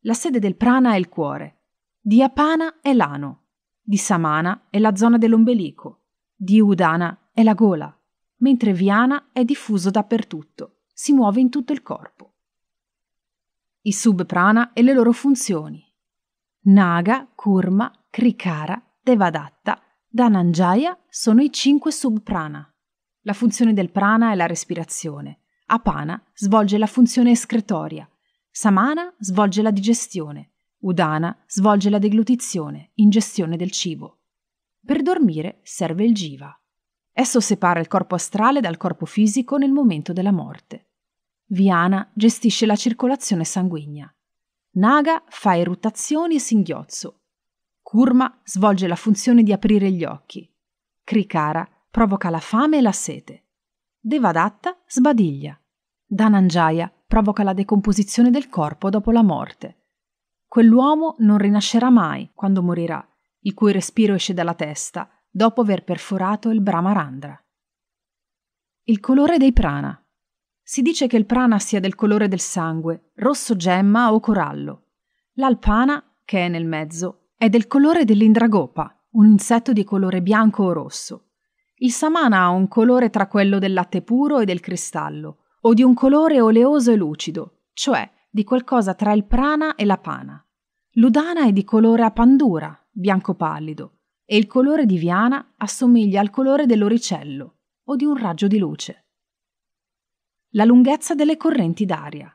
La sede del prana è il cuore, di apana è l'ano, di samana è la zona dell'ombelico, di udana è la gola, mentre viana è diffuso dappertutto, si muove in tutto il corpo. I subprana e le loro funzioni. Naga, Kurma, Krikara, Devadatta, Dananjaya sono i cinque subprana. La funzione del prana è la respirazione. Apana svolge la funzione escretoria. Samana svolge la digestione. Udana svolge la deglutizione, ingestione del cibo. Per dormire serve il jiva. Esso separa il corpo astrale dal corpo fisico nel momento della morte. Viana gestisce la circolazione sanguigna. Naga fa eruttazioni e singhiozzo. Kurma svolge la funzione di aprire gli occhi. Krikara provoca la fame e la sete. Devadatta sbadiglia. Dananjaya provoca la decomposizione del corpo dopo la morte. Quell'uomo non rinascerà mai quando morirà, il cui respiro esce dalla testa dopo aver perforato il Brahmarandra. Il colore dei prana. Si dice che il prana sia del colore del sangue, rosso gemma o corallo. L'alpana, che è nel mezzo, è del colore dell'indragopa, un insetto di colore bianco o rosso. Il samana ha un colore tra quello del latte puro e del cristallo, o di un colore oleoso e lucido, cioè di qualcosa tra il prana e la pana. L'udana è di colore a pandura, bianco pallido, e il colore di Viana assomiglia al colore dell'oricello o di un raggio di luce la lunghezza delle correnti d'aria.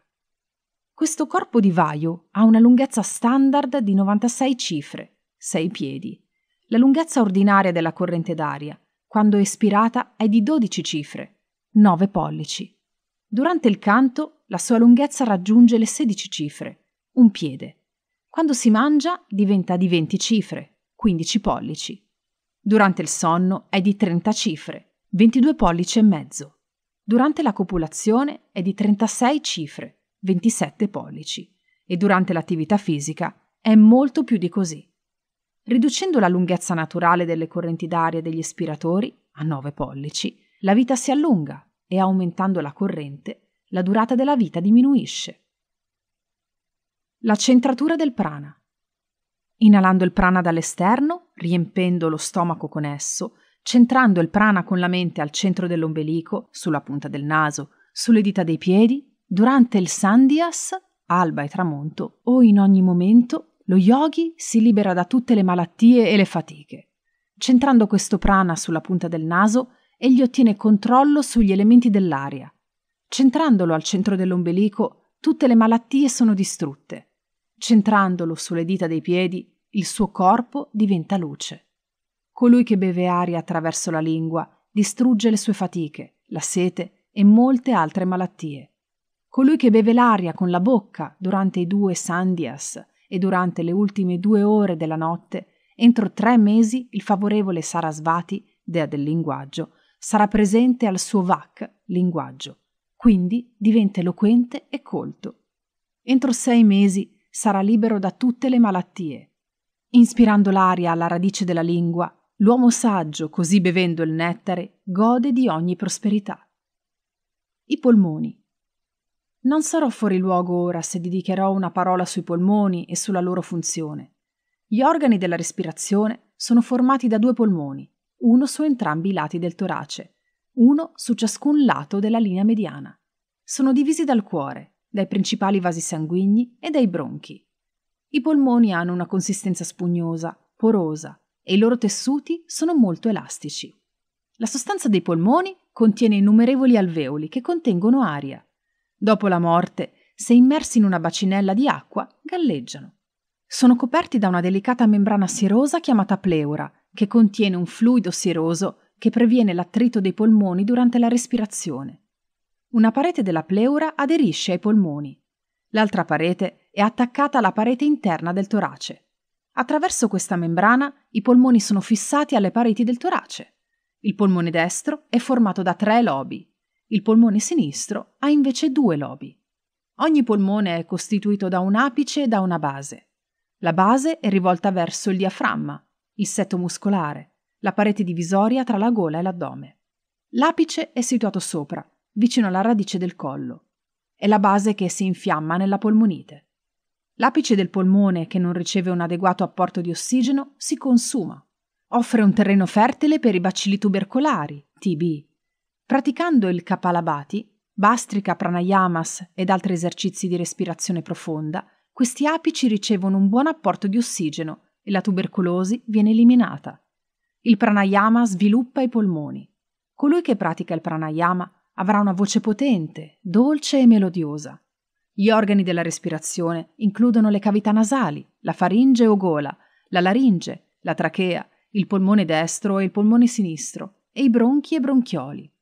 Questo corpo di vaio ha una lunghezza standard di 96 cifre, 6 piedi. La lunghezza ordinaria della corrente d'aria, quando espirata, è di 12 cifre, 9 pollici. Durante il canto la sua lunghezza raggiunge le 16 cifre, un piede. Quando si mangia diventa di 20 cifre, 15 pollici. Durante il sonno è di 30 cifre, 22 pollici e mezzo. Durante la copulazione è di 36 cifre, 27 pollici, e durante l'attività fisica è molto più di così, riducendo la lunghezza naturale delle correnti d'aria degli ispiratori a 9 pollici, la vita si allunga e aumentando la corrente, la durata della vita diminuisce. La centratura del prana. Inalando il prana dall'esterno, riempendo lo stomaco con esso, centrando il prana con la mente al centro dell'ombelico, sulla punta del naso, sulle dita dei piedi, durante il sandhyas, alba e tramonto, o in ogni momento, lo yogi si libera da tutte le malattie e le fatiche. Centrando questo prana sulla punta del naso, egli ottiene controllo sugli elementi dell'aria. Centrandolo al centro dell'ombelico, tutte le malattie sono distrutte. Centrandolo sulle dita dei piedi, il suo corpo diventa luce. Colui che beve aria attraverso la lingua distrugge le sue fatiche, la sete e molte altre malattie. Colui che beve l'aria con la bocca durante i due sandias e durante le ultime due ore della notte, entro tre mesi il favorevole Sarasvati, dea del linguaggio, sarà presente al suo Vak, linguaggio. Quindi diventa eloquente e colto. Entro sei mesi sarà libero da tutte le malattie. Inspirando l'aria alla radice della lingua, L'uomo saggio, così bevendo il nettare, gode di ogni prosperità. I polmoni. Non sarò fuori luogo ora se dedicherò una parola sui polmoni e sulla loro funzione. Gli organi della respirazione sono formati da due polmoni, uno su entrambi i lati del torace, uno su ciascun lato della linea mediana. Sono divisi dal cuore, dai principali vasi sanguigni e dai bronchi. I polmoni hanno una consistenza spugnosa, porosa, e i loro tessuti sono molto elastici. La sostanza dei polmoni contiene innumerevoli alveoli che contengono aria. Dopo la morte, se immersi in una bacinella di acqua, galleggiano. Sono coperti da una delicata membrana sierosa chiamata pleura, che contiene un fluido sieroso che previene l'attrito dei polmoni durante la respirazione. Una parete della pleura aderisce ai polmoni. L'altra parete è attaccata alla parete interna del torace. Attraverso questa membrana i polmoni sono fissati alle pareti del torace. Il polmone destro è formato da tre lobi, il polmone sinistro ha invece due lobi. Ogni polmone è costituito da un apice e da una base. La base è rivolta verso il diaframma, il setto muscolare, la parete divisoria tra la gola e l'addome. L'apice è situato sopra, vicino alla radice del collo. È la base che si infiamma nella polmonite. L'apice del polmone, che non riceve un adeguato apporto di ossigeno, si consuma. Offre un terreno fertile per i bacilli tubercolari, TB. Praticando il Kapalabhati, bastrica pranayamas ed altri esercizi di respirazione profonda, questi apici ricevono un buon apporto di ossigeno e la tubercolosi viene eliminata. Il pranayama sviluppa i polmoni. Colui che pratica il pranayama avrà una voce potente, dolce e melodiosa. Gli organi della respirazione includono le cavità nasali, la faringe o gola, la laringe, la trachea, il polmone destro e il polmone sinistro, e i bronchi e bronchioli.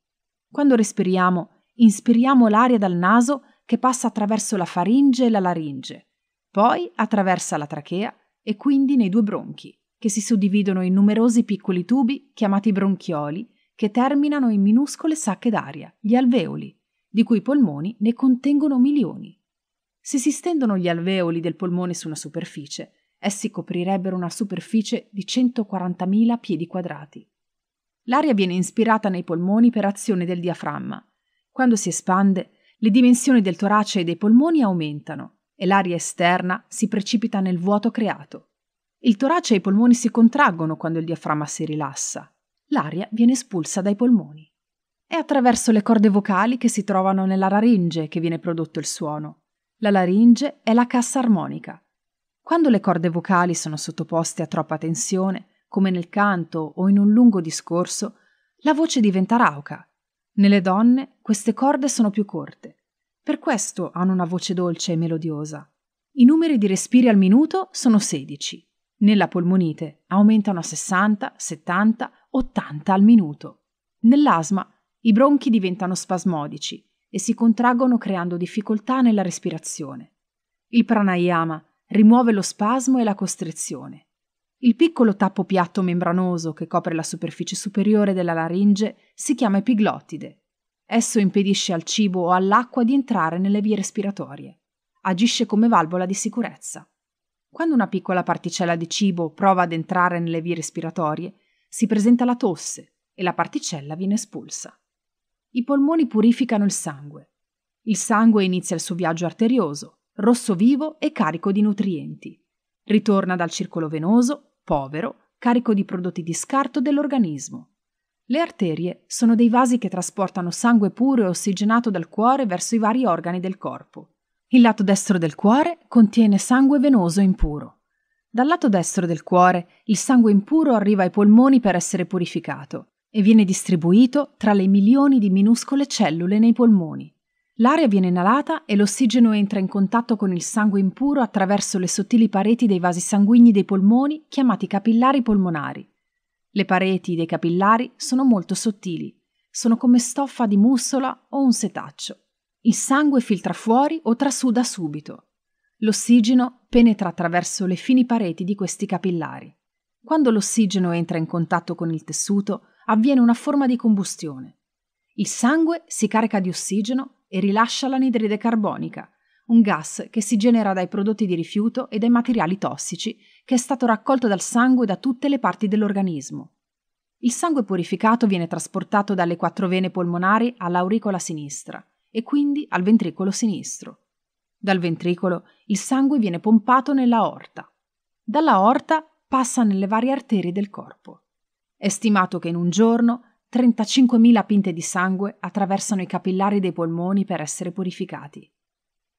Quando respiriamo, inspiriamo l'aria dal naso che passa attraverso la faringe e la laringe, poi attraversa la trachea e quindi nei due bronchi, che si suddividono in numerosi piccoli tubi chiamati bronchioli, che terminano in minuscole sacche d'aria, gli alveoli, di cui i polmoni ne contengono milioni. Se si stendono gli alveoli del polmone su una superficie, essi coprirebbero una superficie di 140.000 piedi quadrati. L'aria viene inspirata nei polmoni per azione del diaframma. Quando si espande, le dimensioni del torace e dei polmoni aumentano e l'aria esterna si precipita nel vuoto creato. Il torace e i polmoni si contraggono quando il diaframma si rilassa. L'aria viene espulsa dai polmoni. È attraverso le corde vocali che si trovano nella laringe che viene prodotto il suono. La laringe è la cassa armonica. Quando le corde vocali sono sottoposte a troppa tensione, come nel canto o in un lungo discorso, la voce diventa rauca. Nelle donne queste corde sono più corte. Per questo hanno una voce dolce e melodiosa. I numeri di respiri al minuto sono 16. Nella polmonite aumentano a 60, 70, 80 al minuto. Nell'asma i bronchi diventano spasmodici e si contraggono creando difficoltà nella respirazione. Il pranayama rimuove lo spasmo e la costrizione. Il piccolo tappo piatto membranoso che copre la superficie superiore della laringe si chiama epiglottide. Esso impedisce al cibo o all'acqua di entrare nelle vie respiratorie. Agisce come valvola di sicurezza. Quando una piccola particella di cibo prova ad entrare nelle vie respiratorie, si presenta la tosse e la particella viene espulsa. I polmoni purificano il sangue. Il sangue inizia il suo viaggio arterioso, rosso vivo e carico di nutrienti. Ritorna dal circolo venoso, povero, carico di prodotti di scarto dell'organismo. Le arterie sono dei vasi che trasportano sangue puro e ossigenato dal cuore verso i vari organi del corpo. Il lato destro del cuore contiene sangue venoso impuro. Dal lato destro del cuore il sangue impuro arriva ai polmoni per essere purificato e viene distribuito tra le milioni di minuscole cellule nei polmoni. L'aria viene inalata e l'ossigeno entra in contatto con il sangue impuro attraverso le sottili pareti dei vasi sanguigni dei polmoni, chiamati capillari polmonari. Le pareti dei capillari sono molto sottili, sono come stoffa di mussola o un setaccio. Il sangue filtra fuori o trasuda subito. L'ossigeno penetra attraverso le fini pareti di questi capillari. Quando l'ossigeno entra in contatto con il tessuto, avviene una forma di combustione. Il sangue si carica di ossigeno e rilascia l'anidride carbonica, un gas che si genera dai prodotti di rifiuto e dai materiali tossici che è stato raccolto dal sangue da tutte le parti dell'organismo. Il sangue purificato viene trasportato dalle quattro vene polmonari all'auricola sinistra e quindi al ventricolo sinistro. Dal ventricolo il sangue viene pompato nella aorta. Dalla aorta passa nelle varie arterie del corpo. È stimato che in un giorno 35.000 pinte di sangue attraversano i capillari dei polmoni per essere purificati.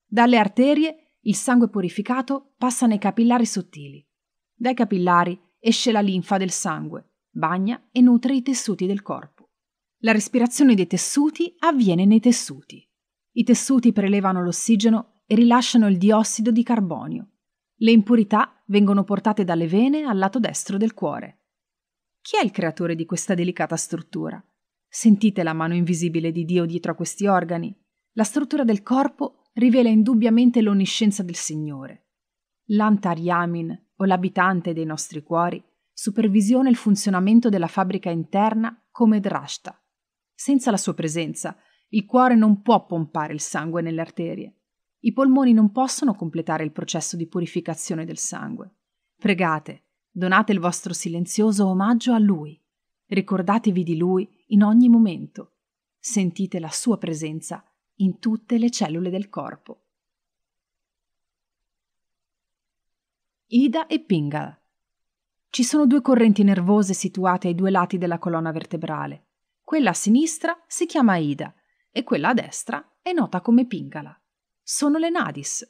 Dalle arterie il sangue purificato passa nei capillari sottili. Dai capillari esce la linfa del sangue, bagna e nutre i tessuti del corpo. La respirazione dei tessuti avviene nei tessuti. I tessuti prelevano l'ossigeno e rilasciano il diossido di carbonio. Le impurità vengono portate dalle vene al lato destro del cuore. Chi è il creatore di questa delicata struttura? Sentite la mano invisibile di Dio dietro a questi organi. La struttura del corpo rivela indubbiamente l'onniscienza del Signore. L'antar Yamin, o l'abitante dei nostri cuori, supervisiona il funzionamento della fabbrica interna come drashta. Senza la sua presenza, il cuore non può pompare il sangue nelle arterie. I polmoni non possono completare il processo di purificazione del sangue. Pregate, Donate il vostro silenzioso omaggio a Lui. Ricordatevi di Lui in ogni momento. Sentite la sua presenza in tutte le cellule del corpo. Ida e Pingal. Ci sono due correnti nervose situate ai due lati della colonna vertebrale. Quella a sinistra si chiama Ida e quella a destra è nota come Pingala. Sono le nadis.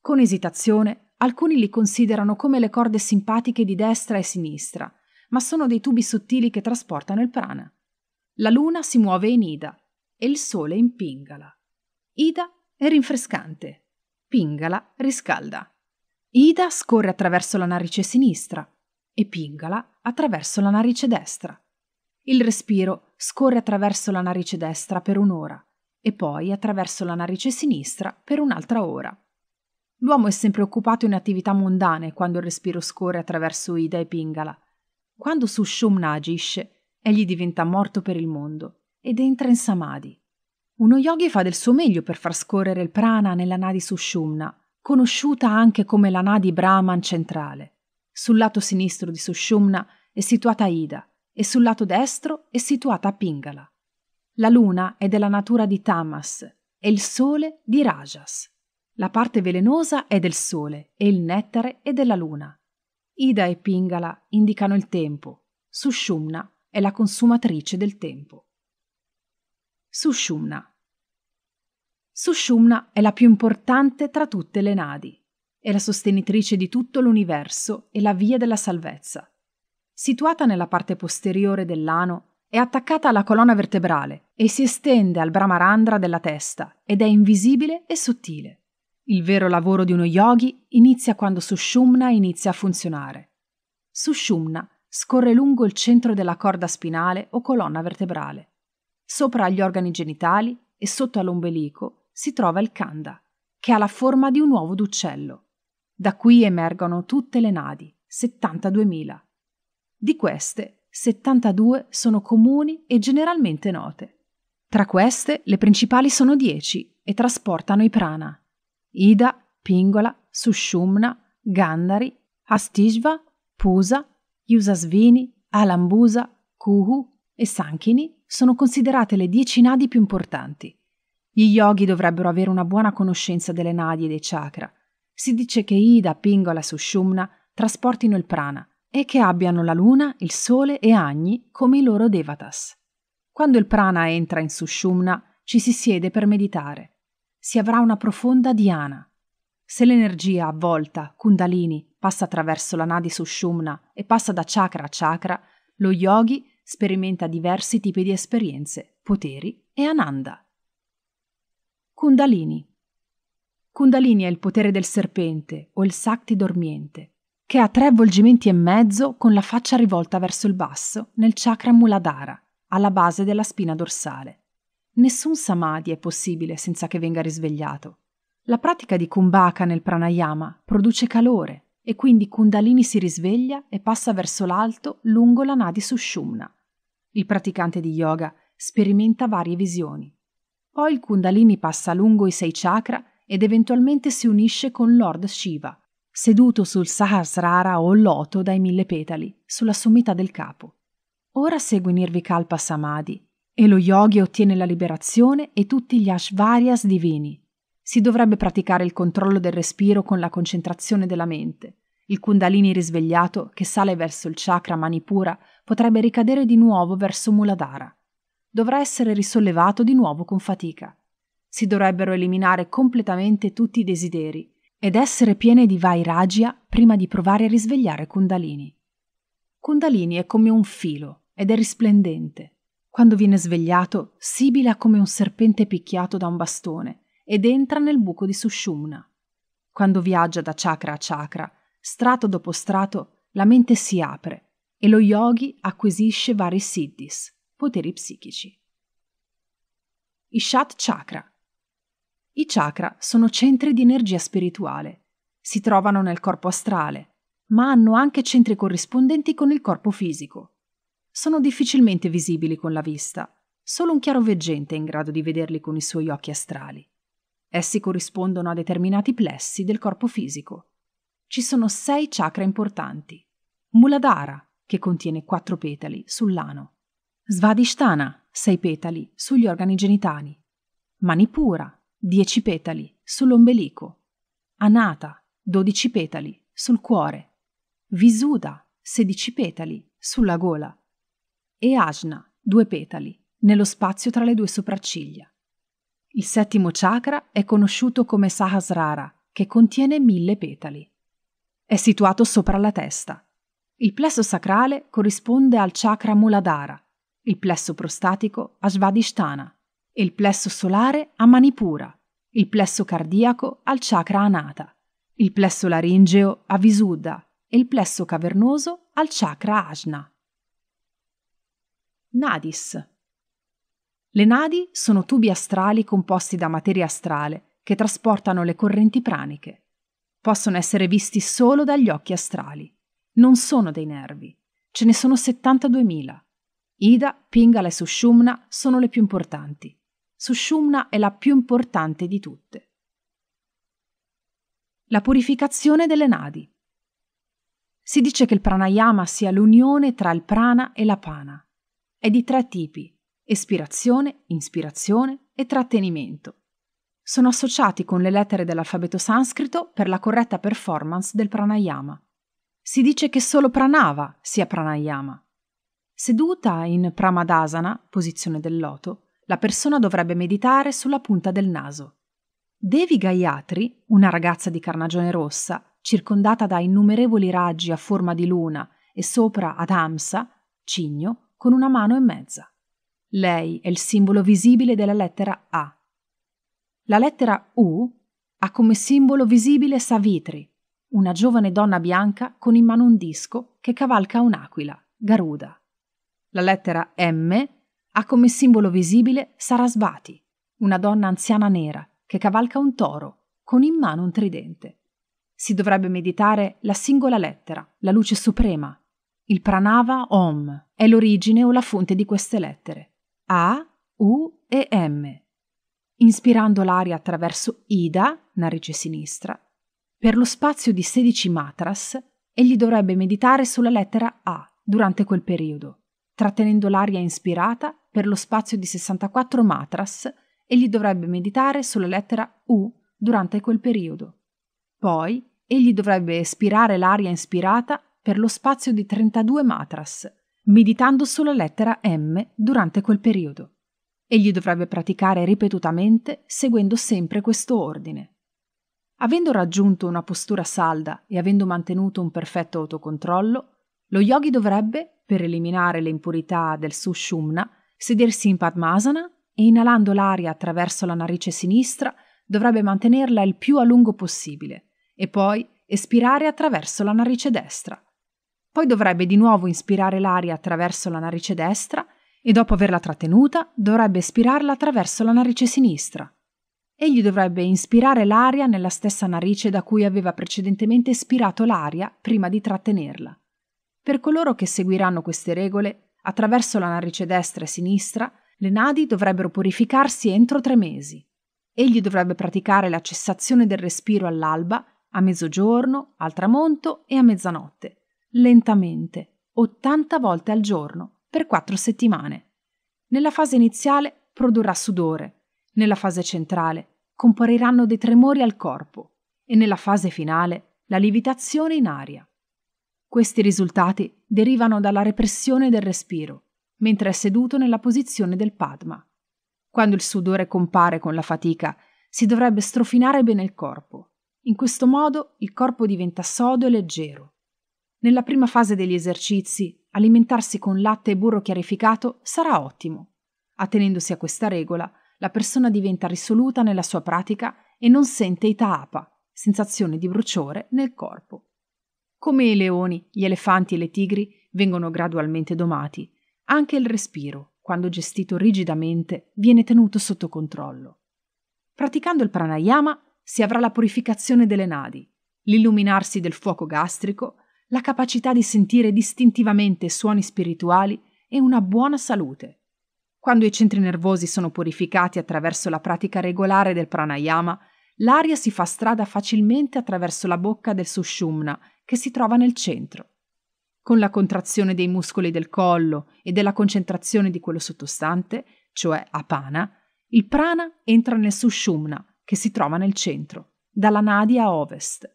Con esitazione Alcuni li considerano come le corde simpatiche di destra e sinistra, ma sono dei tubi sottili che trasportano il prana. La luna si muove in Ida e il sole in Pingala. Ida è rinfrescante, Pingala riscalda. Ida scorre attraverso la narice sinistra e Pingala attraverso la narice destra. Il respiro scorre attraverso la narice destra per un'ora e poi attraverso la narice sinistra per un'altra ora. L'uomo è sempre occupato in attività mondane quando il respiro scorre attraverso Ida e Pingala. Quando Sushumna agisce, egli diventa morto per il mondo ed entra in samadhi. Uno yogi fa del suo meglio per far scorrere il prana nella nadi Sushumna, conosciuta anche come la nadi Brahman centrale. Sul lato sinistro di Sushumna è situata Ida e sul lato destro è situata Pingala. La luna è della natura di Tamas e il sole di Rajas. La parte velenosa è del sole e il nettare è della luna. Ida e Pingala indicano il tempo. Sushumna è la consumatrice del tempo. Sushumna Sushumna è la più importante tra tutte le nadi. È la sostenitrice di tutto l'universo e la via della salvezza. Situata nella parte posteriore dell'ano, è attaccata alla colonna vertebrale e si estende al bramarandra della testa ed è invisibile e sottile. Il vero lavoro di uno yogi inizia quando Sushumna inizia a funzionare. Sushumna scorre lungo il centro della corda spinale o colonna vertebrale. Sopra agli organi genitali e sotto all'ombelico si trova il kanda, che ha la forma di un uovo d'uccello. Da qui emergono tutte le nadi, 72.000. Di queste, 72 sono comuni e generalmente note. Tra queste, le principali sono 10 e trasportano i prana, Ida, Pingola, Sushumna, Gandhari, Astisva, Pusa, Yusasvini, Alambusa, Kuhu e Sankhini sono considerate le dieci nadi più importanti. Gli yogi dovrebbero avere una buona conoscenza delle nadi e dei chakra. Si dice che Ida, Pingola, e Sushumna trasportino il prana e che abbiano la luna, il sole e Agni come i loro devatas. Quando il prana entra in Sushumna ci si siede per meditare si avrà una profonda diana. Se l'energia avvolta, kundalini, passa attraverso la nadi sushumna e passa da chakra a chakra, lo yogi sperimenta diversi tipi di esperienze, poteri e ananda. Kundalini Kundalini è il potere del serpente o il sakti dormiente, che ha tre avvolgimenti e mezzo con la faccia rivolta verso il basso nel chakra muladhara, alla base della spina dorsale. Nessun samadhi è possibile senza che venga risvegliato. La pratica di kumbhaka nel pranayama produce calore e quindi Kundalini si risveglia e passa verso l'alto lungo la nadi sushumna. Il praticante di yoga sperimenta varie visioni. Poi il Kundalini passa lungo i sei chakra ed eventualmente si unisce con Lord Shiva, seduto sul Sahasrara o loto dai mille petali, sulla sommità del capo. Ora segue Nirvikalpa Samadhi, e lo yogi ottiene la liberazione e tutti gli ashvaryas divini. Si dovrebbe praticare il controllo del respiro con la concentrazione della mente. Il kundalini risvegliato, che sale verso il chakra manipura, potrebbe ricadere di nuovo verso Muladhara. Dovrà essere risollevato di nuovo con fatica. Si dovrebbero eliminare completamente tutti i desideri ed essere piene di vairagya prima di provare a risvegliare Kundalini. Kundalini è come un filo ed è risplendente, quando viene svegliato, sibila come un serpente picchiato da un bastone ed entra nel buco di Sushumna. Quando viaggia da chakra a chakra, strato dopo strato, la mente si apre e lo yogi acquisisce vari siddhis, poteri psichici. Ishat Chakra I chakra sono centri di energia spirituale. Si trovano nel corpo astrale, ma hanno anche centri corrispondenti con il corpo fisico sono difficilmente visibili con la vista, solo un chiaroveggente è in grado di vederli con i suoi occhi astrali. Essi corrispondono a determinati plessi del corpo fisico. Ci sono sei chakra importanti. Muladhara, che contiene quattro petali sull'ano. Svadhisthana, sei petali sugli organi genitali. Manipura, dieci petali sull'ombelico. Anata, dodici petali sul cuore. Visuda, sedici petali sulla gola e Ajna, due petali, nello spazio tra le due sopracciglia. Il settimo chakra è conosciuto come Sahasrara, che contiene mille petali. È situato sopra la testa. Il plesso sacrale corrisponde al chakra Muladhara, il plesso prostatico a Svadhisthana e il plesso solare a Manipura, il plesso cardiaco al chakra Anata, il plesso laringeo a Visuddha e il plesso cavernoso al chakra Ajna. Nadis. Le nadi sono tubi astrali composti da materia astrale che trasportano le correnti praniche. Possono essere visti solo dagli occhi astrali. Non sono dei nervi. Ce ne sono 72.000. Ida, Pingala e Sushumna sono le più importanti. Sushumna è la più importante di tutte. La purificazione delle nadi. Si dice che il pranayama sia l'unione tra il prana e la pana, è di tre tipi, espirazione, inspirazione e trattenimento. Sono associati con le lettere dell'alfabeto sanscrito per la corretta performance del pranayama. Si dice che solo pranava sia pranayama. Seduta in pramadasana, posizione del loto, la persona dovrebbe meditare sulla punta del naso. Devi Gayatri, una ragazza di carnagione rossa, circondata da innumerevoli raggi a forma di luna e sopra ad Amsa, cigno, con una mano e mezza. Lei è il simbolo visibile della lettera A. La lettera U ha come simbolo visibile Savitri, una giovane donna bianca con in mano un disco che cavalca un'aquila, Garuda. La lettera M ha come simbolo visibile Sarasvati, una donna anziana nera che cavalca un toro con in mano un tridente. Si dovrebbe meditare la singola lettera, la luce suprema, il pranava Om è l'origine o la fonte di queste lettere A, U e M, inspirando l'aria attraverso Ida, narice sinistra. Per lo spazio di 16 matras, egli dovrebbe meditare sulla lettera A durante quel periodo. Trattenendo l'aria inspirata, per lo spazio di 64 matras, egli dovrebbe meditare sulla lettera U durante quel periodo. Poi, egli dovrebbe espirare l'aria inspirata per lo spazio di 32 matras, meditando sulla lettera M durante quel periodo. Egli dovrebbe praticare ripetutamente seguendo sempre questo ordine. Avendo raggiunto una postura salda e avendo mantenuto un perfetto autocontrollo, lo yogi dovrebbe, per eliminare le impurità del sushumna, sedersi in padmasana e inalando l'aria attraverso la narice sinistra dovrebbe mantenerla il più a lungo possibile e poi espirare attraverso la narice destra, poi dovrebbe di nuovo inspirare l'aria attraverso la narice destra e dopo averla trattenuta dovrebbe espirarla attraverso la narice sinistra. Egli dovrebbe inspirare l'aria nella stessa narice da cui aveva precedentemente espirato l'aria prima di trattenerla. Per coloro che seguiranno queste regole, attraverso la narice destra e sinistra, le nadi dovrebbero purificarsi entro tre mesi. Egli dovrebbe praticare la cessazione del respiro all'alba, a mezzogiorno, al tramonto e a mezzanotte lentamente, 80 volte al giorno, per 4 settimane. Nella fase iniziale produrrà sudore, nella fase centrale compariranno dei tremori al corpo e nella fase finale la lievitazione in aria. Questi risultati derivano dalla repressione del respiro, mentre è seduto nella posizione del padma. Quando il sudore compare con la fatica, si dovrebbe strofinare bene il corpo. In questo modo il corpo diventa sodo e leggero nella prima fase degli esercizi, alimentarsi con latte e burro chiarificato sarà ottimo. Attenendosi a questa regola, la persona diventa risoluta nella sua pratica e non sente i itaapa, sensazione di bruciore nel corpo. Come i leoni, gli elefanti e le tigri vengono gradualmente domati, anche il respiro, quando gestito rigidamente, viene tenuto sotto controllo. Praticando il pranayama si avrà la purificazione delle nadi, l'illuminarsi del fuoco gastrico la capacità di sentire distintivamente suoni spirituali e una buona salute. Quando i centri nervosi sono purificati attraverso la pratica regolare del pranayama, l'aria si fa strada facilmente attraverso la bocca del sushumna che si trova nel centro. Con la contrazione dei muscoli del collo e della concentrazione di quello sottostante, cioè apana, il prana entra nel sushumna che si trova nel centro, dalla nadia a ovest.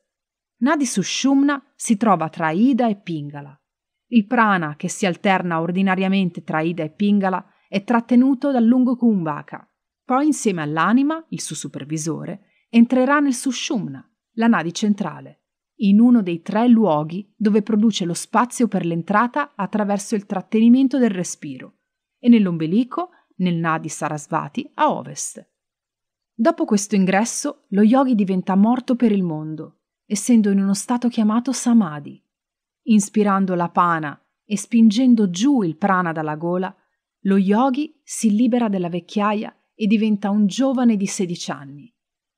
Nadi Sushumna si trova tra Ida e Pingala. Il prana che si alterna ordinariamente tra Ida e Pingala è trattenuto dal lungo Kumbhaka. Poi insieme all'anima, il suo supervisore, entrerà nel Sushumna, la nadi centrale, in uno dei tre luoghi dove produce lo spazio per l'entrata attraverso il trattenimento del respiro, e nell'ombelico, nel nadi Sarasvati, a ovest. Dopo questo ingresso, lo yogi diventa morto per il mondo essendo in uno stato chiamato samadhi. Inspirando la pana e spingendo giù il prana dalla gola, lo yogi si libera della vecchiaia e diventa un giovane di 16 anni.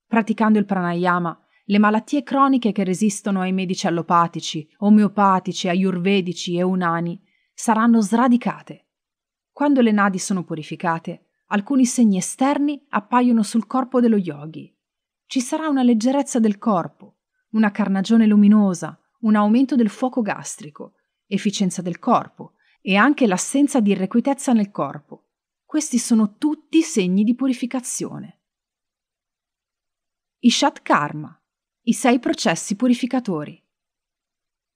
Praticando il pranayama, le malattie croniche che resistono ai medici allopatici, omeopatici, ayurvedici e unani saranno sradicate. Quando le nadi sono purificate, alcuni segni esterni appaiono sul corpo dello yogi. Ci sarà una leggerezza del corpo, una carnagione luminosa, un aumento del fuoco gastrico, efficienza del corpo e anche l'assenza di irrequietezza nel corpo. Questi sono tutti segni di purificazione. Ishat Karma, i sei processi purificatori.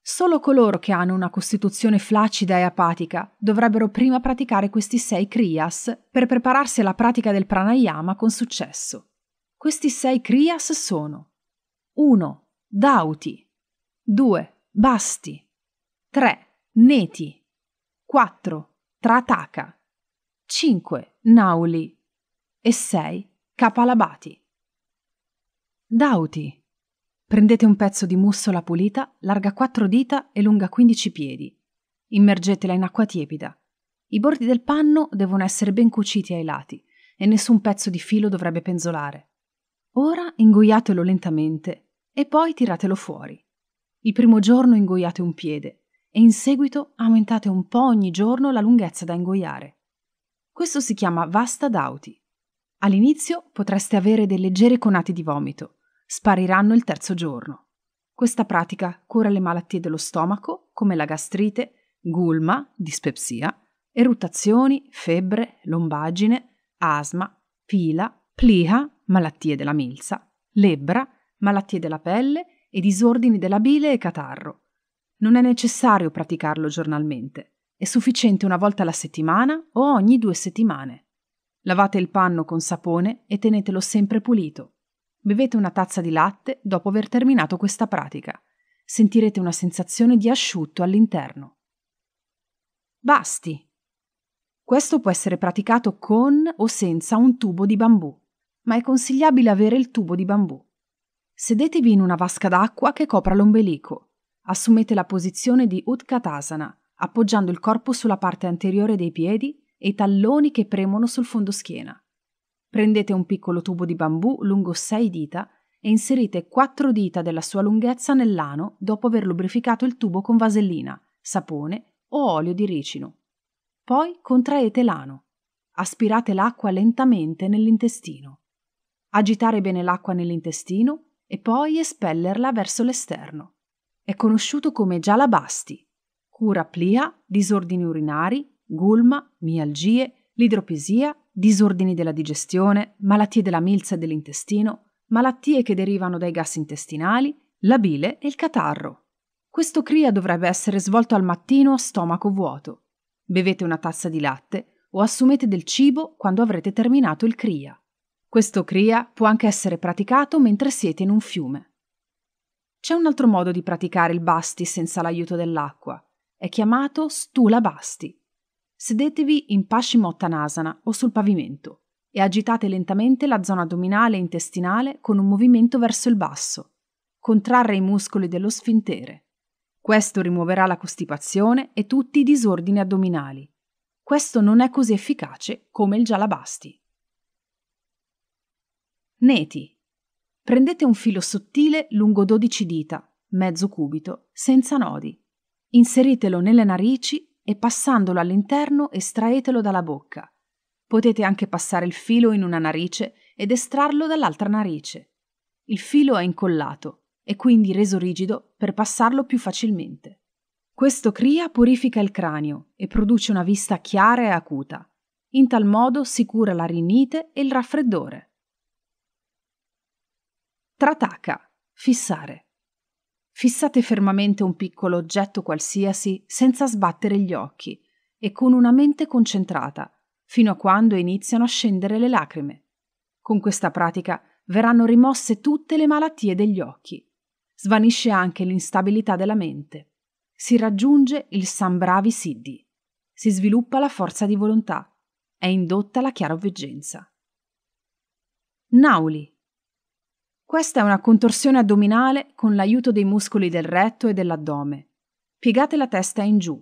Solo coloro che hanno una costituzione flaccida e apatica dovrebbero prima praticare questi sei kriyas per prepararsi alla pratica del pranayama con successo. Questi sei kriyas sono 1. Dauti. 2. Basti. 3. Neti. 4. Trataca. 5. Nauli. E 6. Capalabati. Dauti. Prendete un pezzo di mussola pulita, larga 4 dita e lunga 15 piedi. Immergetela in acqua tiepida. I bordi del panno devono essere ben cuciti ai lati e nessun pezzo di filo dovrebbe penzolare. Ora ingoiatelo lentamente e poi tiratelo fuori. Il primo giorno ingoiate un piede e in seguito aumentate un po' ogni giorno la lunghezza da ingoiare. Questo si chiama vasta dauti. All'inizio potreste avere dei leggeri conati di vomito, spariranno il terzo giorno. Questa pratica cura le malattie dello stomaco, come la gastrite, gulma, dispepsia, eruttazioni, febbre, lombagine, asma, pila, pliha, malattie della milza, lebbra malattie della pelle e disordini della bile e catarro. Non è necessario praticarlo giornalmente, è sufficiente una volta alla settimana o ogni due settimane. Lavate il panno con sapone e tenetelo sempre pulito. Bevete una tazza di latte dopo aver terminato questa pratica. Sentirete una sensazione di asciutto all'interno. Basti. Questo può essere praticato con o senza un tubo di bambù, ma è consigliabile avere il tubo di bambù. Sedetevi in una vasca d'acqua che copra l'ombelico. Assumete la posizione di Utkatasana, appoggiando il corpo sulla parte anteriore dei piedi e i talloni che premono sul fondo schiena. Prendete un piccolo tubo di bambù lungo 6 dita e inserite 4 dita della sua lunghezza nell'ano dopo aver lubrificato il tubo con vasellina, sapone o olio di ricino. Poi contraete l'ano. Aspirate l'acqua lentamente nell'intestino. Agitare bene l'acqua nell'intestino e poi espellerla verso l'esterno. È conosciuto come Jalabasti. cura plia, disordini urinari, gulma, mialgie, l'idropesia, disordini della digestione, malattie della milza e dell'intestino, malattie che derivano dai gas intestinali, la bile e il catarro. Questo cria dovrebbe essere svolto al mattino a stomaco vuoto. Bevete una tazza di latte o assumete del cibo quando avrete terminato il cria. Questo Kriya può anche essere praticato mentre siete in un fiume. C'è un altro modo di praticare il basti senza l'aiuto dell'acqua. È chiamato stula basti. Sedetevi in Paschimottanasana o sul pavimento e agitate lentamente la zona addominale e intestinale con un movimento verso il basso. Contrarre i muscoli dello sfintere. Questo rimuoverà la costipazione e tutti i disordini addominali. Questo non è così efficace come il Jalabasti. Neti. Prendete un filo sottile lungo 12 dita, mezzo cubito, senza nodi. Inseritelo nelle narici e passandolo all'interno estraetelo dalla bocca. Potete anche passare il filo in una narice ed estrarlo dall'altra narice. Il filo è incollato e quindi reso rigido per passarlo più facilmente. Questo cria purifica il cranio e produce una vista chiara e acuta. In tal modo si cura la rinite e il raffreddore. Trataca. Fissare. Fissate fermamente un piccolo oggetto qualsiasi senza sbattere gli occhi e con una mente concentrata, fino a quando iniziano a scendere le lacrime. Con questa pratica verranno rimosse tutte le malattie degli occhi. Svanisce anche l'instabilità della mente. Si raggiunge il Sambravi Siddhi. Si sviluppa la forza di volontà. È indotta la chiaroveggenza. Nauli, questa è una contorsione addominale con l'aiuto dei muscoli del retto e dell'addome. Piegate la testa in giù,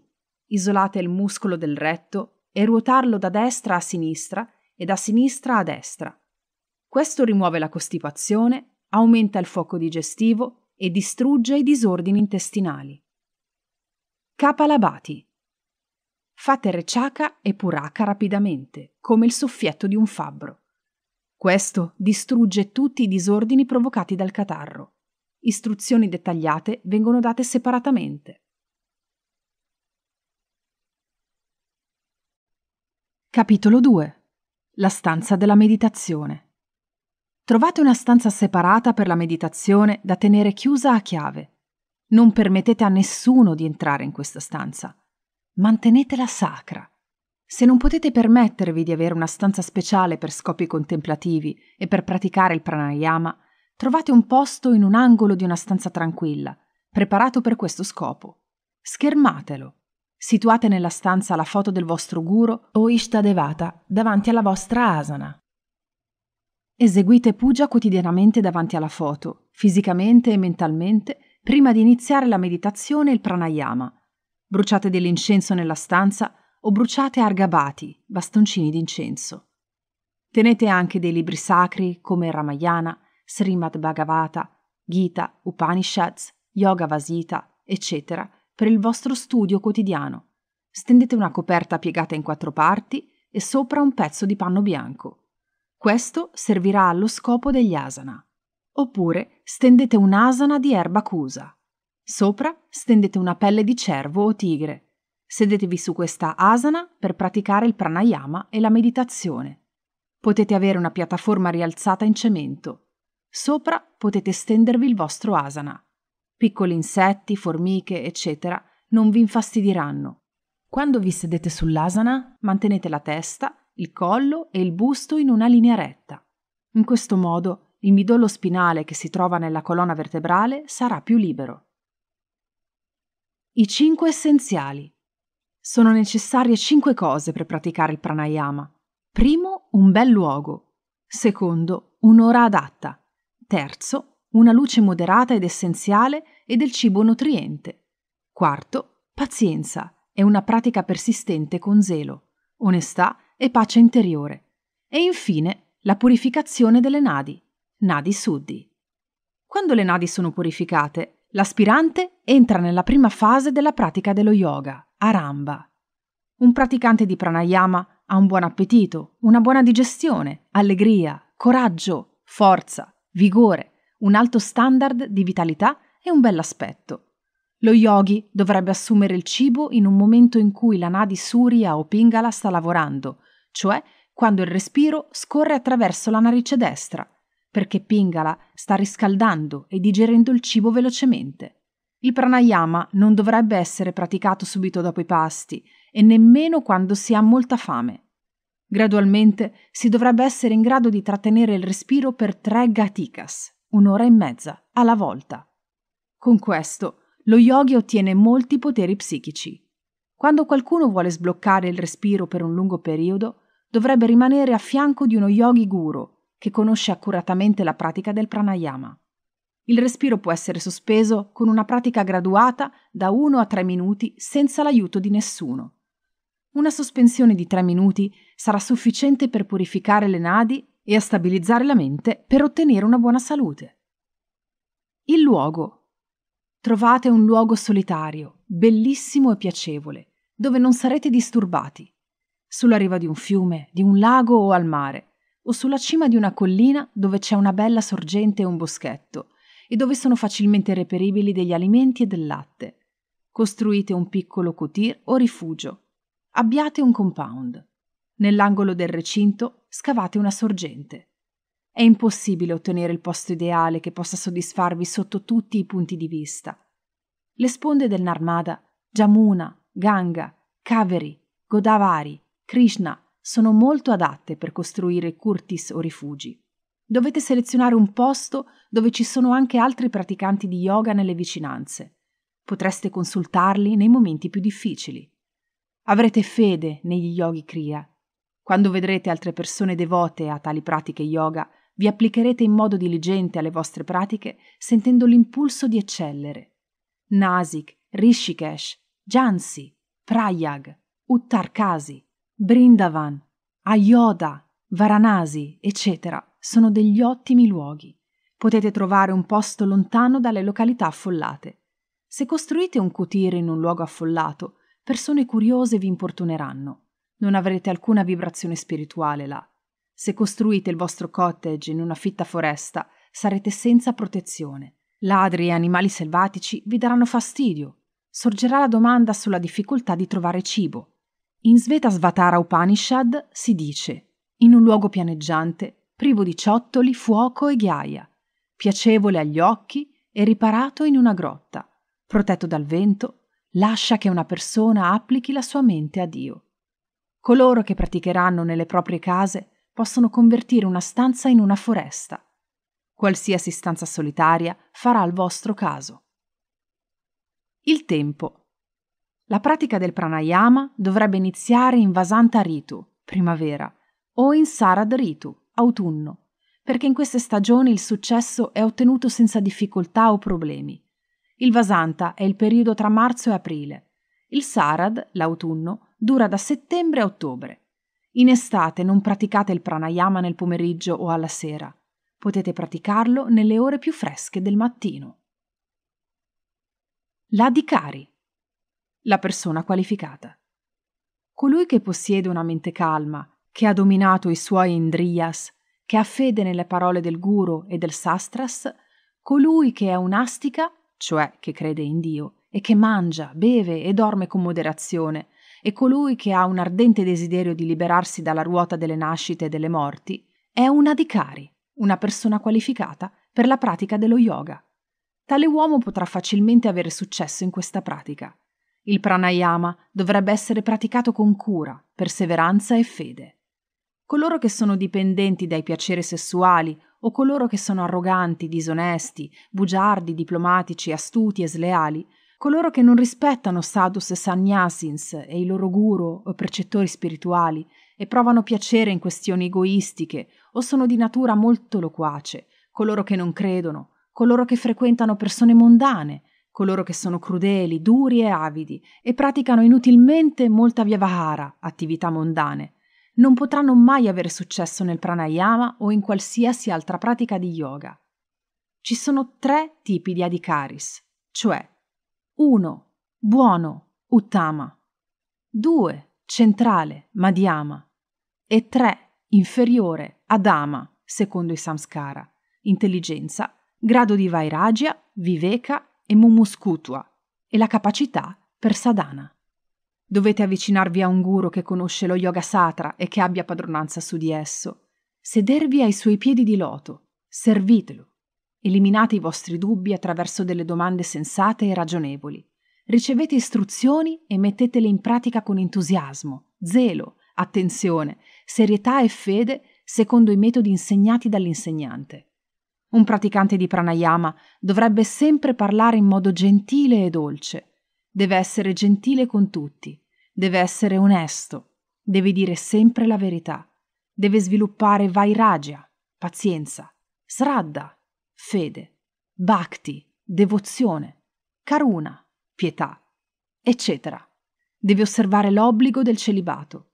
isolate il muscolo del retto e ruotarlo da destra a sinistra e da sinistra a destra. Questo rimuove la costipazione, aumenta il fuoco digestivo e distrugge i disordini intestinali. Kapalabhati. Fate reciaca e puraca rapidamente, come il soffietto di un fabbro. Questo distrugge tutti i disordini provocati dal catarro. Istruzioni dettagliate vengono date separatamente. Capitolo 2. La stanza della meditazione. Trovate una stanza separata per la meditazione da tenere chiusa a chiave. Non permettete a nessuno di entrare in questa stanza. Mantenetela sacra. Se non potete permettervi di avere una stanza speciale per scopi contemplativi e per praticare il pranayama, trovate un posto in un angolo di una stanza tranquilla, preparato per questo scopo. Schermatelo. Situate nella stanza la foto del vostro guru o Ishtadevata davanti alla vostra asana. Eseguite puja quotidianamente davanti alla foto, fisicamente e mentalmente, prima di iniziare la meditazione e il pranayama. Bruciate dell'incenso nella stanza o bruciate argabati, bastoncini d'incenso. Tenete anche dei libri sacri come Ramayana, Srimad Bhagavata, Gita, Upanishads, Yoga Vasita, eccetera, per il vostro studio quotidiano. Stendete una coperta piegata in quattro parti e sopra un pezzo di panno bianco. Questo servirà allo scopo degli asana. Oppure stendete un asana di erba cusa. Sopra stendete una pelle di cervo o tigre Sedetevi su questa asana per praticare il pranayama e la meditazione. Potete avere una piattaforma rialzata in cemento. Sopra potete stendervi il vostro asana. Piccoli insetti, formiche, eccetera, non vi infastidiranno. Quando vi sedete sull'asana, mantenete la testa, il collo e il busto in una linea retta. In questo modo il midollo spinale che si trova nella colonna vertebrale sarà più libero. I cinque essenziali sono necessarie cinque cose per praticare il pranayama. Primo, un bel luogo. Secondo, un'ora adatta. Terzo, una luce moderata ed essenziale e del cibo nutriente. Quarto, pazienza e una pratica persistente con zelo, onestà e pace interiore. E infine, la purificazione delle nadi, nadi suddi. Quando le nadi sono purificate, l'aspirante entra nella prima fase della pratica dello yoga, Aramba. Un praticante di pranayama ha un buon appetito, una buona digestione, allegria, coraggio, forza, vigore, un alto standard di vitalità e un bell'aspetto. Lo yogi dovrebbe assumere il cibo in un momento in cui la nadi Surya o Pingala sta lavorando, cioè quando il respiro scorre attraverso la narice destra, perché Pingala sta riscaldando e digerendo il cibo velocemente. Il pranayama non dovrebbe essere praticato subito dopo i pasti e nemmeno quando si ha molta fame. Gradualmente si dovrebbe essere in grado di trattenere il respiro per tre gatikas, un'ora e mezza, alla volta. Con questo, lo yogi ottiene molti poteri psichici. Quando qualcuno vuole sbloccare il respiro per un lungo periodo, dovrebbe rimanere a fianco di uno yogi guru che conosce accuratamente la pratica del pranayama. Il respiro può essere sospeso con una pratica graduata da 1 a 3 minuti senza l'aiuto di nessuno. Una sospensione di 3 minuti sarà sufficiente per purificare le nadi e a stabilizzare la mente per ottenere una buona salute. Il luogo. Trovate un luogo solitario, bellissimo e piacevole, dove non sarete disturbati. Sulla riva di un fiume, di un lago o al mare, o sulla cima di una collina dove c'è una bella sorgente e un boschetto, e dove sono facilmente reperibili degli alimenti e del latte. Costruite un piccolo cutir o rifugio. Abbiate un compound. Nell'angolo del recinto scavate una sorgente. È impossibile ottenere il posto ideale che possa soddisfarvi sotto tutti i punti di vista. Le sponde del Narmada, Jamuna, Ganga, Kaveri, Godavari, Krishna sono molto adatte per costruire curtis o rifugi. Dovete selezionare un posto dove ci sono anche altri praticanti di yoga nelle vicinanze. Potreste consultarli nei momenti più difficili. Avrete fede negli yogi kriya. Quando vedrete altre persone devote a tali pratiche yoga, vi applicherete in modo diligente alle vostre pratiche sentendo l'impulso di eccellere. Nasik, Rishikesh, Jansi, Prayag, Uttarkasi, Brindavan, Ayoda, Varanasi, eccetera, sono degli ottimi luoghi. Potete trovare un posto lontano dalle località affollate. Se costruite un cutire in un luogo affollato, persone curiose vi importuneranno. Non avrete alcuna vibrazione spirituale là. Se costruite il vostro cottage in una fitta foresta, sarete senza protezione. Ladri e animali selvatici vi daranno fastidio. Sorgerà la domanda sulla difficoltà di trovare cibo. In Svetasvatara Upanishad si dice: In un luogo pianeggiante privo di ciottoli, fuoco e ghiaia, piacevole agli occhi e riparato in una grotta. Protetto dal vento, lascia che una persona applichi la sua mente a Dio. Coloro che praticheranno nelle proprie case possono convertire una stanza in una foresta. Qualsiasi stanza solitaria farà il vostro caso. Il tempo. La pratica del pranayama dovrebbe iniziare in Vasanta Ritu, primavera, o in Sarad Ritu, autunno, perché in queste stagioni il successo è ottenuto senza difficoltà o problemi. Il Vasanta è il periodo tra marzo e aprile. Il Sarad, l'autunno, dura da settembre a ottobre. In estate non praticate il pranayama nel pomeriggio o alla sera. Potete praticarlo nelle ore più fresche del mattino. La Dikari. La persona qualificata. Colui che possiede una mente calma, che ha dominato i suoi indriyas, che ha fede nelle parole del guru e del sastras, colui che è un astica, cioè che crede in Dio, e che mangia, beve e dorme con moderazione, e colui che ha un ardente desiderio di liberarsi dalla ruota delle nascite e delle morti, è un adhikari, una persona qualificata per la pratica dello yoga. Tale uomo potrà facilmente avere successo in questa pratica. Il pranayama dovrebbe essere praticato con cura, perseveranza e fede coloro che sono dipendenti dai piaceri sessuali o coloro che sono arroganti, disonesti, bugiardi, diplomatici, astuti e sleali, coloro che non rispettano sadhus e sannyasins e i loro guru o precettori spirituali e provano piacere in questioni egoistiche o sono di natura molto loquace, coloro che non credono, coloro che frequentano persone mondane, coloro che sono crudeli, duri e avidi e praticano inutilmente molta vyavahara, attività mondane, non potranno mai avere successo nel pranayama o in qualsiasi altra pratica di yoga. Ci sono tre tipi di adhikaris, cioè 1. Buono, uttama, 2. Centrale, madhyama e 3. Inferiore, adama, secondo i samskara, intelligenza, grado di vairagya, viveka e mumuskutwa e la capacità per sadhana. Dovete avvicinarvi a un guru che conosce lo yoga satra e che abbia padronanza su di esso. Sedervi ai suoi piedi di loto. Servitelo. Eliminate i vostri dubbi attraverso delle domande sensate e ragionevoli. Ricevete istruzioni e mettetele in pratica con entusiasmo, zelo, attenzione, serietà e fede secondo i metodi insegnati dall'insegnante. Un praticante di pranayama dovrebbe sempre parlare in modo gentile e dolce, Deve essere gentile con tutti, deve essere onesto, deve dire sempre la verità, deve sviluppare vairagya, pazienza, sraddha, fede, bhakti, devozione, karuna, pietà, eccetera. Deve osservare l'obbligo del celibato.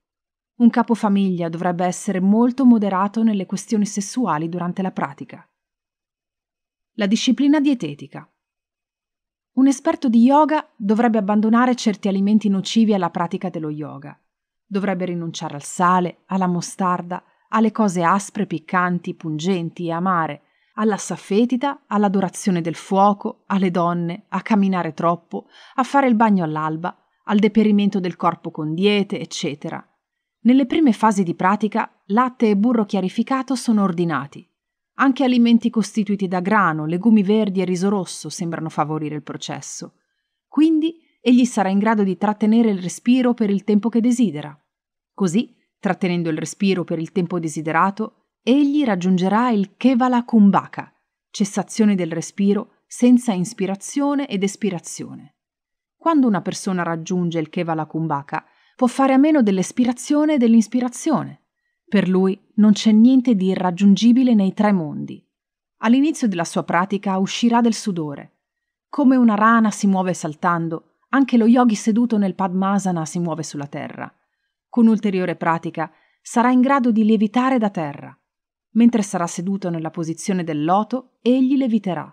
Un capofamiglia dovrebbe essere molto moderato nelle questioni sessuali durante la pratica. La disciplina dietetica. Un esperto di yoga dovrebbe abbandonare certi alimenti nocivi alla pratica dello yoga. Dovrebbe rinunciare al sale, alla mostarda, alle cose aspre, piccanti, pungenti e amare, alla saffetita, all'adorazione del fuoco, alle donne, a camminare troppo, a fare il bagno all'alba, al deperimento del corpo con diete, eccetera. Nelle prime fasi di pratica, latte e burro chiarificato sono ordinati, anche alimenti costituiti da grano, legumi verdi e riso rosso sembrano favorire il processo. Quindi egli sarà in grado di trattenere il respiro per il tempo che desidera. Così, trattenendo il respiro per il tempo desiderato, egli raggiungerà il Kevala Kumbhaka, cessazione del respiro senza inspirazione ed espirazione. Quando una persona raggiunge il Kevala Kumbhaka, può fare a meno dell'espirazione e dell'inspirazione. Per lui non c'è niente di irraggiungibile nei tre mondi. All'inizio della sua pratica uscirà del sudore. Come una rana si muove saltando, anche lo yogi seduto nel Padmasana si muove sulla terra. Con ulteriore pratica sarà in grado di lievitare da terra. Mentre sarà seduto nella posizione del loto, egli leviterà.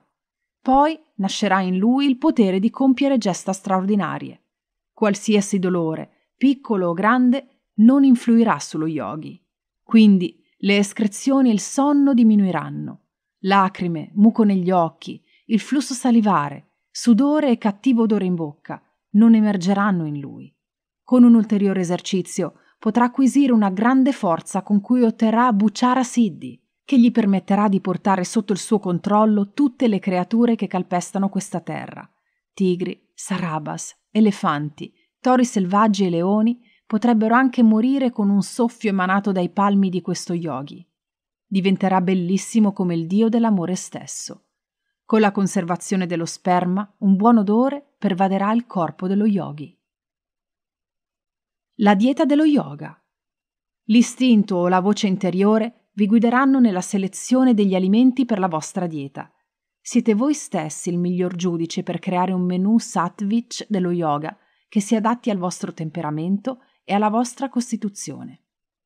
Poi nascerà in lui il potere di compiere gesta straordinarie. Qualsiasi dolore, piccolo o grande, non influirà sullo yogi. Quindi le escrezioni e il sonno diminuiranno. Lacrime, muco negli occhi, il flusso salivare, sudore e cattivo odore in bocca non emergeranno in lui. Con un ulteriore esercizio potrà acquisire una grande forza con cui otterrà Buciara Siddhi, che gli permetterà di portare sotto il suo controllo tutte le creature che calpestano questa terra: tigri, sarabas, elefanti, tori selvaggi e leoni potrebbero anche morire con un soffio emanato dai palmi di questo yogi. Diventerà bellissimo come il dio dell'amore stesso. Con la conservazione dello sperma, un buon odore pervaderà il corpo dello yogi. La dieta dello yoga. L'istinto o la voce interiore vi guideranno nella selezione degli alimenti per la vostra dieta. Siete voi stessi il miglior giudice per creare un menù sattvic dello yoga che si adatti al vostro temperamento e alla vostra Costituzione.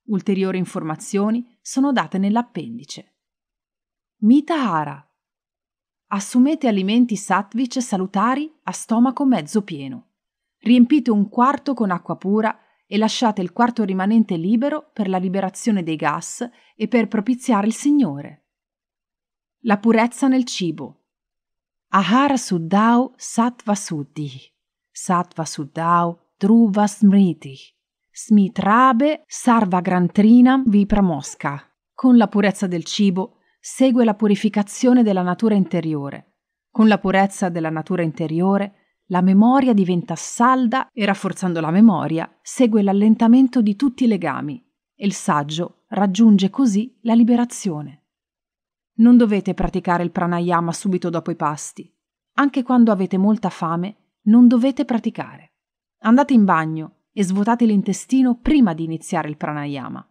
Ulteriori informazioni sono date nell'appendice. Mitahara. Assumete alimenti satvic salutari a stomaco mezzo pieno. Riempite un quarto con acqua pura e lasciate il quarto rimanente libero per la liberazione dei gas e per propiziare il Signore. La purezza nel cibo. Ahara suddau sattva suddhi, sattva suddau druva smriti. Smitrabe Sarvagrantrinam Vipramoska. Con la purezza del cibo segue la purificazione della natura interiore. Con la purezza della natura interiore la memoria diventa salda e rafforzando la memoria segue l'allentamento di tutti i legami e il saggio raggiunge così la liberazione. Non dovete praticare il pranayama subito dopo i pasti. Anche quando avete molta fame, non dovete praticare. Andate in bagno e svuotate l'intestino prima di iniziare il pranayama.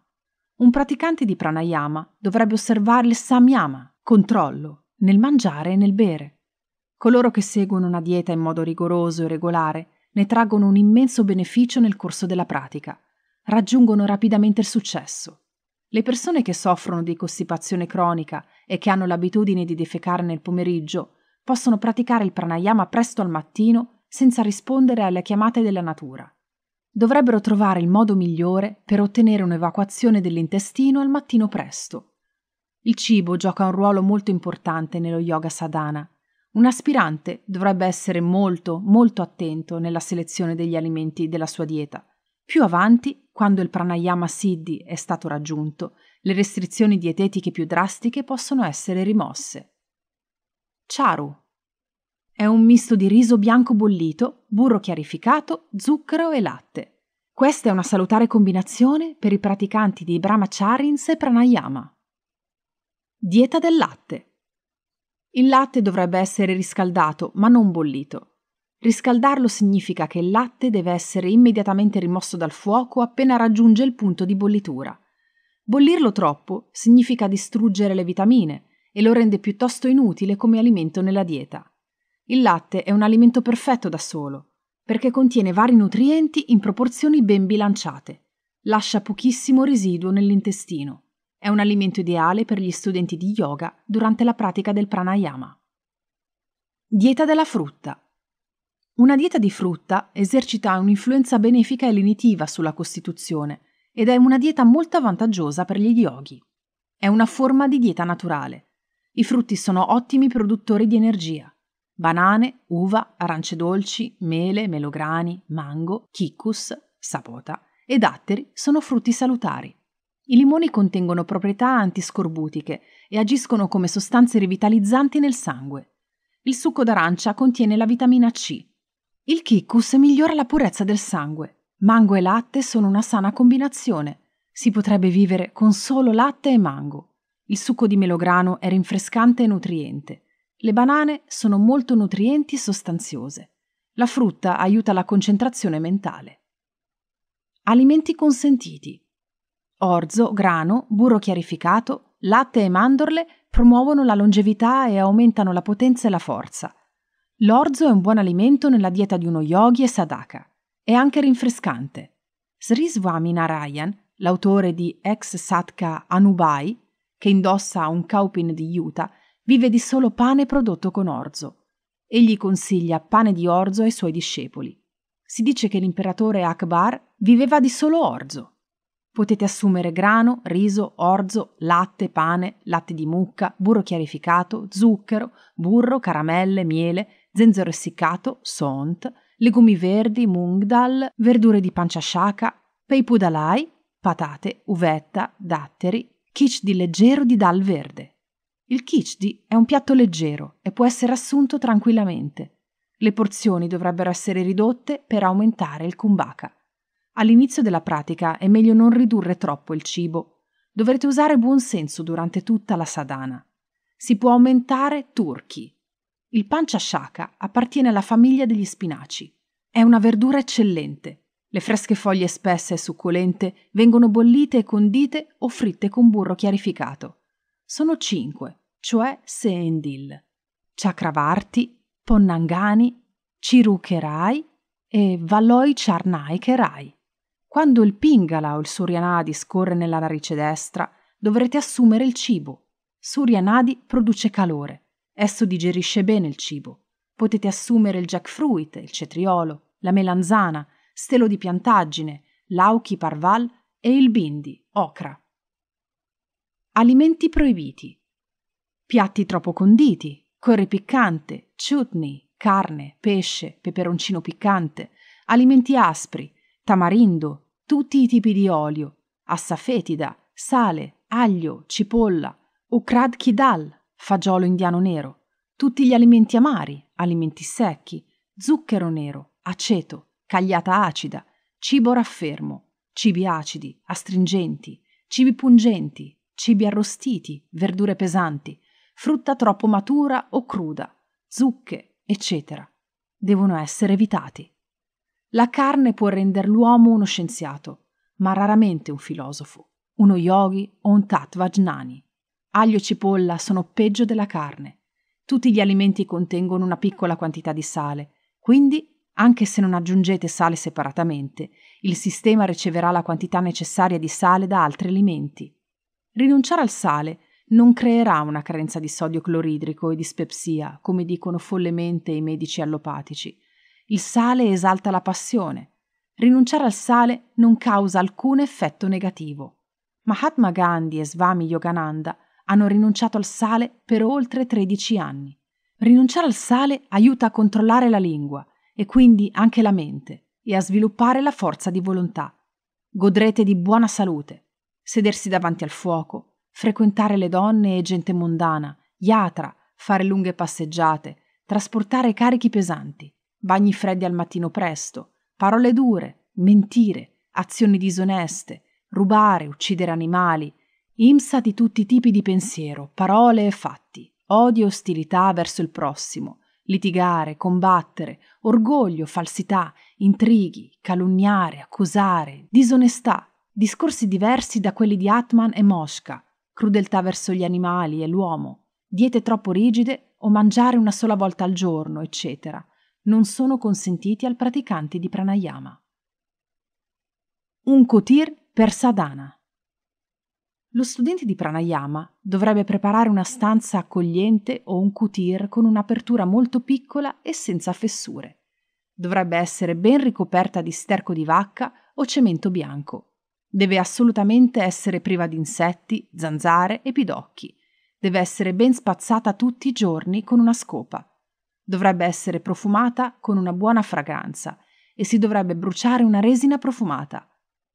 Un praticante di pranayama dovrebbe osservare il samyama, controllo, nel mangiare e nel bere. Coloro che seguono una dieta in modo rigoroso e regolare ne traggono un immenso beneficio nel corso della pratica, raggiungono rapidamente il successo. Le persone che soffrono di costipazione cronica e che hanno l'abitudine di defecare nel pomeriggio possono praticare il pranayama presto al mattino senza rispondere alle chiamate della natura dovrebbero trovare il modo migliore per ottenere un'evacuazione dell'intestino al mattino presto. Il cibo gioca un ruolo molto importante nello yoga sadhana. Un aspirante dovrebbe essere molto, molto attento nella selezione degli alimenti della sua dieta. Più avanti, quando il pranayama siddhi è stato raggiunto, le restrizioni dietetiche più drastiche possono essere rimosse. Charu è un misto di riso bianco bollito, burro chiarificato, zucchero e latte. Questa è una salutare combinazione per i praticanti di Brahmacharins e Pranayama. Dieta del latte. Il latte dovrebbe essere riscaldato, ma non bollito. Riscaldarlo significa che il latte deve essere immediatamente rimosso dal fuoco appena raggiunge il punto di bollitura. Bollirlo troppo significa distruggere le vitamine e lo rende piuttosto inutile come alimento nella dieta. Il latte è un alimento perfetto da solo, perché contiene vari nutrienti in proporzioni ben bilanciate. Lascia pochissimo residuo nell'intestino. È un alimento ideale per gli studenti di yoga durante la pratica del pranayama. Dieta della frutta. Una dieta di frutta esercita un'influenza benefica e lenitiva sulla costituzione ed è una dieta molto vantaggiosa per gli yoghi. È una forma di dieta naturale. I frutti sono ottimi produttori di energia banane, uva, arance dolci, mele, melograni, mango, chicus, sapota e datteri sono frutti salutari. I limoni contengono proprietà antiscorbutiche e agiscono come sostanze rivitalizzanti nel sangue. Il succo d'arancia contiene la vitamina C. Il chicus migliora la purezza del sangue. Mango e latte sono una sana combinazione. Si potrebbe vivere con solo latte e mango. Il succo di melograno è rinfrescante e nutriente. Le banane sono molto nutrienti e sostanziose. La frutta aiuta la concentrazione mentale. Alimenti consentiti. Orzo, grano, burro chiarificato, latte e mandorle promuovono la longevità e aumentano la potenza e la forza. L'orzo è un buon alimento nella dieta di uno yogi e sadhaka. È anche rinfrescante. Sri Swami Narayan, l'autore di Ex Satka Anubai, che indossa un kaupin di Utah, vive di solo pane prodotto con orzo. Egli consiglia pane di orzo ai suoi discepoli. Si dice che l'imperatore Akbar viveva di solo orzo. Potete assumere grano, riso, orzo, latte, pane, latte di mucca, burro chiarificato, zucchero, burro, caramelle, miele, zenzero essiccato, sont, legumi verdi, mungdal, verdure di pancia panciasciaca, peipudalai, patate, uvetta, datteri, kitsch di leggero di dal verde. Il kichdi è un piatto leggero e può essere assunto tranquillamente. Le porzioni dovrebbero essere ridotte per aumentare il kumbhaka. All'inizio della pratica è meglio non ridurre troppo il cibo. Dovrete usare buon senso durante tutta la sadhana. Si può aumentare turchi. Il shaka appartiene alla famiglia degli spinaci. È una verdura eccellente. Le fresche foglie spesse e succolente vengono bollite e condite o fritte con burro chiarificato sono cinque, cioè Seendil, Chakravarti, Ponnangani, Cirucherai e Valloi Charnaikerai. Quando il Pingala o il Suryanadi scorre nella narice destra, dovrete assumere il cibo. Suryanadi produce calore, esso digerisce bene il cibo. Potete assumere il jackfruit, il cetriolo, la melanzana, stelo di piantaggine, l'auki parval e il bindi, okra alimenti proibiti, piatti troppo conditi, curry piccante, chutney, carne, pesce, peperoncino piccante, alimenti aspri, tamarindo, tutti i tipi di olio, assafetida, sale, aglio, cipolla, ukrad kidal, fagiolo indiano nero, tutti gli alimenti amari, alimenti secchi, zucchero nero, aceto, cagliata acida, cibo raffermo, cibi acidi, astringenti, cibi pungenti, cibi arrostiti, verdure pesanti, frutta troppo matura o cruda, zucche, eccetera. Devono essere evitati. La carne può rendere l'uomo uno scienziato, ma raramente un filosofo, uno yogi o un tattvajnani. Aglio e cipolla sono peggio della carne. Tutti gli alimenti contengono una piccola quantità di sale, quindi, anche se non aggiungete sale separatamente, il sistema riceverà la quantità necessaria di sale da altri alimenti. Rinunciare al sale non creerà una carenza di sodio cloridrico e dispepsia, come dicono follemente i medici allopatici. Il sale esalta la passione. Rinunciare al sale non causa alcun effetto negativo. Mahatma Gandhi e Swami Yogananda hanno rinunciato al sale per oltre 13 anni. Rinunciare al sale aiuta a controllare la lingua e quindi anche la mente e a sviluppare la forza di volontà. Godrete di buona salute, sedersi davanti al fuoco, frequentare le donne e gente mondana, iatra, fare lunghe passeggiate, trasportare carichi pesanti, bagni freddi al mattino presto, parole dure, mentire, azioni disoneste, rubare, uccidere animali, imsa di tutti i tipi di pensiero, parole e fatti, odio e ostilità verso il prossimo, litigare, combattere, orgoglio, falsità, intrighi, calunniare, accusare, disonestà, discorsi diversi da quelli di Atman e Mosca, crudeltà verso gli animali e l'uomo, diete troppo rigide o mangiare una sola volta al giorno, eccetera, non sono consentiti al praticante di pranayama. Un kotir per sadhana. Lo studente di pranayama dovrebbe preparare una stanza accogliente o un kutir con un'apertura molto piccola e senza fessure. Dovrebbe essere ben ricoperta di sterco di vacca o cemento bianco. Deve assolutamente essere priva di insetti, zanzare e pidocchi. Deve essere ben spazzata tutti i giorni con una scopa. Dovrebbe essere profumata con una buona fragranza e si dovrebbe bruciare una resina profumata.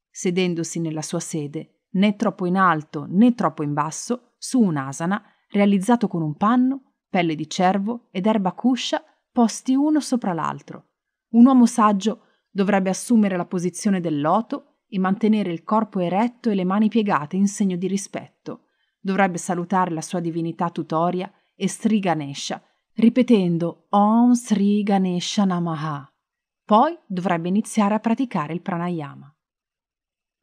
Sedendosi nella sua sede, né troppo in alto né troppo in basso, su un'asana, realizzato con un panno, pelle di cervo ed erba cuscia, posti uno sopra l'altro. Un uomo saggio dovrebbe assumere la posizione del loto e mantenere il corpo eretto e le mani piegate in segno di rispetto. Dovrebbe salutare la sua divinità tutoria e Sri Ganesha, ripetendo Om Sri Ganesha Namaha. Poi dovrebbe iniziare a praticare il pranayama.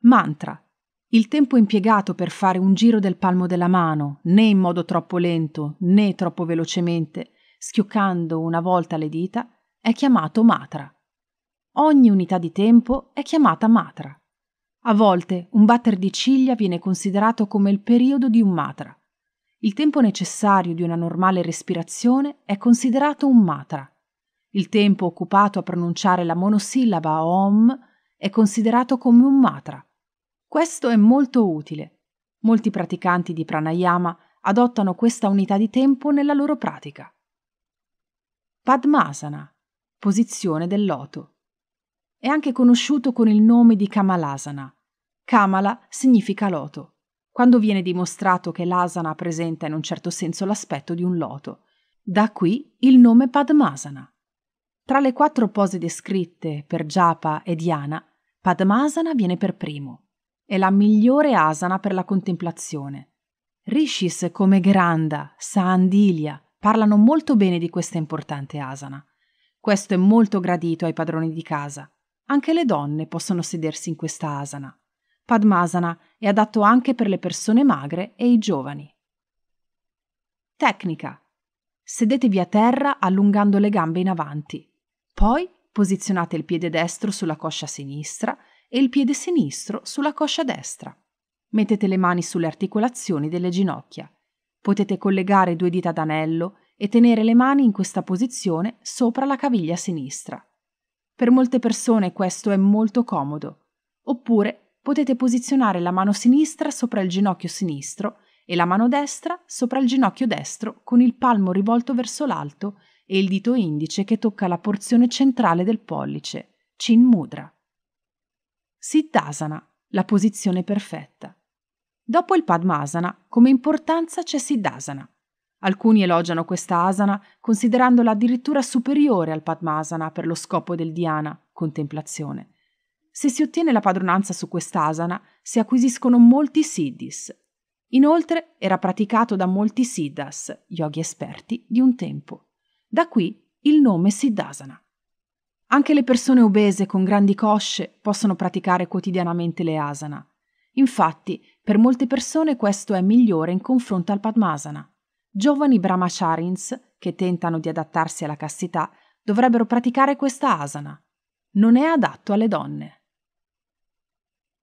Mantra. Il tempo impiegato per fare un giro del palmo della mano, né in modo troppo lento né troppo velocemente, schioccando una volta le dita, è chiamato matra. Ogni unità di tempo è chiamata matra. A volte un batter di ciglia viene considerato come il periodo di un matra. Il tempo necessario di una normale respirazione è considerato un matra. Il tempo occupato a pronunciare la monosillaba om è considerato come un matra. Questo è molto utile. Molti praticanti di pranayama adottano questa unità di tempo nella loro pratica. Padmasana, posizione del loto. È anche conosciuto con il nome di Kamalasana. Kamala significa loto. Quando viene dimostrato che l'asana presenta in un certo senso l'aspetto di un loto, da qui il nome Padmasana. Tra le quattro pose descritte per Japa e Dhyana, Padmasana viene per primo. È la migliore asana per la contemplazione. Rishis come Granda, Saandilia parlano molto bene di questa importante asana. Questo è molto gradito ai padroni di casa. Anche le donne possono sedersi in questa asana. Padmasana è adatto anche per le persone magre e i giovani. Tecnica. Sedetevi a terra allungando le gambe in avanti. Poi posizionate il piede destro sulla coscia sinistra e il piede sinistro sulla coscia destra. Mettete le mani sulle articolazioni delle ginocchia. Potete collegare due dita d'anello e tenere le mani in questa posizione sopra la caviglia sinistra. Per molte persone questo è molto comodo. Oppure potete posizionare la mano sinistra sopra il ginocchio sinistro e la mano destra sopra il ginocchio destro con il palmo rivolto verso l'alto e il dito indice che tocca la porzione centrale del pollice, Chin Mudra. Siddhasana, la posizione perfetta. Dopo il Padmasana, come importanza c'è Siddhasana, Alcuni elogiano questa asana considerandola addirittura superiore al Padmasana per lo scopo del dhyana, contemplazione. Se si ottiene la padronanza su quest'asana, si acquisiscono molti siddhis. Inoltre era praticato da molti siddhas, yogi esperti di un tempo. Da qui il nome siddhasana. Anche le persone obese con grandi cosce possono praticare quotidianamente le asana. Infatti, per molte persone questo è migliore in confronto al Padmasana. Giovani brahmacharins, che tentano di adattarsi alla castità, dovrebbero praticare questa asana. Non è adatto alle donne.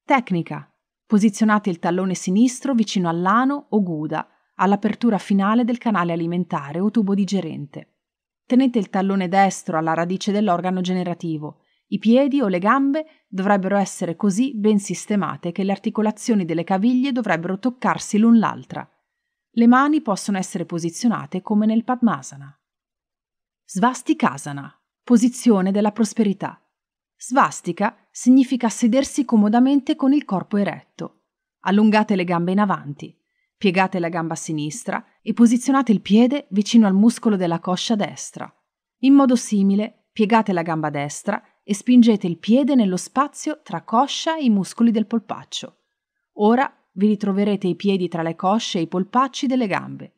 Tecnica. Posizionate il tallone sinistro vicino all'ano o guda, all'apertura finale del canale alimentare o tubo digerente. Tenete il tallone destro alla radice dell'organo generativo. I piedi o le gambe dovrebbero essere così ben sistemate che le articolazioni delle caviglie dovrebbero toccarsi l'un l'altra. Le mani possono essere posizionate come nel Padmasana. Svastikasana, posizione della prosperità. Svastika significa sedersi comodamente con il corpo eretto. Allungate le gambe in avanti, piegate la gamba sinistra e posizionate il piede vicino al muscolo della coscia destra. In modo simile, piegate la gamba destra e spingete il piede nello spazio tra coscia e i muscoli del polpaccio. Ora vi ritroverete i piedi tra le cosce e i polpacci delle gambe.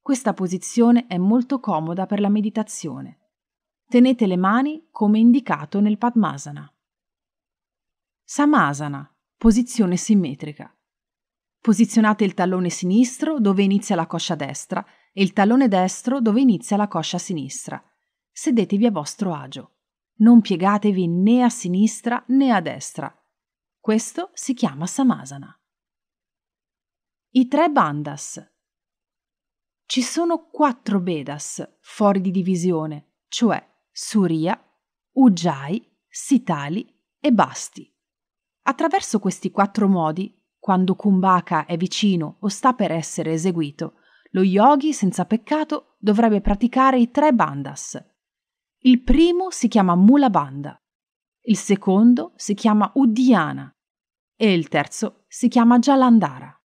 Questa posizione è molto comoda per la meditazione. Tenete le mani come indicato nel Padmasana. Samasana, posizione simmetrica. Posizionate il tallone sinistro dove inizia la coscia destra e il tallone destro dove inizia la coscia sinistra. Sedetevi a vostro agio. Non piegatevi né a sinistra né a destra. Questo si chiama Samasana. I tre Bandas. Ci sono quattro Vedas fuori di divisione, cioè Surya, Ujjayi, Sitali e Basti. Attraverso questi quattro modi, quando Kumbhaka è vicino o sta per essere eseguito, lo yogi senza peccato dovrebbe praticare i tre bandas. Il primo si chiama Mulabanda, il secondo si chiama Uddiana e il terzo si chiama Jalandhara.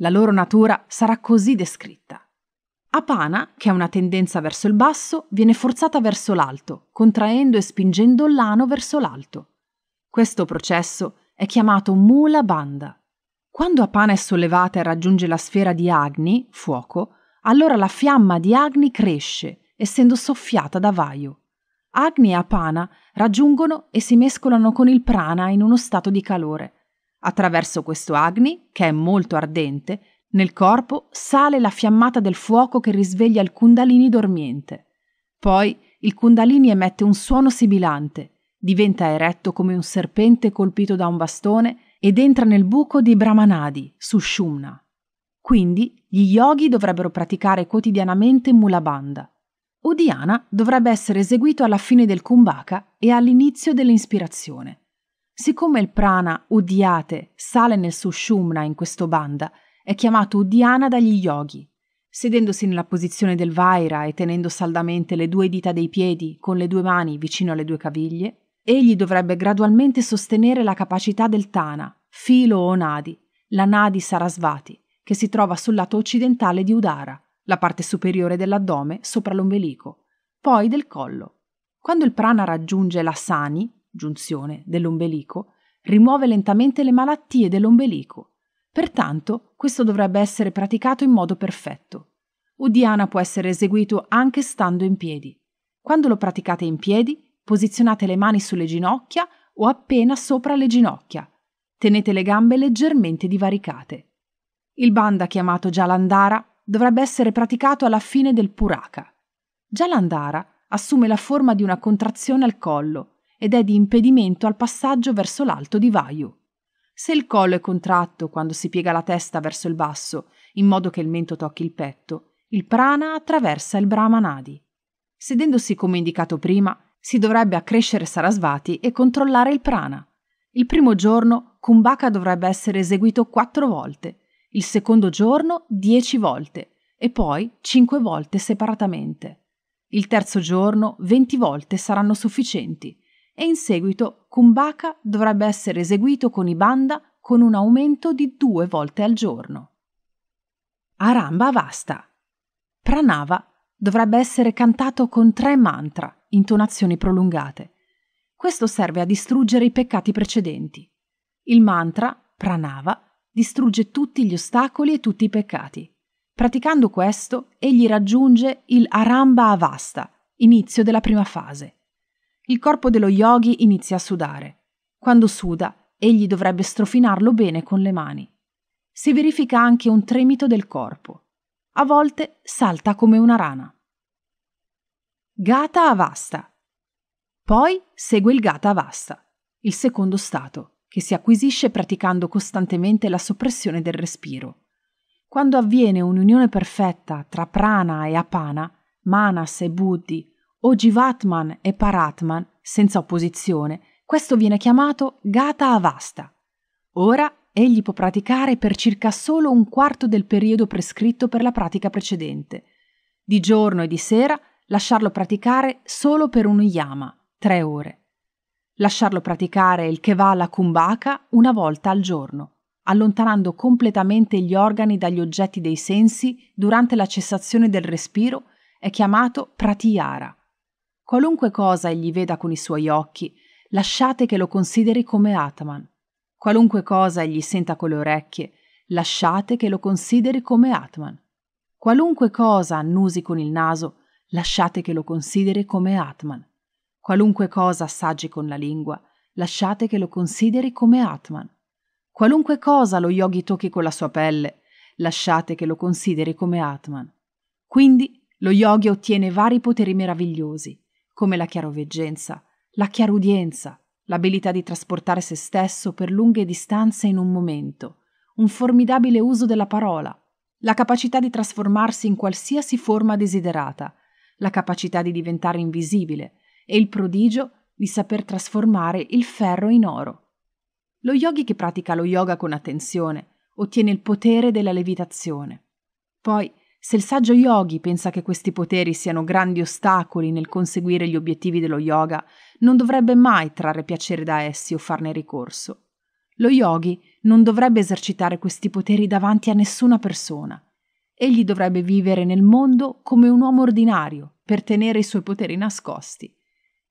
La loro natura sarà così descritta. Apana, che ha una tendenza verso il basso, viene forzata verso l'alto, contraendo e spingendo l'ano verso l'alto. Questo processo è chiamato mula banda. Quando Apana è sollevata e raggiunge la sfera di Agni, fuoco, allora la fiamma di Agni cresce, essendo soffiata da Vayu. Agni e Apana raggiungono e si mescolano con il prana in uno stato di calore, Attraverso questo agni, che è molto ardente, nel corpo sale la fiammata del fuoco che risveglia il kundalini dormiente. Poi il kundalini emette un suono sibilante, diventa eretto come un serpente colpito da un bastone ed entra nel buco di brahmanadi, su Shumna. Quindi gli yogi dovrebbero praticare quotidianamente mulabanda. Udhyana dovrebbe essere eseguito alla fine del kumbhaka e all'inizio dell'inspirazione. Siccome il prana Udiate sale nel suo Shumna in questo banda, è chiamato Udiana dagli yogi. Sedendosi nella posizione del Vaira e tenendo saldamente le due dita dei piedi con le due mani vicino alle due caviglie, egli dovrebbe gradualmente sostenere la capacità del Tana, filo o nadi, la nadi Sarasvati, che si trova sul lato occidentale di Udara, la parte superiore dell'addome sopra l'ombelico, poi del collo. Quando il prana raggiunge la sani, giunzione dell'ombelico rimuove lentamente le malattie dell'ombelico. Pertanto, questo dovrebbe essere praticato in modo perfetto. Udiana può essere eseguito anche stando in piedi. Quando lo praticate in piedi, posizionate le mani sulle ginocchia o appena sopra le ginocchia. Tenete le gambe leggermente divaricate. Il banda chiamato Jalandhara dovrebbe essere praticato alla fine del Puraka. Jalandhara assume la forma di una contrazione al collo ed è di impedimento al passaggio verso l'alto divaio. Se il collo è contratto quando si piega la testa verso il basso, in modo che il mento tocchi il petto, il prana attraversa il brahmanadi. Sedendosi come indicato prima, si dovrebbe accrescere sarasvati e controllare il prana. Il primo giorno kumbhaka dovrebbe essere eseguito quattro volte, il secondo giorno dieci volte e poi cinque volte separatamente. Il terzo giorno venti volte saranno sufficienti e in seguito Kumbaka dovrebbe essere eseguito con i banda con un aumento di due volte al giorno. Aramba Vasta. Pranava dovrebbe essere cantato con tre mantra, intonazioni prolungate. Questo serve a distruggere i peccati precedenti. Il mantra, Pranava, distrugge tutti gli ostacoli e tutti i peccati. Praticando questo, egli raggiunge il Aramba Avasta, inizio della prima fase. Il corpo dello yogi inizia a sudare. Quando suda, egli dovrebbe strofinarlo bene con le mani. Si verifica anche un tremito del corpo. A volte salta come una rana. Gata Avasta. Poi segue il Gata Avasta, il secondo stato, che si acquisisce praticando costantemente la soppressione del respiro. Quando avviene un'unione perfetta tra prana e apana, manas e buddhi, Ojivatman e Paratman senza opposizione, questo viene chiamato Gata Avasta. Ora egli può praticare per circa solo un quarto del periodo prescritto per la pratica precedente. Di giorno e di sera lasciarlo praticare solo per un yama, tre ore. Lasciarlo praticare il Kevala Kumbhaka una volta al giorno, allontanando completamente gli organi dagli oggetti dei sensi durante la cessazione del respiro è chiamato Pratihara. Qualunque cosa egli veda con i suoi occhi, lasciate che lo consideri come Ataman. Qualunque cosa egli senta con le orecchie, lasciate che lo consideri come Atman. Qualunque cosa annusi con il naso, lasciate che lo consideri come Atman. Qualunque cosa assaggi con la lingua, lasciate che lo consideri come Atman. Qualunque cosa lo yogi tocchi con la sua pelle, lasciate che lo consideri come Atman. Quindi lo yogi ottiene vari poteri meravigliosi come la chiaroveggenza, la chiarudienza, l'abilità di trasportare se stesso per lunghe distanze in un momento, un formidabile uso della parola, la capacità di trasformarsi in qualsiasi forma desiderata, la capacità di diventare invisibile e il prodigio di saper trasformare il ferro in oro. Lo yogi che pratica lo yoga con attenzione ottiene il potere della levitazione. Poi se il saggio yogi pensa che questi poteri siano grandi ostacoli nel conseguire gli obiettivi dello yoga, non dovrebbe mai trarre piacere da essi o farne ricorso. Lo yogi non dovrebbe esercitare questi poteri davanti a nessuna persona. Egli dovrebbe vivere nel mondo come un uomo ordinario, per tenere i suoi poteri nascosti.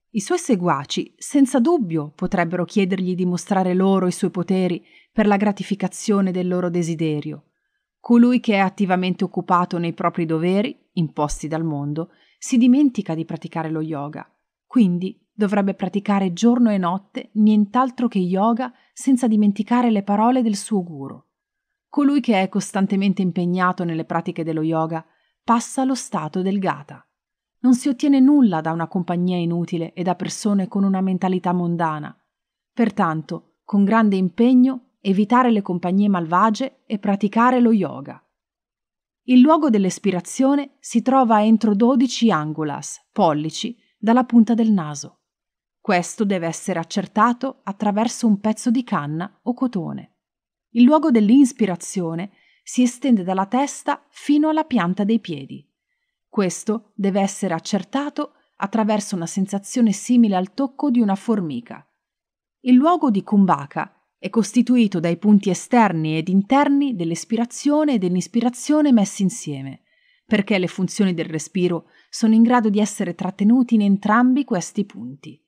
I suoi seguaci, senza dubbio, potrebbero chiedergli di mostrare loro i suoi poteri per la gratificazione del loro desiderio, Colui che è attivamente occupato nei propri doveri, imposti dal mondo, si dimentica di praticare lo yoga, quindi dovrebbe praticare giorno e notte nient'altro che yoga senza dimenticare le parole del suo guru. Colui che è costantemente impegnato nelle pratiche dello yoga passa allo stato del gata. Non si ottiene nulla da una compagnia inutile e da persone con una mentalità mondana. Pertanto, con grande impegno, evitare le compagnie malvagie e praticare lo yoga. Il luogo dell'espirazione si trova entro 12 angulas, pollici, dalla punta del naso. Questo deve essere accertato attraverso un pezzo di canna o cotone. Il luogo dell'inspirazione si estende dalla testa fino alla pianta dei piedi. Questo deve essere accertato attraverso una sensazione simile al tocco di una formica. Il luogo di Kumbhaka è costituito dai punti esterni ed interni dell'espirazione e dell'inspirazione messi insieme, perché le funzioni del respiro sono in grado di essere trattenuti in entrambi questi punti.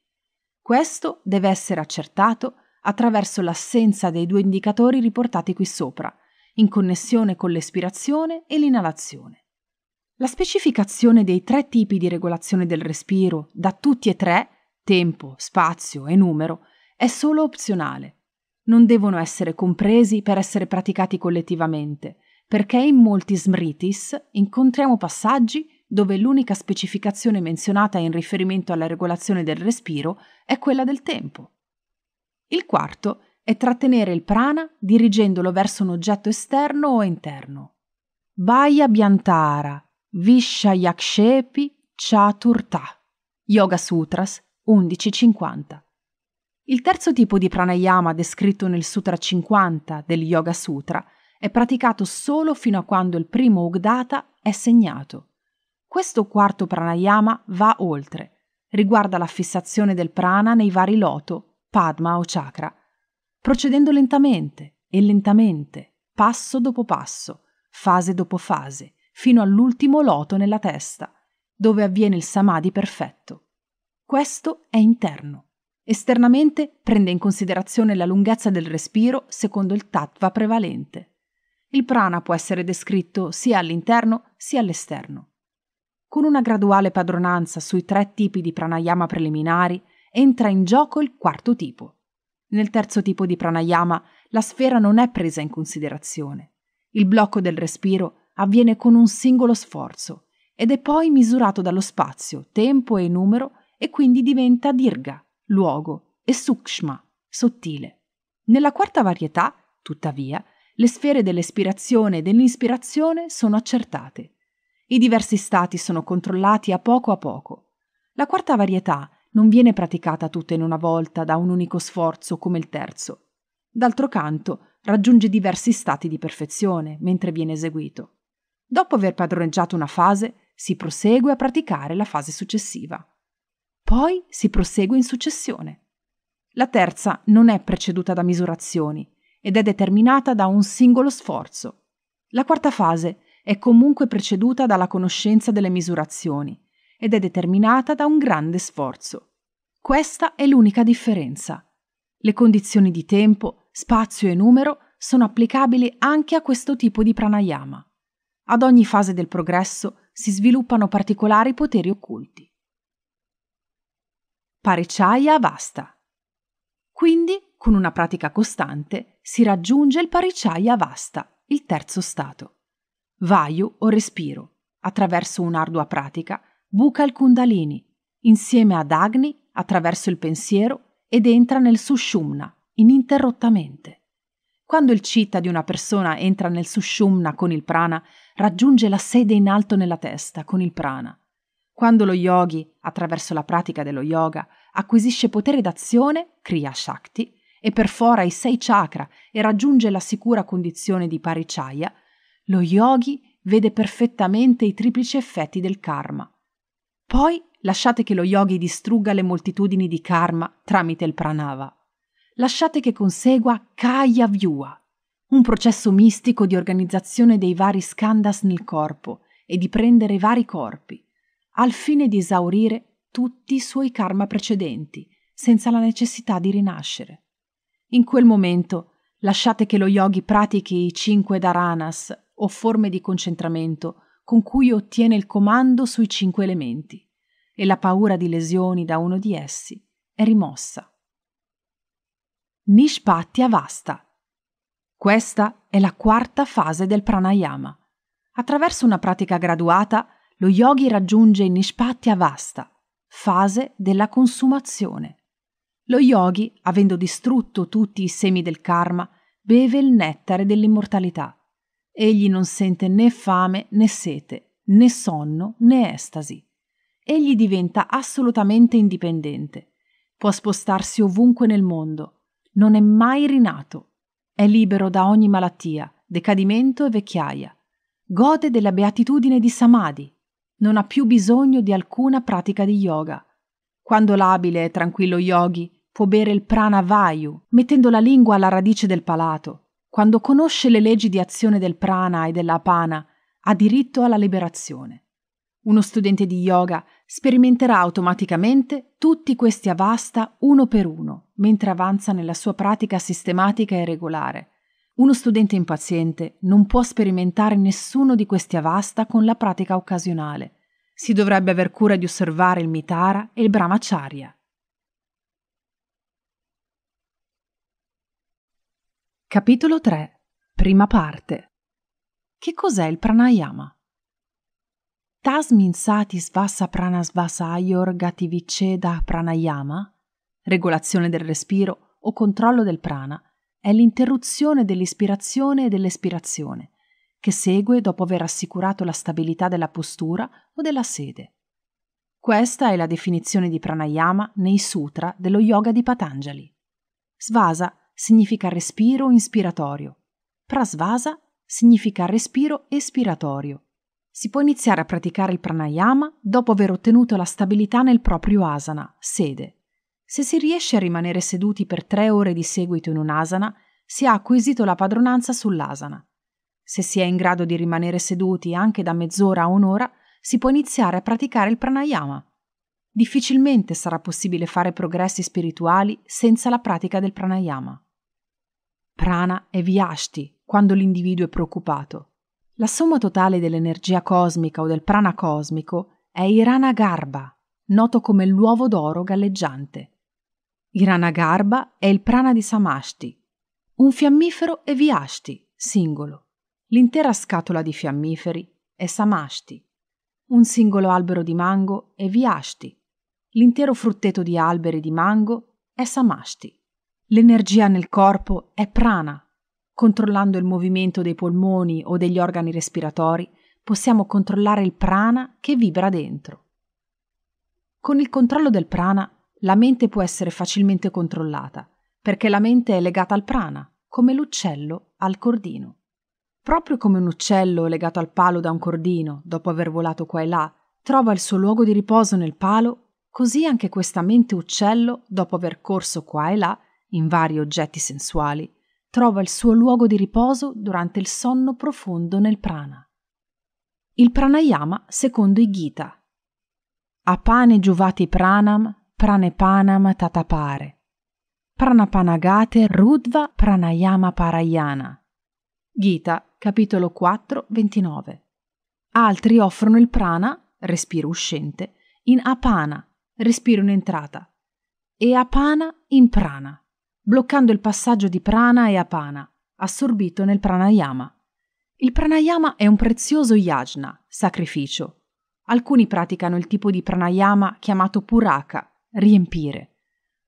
Questo deve essere accertato attraverso l'assenza dei due indicatori riportati qui sopra, in connessione con l'espirazione e l'inalazione. La specificazione dei tre tipi di regolazione del respiro, da tutti e tre, tempo, spazio e numero, è solo opzionale non devono essere compresi per essere praticati collettivamente, perché in molti smritis incontriamo passaggi dove l'unica specificazione menzionata in riferimento alla regolazione del respiro è quella del tempo. Il quarto è trattenere il prana dirigendolo verso un oggetto esterno o interno. Bhaya Biantara, Vishayakshepi Chaturtha, Yoga Sutras 1150. Il terzo tipo di pranayama descritto nel Sutra 50 del Yoga Sutra è praticato solo fino a quando il primo Ugdata è segnato. Questo quarto pranayama va oltre, riguarda la fissazione del prana nei vari loto, padma o chakra, procedendo lentamente e lentamente, passo dopo passo, fase dopo fase, fino all'ultimo loto nella testa, dove avviene il samadhi perfetto. Questo è interno. Esternamente prende in considerazione la lunghezza del respiro secondo il tattva prevalente. Il prana può essere descritto sia all'interno sia all'esterno. Con una graduale padronanza sui tre tipi di pranayama preliminari entra in gioco il quarto tipo. Nel terzo tipo di pranayama la sfera non è presa in considerazione. Il blocco del respiro avviene con un singolo sforzo ed è poi misurato dallo spazio, tempo e numero e quindi diventa dirga, luogo e sukshma, sottile. Nella quarta varietà, tuttavia, le sfere dell'espirazione e dell'inspirazione sono accertate. I diversi stati sono controllati a poco a poco. La quarta varietà non viene praticata tutta in una volta da un unico sforzo come il terzo. D'altro canto, raggiunge diversi stati di perfezione mentre viene eseguito. Dopo aver padroneggiato una fase, si prosegue a praticare la fase successiva. Poi si prosegue in successione. La terza non è preceduta da misurazioni ed è determinata da un singolo sforzo. La quarta fase è comunque preceduta dalla conoscenza delle misurazioni ed è determinata da un grande sforzo. Questa è l'unica differenza. Le condizioni di tempo, spazio e numero sono applicabili anche a questo tipo di pranayama. Ad ogni fase del progresso si sviluppano particolari poteri occulti. Paricciaia vasta. Quindi, con una pratica costante, si raggiunge il paricciaia vasta, il terzo stato. Vayu o respiro, attraverso un'ardua pratica, buca il kundalini, insieme ad Agni, attraverso il pensiero, ed entra nel sushumna, ininterrottamente. Quando il citta di una persona entra nel sushumna con il prana, raggiunge la sede in alto nella testa con il prana quando lo yogi, attraverso la pratica dello yoga, acquisisce potere d'azione, Kriya Shakti, e perfora i sei chakra e raggiunge la sicura condizione di Parichaya, lo yogi vede perfettamente i triplici effetti del karma. Poi lasciate che lo yogi distrugga le moltitudini di karma tramite il pranava. Lasciate che consegua kaya vyua, un processo mistico di organizzazione dei vari skandhas nel corpo e di prendere vari corpi al fine di esaurire tutti i suoi karma precedenti, senza la necessità di rinascere. In quel momento lasciate che lo yogi pratichi i cinque dharanas o forme di concentramento con cui ottiene il comando sui cinque elementi e la paura di lesioni da uno di essi è rimossa. Nishpatti Avasta. Questa è la quarta fase del pranayama. Attraverso una pratica graduata lo yogi raggiunge Nishpatya Vasta, fase della consumazione. Lo yogi, avendo distrutto tutti i semi del karma, beve il nettare dell'immortalità. Egli non sente né fame né sete, né sonno né estasi. Egli diventa assolutamente indipendente. Può spostarsi ovunque nel mondo. Non è mai rinato. È libero da ogni malattia, decadimento e vecchiaia. Gode della beatitudine di Samadhi, non ha più bisogno di alcuna pratica di yoga. Quando l'abile e tranquillo yogi può bere il prana vayu, mettendo la lingua alla radice del palato, quando conosce le leggi di azione del prana e della apana, ha diritto alla liberazione. Uno studente di yoga sperimenterà automaticamente tutti questi avasta uno per uno, mentre avanza nella sua pratica sistematica e regolare, uno studente impaziente non può sperimentare nessuno di questi avasta con la pratica occasionale. Si dovrebbe aver cura di osservare il Mitara e il Brahmacharya. Capitolo 3. Prima parte. Che cos'è il pranayama? Tasmin sati svasa pranasvasa svasayor gati viceda pranayama, regolazione del respiro o controllo del prana, è l'interruzione dell'ispirazione e dell'espirazione, che segue dopo aver assicurato la stabilità della postura o della sede. Questa è la definizione di pranayama nei sutra dello yoga di Patanjali. Svasa significa respiro inspiratorio. Prasvasa significa respiro espiratorio. Si può iniziare a praticare il pranayama dopo aver ottenuto la stabilità nel proprio asana, sede, se si riesce a rimanere seduti per tre ore di seguito in un'asana, si ha acquisito la padronanza sull'asana. Se si è in grado di rimanere seduti anche da mezz'ora a un'ora, si può iniziare a praticare il pranayama. Difficilmente sarà possibile fare progressi spirituali senza la pratica del pranayama. Prana è viashti quando l'individuo è preoccupato. La somma totale dell'energia cosmica o del prana cosmico è Irana Garba, noto come l'uovo d'oro galleggiante. Il ranagarba è il prana di Samashti, un fiammifero è Viashti, singolo. L'intera scatola di fiammiferi è Samashti. Un singolo albero di mango è Viashti. L'intero frutteto di alberi di mango è Samashti. L'energia nel corpo è prana. Controllando il movimento dei polmoni o degli organi respiratori, possiamo controllare il prana che vibra dentro. Con il controllo del prana la mente può essere facilmente controllata, perché la mente è legata al prana, come l'uccello al cordino. Proprio come un uccello legato al palo da un cordino, dopo aver volato qua e là, trova il suo luogo di riposo nel palo, così anche questa mente uccello, dopo aver corso qua e là, in vari oggetti sensuali, trova il suo luogo di riposo durante il sonno profondo nel prana. Il pranayama secondo i Gita. A pane juvati pranam Pranepanam Tatapare, Pranapanagate Rudva Pranayama Parayana. Gita, capitolo 4, 29. Altri offrono il prana, respiro uscente, in apana, respiro in entrata, e apana in prana, bloccando il passaggio di prana e apana, assorbito nel pranayama. Il pranayama è un prezioso yajna, sacrificio. Alcuni praticano il tipo di pranayama chiamato puraka, riempire.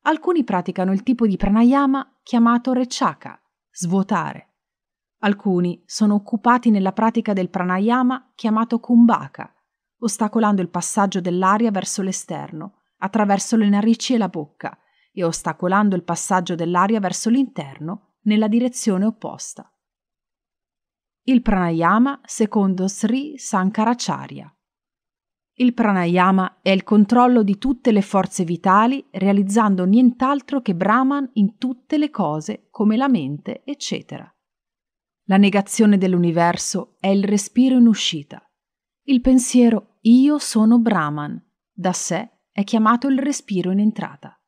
Alcuni praticano il tipo di pranayama chiamato rechaka, svuotare. Alcuni sono occupati nella pratica del pranayama chiamato kumbhaka, ostacolando il passaggio dell'aria verso l'esterno, attraverso le narici e la bocca, e ostacolando il passaggio dell'aria verso l'interno nella direzione opposta. Il pranayama secondo Sri Sankaracharya. Il pranayama è il controllo di tutte le forze vitali, realizzando nient'altro che Brahman in tutte le cose, come la mente, eccetera. La negazione dell'universo è il respiro in uscita. Il pensiero io sono Brahman, da sé è chiamato il respiro in entrata.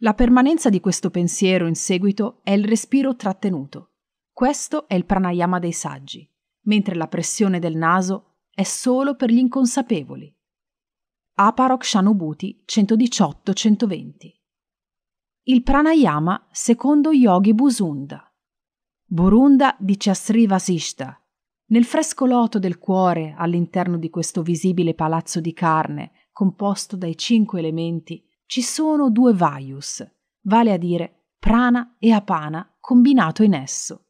La permanenza di questo pensiero in seguito è il respiro trattenuto. Questo è il pranayama dei saggi, mentre la pressione del naso è solo per gli inconsapevoli. Aparok Shanubuti 118-120. Il pranayama secondo Yogi Busunda. Burunda di Chasri Vasishta. Nel fresco loto del cuore, all'interno di questo visibile palazzo di carne, composto dai cinque elementi, ci sono due vaius, vale a dire prana e apana combinato in esso.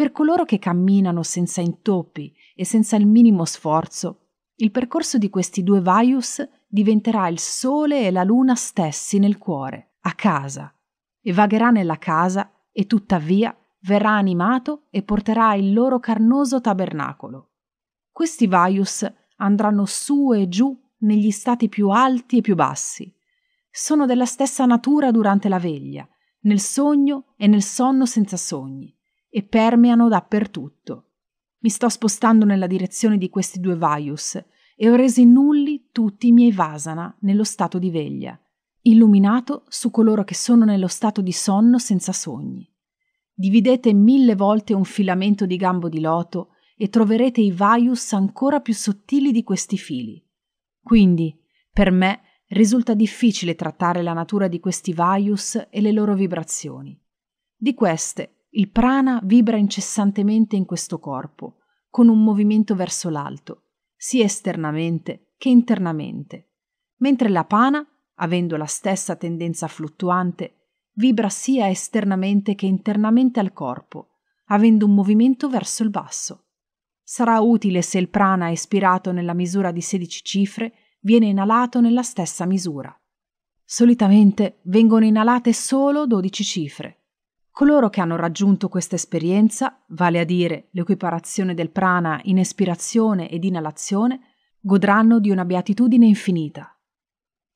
Per coloro che camminano senza intoppi e senza il minimo sforzo, il percorso di questi due vaius diventerà il sole e la luna stessi nel cuore, a casa, e vagherà nella casa e tuttavia verrà animato e porterà il loro carnoso tabernacolo. Questi vaius andranno su e giù negli stati più alti e più bassi. Sono della stessa natura durante la veglia, nel sogno e nel sonno senza sogni e permeano dappertutto. Mi sto spostando nella direzione di questi due vaius e ho reso nulli tutti i miei vasana nello stato di veglia, illuminato su coloro che sono nello stato di sonno senza sogni. Dividete mille volte un filamento di gambo di loto e troverete i vaius ancora più sottili di questi fili. Quindi, per me, risulta difficile trattare la natura di questi vaius e le loro vibrazioni. Di queste il prana vibra incessantemente in questo corpo, con un movimento verso l'alto, sia esternamente che internamente, mentre la pana, avendo la stessa tendenza fluttuante, vibra sia esternamente che internamente al corpo, avendo un movimento verso il basso. Sarà utile se il prana espirato nella misura di 16 cifre viene inalato nella stessa misura. Solitamente vengono inalate solo 12 cifre, Coloro che hanno raggiunto questa esperienza, vale a dire l'equiparazione del prana in espirazione ed inalazione, godranno di una beatitudine infinita.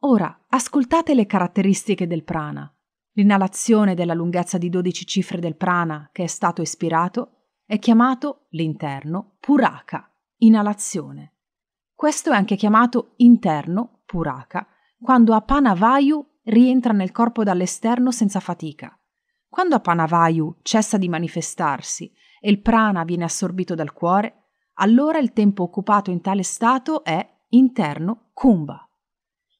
Ora, ascoltate le caratteristiche del prana. L'inalazione della lunghezza di 12 cifre del prana che è stato espirato è chiamato l'interno puraka, inalazione. Questo è anche chiamato interno puraka, quando Apanavayu rientra nel corpo dall'esterno senza fatica quando Apanavayu cessa di manifestarsi e il prana viene assorbito dal cuore, allora il tempo occupato in tale stato è interno kumbha.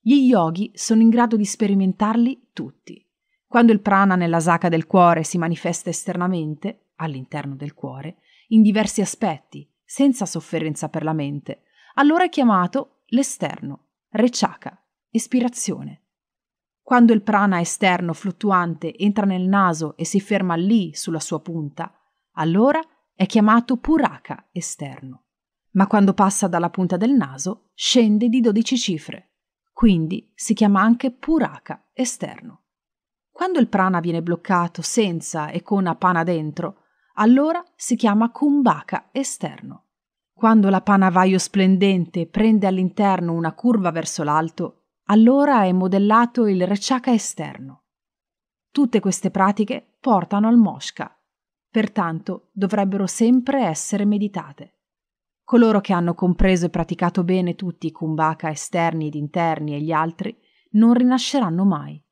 Gli yogi sono in grado di sperimentarli tutti. Quando il prana nella saka del cuore si manifesta esternamente, all'interno del cuore, in diversi aspetti, senza sofferenza per la mente, allora è chiamato l'esterno, rechaka, espirazione. Quando il prana esterno fluttuante entra nel naso e si ferma lì sulla sua punta, allora è chiamato puraka esterno. Ma quando passa dalla punta del naso scende di 12 cifre, quindi si chiama anche puraka esterno. Quando il prana viene bloccato senza e con apana dentro, allora si chiama kumbhaka esterno. Quando la l'apanavaio splendente prende all'interno una curva verso l'alto, allora è modellato il reciaca esterno. Tutte queste pratiche portano al mosca, pertanto dovrebbero sempre essere meditate. Coloro che hanno compreso e praticato bene tutti i kumbhaka esterni ed interni e gli altri non rinasceranno mai.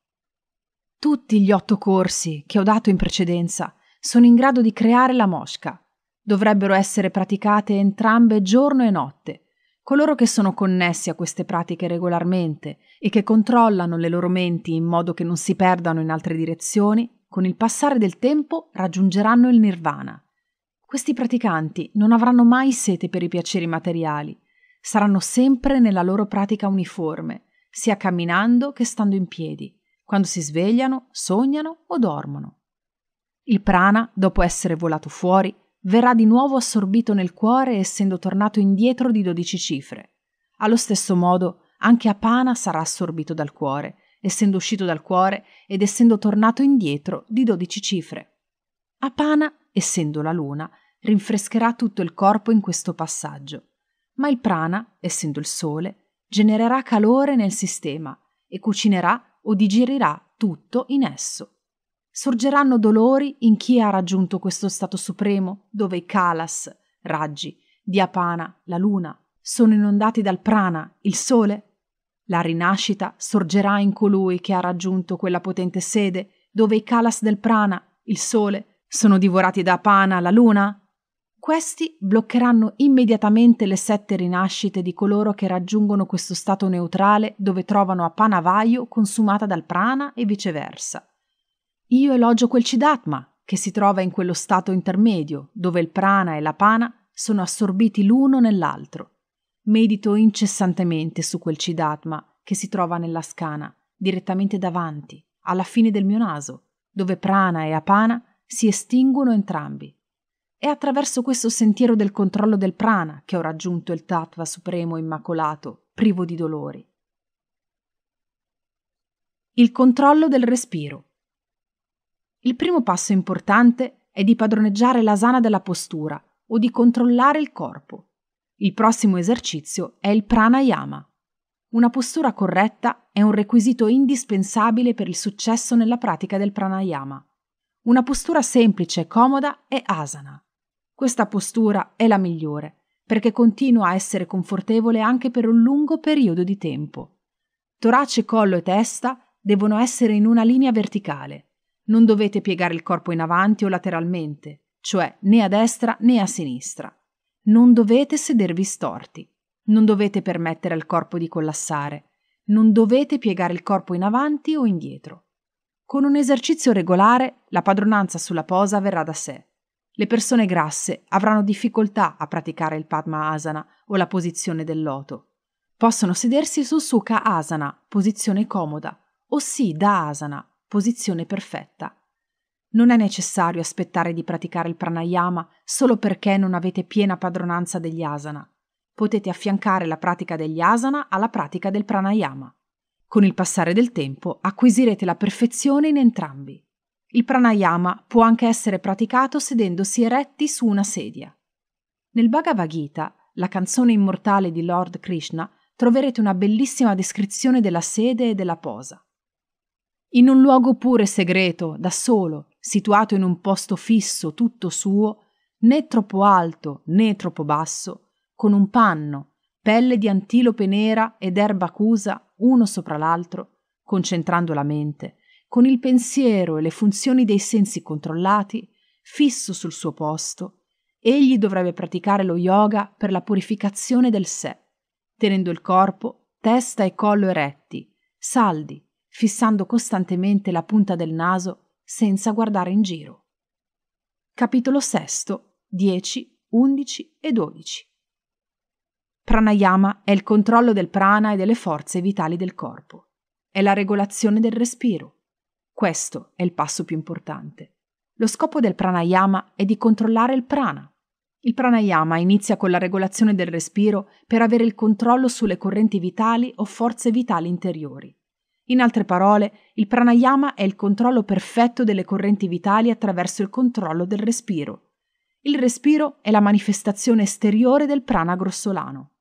Tutti gli otto corsi che ho dato in precedenza sono in grado di creare la mosca. Dovrebbero essere praticate entrambe giorno e notte, Coloro che sono connessi a queste pratiche regolarmente e che controllano le loro menti in modo che non si perdano in altre direzioni, con il passare del tempo raggiungeranno il nirvana. Questi praticanti non avranno mai sete per i piaceri materiali, saranno sempre nella loro pratica uniforme, sia camminando che stando in piedi, quando si svegliano, sognano o dormono. Il prana, dopo essere volato fuori, verrà di nuovo assorbito nel cuore essendo tornato indietro di 12 cifre. Allo stesso modo, anche Apana sarà assorbito dal cuore, essendo uscito dal cuore ed essendo tornato indietro di 12 cifre. Apana, essendo la luna, rinfrescherà tutto il corpo in questo passaggio, ma il prana, essendo il sole, genererà calore nel sistema e cucinerà o digerirà tutto in esso sorgeranno dolori in chi ha raggiunto questo stato supremo dove i kalas, raggi, diapana, la luna, sono inondati dal prana, il sole? La rinascita sorgerà in colui che ha raggiunto quella potente sede dove i kalas del prana, il sole, sono divorati da pana, la luna? Questi bloccheranno immediatamente le sette rinascite di coloro che raggiungono questo stato neutrale dove trovano Apanavaio consumata dal prana e viceversa. Io elogio quel Cidatma, che si trova in quello stato intermedio, dove il prana e la pana sono assorbiti l'uno nell'altro. Medito incessantemente su quel Cidatma che si trova nella scana, direttamente davanti, alla fine del mio naso, dove prana e apana si estinguono entrambi. È attraverso questo sentiero del controllo del prana che ho raggiunto il tattva supremo immacolato, privo di dolori. Il controllo del respiro. Il primo passo importante è di padroneggiare l'asana della postura o di controllare il corpo. Il prossimo esercizio è il pranayama. Una postura corretta è un requisito indispensabile per il successo nella pratica del pranayama. Una postura semplice e comoda è asana. Questa postura è la migliore perché continua a essere confortevole anche per un lungo periodo di tempo. Torace, collo e testa devono essere in una linea verticale. Non dovete piegare il corpo in avanti o lateralmente, cioè né a destra né a sinistra. Non dovete sedervi storti. Non dovete permettere al corpo di collassare. Non dovete piegare il corpo in avanti o indietro. Con un esercizio regolare la padronanza sulla posa verrà da sé. Le persone grasse avranno difficoltà a praticare il Padma Asana o la posizione del loto. Possono sedersi su Sukha Asana, posizione comoda, o Siddha Asana, posizione perfetta. Non è necessario aspettare di praticare il pranayama solo perché non avete piena padronanza degli asana. Potete affiancare la pratica degli asana alla pratica del pranayama. Con il passare del tempo acquisirete la perfezione in entrambi. Il pranayama può anche essere praticato sedendosi eretti su una sedia. Nel Bhagavad Gita, la canzone immortale di Lord Krishna, troverete una bellissima descrizione della sede e della posa in un luogo pure segreto, da solo, situato in un posto fisso, tutto suo, né troppo alto né troppo basso, con un panno, pelle di antilope nera ed erba cusa uno sopra l'altro, concentrando la mente, con il pensiero e le funzioni dei sensi controllati, fisso sul suo posto, egli dovrebbe praticare lo yoga per la purificazione del sé, tenendo il corpo, testa e collo eretti, saldi, fissando costantemente la punta del naso senza guardare in giro. Capitolo VI, 10, 11 e 12. Pranayama è il controllo del prana e delle forze vitali del corpo. È la regolazione del respiro. Questo è il passo più importante. Lo scopo del pranayama è di controllare il prana. Il pranayama inizia con la regolazione del respiro per avere il controllo sulle correnti vitali o forze vitali interiori. In altre parole, il pranayama è il controllo perfetto delle correnti vitali attraverso il controllo del respiro. Il respiro è la manifestazione esteriore del prana grossolano.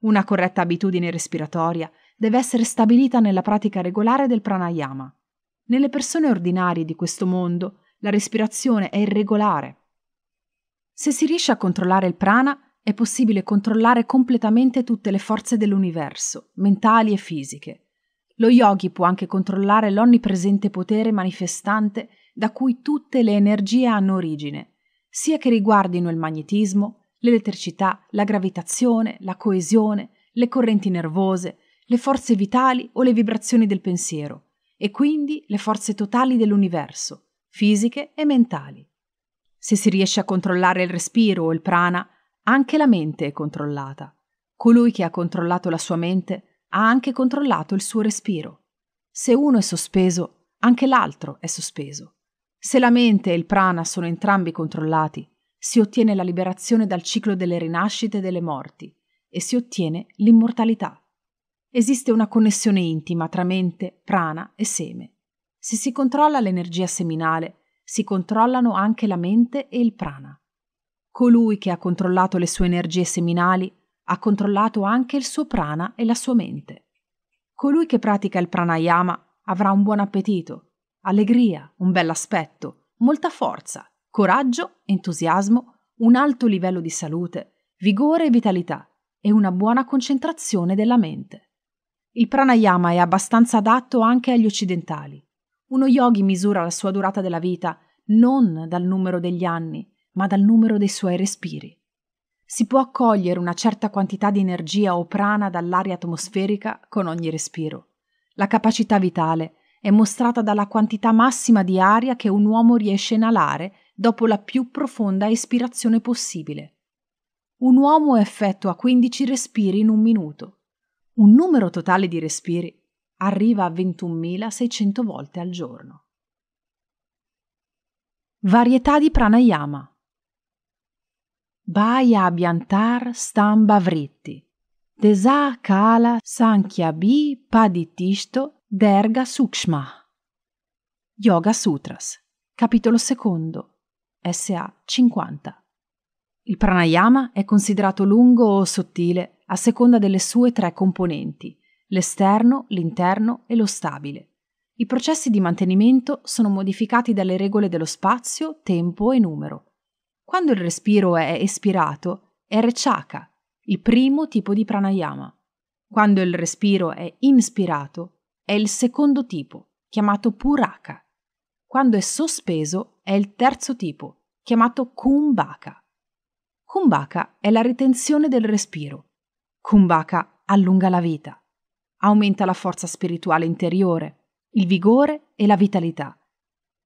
Una corretta abitudine respiratoria deve essere stabilita nella pratica regolare del pranayama. Nelle persone ordinarie di questo mondo la respirazione è irregolare. Se si riesce a controllare il prana, è possibile controllare completamente tutte le forze dell'universo, mentali e fisiche. Lo yogi può anche controllare l'onnipresente potere manifestante da cui tutte le energie hanno origine, sia che riguardino il magnetismo, l'elettricità, la gravitazione, la coesione, le correnti nervose, le forze vitali o le vibrazioni del pensiero, e quindi le forze totali dell'universo, fisiche e mentali. Se si riesce a controllare il respiro o il prana, anche la mente è controllata. Colui che ha controllato la sua mente ha anche controllato il suo respiro. Se uno è sospeso, anche l'altro è sospeso. Se la mente e il prana sono entrambi controllati, si ottiene la liberazione dal ciclo delle rinascite e delle morti e si ottiene l'immortalità. Esiste una connessione intima tra mente, prana e seme. Se si controlla l'energia seminale, si controllano anche la mente e il prana. Colui che ha controllato le sue energie seminali ha controllato anche il suo prana e la sua mente. Colui che pratica il pranayama avrà un buon appetito, allegria, un bell'aspetto, molta forza, coraggio, entusiasmo, un alto livello di salute, vigore e vitalità e una buona concentrazione della mente. Il pranayama è abbastanza adatto anche agli occidentali. Uno yogi misura la sua durata della vita non dal numero degli anni, ma dal numero dei suoi respiri si può accogliere una certa quantità di energia o prana dall'aria atmosferica con ogni respiro. La capacità vitale è mostrata dalla quantità massima di aria che un uomo riesce a inalare dopo la più profonda ispirazione possibile. Un uomo effettua 15 respiri in un minuto. Un numero totale di respiri arriva a 21.600 volte al giorno. Varietà di pranayama Baya Abyantar Stamba Vritti. Tesa Kala Sankhya Bi Paditishto Derga Sukshma. Yoga Sutras, capitolo secondo, SA 50. Il pranayama è considerato lungo o sottile a seconda delle sue tre componenti, l'esterno, l'interno e lo stabile. I processi di mantenimento sono modificati dalle regole dello spazio, tempo e numero. Quando il respiro è espirato, è rechaka, il primo tipo di pranayama. Quando il respiro è inspirato, è il secondo tipo, chiamato puraka. Quando è sospeso, è il terzo tipo, chiamato kumbhaka. Kumbhaka è la ritenzione del respiro. Kumbhaka allunga la vita, aumenta la forza spirituale interiore, il vigore e la vitalità.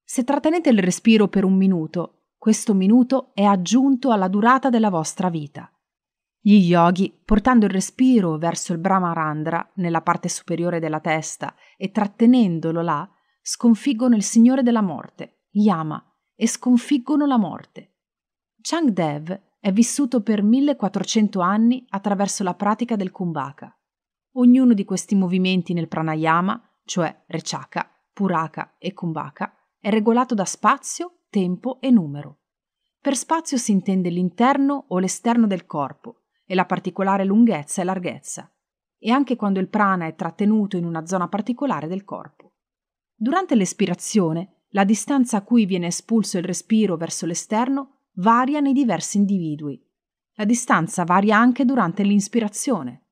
Se trattenete il respiro per un minuto, questo minuto è aggiunto alla durata della vostra vita. Gli yogi, portando il respiro verso il Brahmarandra nella parte superiore della testa e trattenendolo là, sconfiggono il Signore della morte, Yama, e sconfiggono la morte. Changdev è vissuto per 1400 anni attraverso la pratica del Kumbhaka. Ognuno di questi movimenti nel pranayama, cioè rechaka, puraka e kumbhaka, è regolato da spazio tempo e numero. Per spazio si intende l'interno o l'esterno del corpo e la particolare lunghezza e larghezza, e anche quando il prana è trattenuto in una zona particolare del corpo. Durante l'espirazione, la distanza a cui viene espulso il respiro verso l'esterno varia nei diversi individui. La distanza varia anche durante l'inspirazione.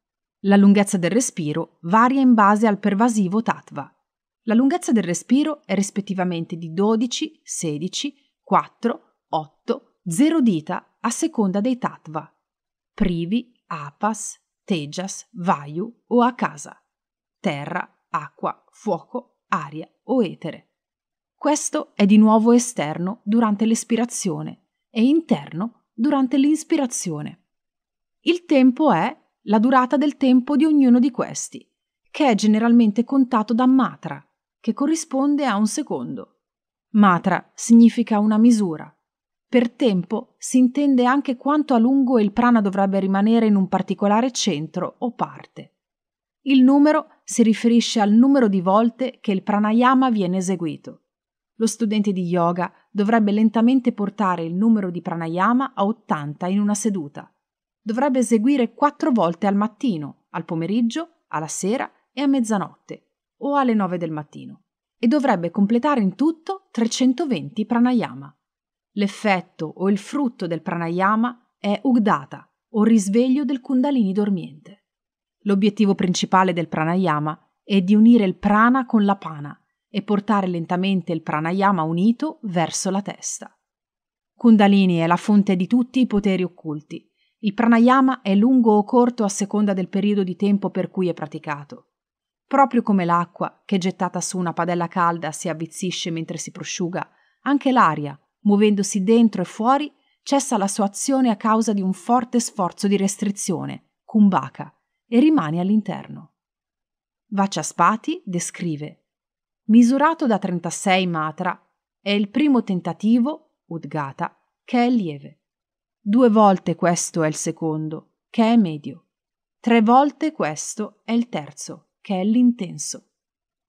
La lunghezza del respiro varia in base al pervasivo tattva, la lunghezza del respiro è rispettivamente di 12, 16, 4, 8, 0 dita a seconda dei tattva, privi, apas, tejas, vayu o a casa, terra, acqua, fuoco, aria o etere. Questo è di nuovo esterno durante l'espirazione e interno durante l'inspirazione. Il tempo è la durata del tempo di ognuno di questi, che è generalmente contato da matra, che corrisponde a un secondo. Matra significa una misura. Per tempo si intende anche quanto a lungo il prana dovrebbe rimanere in un particolare centro o parte. Il numero si riferisce al numero di volte che il pranayama viene eseguito. Lo studente di yoga dovrebbe lentamente portare il numero di pranayama a 80 in una seduta. Dovrebbe eseguire quattro volte al mattino, al pomeriggio, alla sera e a mezzanotte o alle 9 del mattino e dovrebbe completare in tutto 320 pranayama. L'effetto o il frutto del pranayama è Ugdata o risveglio del Kundalini dormiente. L'obiettivo principale del pranayama è di unire il prana con la pana e portare lentamente il pranayama unito verso la testa. Kundalini è la fonte di tutti i poteri occulti. Il pranayama è lungo o corto a seconda del periodo di tempo per cui è praticato. Proprio come l'acqua, che gettata su una padella calda si avvizzisce mentre si prosciuga, anche l'aria, muovendosi dentro e fuori, cessa la sua azione a causa di un forte sforzo di restrizione, kumbhaka, e rimane all'interno. Vachaspati descrive Misurato da 36 matra, è il primo tentativo, Udgata, che è lieve. Due volte questo è il secondo, che è medio. Tre volte questo è il terzo, che è l'intenso.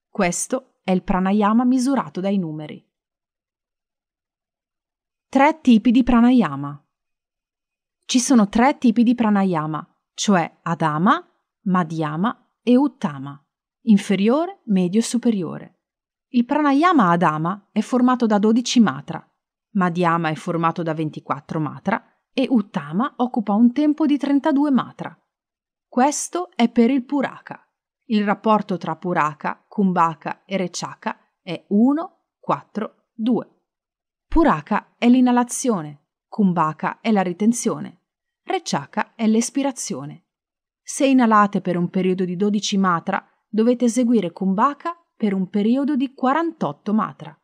Questo è il pranayama misurato dai numeri. Tre tipi di pranayama. Ci sono tre tipi di pranayama, cioè adama, madhyama e uttama, inferiore, medio e superiore. Il pranayama adama è formato da 12 matra, madhyama è formato da 24 matra e uttama occupa un tempo di 32 matra. Questo è per il puraka il rapporto tra Puraka, Kumbhaka e Rechaka è 1, 4, 2. Puraka è l'inalazione, Kumbhaka è la ritenzione, Rechaka è l'espirazione. Se inalate per un periodo di 12 matra, dovete eseguire Kumbhaka per un periodo di 48 matra.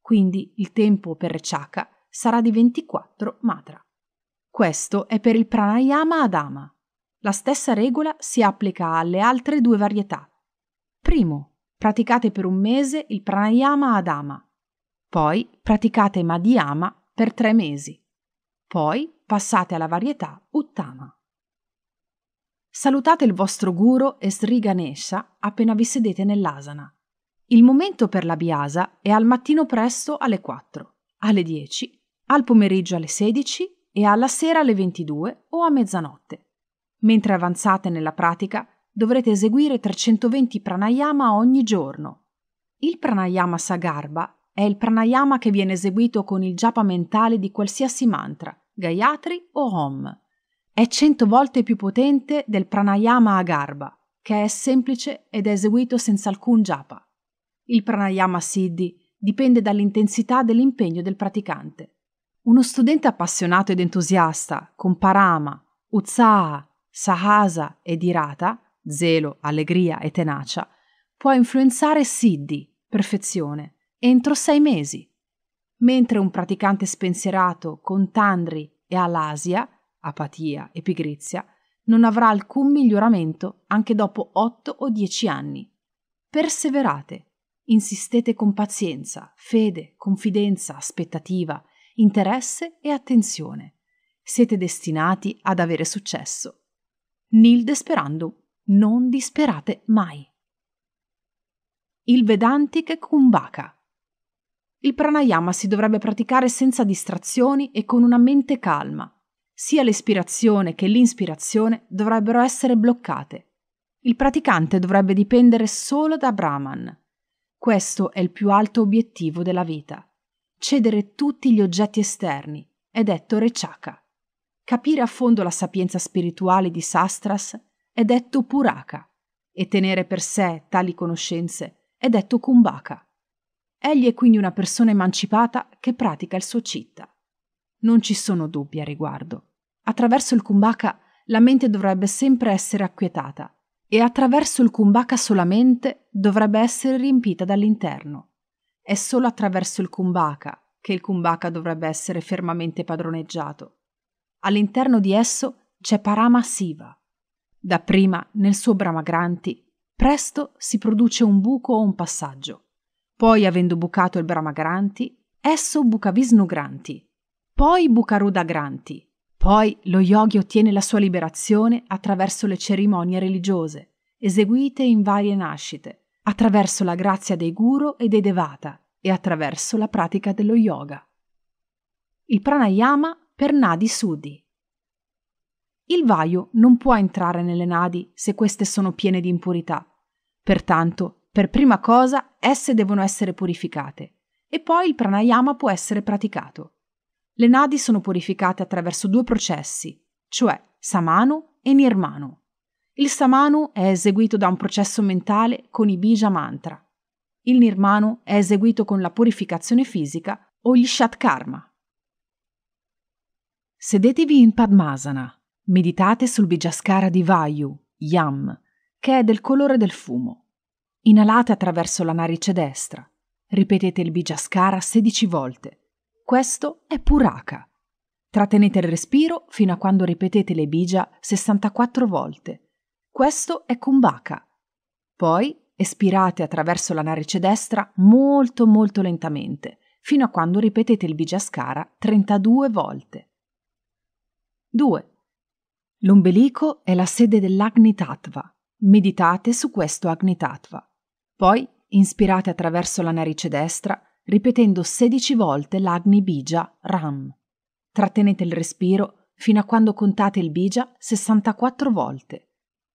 Quindi il tempo per Rechaka sarà di 24 matra. Questo è per il pranayama Adama. La stessa regola si applica alle altre due varietà. Primo, praticate per un mese il pranayama adama, poi praticate madhyama per tre mesi, poi passate alla varietà uttama. Salutate il vostro guru e Sri Ganesha appena vi sedete nell'asana. Il momento per la biasa è al mattino presto alle 4, alle 10, al pomeriggio alle 16 e alla sera alle 22 o a mezzanotte. Mentre avanzate nella pratica, dovrete eseguire 320 pranayama ogni giorno. Il pranayama Sagarba è il pranayama che viene eseguito con il japa mentale di qualsiasi mantra, Gayatri o Om. È 100 volte più potente del pranayama Agarba, che è semplice ed è eseguito senza alcun japa. Il pranayama Siddhi dipende dall'intensità dell'impegno del praticante. Uno studente appassionato ed entusiasta, con parama, utsaha Sahasa ed Irata, zelo, allegria e tenacia, può influenzare Siddhi, perfezione, entro sei mesi, mentre un praticante spensierato con Tandri e Alasia, apatia e pigrizia, non avrà alcun miglioramento anche dopo otto o dieci anni. Perseverate, insistete con pazienza, fede, confidenza, aspettativa, interesse e attenzione. Siete destinati ad avere successo. Nil desperandum, non disperate mai. Il Vedantic Kumbhaka. Il pranayama si dovrebbe praticare senza distrazioni e con una mente calma. Sia l'espirazione che l'inspirazione dovrebbero essere bloccate. Il praticante dovrebbe dipendere solo da Brahman. Questo è il più alto obiettivo della vita. Cedere tutti gli oggetti esterni, è detto rechaka. Capire a fondo la sapienza spirituale di Sastras è detto Puraka e tenere per sé tali conoscenze è detto Kumbhaka. Egli è quindi una persona emancipata che pratica il suo citta. Non ci sono dubbi a riguardo. Attraverso il Kumbhaka la mente dovrebbe sempre essere acquietata e attraverso il Kumbhaka solamente dovrebbe essere riempita dall'interno. È solo attraverso il Kumbhaka che il Kumbhaka dovrebbe essere fermamente padroneggiato All'interno di esso c'è Parama Siva. Dapprima, nel suo Brahmagranti, presto si produce un buco o un passaggio. Poi, avendo bucato il Brahmagranti, esso buca Visnugranti. Poi buca Granti. Poi lo yogi ottiene la sua liberazione attraverso le cerimonie religiose, eseguite in varie nascite, attraverso la grazia dei guru e dei devata e attraverso la pratica dello yoga. Il pranayama per nadi sudi. Il vaio non può entrare nelle nadi se queste sono piene di impurità. Pertanto, per prima cosa, esse devono essere purificate e poi il pranayama può essere praticato. Le nadi sono purificate attraverso due processi, cioè samano e nirmano. Il samano è eseguito da un processo mentale con i bija mantra. Il nirmano è eseguito con la purificazione fisica o gli shatkarma. Sedetevi in Padmasana, meditate sul Bijaskara di Vayu, Yam, che è del colore del fumo. Inalate attraverso la narice destra. Ripetete il Bijaskara 16 volte. Questo è Puraka. Trattenete il respiro fino a quando ripetete le bija 64 volte. Questo è Kumbhaka. Poi espirate attraverso la narice destra molto molto lentamente, fino a quando ripetete il Bijaskara 32 volte. 2. L'ombelico è la sede dell'Agni Tattva. Meditate su questo Agni Tattva. Poi inspirate attraverso la narice destra, ripetendo 16 volte l'Agni Bija Ram. Trattenete il respiro fino a quando contate il Bija 64 volte.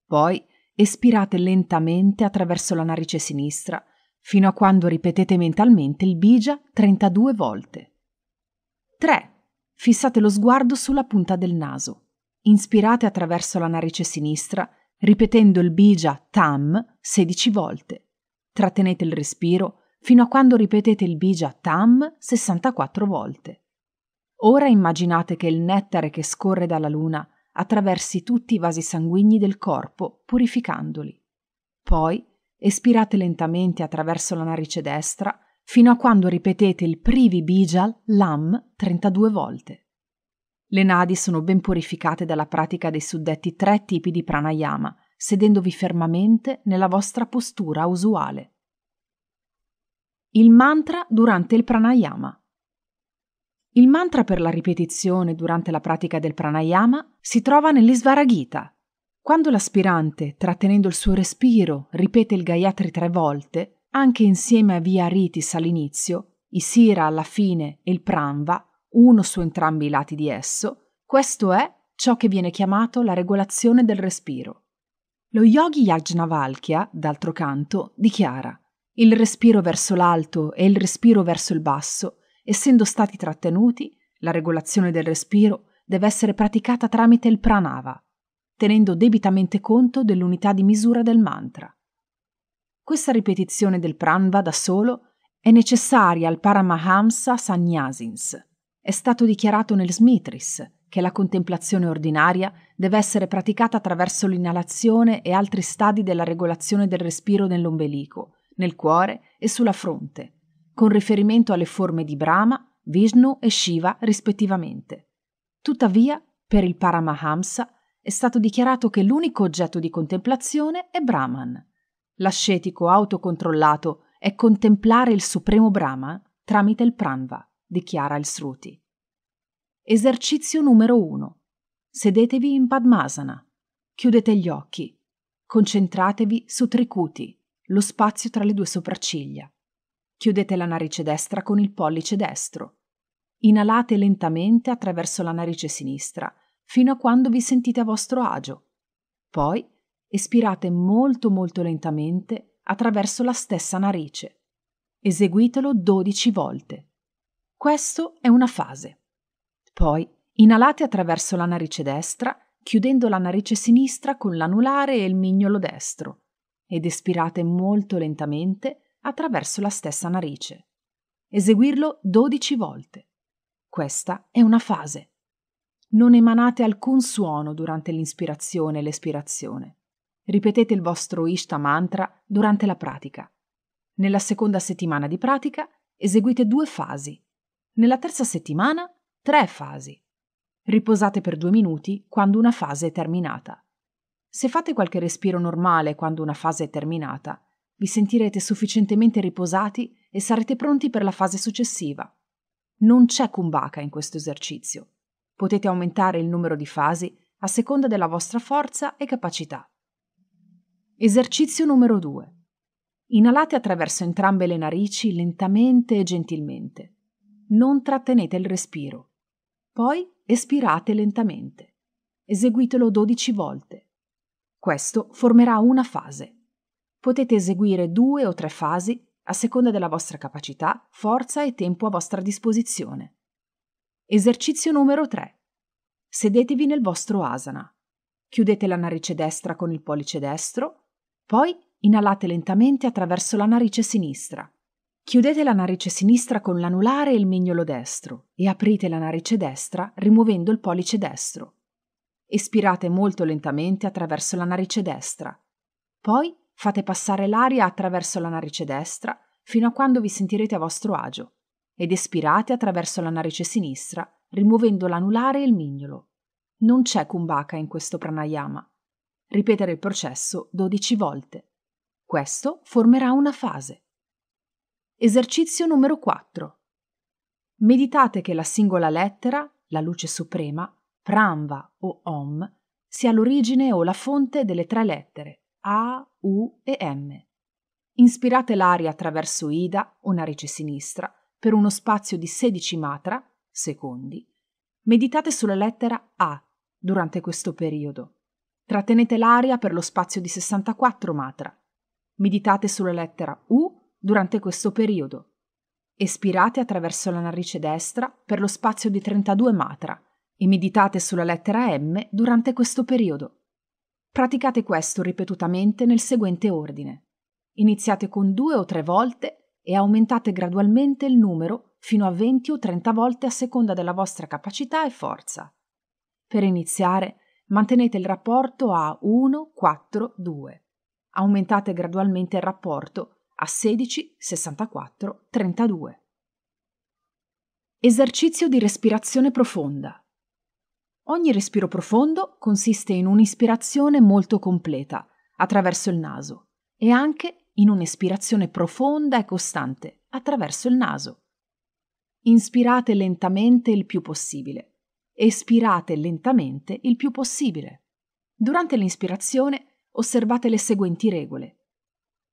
Poi espirate lentamente attraverso la narice sinistra fino a quando ripetete mentalmente il Bija 32 volte. 3. Fissate lo sguardo sulla punta del naso. Inspirate attraverso la narice sinistra, ripetendo il bija tam 16 volte. Trattenete il respiro fino a quando ripetete il bija tam 64 volte. Ora immaginate che il nettare che scorre dalla luna attraversi tutti i vasi sanguigni del corpo, purificandoli. Poi espirate lentamente attraverso la narice destra fino a quando ripetete il privi bijal lam 32 volte. Le nadi sono ben purificate dalla pratica dei suddetti tre tipi di pranayama, sedendovi fermamente nella vostra postura usuale. Il mantra durante il pranayama. Il mantra per la ripetizione durante la pratica del pranayama si trova nell'Isvaragita. Quando l'aspirante, trattenendo il suo respiro, ripete il Gayatri tre volte, anche insieme a via Ritis all'inizio, Isira alla fine e il Pranva, uno su entrambi i lati di esso, questo è ciò che viene chiamato la regolazione del respiro. Lo yogi Yajnavalkya, d'altro canto, dichiara il respiro verso l'alto e il respiro verso il basso, essendo stati trattenuti, la regolazione del respiro deve essere praticata tramite il pranava, tenendo debitamente conto dell'unità di misura del mantra. Questa ripetizione del pranva da solo è necessaria al Paramahamsa Sannyasins. È stato dichiarato nel Smitris che la contemplazione ordinaria deve essere praticata attraverso l'inalazione e altri stadi della regolazione del respiro nell'ombelico, nel cuore e sulla fronte, con riferimento alle forme di Brahma, Vishnu e Shiva rispettivamente. Tuttavia, per il Paramahamsa è stato dichiarato che l'unico oggetto di contemplazione è Brahman. L'ascetico autocontrollato è contemplare il supremo Brahma tramite il pranva, dichiara il Sruti. Esercizio numero 1. Sedetevi in Padmasana. Chiudete gli occhi. Concentratevi su Trikuti, lo spazio tra le due sopracciglia. Chiudete la narice destra con il pollice destro. Inalate lentamente attraverso la narice sinistra fino a quando vi sentite a vostro agio. Poi Espirate molto molto lentamente attraverso la stessa narice. Eseguitelo 12 volte. Questo è una fase. Poi inalate attraverso la narice destra, chiudendo la narice sinistra con l'anulare e il mignolo destro, ed espirate molto lentamente attraverso la stessa narice. Eseguirlo 12 volte. Questa è una fase. Non emanate alcun suono durante l'inspirazione e l'espirazione. Ripetete il vostro Ishta mantra durante la pratica. Nella seconda settimana di pratica eseguite due fasi. Nella terza settimana tre fasi. Riposate per due minuti quando una fase è terminata. Se fate qualche respiro normale quando una fase è terminata, vi sentirete sufficientemente riposati e sarete pronti per la fase successiva. Non c'è kumbhaka in questo esercizio. Potete aumentare il numero di fasi a seconda della vostra forza e capacità. Esercizio numero 2. Inalate attraverso entrambe le narici lentamente e gentilmente. Non trattenete il respiro. Poi espirate lentamente. Eseguitelo 12 volte. Questo formerà una fase. Potete eseguire due o tre fasi a seconda della vostra capacità, forza e tempo a vostra disposizione. Esercizio numero 3. Sedetevi nel vostro asana. Chiudete la narice destra con il pollice destro poi inalate lentamente attraverso la narice sinistra. Chiudete la narice sinistra con l'anulare e il mignolo destro e aprite la narice destra rimuovendo il pollice destro. Espirate molto lentamente attraverso la narice destra. Poi fate passare l'aria attraverso la narice destra fino a quando vi sentirete a vostro agio ed espirate attraverso la narice sinistra rimuovendo l'anulare e il mignolo. Non c'è kumbhaka in questo pranayama. Ripetere il processo 12 volte. Questo formerà una fase. Esercizio numero 4. Meditate che la singola lettera, la luce suprema, pranva o om, sia l'origine o la fonte delle tre lettere A, U e M. Inspirate l'aria attraverso Ida o narice sinistra per uno spazio di 16 matra, secondi. Meditate sulla lettera A durante questo periodo Trattenete l'aria per lo spazio di 64 matra. Meditate sulla lettera U durante questo periodo. Espirate attraverso la narice destra per lo spazio di 32 matra e meditate sulla lettera M durante questo periodo. Praticate questo ripetutamente nel seguente ordine. Iniziate con due o tre volte e aumentate gradualmente il numero fino a 20 o 30 volte a seconda della vostra capacità e forza. Per iniziare, mantenete il rapporto a 1-4-2. Aumentate gradualmente il rapporto a 16-64-32. Esercizio di respirazione profonda. Ogni respiro profondo consiste in un'ispirazione molto completa, attraverso il naso, e anche in un'espirazione profonda e costante, attraverso il naso. Inspirate lentamente il più possibile Espirate lentamente il più possibile. Durante l'inspirazione osservate le seguenti regole.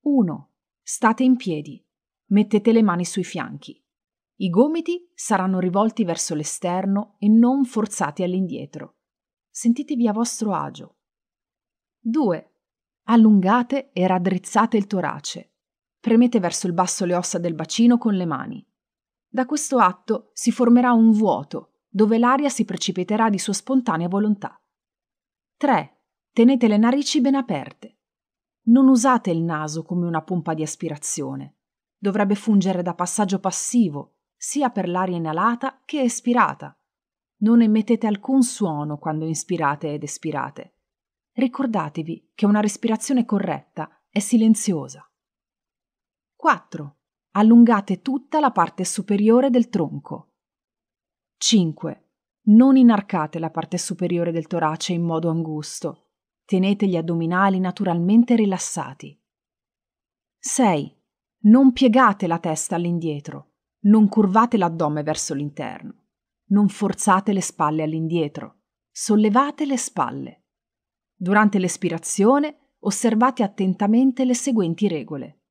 1. State in piedi. Mettete le mani sui fianchi. I gomiti saranno rivolti verso l'esterno e non forzati all'indietro. Sentitevi a vostro agio. 2. Allungate e raddrizzate il torace. Premete verso il basso le ossa del bacino con le mani. Da questo atto si formerà un vuoto dove l'aria si precipiterà di sua spontanea volontà. 3. Tenete le narici ben aperte. Non usate il naso come una pompa di aspirazione. Dovrebbe fungere da passaggio passivo, sia per l'aria inalata che espirata. Non emettete alcun suono quando inspirate ed espirate. Ricordatevi che una respirazione corretta è silenziosa. 4. Allungate tutta la parte superiore del tronco. 5. Non inarcate la parte superiore del torace in modo angusto. Tenete gli addominali naturalmente rilassati. 6. Non piegate la testa all'indietro. Non curvate l'addome verso l'interno. Non forzate le spalle all'indietro. Sollevate le spalle. Durante l'espirazione osservate attentamente le seguenti regole.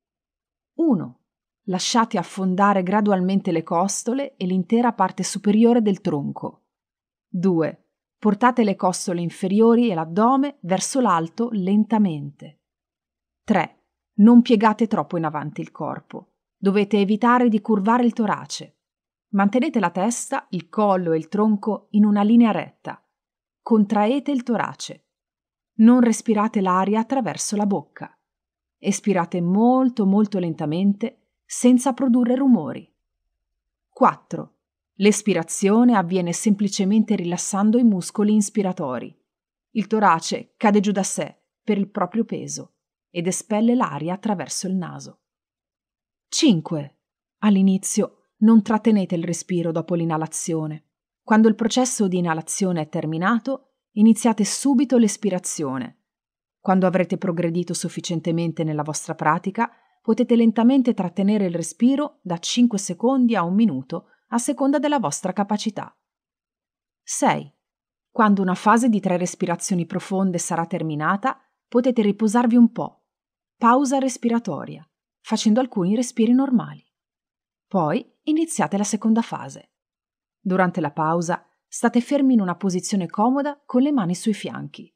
1. Lasciate affondare gradualmente le costole e l'intera parte superiore del tronco. 2. Portate le costole inferiori e l'addome verso l'alto lentamente. 3. Non piegate troppo in avanti il corpo. Dovete evitare di curvare il torace. Mantenete la testa, il collo e il tronco in una linea retta. Contraete il torace. Non respirate l'aria attraverso la bocca. Espirate molto molto lentamente senza produrre rumori. 4. L'espirazione avviene semplicemente rilassando i muscoli inspiratori. Il torace cade giù da sé per il proprio peso ed espelle l'aria attraverso il naso. 5. All'inizio non trattenete il respiro dopo l'inalazione. Quando il processo di inalazione è terminato, iniziate subito l'espirazione. Quando avrete progredito sufficientemente nella vostra pratica, potete lentamente trattenere il respiro da 5 secondi a un minuto a seconda della vostra capacità. 6. Quando una fase di tre respirazioni profonde sarà terminata, potete riposarvi un po'. Pausa respiratoria, facendo alcuni respiri normali. Poi iniziate la seconda fase. Durante la pausa state fermi in una posizione comoda con le mani sui fianchi.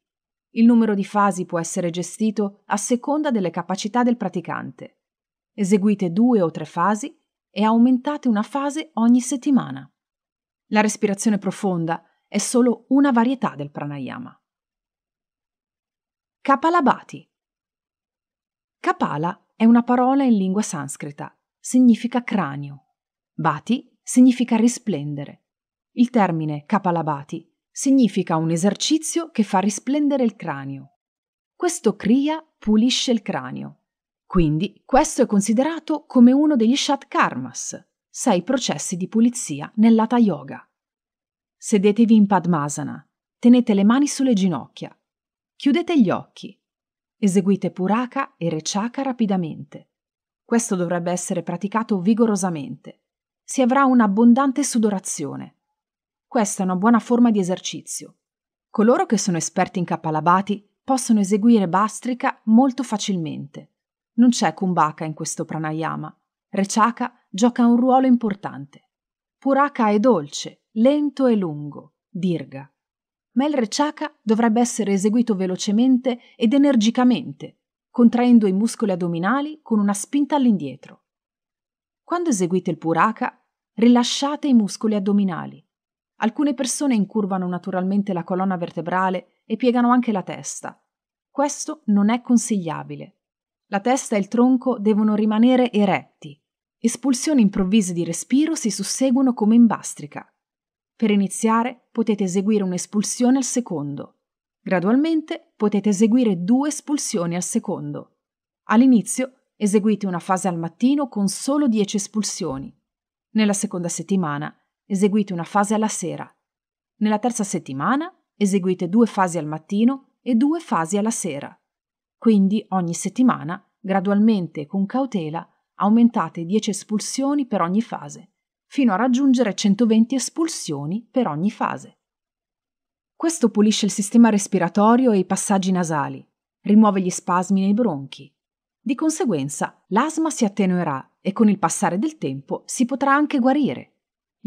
Il numero di fasi può essere gestito a seconda delle capacità del praticante. Eseguite due o tre fasi e aumentate una fase ogni settimana. La respirazione profonda è solo una varietà del pranayama. Kapalabhati. Kapala è una parola in lingua sanscrita, significa cranio. Bhati significa risplendere. Il termine Kapalabhati significa un esercizio che fa risplendere il cranio. Questo Kriya pulisce il cranio. Quindi questo è considerato come uno degli Shatkarmas, sei processi di pulizia nell'Ata Yoga. Sedetevi in Padmasana, tenete le mani sulle ginocchia, chiudete gli occhi, eseguite Puraka e Rechaka rapidamente. Questo dovrebbe essere praticato vigorosamente. Si avrà un'abbondante sudorazione questa è una buona forma di esercizio. Coloro che sono esperti in Kapalabhati possono eseguire Bastrika molto facilmente. Non c'è Kumbhaka in questo pranayama. Rechaka gioca un ruolo importante. Puraka è dolce, lento e lungo, dirga. Ma il Rechaka dovrebbe essere eseguito velocemente ed energicamente, contraendo i muscoli addominali con una spinta all'indietro. Quando eseguite il Puraka, rilasciate i muscoli addominali, Alcune persone incurvano naturalmente la colonna vertebrale e piegano anche la testa. Questo non è consigliabile. La testa e il tronco devono rimanere eretti. Espulsioni improvvise di respiro si susseguono come in bastrica. Per iniziare potete eseguire un'espulsione al secondo. Gradualmente potete eseguire due espulsioni al secondo. All'inizio eseguite una fase al mattino con solo 10 espulsioni. Nella seconda settimana eseguite una fase alla sera. Nella terza settimana eseguite due fasi al mattino e due fasi alla sera. Quindi ogni settimana, gradualmente e con cautela, aumentate 10 espulsioni per ogni fase, fino a raggiungere 120 espulsioni per ogni fase. Questo pulisce il sistema respiratorio e i passaggi nasali, rimuove gli spasmi nei bronchi. Di conseguenza, l'asma si attenuerà e con il passare del tempo si potrà anche guarire.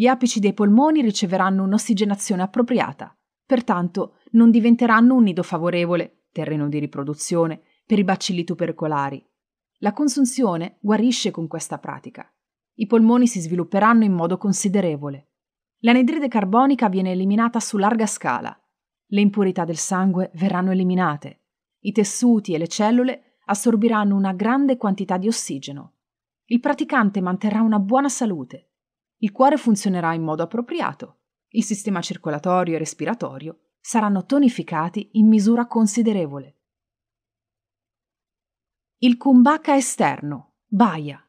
Gli apici dei polmoni riceveranno un'ossigenazione appropriata, pertanto non diventeranno un nido favorevole, terreno di riproduzione, per i bacilli tubercolari. La consunzione guarisce con questa pratica. I polmoni si svilupperanno in modo considerevole. L'anidride carbonica viene eliminata su larga scala. Le impurità del sangue verranno eliminate. I tessuti e le cellule assorbiranno una grande quantità di ossigeno. Il praticante manterrà una buona salute il cuore funzionerà in modo appropriato, il sistema circolatorio e respiratorio saranno tonificati in misura considerevole. Il kumbhaka esterno, baia.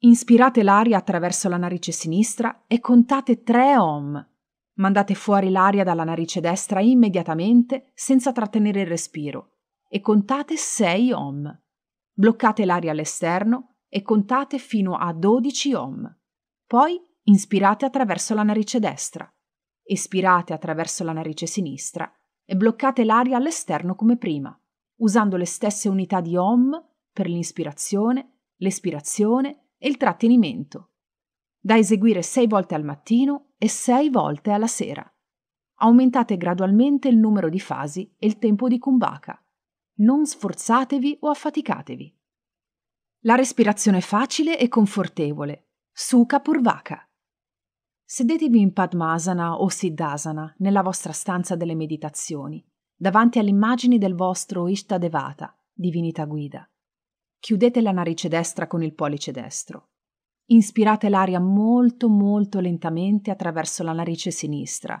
Inspirate l'aria attraverso la narice sinistra e contate 3 ohm. Mandate fuori l'aria dalla narice destra immediatamente senza trattenere il respiro e contate 6 ohm. Bloccate l'aria all'esterno e contate fino a 12 ohm. Poi inspirate attraverso la narice destra, espirate attraverso la narice sinistra e bloccate l'aria all'esterno come prima, usando le stesse unità di OM per l'inspirazione, l'espirazione e il trattenimento, da eseguire sei volte al mattino e sei volte alla sera. Aumentate gradualmente il numero di fasi e il tempo di kumbhaka. Non sforzatevi o affaticatevi. La respirazione è facile e confortevole, Sukha Purvaka. Sedetevi in Padmasana o Siddhasana nella vostra stanza delle meditazioni, davanti alle immagini del vostro Ishta Devata, divinità guida. Chiudete la narice destra con il pollice destro. Inspirate l'aria molto molto lentamente attraverso la narice sinistra.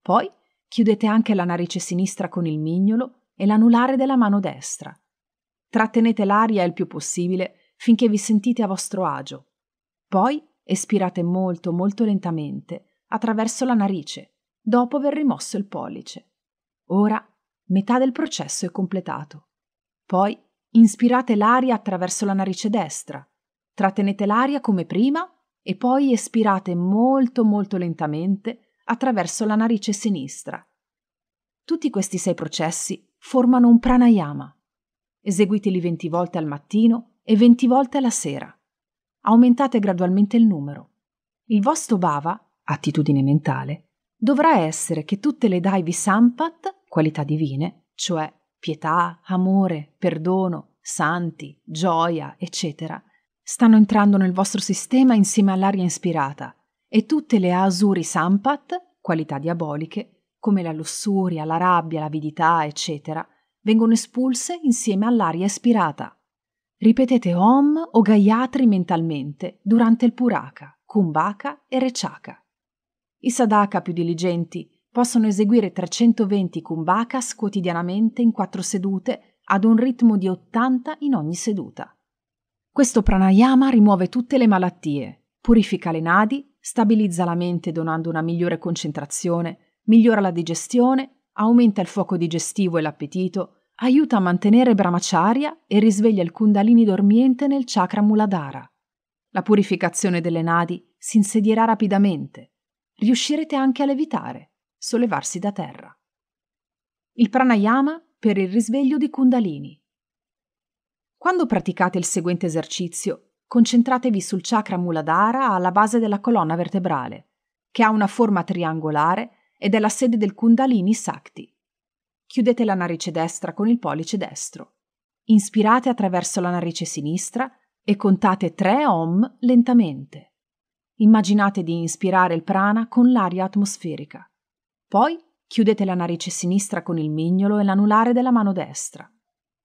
Poi chiudete anche la narice sinistra con il mignolo e l'anulare della mano destra. Trattenete l'aria il più possibile finché vi sentite a vostro agio poi espirate molto molto lentamente attraverso la narice, dopo aver rimosso il pollice. Ora metà del processo è completato. Poi inspirate l'aria attraverso la narice destra, trattenete l'aria come prima e poi espirate molto molto lentamente attraverso la narice sinistra. Tutti questi sei processi formano un pranayama. Eseguiteli 20 volte al mattino e 20 volte alla sera aumentate gradualmente il numero. Il vostro bava, attitudine mentale, dovrà essere che tutte le daivi sampat, qualità divine, cioè pietà, amore, perdono, santi, gioia, eccetera, stanno entrando nel vostro sistema insieme all'aria inspirata e tutte le asuri sampat, qualità diaboliche, come la lussuria, la rabbia, l'avidità, eccetera, vengono espulse insieme all'aria espirata. Ripetete Om o Gayatri mentalmente durante il Puraka, Kumbhaka e Rechaka. I sadhaka più diligenti possono eseguire 320 Kumbhakas quotidianamente in quattro sedute ad un ritmo di 80 in ogni seduta. Questo pranayama rimuove tutte le malattie, purifica le nadi, stabilizza la mente donando una migliore concentrazione, migliora la digestione, aumenta il fuoco digestivo e l'appetito, aiuta a mantenere brahmacharya e risveglia il kundalini dormiente nel chakra muladhara. La purificazione delle nadi si insedierà rapidamente. Riuscirete anche a levitare, sollevarsi da terra. Il pranayama per il risveglio di kundalini. Quando praticate il seguente esercizio, concentratevi sul chakra muladhara alla base della colonna vertebrale, che ha una forma triangolare ed è la sede del kundalini sakti. Chiudete la narice destra con il pollice destro. Inspirate attraverso la narice sinistra e contate 3 ohm lentamente. Immaginate di inspirare il prana con l'aria atmosferica. Poi chiudete la narice sinistra con il mignolo e l'anulare della mano destra.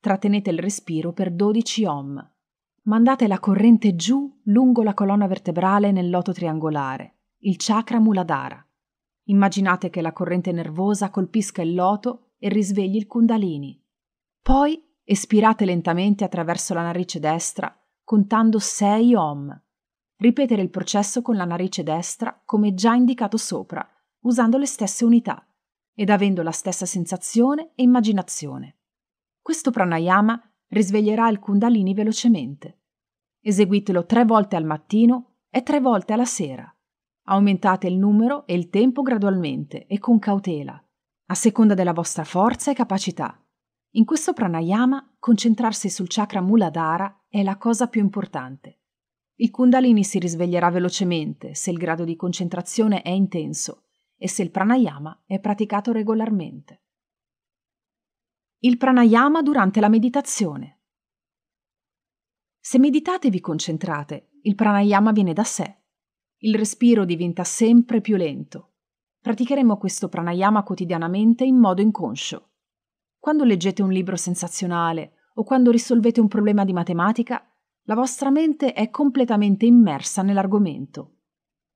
Trattenete il respiro per 12 ohm. Mandate la corrente giù lungo la colonna vertebrale nel loto triangolare, il chakra muladhara. Immaginate che la corrente nervosa colpisca il loto e risvegli il kundalini. Poi espirate lentamente attraverso la narice destra, contando 6 om. Ripetere il processo con la narice destra, come già indicato sopra, usando le stesse unità ed avendo la stessa sensazione e immaginazione. Questo pranayama risveglierà il kundalini velocemente. Eseguitelo tre volte al mattino e tre volte alla sera. Aumentate il numero e il tempo gradualmente e con cautela a seconda della vostra forza e capacità. In questo pranayama, concentrarsi sul chakra muladhara è la cosa più importante. Il kundalini si risveglierà velocemente se il grado di concentrazione è intenso e se il pranayama è praticato regolarmente. Il pranayama durante la meditazione. Se meditate e vi concentrate, il pranayama viene da sé. Il respiro diventa sempre più lento, praticheremo questo pranayama quotidianamente in modo inconscio. Quando leggete un libro sensazionale o quando risolvete un problema di matematica, la vostra mente è completamente immersa nell'argomento.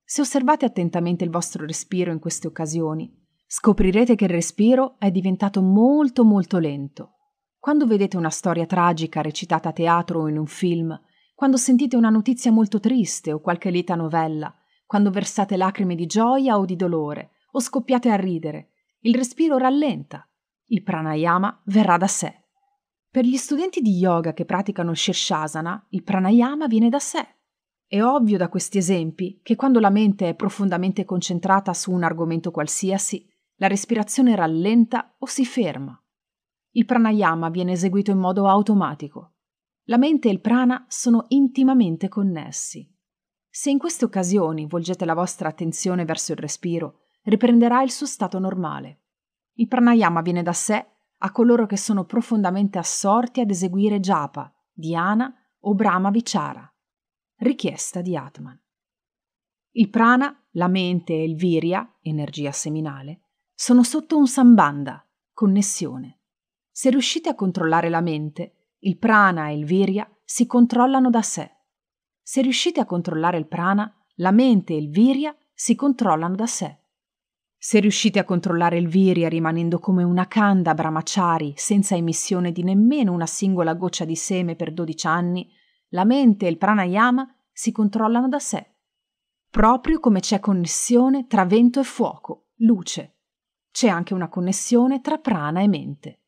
Se osservate attentamente il vostro respiro in queste occasioni, scoprirete che il respiro è diventato molto molto lento. Quando vedete una storia tragica recitata a teatro o in un film, quando sentite una notizia molto triste o qualche lieta novella, quando versate lacrime di gioia o di dolore, o scoppiate a ridere, il respiro rallenta, il pranayama verrà da sé. Per gli studenti di yoga che praticano Shirshasana, il pranayama viene da sé. È ovvio da questi esempi che quando la mente è profondamente concentrata su un argomento qualsiasi, la respirazione rallenta o si ferma. Il pranayama viene eseguito in modo automatico. La mente e il prana sono intimamente connessi. Se in queste occasioni volgete la vostra attenzione verso il respiro, riprenderà il suo stato normale. Il pranayama viene da sé a coloro che sono profondamente assorti ad eseguire japa, dhyana o brahma vichara, richiesta di Atman. Il prana, la mente e il virya, energia seminale, sono sotto un sambanda, connessione. Se riuscite a controllare la mente, il prana e il virya si controllano da sé. Se riuscite a controllare il prana, la mente e il virya si controllano da sé. Se riuscite a controllare il Viria rimanendo come una canda brahmachari, senza emissione di nemmeno una singola goccia di seme per 12 anni, la mente e il pranayama si controllano da sé. Proprio come c'è connessione tra vento e fuoco, luce. C'è anche una connessione tra prana e mente.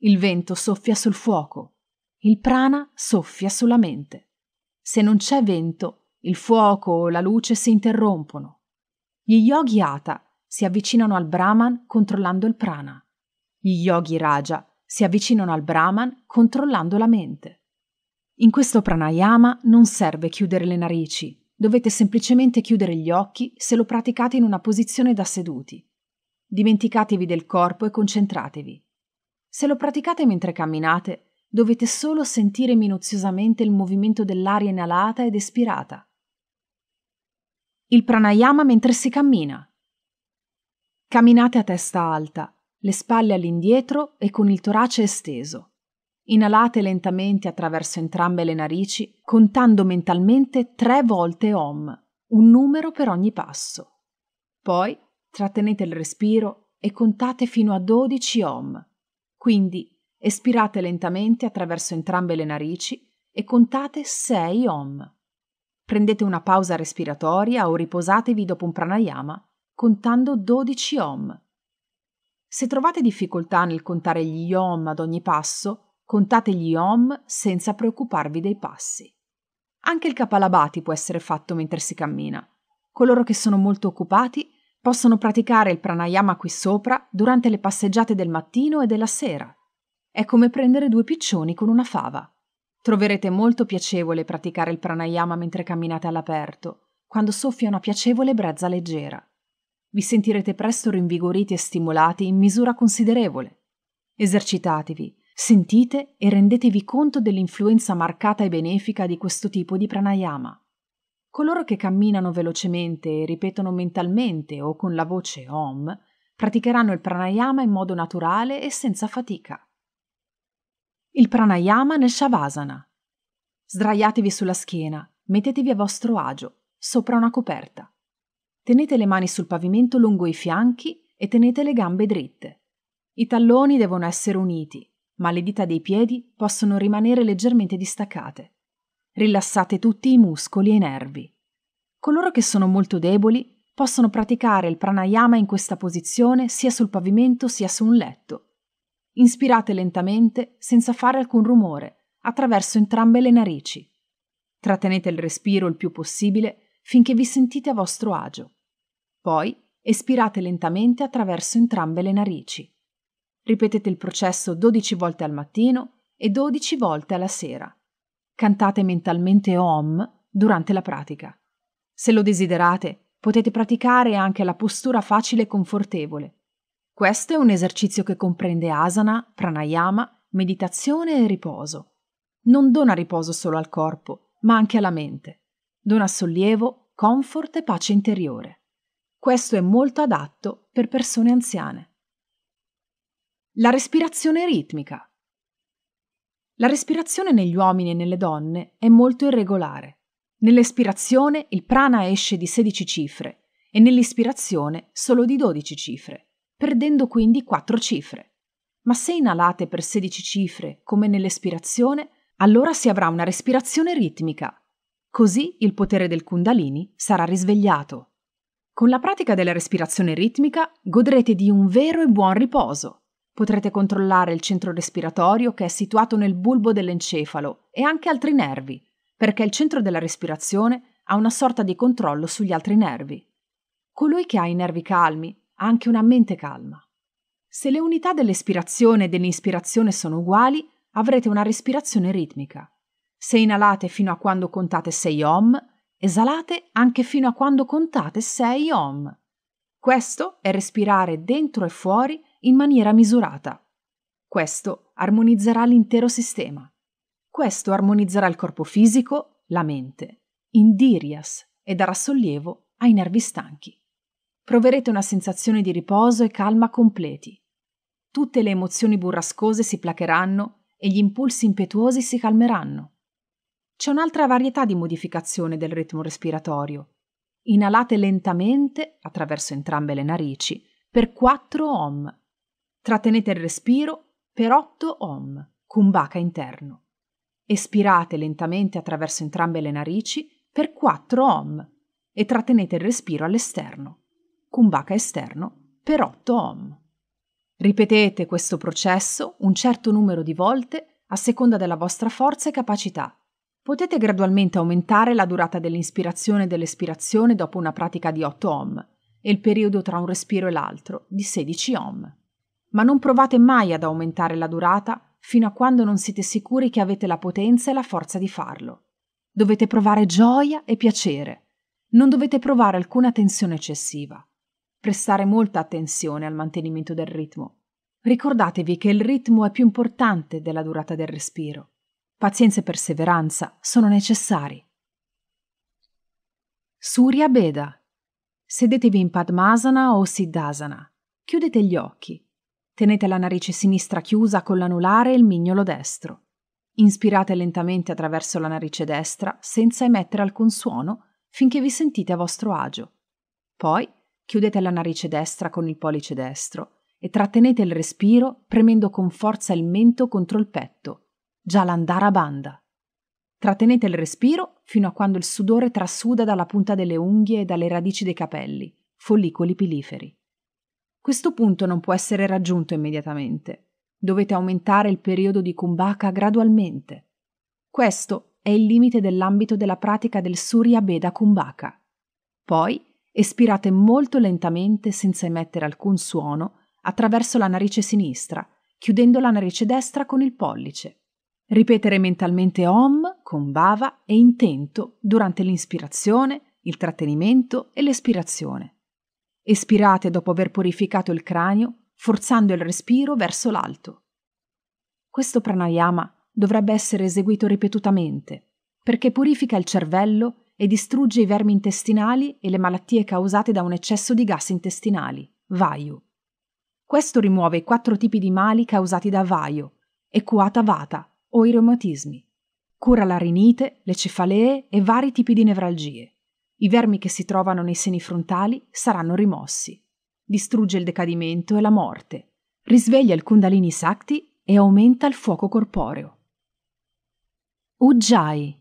Il vento soffia sul fuoco, il prana soffia sulla mente. Se non c'è vento, il fuoco o la luce si interrompono. Gli yogi Hatha si avvicinano al Brahman controllando il prana. Gli yogi Raja si avvicinano al Brahman controllando la mente. In questo pranayama non serve chiudere le narici, dovete semplicemente chiudere gli occhi se lo praticate in una posizione da seduti. Dimenticatevi del corpo e concentratevi. Se lo praticate mentre camminate, dovete solo sentire minuziosamente il movimento dell'aria inalata ed espirata. Il pranayama mentre si cammina. Camminate a testa alta, le spalle all'indietro e con il torace esteso. Inalate lentamente attraverso entrambe le narici, contando mentalmente tre volte OM, un numero per ogni passo. Poi trattenete il respiro e contate fino a 12 OM. Quindi espirate lentamente attraverso entrambe le narici e contate 6 OM. Prendete una pausa respiratoria o riposatevi dopo un pranayama contando 12 om. Se trovate difficoltà nel contare gli om ad ogni passo, contate gli om senza preoccuparvi dei passi. Anche il capalabati può essere fatto mentre si cammina. Coloro che sono molto occupati possono praticare il pranayama qui sopra durante le passeggiate del mattino e della sera. È come prendere due piccioni con una fava. Troverete molto piacevole praticare il pranayama mentre camminate all'aperto, quando soffia una piacevole brezza leggera vi sentirete presto rinvigoriti e stimolati in misura considerevole. Esercitatevi, sentite e rendetevi conto dell'influenza marcata e benefica di questo tipo di pranayama. Coloro che camminano velocemente e ripetono mentalmente o con la voce OM praticheranno il pranayama in modo naturale e senza fatica. Il pranayama nel Shavasana. Sdraiatevi sulla schiena, mettetevi a vostro agio, sopra una coperta. Tenete le mani sul pavimento lungo i fianchi e tenete le gambe dritte. I talloni devono essere uniti, ma le dita dei piedi possono rimanere leggermente distaccate. Rilassate tutti i muscoli e i nervi. Coloro che sono molto deboli possono praticare il pranayama in questa posizione sia sul pavimento sia su un letto. Inspirate lentamente senza fare alcun rumore, attraverso entrambe le narici. Trattenete il respiro il più possibile finché vi sentite a vostro agio. Poi espirate lentamente attraverso entrambe le narici. Ripetete il processo 12 volte al mattino e 12 volte alla sera. Cantate mentalmente OM durante la pratica. Se lo desiderate, potete praticare anche la postura facile e confortevole. Questo è un esercizio che comprende asana, pranayama, meditazione e riposo. Non dona riposo solo al corpo, ma anche alla mente. Dona sollievo, comfort e pace interiore. Questo è molto adatto per persone anziane. La respirazione ritmica. La respirazione negli uomini e nelle donne è molto irregolare. Nell'espirazione il prana esce di 16 cifre e nell'ispirazione solo di 12 cifre, perdendo quindi 4 cifre. Ma se inalate per 16 cifre, come nell'espirazione, allora si avrà una respirazione ritmica. Così il potere del Kundalini sarà risvegliato. Con la pratica della respirazione ritmica godrete di un vero e buon riposo. Potrete controllare il centro respiratorio che è situato nel bulbo dell'encefalo e anche altri nervi, perché il centro della respirazione ha una sorta di controllo sugli altri nervi. Colui che ha i nervi calmi ha anche una mente calma. Se le unità dell'espirazione e dell'inspirazione sono uguali, avrete una respirazione ritmica. Se inalate fino a quando contate 6 ohm, Esalate anche fino a quando contate 6 ohm. Questo è respirare dentro e fuori in maniera misurata. Questo armonizzerà l'intero sistema. Questo armonizzerà il corpo fisico, la mente, in dirias e darà sollievo ai nervi stanchi. Proverete una sensazione di riposo e calma completi. Tutte le emozioni burrascose si placheranno e gli impulsi impetuosi si calmeranno. C'è un'altra varietà di modificazione del ritmo respiratorio. Inalate lentamente, attraverso entrambe le narici, per 4 ohm. Trattenete il respiro per 8 ohm, con baca interno. Espirate lentamente attraverso entrambe le narici per 4 ohm e trattenete il respiro all'esterno, con baca esterno per 8 ohm. Ripetete questo processo un certo numero di volte a seconda della vostra forza e capacità Potete gradualmente aumentare la durata dell'inspirazione e dell'espirazione dopo una pratica di 8 ohm e il periodo tra un respiro e l'altro di 16 ohm. Ma non provate mai ad aumentare la durata fino a quando non siete sicuri che avete la potenza e la forza di farlo. Dovete provare gioia e piacere. Non dovete provare alcuna tensione eccessiva. Prestare molta attenzione al mantenimento del ritmo. Ricordatevi che il ritmo è più importante della durata del respiro. Pazienza e perseveranza sono necessari. Surya Beda. Sedetevi in Padmasana o Siddhasana. Chiudete gli occhi. Tenete la narice sinistra chiusa con l'anulare e il mignolo destro. Inspirate lentamente attraverso la narice destra senza emettere alcun suono finché vi sentite a vostro agio. Poi chiudete la narice destra con il pollice destro e trattenete il respiro premendo con forza il mento contro il petto Gialandara Banda. Trattenete il respiro fino a quando il sudore trasuda dalla punta delle unghie e dalle radici dei capelli, follicoli piliferi. Questo punto non può essere raggiunto immediatamente. Dovete aumentare il periodo di kumbhaka gradualmente. Questo è il limite dell'ambito della pratica del Surya Beda Kumbhaka. Poi espirate molto lentamente senza emettere alcun suono attraverso la narice sinistra, chiudendo la narice destra con il pollice. Ripetere mentalmente Om con Bava e intento durante l'inspirazione, il trattenimento e l'espirazione. Espirate dopo aver purificato il cranio, forzando il respiro verso l'alto. Questo pranayama dovrebbe essere eseguito ripetutamente, perché purifica il cervello e distrugge i vermi intestinali e le malattie causate da un eccesso di gas intestinali, vayu. Questo rimuove i quattro tipi di mali causati da vayu, equata vata, o i reumatismi. Cura la rinite, le cefalee e vari tipi di nevralgie. I vermi che si trovano nei seni frontali saranno rimossi. Distrugge il decadimento e la morte. Risveglia il Kundalini Sakti e aumenta il fuoco corporeo. Ujjayi.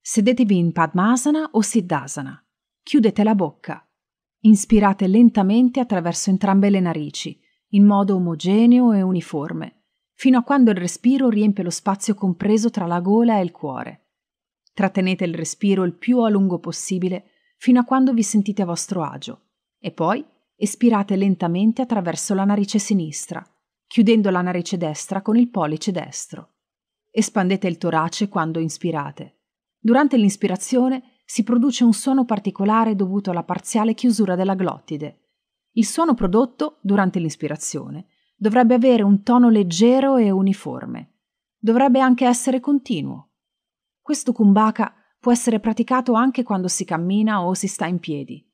Sedetevi in Padmasana o Siddhasana. Chiudete la bocca. Inspirate lentamente attraverso entrambe le narici, in modo omogeneo e uniforme fino a quando il respiro riempie lo spazio compreso tra la gola e il cuore. Trattenete il respiro il più a lungo possibile fino a quando vi sentite a vostro agio e poi espirate lentamente attraverso la narice sinistra, chiudendo la narice destra con il pollice destro. Espandete il torace quando inspirate. Durante l'inspirazione si produce un suono particolare dovuto alla parziale chiusura della glottide. Il suono prodotto durante l'inspirazione dovrebbe avere un tono leggero e uniforme. Dovrebbe anche essere continuo. Questo kumbhaka può essere praticato anche quando si cammina o si sta in piedi.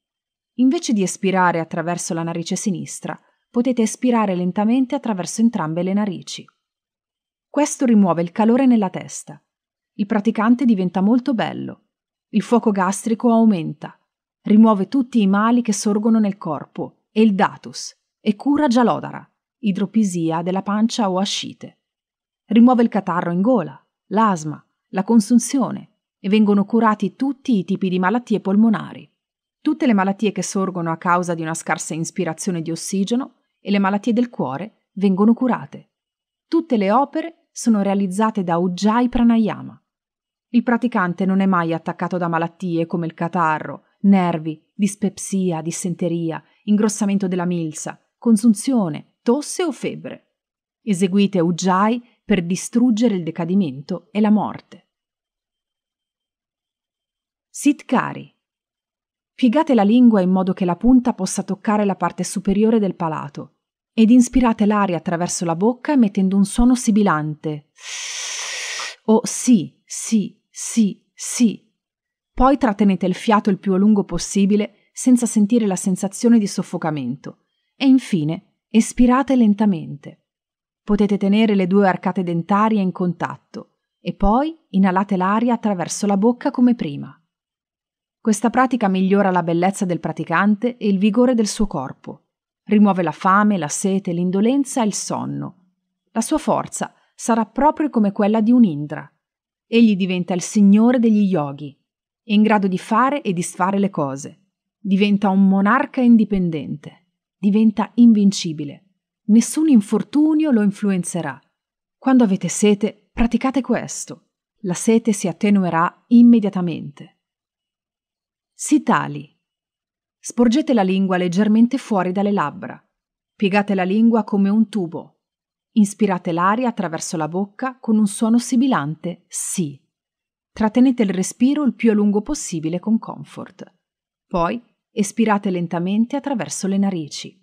Invece di espirare attraverso la narice sinistra, potete espirare lentamente attraverso entrambe le narici. Questo rimuove il calore nella testa. Il praticante diventa molto bello. Il fuoco gastrico aumenta. Rimuove tutti i mali che sorgono nel corpo e il datus e cura Jalodara idropisia della pancia o ascite. Rimuove il catarro in gola, l'asma, la consunzione e vengono curati tutti i tipi di malattie polmonari. Tutte le malattie che sorgono a causa di una scarsa inspirazione di ossigeno e le malattie del cuore vengono curate. Tutte le opere sono realizzate da Ujjayi Pranayama. Il praticante non è mai attaccato da malattie come il catarro, nervi, dispepsia, dissenteria, ingrossamento della milza, consunzione, tosse o febbre, eseguite a Ujjayi per distruggere il decadimento e la morte. Sitkari. Piegate la lingua in modo che la punta possa toccare la parte superiore del palato ed inspirate l'aria attraverso la bocca emettendo un suono sibilante. O sì, sì, sì, sì. Poi trattenete il fiato il più a lungo possibile senza sentire la sensazione di soffocamento e infine Espirate lentamente. Potete tenere le due arcate dentarie in contatto e poi inalate l'aria attraverso la bocca come prima. Questa pratica migliora la bellezza del praticante e il vigore del suo corpo. Rimuove la fame, la sete, l'indolenza e il sonno. La sua forza sarà proprio come quella di un Indra. Egli diventa il signore degli yogi, in grado di fare e disfare le cose. Diventa un monarca indipendente diventa invincibile. Nessun infortunio lo influenzerà. Quando avete sete, praticate questo. La sete si attenuerà immediatamente. Sitali. Sporgete la lingua leggermente fuori dalle labbra. Piegate la lingua come un tubo. Inspirate l'aria attraverso la bocca con un suono sibilante sì. Trattenete il respiro il più a lungo possibile con comfort. Poi Espirate lentamente attraverso le narici.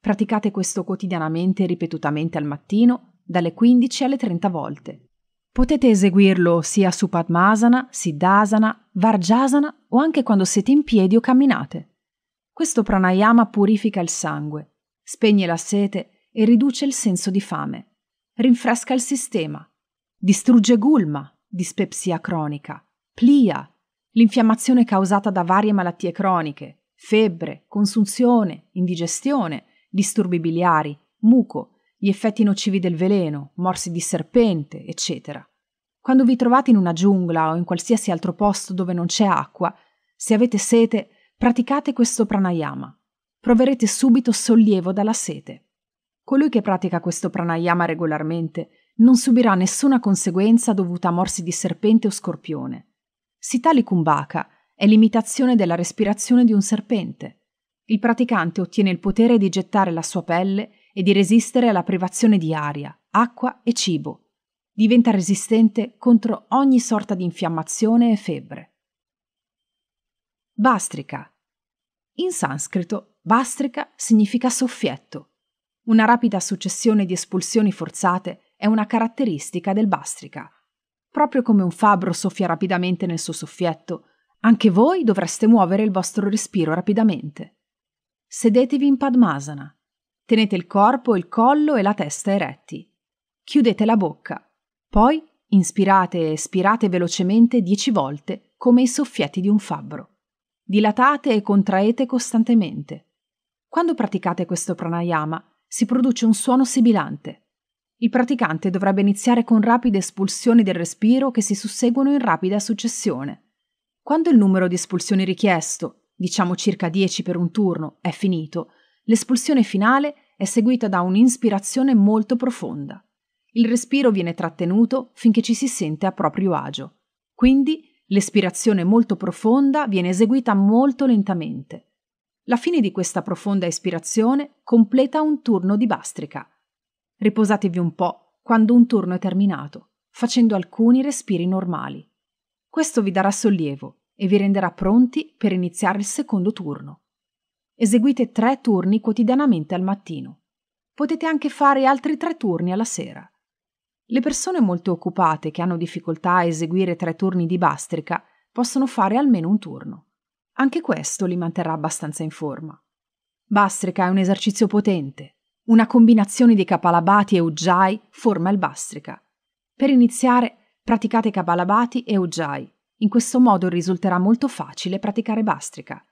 Praticate questo quotidianamente e ripetutamente al mattino, dalle 15 alle 30 volte. Potete eseguirlo sia su Padmasana, Siddhasana, Varjasana o anche quando siete in piedi o camminate. Questo pranayama purifica il sangue, spegne la sete e riduce il senso di fame, rinfresca il sistema, distrugge gulma, dispepsia cronica, plia, l'infiammazione causata da varie malattie croniche, febbre, consunzione, indigestione, disturbi biliari, muco, gli effetti nocivi del veleno, morsi di serpente, eccetera. Quando vi trovate in una giungla o in qualsiasi altro posto dove non c'è acqua, se avete sete, praticate questo pranayama. Proverete subito sollievo dalla sete. Colui che pratica questo pranayama regolarmente non subirà nessuna conseguenza dovuta a morsi di serpente o scorpione. Sitali Kumbhaka è l'imitazione della respirazione di un serpente. Il praticante ottiene il potere di gettare la sua pelle e di resistere alla privazione di aria, acqua e cibo. Diventa resistente contro ogni sorta di infiammazione e febbre. Bastrica. In sanscrito, bastrica significa soffietto. Una rapida successione di espulsioni forzate è una caratteristica del bastrica. Proprio come un fabbro soffia rapidamente nel suo soffietto, anche voi dovreste muovere il vostro respiro rapidamente. Sedetevi in Padmasana. Tenete il corpo, il collo e la testa eretti. Chiudete la bocca. Poi inspirate e espirate velocemente dieci volte come i soffietti di un fabbro. Dilatate e contraete costantemente. Quando praticate questo pranayama si produce un suono sibilante. Il praticante dovrebbe iniziare con rapide espulsioni del respiro che si susseguono in rapida successione. Quando il numero di espulsioni richiesto, diciamo circa 10 per un turno, è finito, l'espulsione finale è seguita da un'inspirazione molto profonda. Il respiro viene trattenuto finché ci si sente a proprio agio. Quindi l'espirazione molto profonda viene eseguita molto lentamente. La fine di questa profonda espirazione completa un turno di bastrica. Riposatevi un po' quando un turno è terminato, facendo alcuni respiri normali. Questo vi darà sollievo e vi renderà pronti per iniziare il secondo turno. Eseguite tre turni quotidianamente al mattino. Potete anche fare altri tre turni alla sera. Le persone molto occupate che hanno difficoltà a eseguire tre turni di bastrica possono fare almeno un turno. Anche questo li manterrà abbastanza in forma. Bastrica è un esercizio potente. Una combinazione di capalabati e uggiai forma il bastrica. Per iniziare Praticate Kabalabhati e Ujjayi. In questo modo risulterà molto facile praticare Bastrika.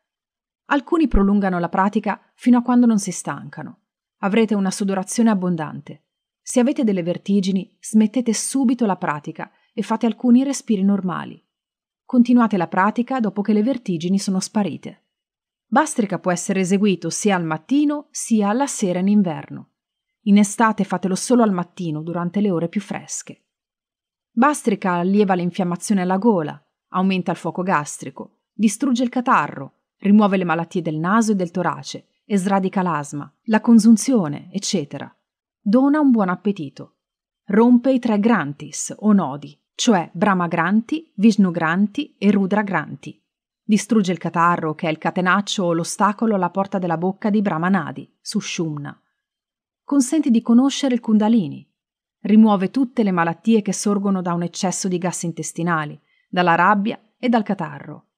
Alcuni prolungano la pratica fino a quando non si stancano. Avrete una sudorazione abbondante. Se avete delle vertigini, smettete subito la pratica e fate alcuni respiri normali. Continuate la pratica dopo che le vertigini sono sparite. Bastrica può essere eseguito sia al mattino sia alla sera in inverno. In estate fatelo solo al mattino durante le ore più fresche. Bastrica allieva l'infiammazione alla gola, aumenta il fuoco gastrico, distrugge il catarro, rimuove le malattie del naso e del torace e sradica l'asma, la consunzione, eccetera. Dona un buon appetito. Rompe i tre grantis o nodi, cioè Brahma granti, Vishnu granti e Rudra granti. Distrugge il catarro che è il catenaccio o l'ostacolo alla porta della bocca di Brahmanadi, Sushumna. Consente di conoscere il Kundalini, rimuove tutte le malattie che sorgono da un eccesso di gas intestinali, dalla rabbia e dal catarro.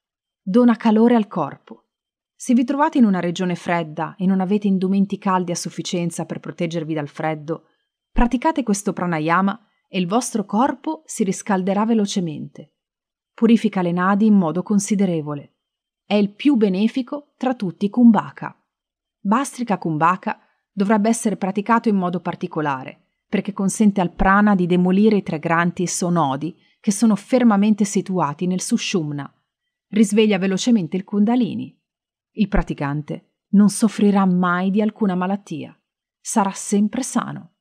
Dona calore al corpo. Se vi trovate in una regione fredda e non avete indumenti caldi a sufficienza per proteggervi dal freddo, praticate questo pranayama e il vostro corpo si riscalderà velocemente. Purifica le nadi in modo considerevole. È il più benefico tra tutti i kumbhaka. Bastrica kumbhaka dovrebbe essere praticato in modo particolare – perché consente al prana di demolire i tre granti sonodi che sono fermamente situati nel sushumna. Risveglia velocemente il kundalini. Il praticante non soffrirà mai di alcuna malattia. Sarà sempre sano.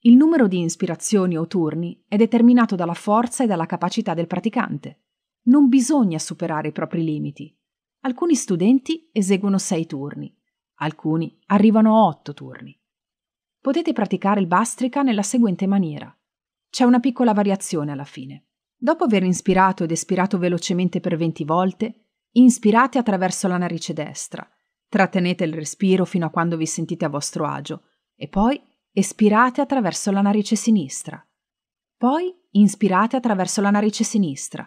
Il numero di ispirazioni o turni è determinato dalla forza e dalla capacità del praticante. Non bisogna superare i propri limiti. Alcuni studenti eseguono sei turni, alcuni arrivano a otto turni potete praticare il bastrica nella seguente maniera. C'è una piccola variazione alla fine. Dopo aver inspirato ed espirato velocemente per 20 volte, inspirate attraverso la narice destra, trattenete il respiro fino a quando vi sentite a vostro agio e poi espirate attraverso la narice sinistra. Poi inspirate attraverso la narice sinistra,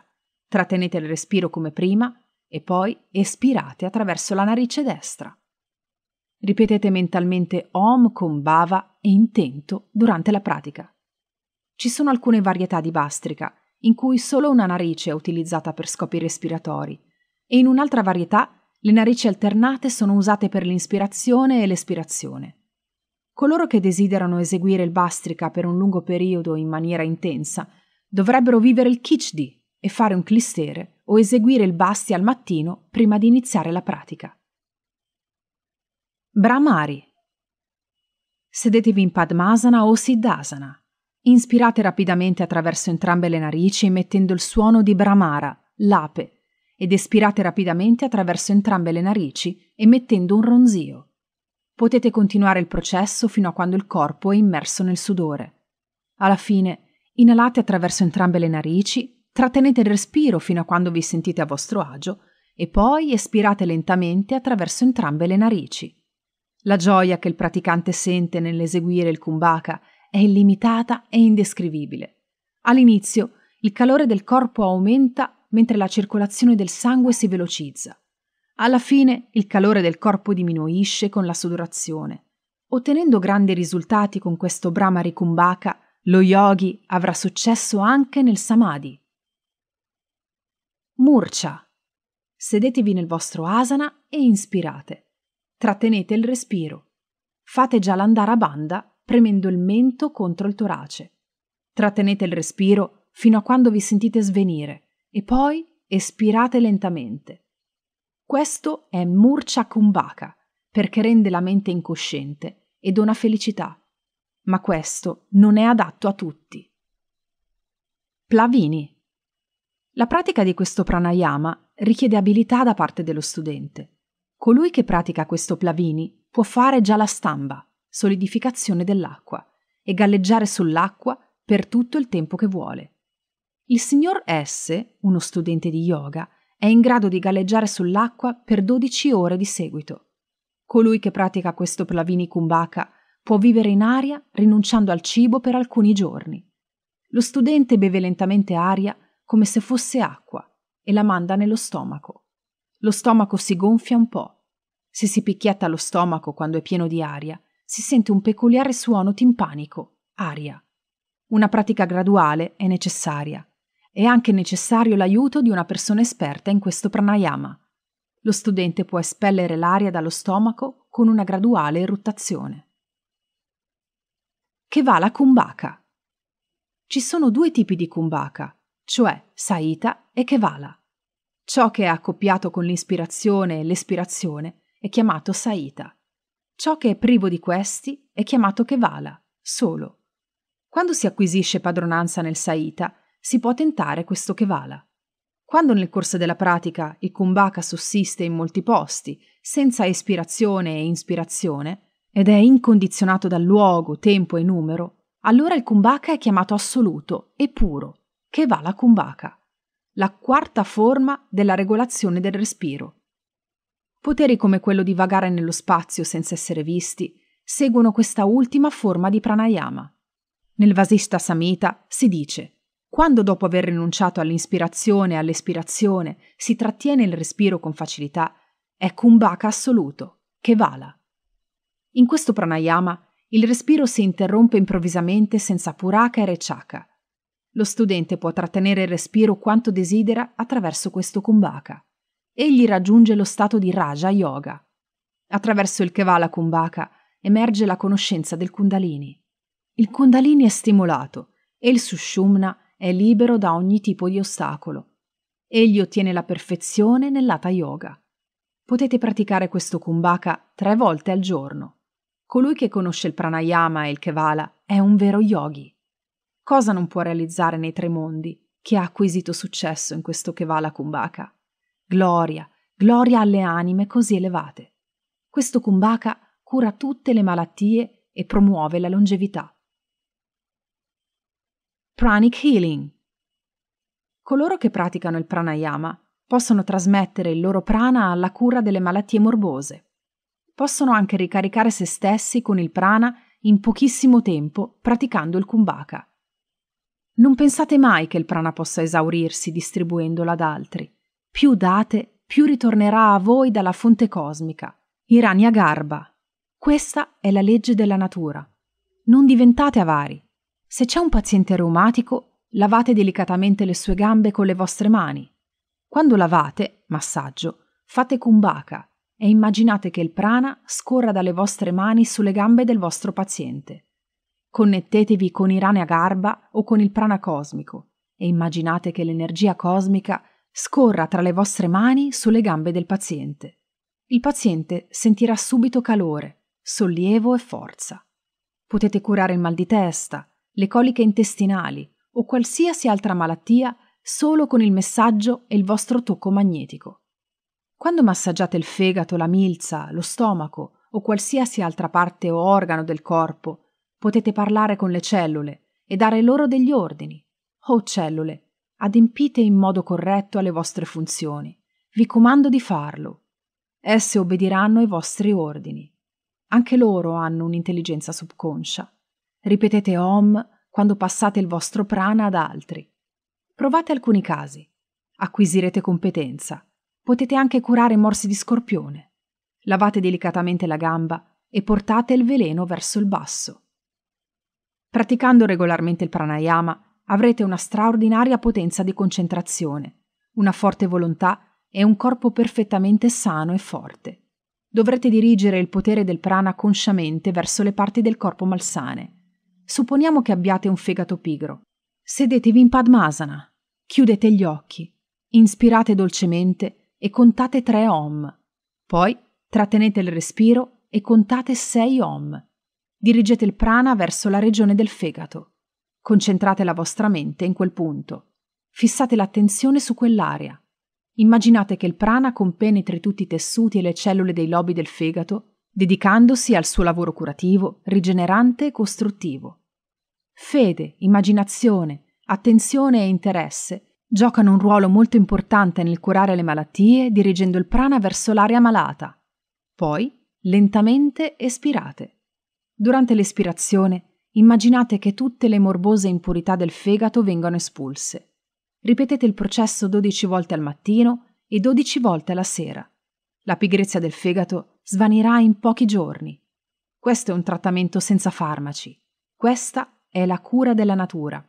trattenete il respiro come prima e poi espirate attraverso la narice destra. Ripetete mentalmente Om con Bava e intento durante la pratica. Ci sono alcune varietà di bastrica, in cui solo una narice è utilizzata per scopi respiratori, e in un'altra varietà le narici alternate sono usate per l'inspirazione e l'espirazione. Coloro che desiderano eseguire il bastrica per un lungo periodo in maniera intensa dovrebbero vivere il kichdi e fare un clistere o eseguire il basti al mattino prima di iniziare la pratica. Brahmari. Sedetevi in Padmasana o Siddhasana. Inspirate rapidamente attraverso entrambe le narici emettendo il suono di Brahmara, l'ape, ed espirate rapidamente attraverso entrambe le narici emettendo un ronzio. Potete continuare il processo fino a quando il corpo è immerso nel sudore. Alla fine, inalate attraverso entrambe le narici, trattenete il respiro fino a quando vi sentite a vostro agio e poi espirate lentamente attraverso entrambe le narici. La gioia che il praticante sente nell'eseguire il kumbhaka è illimitata e indescrivibile. All'inizio il calore del corpo aumenta mentre la circolazione del sangue si velocizza. Alla fine il calore del corpo diminuisce con la sudorazione. Ottenendo grandi risultati con questo Brahmari Kumbhaka, lo yogi avrà successo anche nel samadhi. Murcia. Sedetevi nel vostro asana e inspirate. Trattenete il respiro. Fate già l'andare a banda premendo il mento contro il torace. Trattenete il respiro fino a quando vi sentite svenire e poi espirate lentamente. Questo è Murcia Kumbhaka perché rende la mente incosciente e dona felicità, ma questo non è adatto a tutti. Plavini. La pratica di questo pranayama richiede abilità da parte dello studente. Colui che pratica questo Plavini può fare già la stamba, solidificazione dell'acqua, e galleggiare sull'acqua per tutto il tempo che vuole. Il signor S, uno studente di yoga, è in grado di galleggiare sull'acqua per 12 ore di seguito. Colui che pratica questo Plavini Kumbhaka può vivere in aria rinunciando al cibo per alcuni giorni. Lo studente beve lentamente aria come se fosse acqua e la manda nello stomaco. Lo stomaco si gonfia un po'. Se si picchietta lo stomaco quando è pieno di aria, si sente un peculiare suono timpanico, aria. Una pratica graduale è necessaria. È anche necessario l'aiuto di una persona esperta in questo pranayama. Lo studente può espellere l'aria dallo stomaco con una graduale eruttazione. Che va la kumbhaka? Ci sono due tipi di kumbhaka, cioè saita e kevala. Ciò che è accoppiato con l'inspirazione e l'espirazione è chiamato saita. Ciò che è privo di questi è chiamato kevala, solo. Quando si acquisisce padronanza nel saita, si può tentare questo kevala. Quando nel corso della pratica il kumbhaka sussiste in molti posti, senza ispirazione e inspirazione, ed è incondizionato da luogo, tempo e numero, allora il kumbhaka è chiamato assoluto e puro, kevala kumbhaka la quarta forma della regolazione del respiro. Poteri come quello di vagare nello spazio senza essere visti seguono questa ultima forma di pranayama. Nel Vasista Samhita si dice quando dopo aver rinunciato all'inspirazione e all'espirazione si trattiene il respiro con facilità, è kumbhaka assoluto, che vala. In questo pranayama il respiro si interrompe improvvisamente senza puraka e rechaka, lo studente può trattenere il respiro quanto desidera attraverso questo kumbhaka. Egli raggiunge lo stato di Raja Yoga. Attraverso il Kevala Kumbhaka emerge la conoscenza del Kundalini. Il Kundalini è stimolato e il Sushumna è libero da ogni tipo di ostacolo. Egli ottiene la perfezione nell'ata Yoga. Potete praticare questo Kumbhaka tre volte al giorno. Colui che conosce il pranayama e il kevala è un vero yogi cosa non può realizzare nei tre mondi, che ha acquisito successo in questo che va la Kumbhaka. Gloria, gloria alle anime così elevate. Questo Kumbhaka cura tutte le malattie e promuove la longevità. Pranic Healing Coloro che praticano il pranayama possono trasmettere il loro prana alla cura delle malattie morbose. Possono anche ricaricare se stessi con il prana in pochissimo tempo praticando il kumbhaka. Non pensate mai che il prana possa esaurirsi distribuendolo ad altri. Più date, più ritornerà a voi dalla fonte cosmica. Irania Garba. Questa è la legge della natura. Non diventate avari. Se c'è un paziente reumatico, lavate delicatamente le sue gambe con le vostre mani. Quando lavate, massaggio, fate kumbhaka e immaginate che il prana scorra dalle vostre mani sulle gambe del vostro paziente. Connettetevi con Irania Garba o con il prana cosmico e immaginate che l'energia cosmica scorra tra le vostre mani sulle gambe del paziente. Il paziente sentirà subito calore, sollievo e forza. Potete curare il mal di testa, le coliche intestinali o qualsiasi altra malattia solo con il messaggio e il vostro tocco magnetico. Quando massaggiate il fegato, la milza, lo stomaco o qualsiasi altra parte o organo del corpo, Potete parlare con le cellule e dare loro degli ordini. Oh cellule, adempite in modo corretto alle vostre funzioni. Vi comando di farlo. Esse obbediranno ai vostri ordini. Anche loro hanno un'intelligenza subconscia. Ripetete Om quando passate il vostro prana ad altri. Provate alcuni casi. Acquisirete competenza. Potete anche curare morsi di scorpione. Lavate delicatamente la gamba e portate il veleno verso il basso. Praticando regolarmente il pranayama avrete una straordinaria potenza di concentrazione, una forte volontà e un corpo perfettamente sano e forte. Dovrete dirigere il potere del prana consciamente verso le parti del corpo malsane. Supponiamo che abbiate un fegato pigro. Sedetevi in Padmasana, chiudete gli occhi, inspirate dolcemente e contate 3 om. Poi trattenete il respiro e contate 6 om dirigete il prana verso la regione del fegato. Concentrate la vostra mente in quel punto. Fissate l'attenzione su quell'area. Immaginate che il prana compenetri tutti i tessuti e le cellule dei lobi del fegato, dedicandosi al suo lavoro curativo, rigenerante e costruttivo. Fede, immaginazione, attenzione e interesse giocano un ruolo molto importante nel curare le malattie, dirigendo il prana verso l'area malata. Poi, lentamente espirate. Durante l'espirazione, immaginate che tutte le morbose impurità del fegato vengano espulse. Ripetete il processo 12 volte al mattino e 12 volte alla sera. La pigrizia del fegato svanirà in pochi giorni. Questo è un trattamento senza farmaci. Questa è la cura della natura.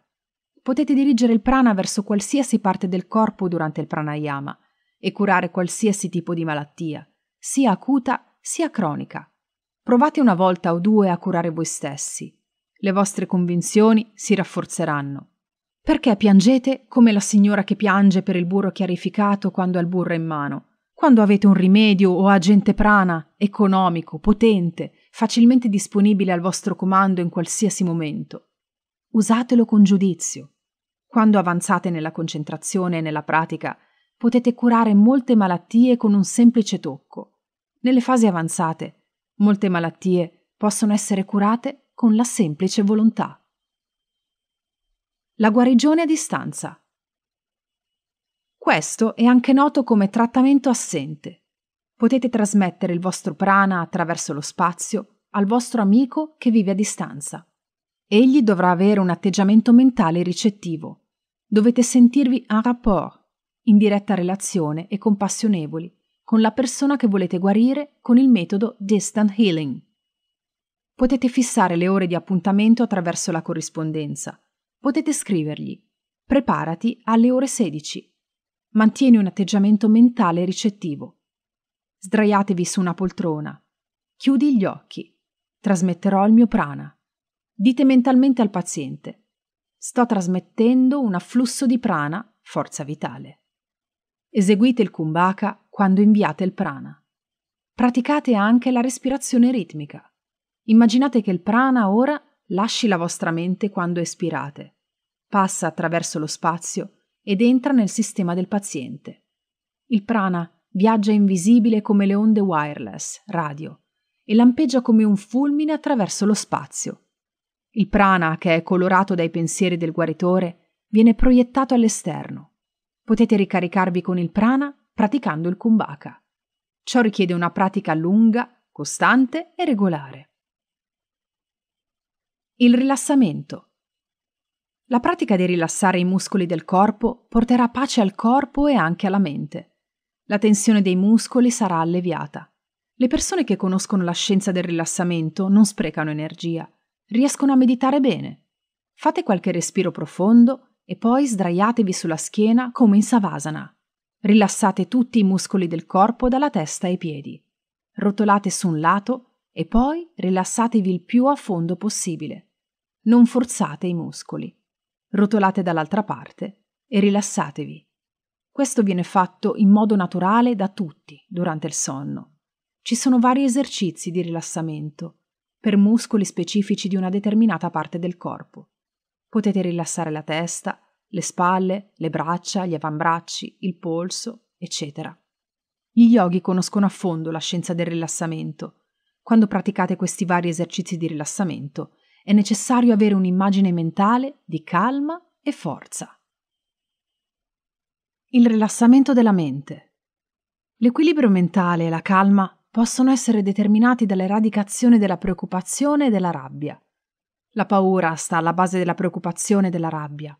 Potete dirigere il prana verso qualsiasi parte del corpo durante il pranayama e curare qualsiasi tipo di malattia, sia acuta sia cronica. Provate una volta o due a curare voi stessi. Le vostre convinzioni si rafforzeranno. Perché piangete come la signora che piange per il burro chiarificato quando ha il burro in mano? Quando avete un rimedio o agente prana, economico, potente, facilmente disponibile al vostro comando in qualsiasi momento. Usatelo con giudizio. Quando avanzate nella concentrazione e nella pratica, potete curare molte malattie con un semplice tocco. Nelle fasi avanzate, Molte malattie possono essere curate con la semplice volontà. La guarigione a distanza. Questo è anche noto come trattamento assente. Potete trasmettere il vostro prana attraverso lo spazio al vostro amico che vive a distanza. Egli dovrà avere un atteggiamento mentale ricettivo. Dovete sentirvi en rapport, in diretta relazione e compassionevoli, con la persona che volete guarire con il metodo Distant Healing. Potete fissare le ore di appuntamento attraverso la corrispondenza. Potete scrivergli Preparati alle ore 16. Mantieni un atteggiamento mentale ricettivo. Sdraiatevi su una poltrona. Chiudi gli occhi. Trasmetterò il mio prana. Dite mentalmente al paziente. Sto trasmettendo un afflusso di prana, forza vitale. Eseguite il kumbhaka quando inviate il prana. Praticate anche la respirazione ritmica. Immaginate che il prana ora lasci la vostra mente quando espirate, passa attraverso lo spazio ed entra nel sistema del paziente. Il prana viaggia invisibile come le onde wireless, radio, e lampeggia come un fulmine attraverso lo spazio. Il prana, che è colorato dai pensieri del guaritore, viene proiettato all'esterno. Potete ricaricarvi con il prana praticando il kumbhaka. Ciò richiede una pratica lunga, costante e regolare. Il rilassamento. La pratica di rilassare i muscoli del corpo porterà pace al corpo e anche alla mente. La tensione dei muscoli sarà alleviata. Le persone che conoscono la scienza del rilassamento non sprecano energia, riescono a meditare bene. Fate qualche respiro profondo e poi sdraiatevi sulla schiena come in Savasana. Rilassate tutti i muscoli del corpo dalla testa ai piedi. Rotolate su un lato e poi rilassatevi il più a fondo possibile. Non forzate i muscoli. Rotolate dall'altra parte e rilassatevi. Questo viene fatto in modo naturale da tutti durante il sonno. Ci sono vari esercizi di rilassamento per muscoli specifici di una determinata parte del corpo. Potete rilassare la testa, le spalle, le braccia, gli avambracci, il polso, eccetera. Gli yogi conoscono a fondo la scienza del rilassamento. Quando praticate questi vari esercizi di rilassamento, è necessario avere un'immagine mentale di calma e forza. Il rilassamento della mente. L'equilibrio mentale e la calma possono essere determinati dall'eradicazione della preoccupazione e della rabbia. La paura sta alla base della preoccupazione e della rabbia.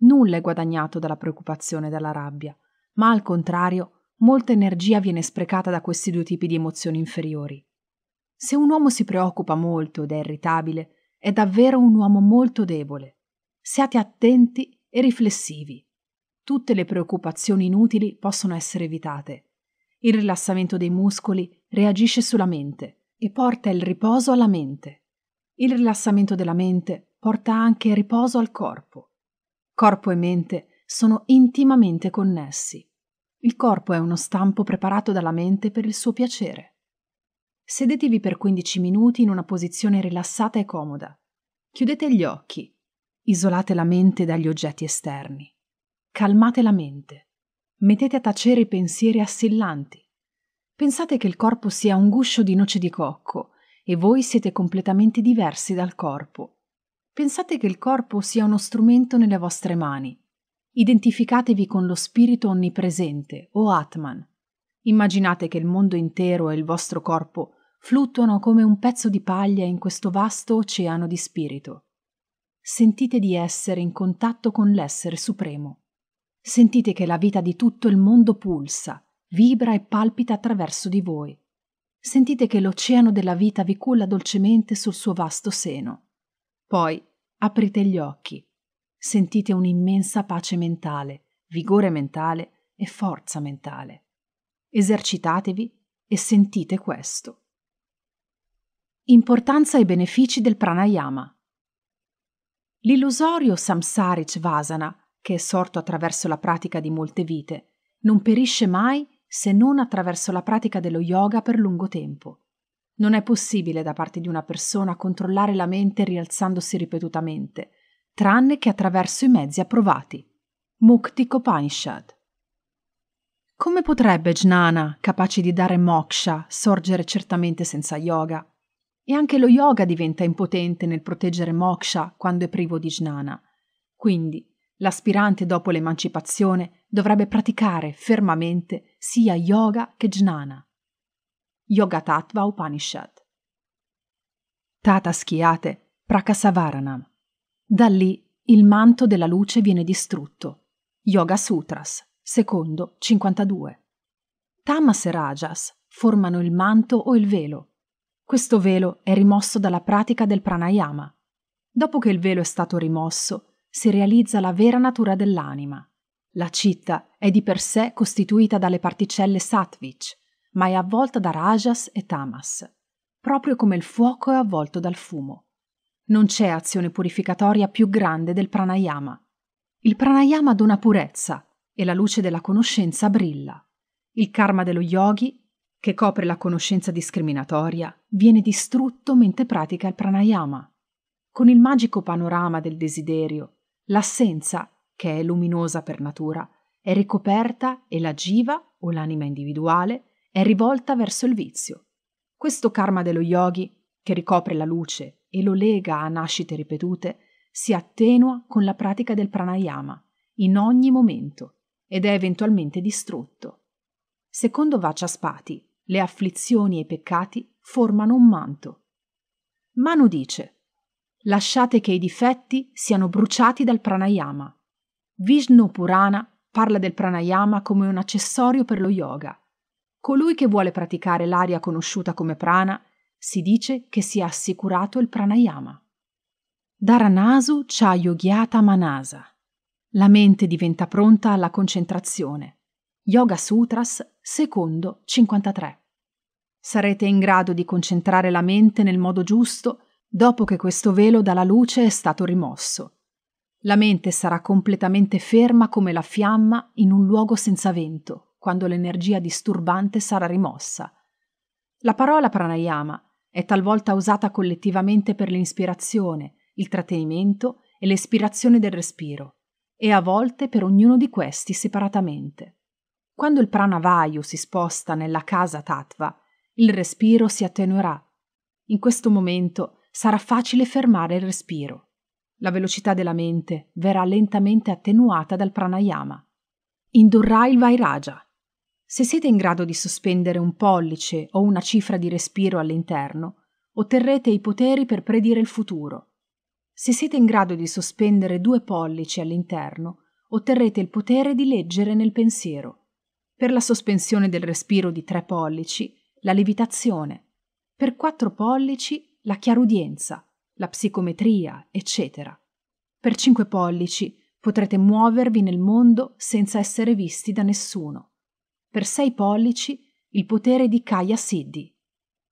Nulla è guadagnato dalla preoccupazione e dalla rabbia, ma al contrario, molta energia viene sprecata da questi due tipi di emozioni inferiori. Se un uomo si preoccupa molto ed è irritabile, è davvero un uomo molto debole. Siate attenti e riflessivi. Tutte le preoccupazioni inutili possono essere evitate. Il rilassamento dei muscoli reagisce sulla mente e porta il riposo alla mente. Il rilassamento della mente porta anche riposo al corpo. Corpo e mente sono intimamente connessi. Il corpo è uno stampo preparato dalla mente per il suo piacere. Sedetevi per 15 minuti in una posizione rilassata e comoda. Chiudete gli occhi. Isolate la mente dagli oggetti esterni. Calmate la mente. Mettete a tacere i pensieri assillanti. Pensate che il corpo sia un guscio di noce di cocco e voi siete completamente diversi dal corpo Pensate che il corpo sia uno strumento nelle vostre mani. Identificatevi con lo spirito onnipresente o Atman. Immaginate che il mondo intero e il vostro corpo fluttuano come un pezzo di paglia in questo vasto oceano di spirito. Sentite di essere in contatto con l'essere supremo. Sentite che la vita di tutto il mondo pulsa, vibra e palpita attraverso di voi. Sentite che l'oceano della vita vi culla dolcemente sul suo vasto seno. Poi Aprite gli occhi. Sentite un'immensa pace mentale, vigore mentale e forza mentale. Esercitatevi e sentite questo. Importanza e benefici del pranayama. L'illusorio samsaric vasana, che è sorto attraverso la pratica di molte vite, non perisce mai se non attraverso la pratica dello yoga per lungo tempo. Non è possibile da parte di una persona controllare la mente rialzandosi ripetutamente, tranne che attraverso i mezzi approvati. Mukti Kopanishad. Come potrebbe Jnana, capace di dare moksha, sorgere certamente senza yoga? E anche lo yoga diventa impotente nel proteggere moksha quando è privo di Jnana. Quindi, l'aspirante dopo l'emancipazione dovrebbe praticare fermamente sia yoga che Jnana. Yoga Tattva Upanishad. Tata Schiate, Prakasavaranam. Da lì il manto della luce viene distrutto. Yoga Sutras, secondo 52. Tamas e Rajas formano il manto o il velo. Questo velo è rimosso dalla pratica del pranayama. Dopo che il velo è stato rimosso, si realizza la vera natura dell'anima. La citta è di per sé costituita dalle particelle sattvic, ma è avvolta da rajas e tamas, proprio come il fuoco è avvolto dal fumo. Non c'è azione purificatoria più grande del pranayama. Il pranayama dona purezza e la luce della conoscenza brilla. Il karma dello yogi, che copre la conoscenza discriminatoria, viene distrutto mentre pratica il pranayama. Con il magico panorama del desiderio, l'assenza, che è luminosa per natura, è ricoperta e la jiva o l'anima individuale è rivolta verso il vizio. Questo karma dello yogi, che ricopre la luce e lo lega a nascite ripetute, si attenua con la pratica del pranayama in ogni momento ed è eventualmente distrutto. Secondo Vachaspati, le afflizioni e i peccati formano un manto. Manu dice: Lasciate che i difetti siano bruciati dal pranayama. Vishnu Purana parla del pranayama come un accessorio per lo yoga colui che vuole praticare l'aria conosciuta come prana si dice che si è assicurato il pranayama. Dharanasu cha yogyata manasa. La mente diventa pronta alla concentrazione. Yoga Sutras, secondo 53. Sarete in grado di concentrare la mente nel modo giusto dopo che questo velo dalla luce è stato rimosso. La mente sarà completamente ferma come la fiamma in un luogo senza vento quando l'energia disturbante sarà rimossa. La parola pranayama è talvolta usata collettivamente per l'inspirazione, il trattenimento e l'espirazione del respiro, e a volte per ognuno di questi separatamente. Quando il pranavayu si sposta nella casa tattva, il respiro si attenuerà. In questo momento sarà facile fermare il respiro. La velocità della mente verrà lentamente attenuata dal pranayama. Indurrà il vairaja, se siete in grado di sospendere un pollice o una cifra di respiro all'interno, otterrete i poteri per predire il futuro. Se siete in grado di sospendere due pollici all'interno, otterrete il potere di leggere nel pensiero. Per la sospensione del respiro di tre pollici, la levitazione. Per quattro pollici, la chiarudienza, la psicometria, eccetera. Per cinque pollici potrete muovervi nel mondo senza essere visti da nessuno per 6 pollici il potere di Kaya Siddhi.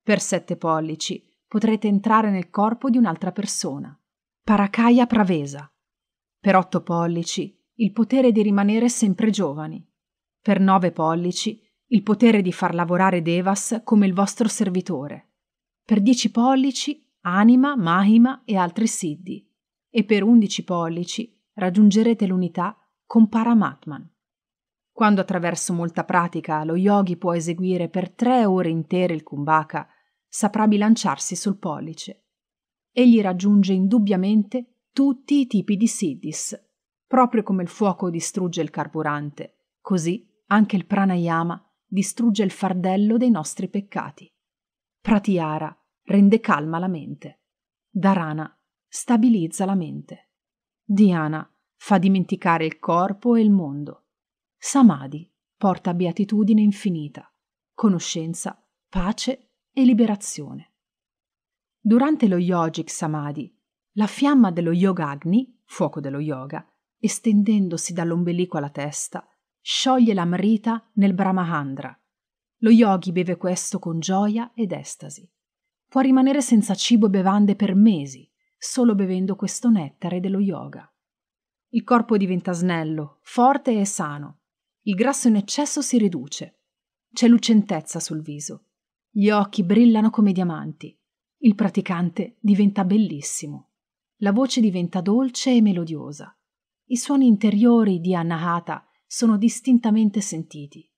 Per 7 pollici potrete entrare nel corpo di un'altra persona. Parakaya Pravesa. Per 8 pollici il potere di rimanere sempre giovani. Per 9 pollici il potere di far lavorare Devas come il vostro servitore. Per 10 pollici Anima, Mahima e altri Siddhi. E per 11 pollici raggiungerete l'unità con Paramatman. Quando attraverso molta pratica lo yogi può eseguire per tre ore intere il kumbhaka, saprà bilanciarsi sul pollice. Egli raggiunge indubbiamente tutti i tipi di siddhis. Proprio come il fuoco distrugge il carburante, così anche il pranayama distrugge il fardello dei nostri peccati. Pratyara rende calma la mente. Dharana stabilizza la mente. Dhyana fa dimenticare il corpo e il mondo. Samadhi porta beatitudine infinita, conoscenza, pace e liberazione. Durante lo yogic samadhi, la fiamma dello yoga agni, fuoco dello yoga, estendendosi dall'ombelico alla testa, scioglie l'amrita nel brahmahandra. Lo yogi beve questo con gioia ed estasi. Può rimanere senza cibo e bevande per mesi, solo bevendo questo nettare dello yoga. Il corpo diventa snello, forte e sano, il grasso in eccesso si riduce. C'è lucentezza sul viso. Gli occhi brillano come diamanti. Il praticante diventa bellissimo. La voce diventa dolce e melodiosa. I suoni interiori di Anahata sono distintamente sentiti.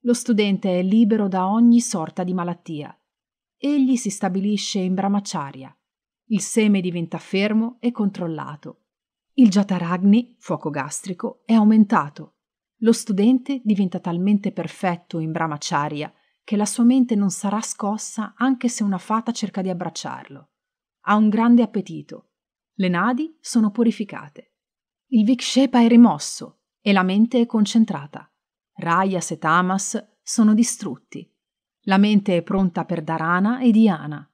Lo studente è libero da ogni sorta di malattia. Egli si stabilisce in Brahmacharya. Il seme diventa fermo e controllato. Il Jataragni, fuoco gastrico, è aumentato. Lo studente diventa talmente perfetto in brahmacharya che la sua mente non sarà scossa anche se una fata cerca di abbracciarlo. Ha un grande appetito. Le nadi sono purificate. Il vikshepa è rimosso e la mente è concentrata. Rayas e tamas sono distrutti. La mente è pronta per dharana e dhyana.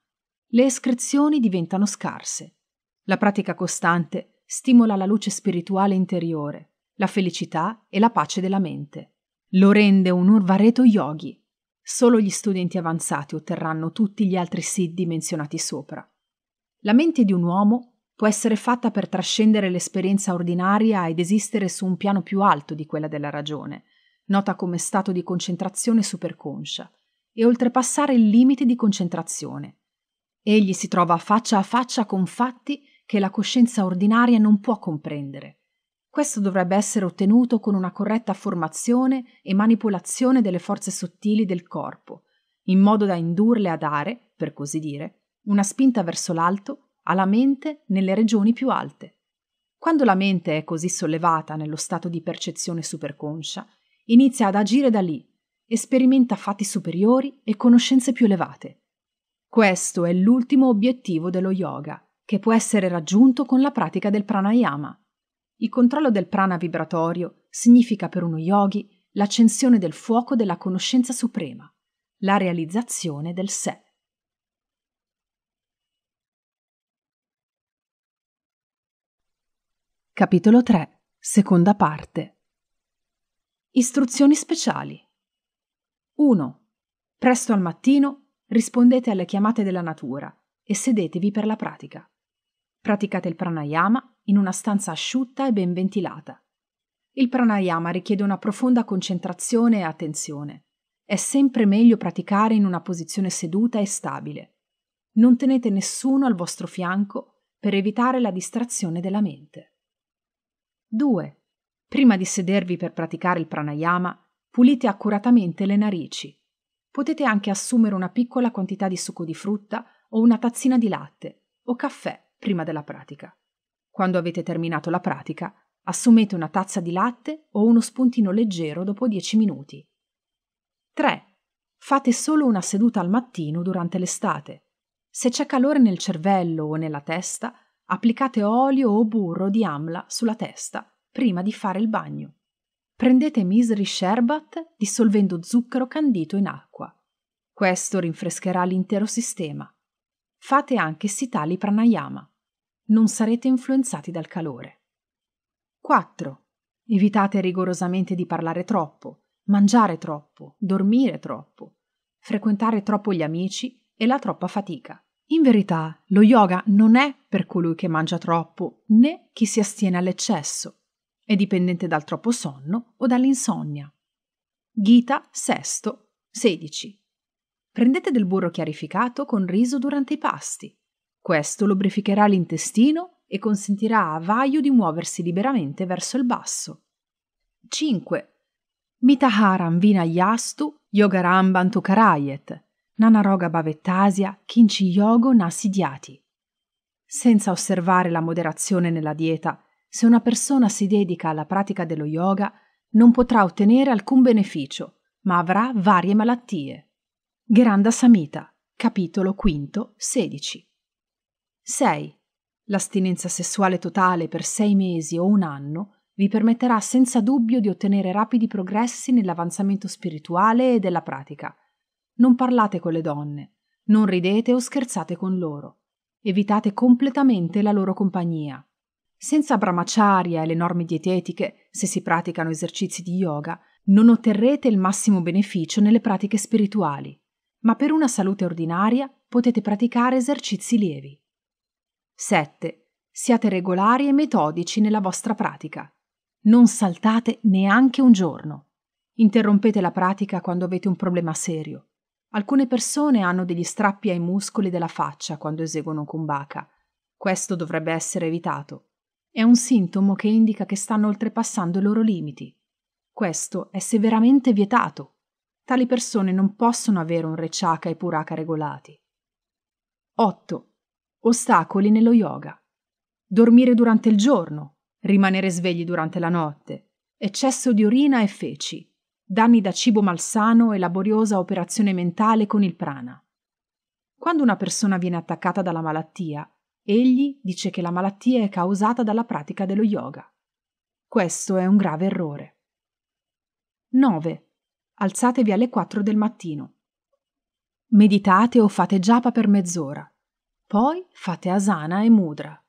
Le escrezioni diventano scarse. La pratica costante stimola la luce spirituale interiore la felicità e la pace della mente. Lo rende un Urvareto Yogi. Solo gli studenti avanzati otterranno tutti gli altri siddhi menzionati sopra. La mente di un uomo può essere fatta per trascendere l'esperienza ordinaria ed esistere su un piano più alto di quella della ragione, nota come stato di concentrazione superconscia, e oltrepassare il limite di concentrazione. Egli si trova faccia a faccia con fatti che la coscienza ordinaria non può comprendere questo dovrebbe essere ottenuto con una corretta formazione e manipolazione delle forze sottili del corpo, in modo da indurle a dare, per così dire, una spinta verso l'alto alla mente nelle regioni più alte. Quando la mente è così sollevata nello stato di percezione superconscia, inizia ad agire da lì e sperimenta fatti superiori e conoscenze più elevate. Questo è l'ultimo obiettivo dello yoga, che può essere raggiunto con la pratica del pranayama il controllo del prana vibratorio significa per uno yogi l'accensione del fuoco della conoscenza suprema, la realizzazione del sé. Capitolo 3, seconda parte. Istruzioni speciali. 1. Presto al mattino rispondete alle chiamate della natura e sedetevi per la pratica. Praticate il pranayama in una stanza asciutta e ben ventilata. Il pranayama richiede una profonda concentrazione e attenzione. È sempre meglio praticare in una posizione seduta e stabile. Non tenete nessuno al vostro fianco per evitare la distrazione della mente. 2. Prima di sedervi per praticare il pranayama, pulite accuratamente le narici. Potete anche assumere una piccola quantità di succo di frutta o una tazzina di latte o caffè prima della pratica. Quando avete terminato la pratica, assumete una tazza di latte o uno spuntino leggero dopo 10 minuti. 3. Fate solo una seduta al mattino durante l'estate. Se c'è calore nel cervello o nella testa, applicate olio o burro di amla sulla testa prima di fare il bagno. Prendete Misery Sherbat dissolvendo zucchero candito in acqua. Questo rinfrescherà l'intero sistema. Fate anche Sitali Pranayama non sarete influenzati dal calore. 4. Evitate rigorosamente di parlare troppo, mangiare troppo, dormire troppo, frequentare troppo gli amici e la troppa fatica. In verità, lo yoga non è per colui che mangia troppo né chi si astiene all'eccesso. È dipendente dal troppo sonno o dall'insonnia. Gita 6, 16. Prendete del burro chiarificato con riso durante i pasti. Questo lubrificherà l'intestino e consentirà a Vaio di muoversi liberamente verso il basso. 5. Mitaharam Vinayastu Yogaramban Tukarayet Nanaroga Bhavettasia Kinchi Yogo Nasidyati. Senza osservare la moderazione nella dieta, se una persona si dedica alla pratica dello yoga, non potrà ottenere alcun beneficio, ma avrà varie malattie. Granda Samhita, capitolo 5, 16. 6. L'astinenza sessuale totale per sei mesi o un anno vi permetterà senza dubbio di ottenere rapidi progressi nell'avanzamento spirituale e della pratica. Non parlate con le donne, non ridete o scherzate con loro, evitate completamente la loro compagnia. Senza brahmacharya e le norme dietetiche, se si praticano esercizi di yoga, non otterrete il massimo beneficio nelle pratiche spirituali, ma per una salute ordinaria potete praticare esercizi lievi. 7. Siate regolari e metodici nella vostra pratica. Non saltate neanche un giorno. Interrompete la pratica quando avete un problema serio. Alcune persone hanno degli strappi ai muscoli della faccia quando eseguono kumbhaka. Questo dovrebbe essere evitato. È un sintomo che indica che stanno oltrepassando i loro limiti. Questo è severamente vietato. Tali persone non possono avere un rechaka e puraka regolati. 8. Ostacoli nello yoga. Dormire durante il giorno, rimanere svegli durante la notte, eccesso di urina e feci, danni da cibo malsano e laboriosa operazione mentale con il prana. Quando una persona viene attaccata dalla malattia, egli dice che la malattia è causata dalla pratica dello yoga. Questo è un grave errore. 9. Alzatevi alle 4 del mattino. Meditate o fate japa per mezz'ora. Poi fate asana e mudra.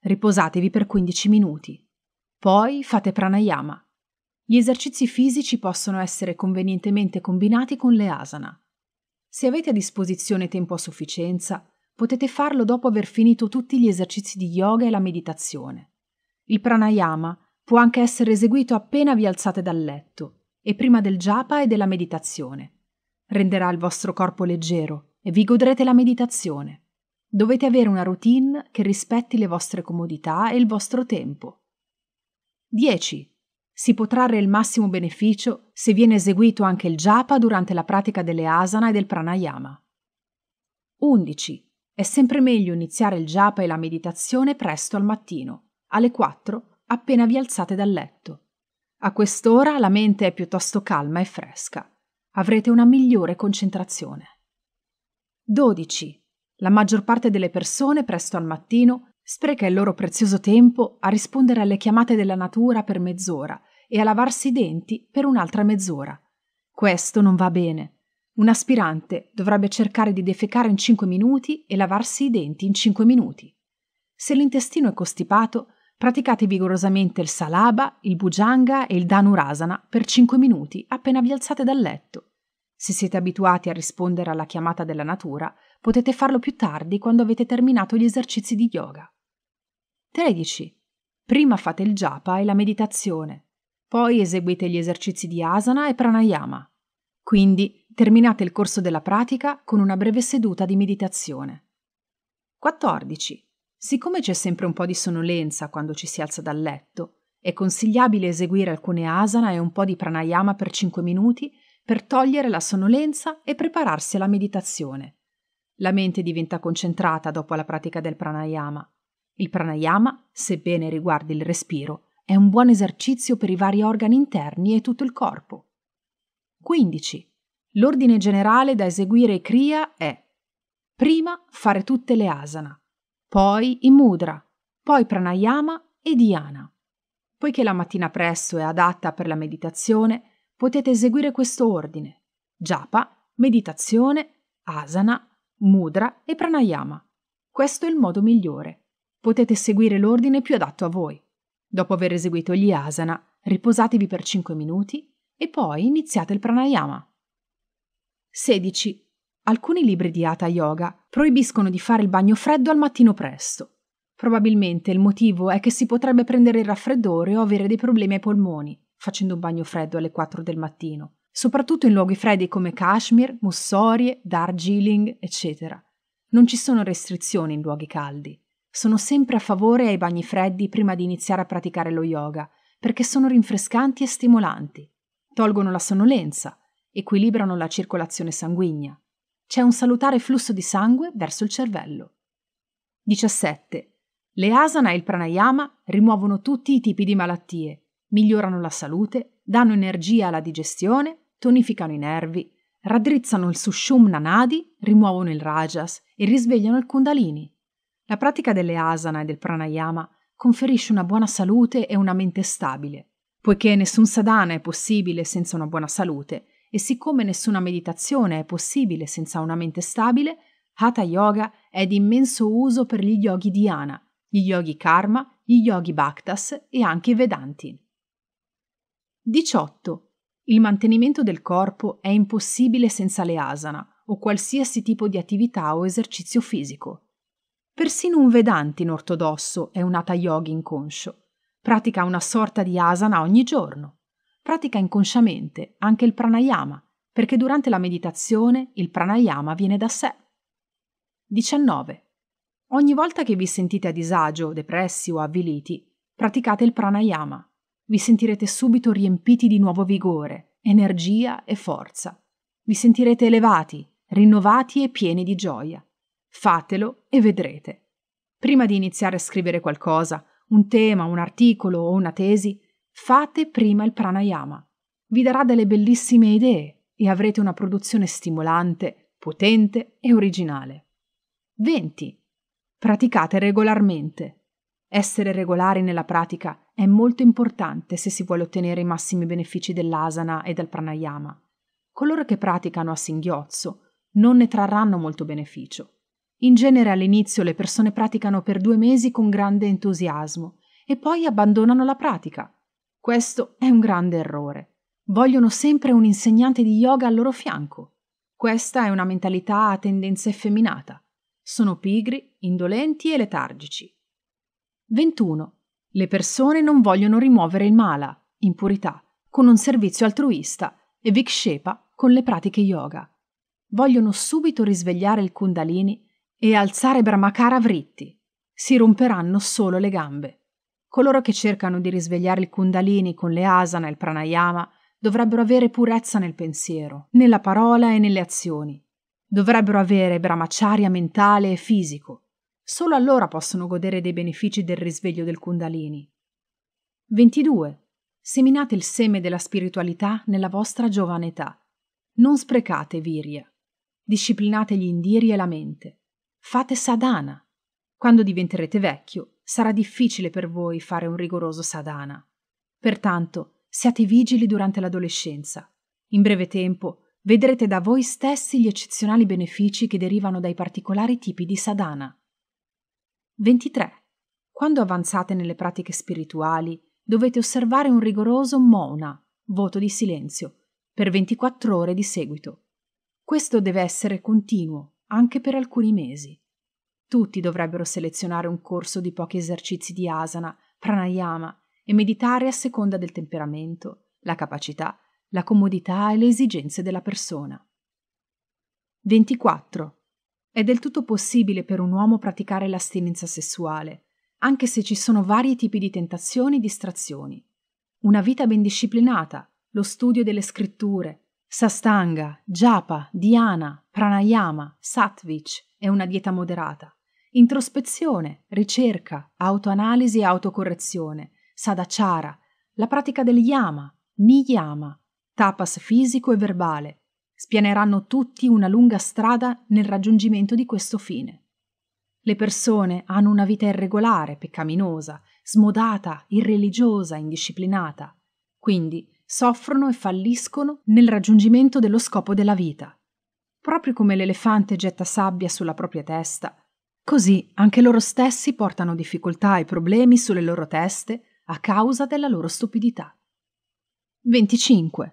Riposatevi per 15 minuti. Poi fate pranayama. Gli esercizi fisici possono essere convenientemente combinati con le asana. Se avete a disposizione tempo a sufficienza, potete farlo dopo aver finito tutti gli esercizi di yoga e la meditazione. Il pranayama può anche essere eseguito appena vi alzate dal letto e prima del japa e della meditazione. Renderà il vostro corpo leggero e vi godrete la meditazione. Dovete avere una routine che rispetti le vostre comodità e il vostro tempo. 10. Si può trarre il massimo beneficio se viene eseguito anche il japa durante la pratica delle asana e del pranayama. 11. È sempre meglio iniziare il japa e la meditazione presto al mattino, alle 4, appena vi alzate dal letto. A quest'ora la mente è piuttosto calma e fresca. Avrete una migliore concentrazione. 12. La maggior parte delle persone, presto al mattino, spreca il loro prezioso tempo a rispondere alle chiamate della natura per mezz'ora e a lavarsi i denti per un'altra mezz'ora. Questo non va bene. Un aspirante dovrebbe cercare di defecare in 5 minuti e lavarsi i denti in 5 minuti. Se l'intestino è costipato, praticate vigorosamente il salaba, il bujanga e il danurasana per 5 minuti appena vi alzate dal letto. Se siete abituati a rispondere alla chiamata della natura, Potete farlo più tardi quando avete terminato gli esercizi di yoga. 13. Prima fate il japa e la meditazione, poi eseguite gli esercizi di asana e pranayama. Quindi terminate il corso della pratica con una breve seduta di meditazione. 14. Siccome c'è sempre un po' di sonnolenza quando ci si alza dal letto, è consigliabile eseguire alcune asana e un po' di pranayama per 5 minuti per togliere la sonnolenza e prepararsi alla meditazione. La mente diventa concentrata dopo la pratica del pranayama. Il pranayama, sebbene riguardi il respiro, è un buon esercizio per i vari organi interni e tutto il corpo. 15. L'ordine generale da eseguire Kriya è prima fare tutte le asana, poi i mudra, poi pranayama e dhyana. Poiché la mattina presto è adatta per la meditazione, potete eseguire questo ordine: japa, meditazione, asana, mudra e pranayama. Questo è il modo migliore. Potete seguire l'ordine più adatto a voi. Dopo aver eseguito gli asana, riposatevi per 5 minuti e poi iniziate il pranayama. 16. Alcuni libri di Hatha Yoga proibiscono di fare il bagno freddo al mattino presto. Probabilmente il motivo è che si potrebbe prendere il raffreddore o avere dei problemi ai polmoni facendo un bagno freddo alle 4 del mattino soprattutto in luoghi freddi come Kashmir, Mussorie, Darjeeling, eccetera. Non ci sono restrizioni in luoghi caldi. Sono sempre a favore ai bagni freddi prima di iniziare a praticare lo yoga, perché sono rinfrescanti e stimolanti. Tolgono la sonnolenza, equilibrano la circolazione sanguigna. C'è un salutare flusso di sangue verso il cervello. 17. Le asana e il pranayama rimuovono tutti i tipi di malattie, migliorano la salute, danno energia alla digestione tonificano i nervi, raddrizzano il Sushumna Nadi, rimuovono il Rajas e risvegliano il Kundalini. La pratica delle asana e del pranayama conferisce una buona salute e una mente stabile, poiché nessun sadhana è possibile senza una buona salute e siccome nessuna meditazione è possibile senza una mente stabile, Hatha Yoga è di immenso uso per gli yogi dhyana, gli yogi karma, gli yogi bhaktas e anche i vedanti. 18. Il mantenimento del corpo è impossibile senza le asana o qualsiasi tipo di attività o esercizio fisico. Persino un vedante in ortodosso è un Hatha Yogi inconscio. Pratica una sorta di asana ogni giorno. Pratica inconsciamente anche il pranayama, perché durante la meditazione il pranayama viene da sé. 19. Ogni volta che vi sentite a disagio, depressi o avviliti, praticate il pranayama vi sentirete subito riempiti di nuovo vigore, energia e forza. Vi sentirete elevati, rinnovati e pieni di gioia. Fatelo e vedrete. Prima di iniziare a scrivere qualcosa, un tema, un articolo o una tesi, fate prima il pranayama. Vi darà delle bellissime idee e avrete una produzione stimolante, potente e originale. 20. Praticate regolarmente. Essere regolari nella pratica è molto importante se si vuole ottenere i massimi benefici dell'asana e del pranayama. Coloro che praticano a singhiozzo non ne trarranno molto beneficio. In genere all'inizio le persone praticano per due mesi con grande entusiasmo e poi abbandonano la pratica. Questo è un grande errore. Vogliono sempre un insegnante di yoga al loro fianco. Questa è una mentalità a tendenza effeminata. Sono pigri, indolenti e letargici. 21. Le persone non vogliono rimuovere il mala, impurità, con un servizio altruista e vikshepa con le pratiche yoga. Vogliono subito risvegliare il kundalini e alzare Brahmakara vritti. Si romperanno solo le gambe. Coloro che cercano di risvegliare il kundalini con le asana e il pranayama dovrebbero avere purezza nel pensiero, nella parola e nelle azioni. Dovrebbero avere brahmacharya mentale e fisico, Solo allora possono godere dei benefici del risveglio del Kundalini. 22. Seminate il seme della spiritualità nella vostra giovane età. Non sprecate viria. Disciplinate gli indiri e la mente. Fate sadhana. Quando diventerete vecchio, sarà difficile per voi fare un rigoroso sadhana. Pertanto, siate vigili durante l'adolescenza. In breve tempo, vedrete da voi stessi gli eccezionali benefici che derivano dai particolari tipi di sadhana. 23. Quando avanzate nelle pratiche spirituali, dovete osservare un rigoroso mona, voto di silenzio, per 24 ore di seguito. Questo deve essere continuo, anche per alcuni mesi. Tutti dovrebbero selezionare un corso di pochi esercizi di asana, pranayama e meditare a seconda del temperamento, la capacità, la comodità e le esigenze della persona. 24. È del tutto possibile per un uomo praticare l'astinenza sessuale, anche se ci sono vari tipi di tentazioni e distrazioni. Una vita ben disciplinata, lo studio delle scritture, sastanga, japa, dhyana, pranayama, satvich e una dieta moderata, introspezione, ricerca, autoanalisi e autocorrezione, sadachara, la pratica del yama, niyama, tapas fisico e verbale, Spianeranno tutti una lunga strada nel raggiungimento di questo fine. Le persone hanno una vita irregolare, peccaminosa, smodata, irreligiosa, indisciplinata. Quindi soffrono e falliscono nel raggiungimento dello scopo della vita. Proprio come l'elefante getta sabbia sulla propria testa, così anche loro stessi portano difficoltà e problemi sulle loro teste a causa della loro stupidità. 25.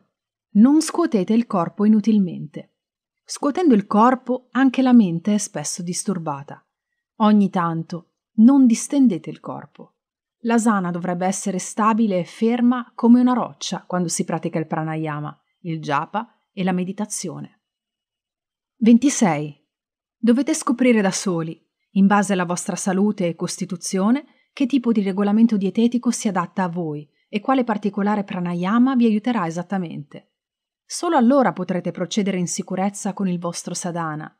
Non scuotete il corpo inutilmente. Scuotendo il corpo anche la mente è spesso disturbata. Ogni tanto non distendete il corpo. La sana dovrebbe essere stabile e ferma come una roccia quando si pratica il pranayama, il japa e la meditazione. 26. Dovete scoprire da soli, in base alla vostra salute e costituzione, che tipo di regolamento dietetico si adatta a voi e quale particolare pranayama vi aiuterà esattamente. Solo allora potrete procedere in sicurezza con il vostro sadhana.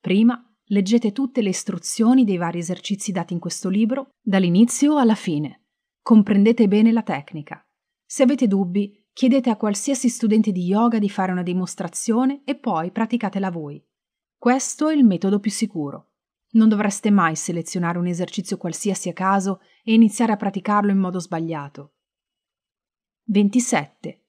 Prima leggete tutte le istruzioni dei vari esercizi dati in questo libro, dall'inizio alla fine. Comprendete bene la tecnica. Se avete dubbi, chiedete a qualsiasi studente di yoga di fare una dimostrazione e poi praticatela voi. Questo è il metodo più sicuro. Non dovreste mai selezionare un esercizio qualsiasi a caso e iniziare a praticarlo in modo sbagliato. 27.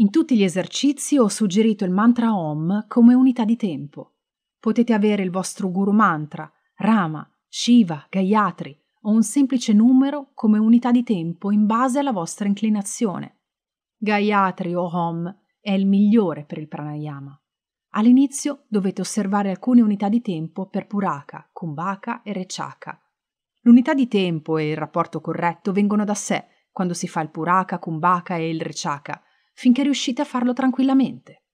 In tutti gli esercizi ho suggerito il mantra Om come unità di tempo. Potete avere il vostro guru mantra, Rama, Shiva, Gayatri o un semplice numero come unità di tempo in base alla vostra inclinazione. Gayatri o Om è il migliore per il pranayama. All'inizio dovete osservare alcune unità di tempo per Puraka, Kumbhaka e Rechaka. L'unità di tempo e il rapporto corretto vengono da sé quando si fa il Puraka, Kumbhaka e il Rechaka, finché riuscite a farlo tranquillamente.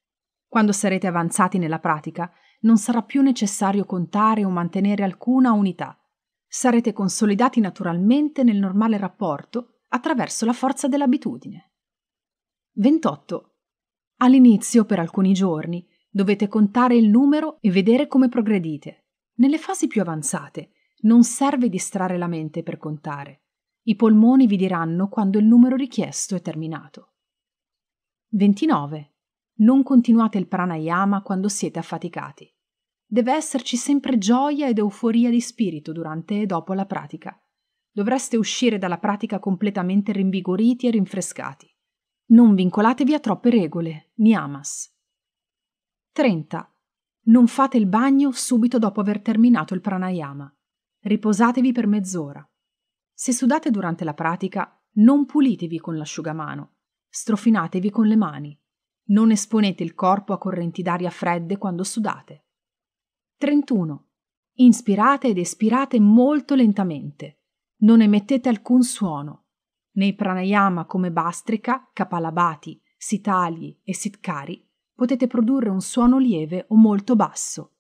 Quando sarete avanzati nella pratica, non sarà più necessario contare o mantenere alcuna unità. Sarete consolidati naturalmente nel normale rapporto attraverso la forza dell'abitudine. 28. All'inizio, per alcuni giorni, dovete contare il numero e vedere come progredite. Nelle fasi più avanzate non serve distrarre la mente per contare. I polmoni vi diranno quando il numero richiesto è terminato. 29. Non continuate il pranayama quando siete affaticati. Deve esserci sempre gioia ed euforia di spirito durante e dopo la pratica. Dovreste uscire dalla pratica completamente rinvigoriti e rinfrescati. Non vincolatevi a troppe regole, niyamas. 30. Non fate il bagno subito dopo aver terminato il pranayama. Riposatevi per mezz'ora. Se sudate durante la pratica, non pulitevi con l'asciugamano strofinatevi con le mani. Non esponete il corpo a correnti d'aria fredde quando sudate. 31. Inspirate ed espirate molto lentamente. Non emettete alcun suono. Nei pranayama come Bastrika, Kapalabhati, Sitali e Sitkari potete produrre un suono lieve o molto basso.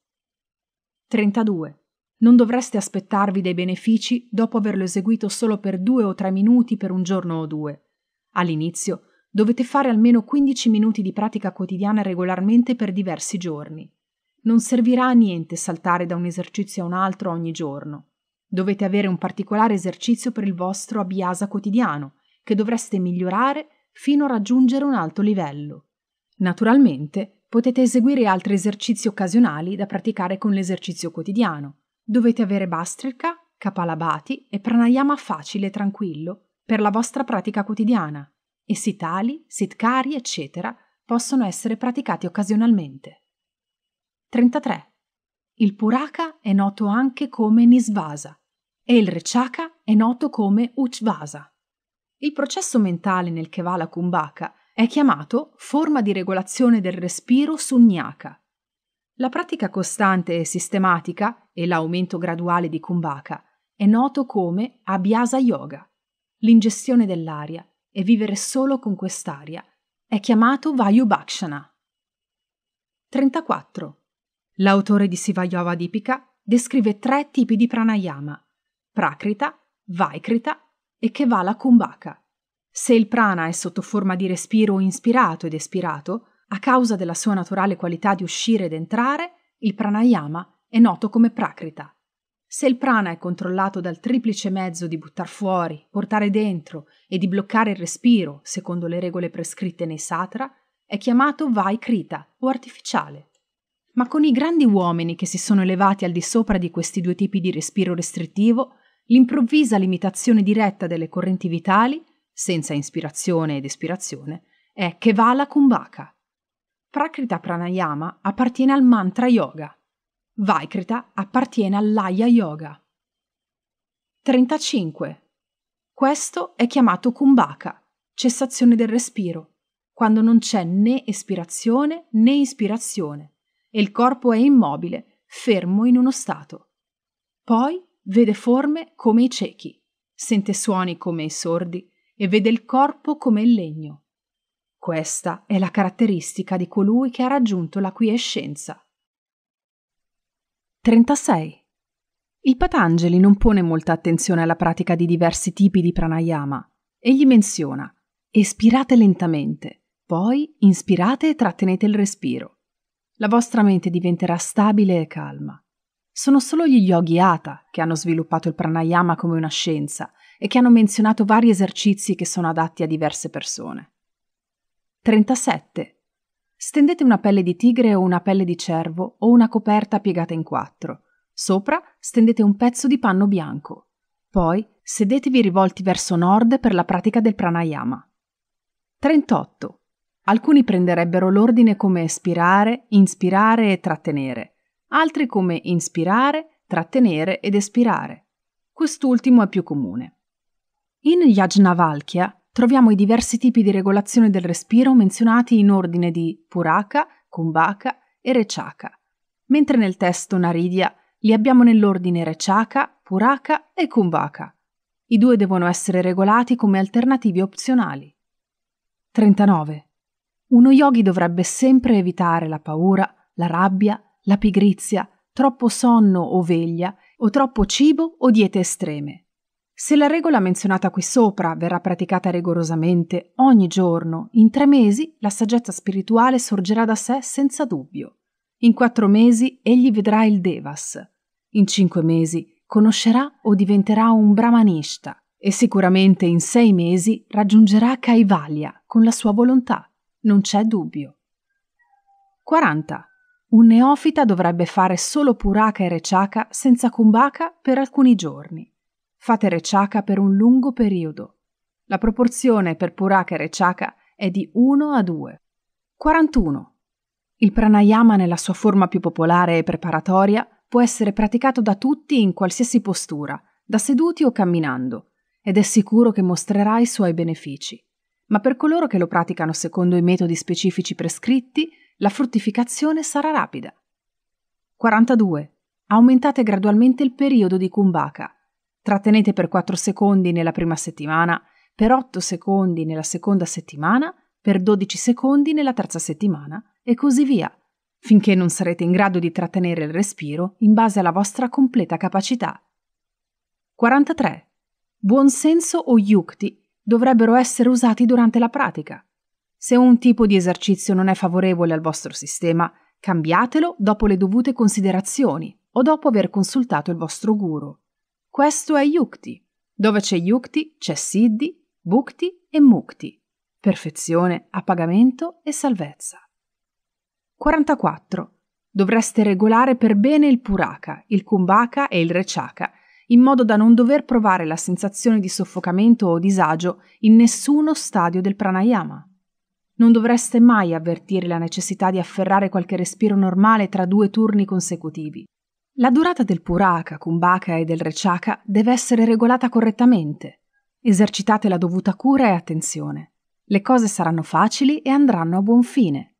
32. Non dovreste aspettarvi dei benefici dopo averlo eseguito solo per due o tre minuti per un giorno o due. All'inizio Dovete fare almeno 15 minuti di pratica quotidiana regolarmente per diversi giorni. Non servirà a niente saltare da un esercizio a un altro ogni giorno. Dovete avere un particolare esercizio per il vostro abbiasa quotidiano, che dovreste migliorare fino a raggiungere un alto livello. Naturalmente, potete eseguire altri esercizi occasionali da praticare con l'esercizio quotidiano. Dovete avere Bastrika, Kapalabhati e Pranayama facile e tranquillo per la vostra pratica quotidiana e sitali, sitcari, eccetera, possono essere praticati occasionalmente. 33. Il Puraka è noto anche come Nisvasa e il Rechaka è noto come Uchvasa. Il processo mentale nel Kevala Kumbhaka è chiamato forma di regolazione del respiro Sunyaka. La pratica costante e sistematica e l'aumento graduale di Kumbhaka è noto come Abhyasa Yoga, l'ingestione dell'aria e vivere solo con quest'aria. È chiamato Vayu 34. L'autore di Sivayava Dipika descrive tre tipi di pranayama, prakrita, vaikrita e kevala kumbhaka. Se il prana è sotto forma di respiro inspirato ed espirato, a causa della sua naturale qualità di uscire ed entrare, il pranayama è noto come prakrita. Se il prana è controllato dal triplice mezzo di buttare fuori, portare dentro e di bloccare il respiro, secondo le regole prescritte nei satra, è chiamato vaikrita o artificiale. Ma con i grandi uomini che si sono elevati al di sopra di questi due tipi di respiro restrittivo, l'improvvisa limitazione diretta delle correnti vitali, senza inspirazione ed espirazione, è Kevala Kumbhaka. Prakrita Pranayama appartiene al mantra yoga, Vaikrita appartiene all'Aya Yoga. 35. Questo è chiamato Kumbhaka, cessazione del respiro, quando non c'è né espirazione né ispirazione e il corpo è immobile, fermo in uno stato. Poi vede forme come i ciechi, sente suoni come i sordi e vede il corpo come il legno. Questa è la caratteristica di colui che ha raggiunto la quiescenza 36. Il Patangeli non pone molta attenzione alla pratica di diversi tipi di pranayama. Egli menziona espirate lentamente, poi inspirate e trattenete il respiro. La vostra mente diventerà stabile e calma. Sono solo gli yogi Ata che hanno sviluppato il pranayama come una scienza e che hanno menzionato vari esercizi che sono adatti a diverse persone. 37. Stendete una pelle di tigre o una pelle di cervo o una coperta piegata in quattro. Sopra stendete un pezzo di panno bianco. Poi sedetevi rivolti verso nord per la pratica del pranayama. 38. Alcuni prenderebbero l'ordine come espirare, inspirare e trattenere, altri come inspirare, trattenere ed espirare. Quest'ultimo è più comune. In Yajnavalkya troviamo i diversi tipi di regolazione del respiro menzionati in ordine di Puraka, Kumbhaka e Rechaka, mentre nel testo Naridya li abbiamo nell'ordine Rechaka, Puraka e Kumbhaka. I due devono essere regolati come alternativi opzionali. 39. Uno yogi dovrebbe sempre evitare la paura, la rabbia, la pigrizia, troppo sonno o veglia, o troppo cibo o diete estreme. Se la regola menzionata qui sopra verrà praticata rigorosamente ogni giorno, in tre mesi la saggezza spirituale sorgerà da sé senza dubbio. In quattro mesi egli vedrà il Devas. In cinque mesi conoscerà o diventerà un Brahmanista e sicuramente in sei mesi raggiungerà Kaivalya con la sua volontà. Non c'è dubbio. 40. Un neofita dovrebbe fare solo Puraka e Rechaka senza Kumbhaka per alcuni giorni. Fate reciaca per un lungo periodo. La proporzione per puraka e reciaca è di 1 a 2. 41. Il pranayama nella sua forma più popolare e preparatoria può essere praticato da tutti in qualsiasi postura, da seduti o camminando, ed è sicuro che mostrerà i suoi benefici. Ma per coloro che lo praticano secondo i metodi specifici prescritti, la fruttificazione sarà rapida. 42. Aumentate gradualmente il periodo di kumbhaka, Trattenete per 4 secondi nella prima settimana, per 8 secondi nella seconda settimana, per 12 secondi nella terza settimana e così via, finché non sarete in grado di trattenere il respiro in base alla vostra completa capacità. 43. Buonsenso o yukti dovrebbero essere usati durante la pratica. Se un tipo di esercizio non è favorevole al vostro sistema, cambiatelo dopo le dovute considerazioni o dopo aver consultato il vostro guru. Questo è Yukti. Dove c'è Yukti c'è Siddhi, Bhukti e Mukti. Perfezione, appagamento e salvezza. 44. Dovreste regolare per bene il Puraka, il Kumbhaka e il Rechaka, in modo da non dover provare la sensazione di soffocamento o disagio in nessuno stadio del pranayama. Non dovreste mai avvertire la necessità di afferrare qualche respiro normale tra due turni consecutivi. La durata del Puraka, Kumbhaka e del Rechaka deve essere regolata correttamente. Esercitate la dovuta cura e attenzione. Le cose saranno facili e andranno a buon fine.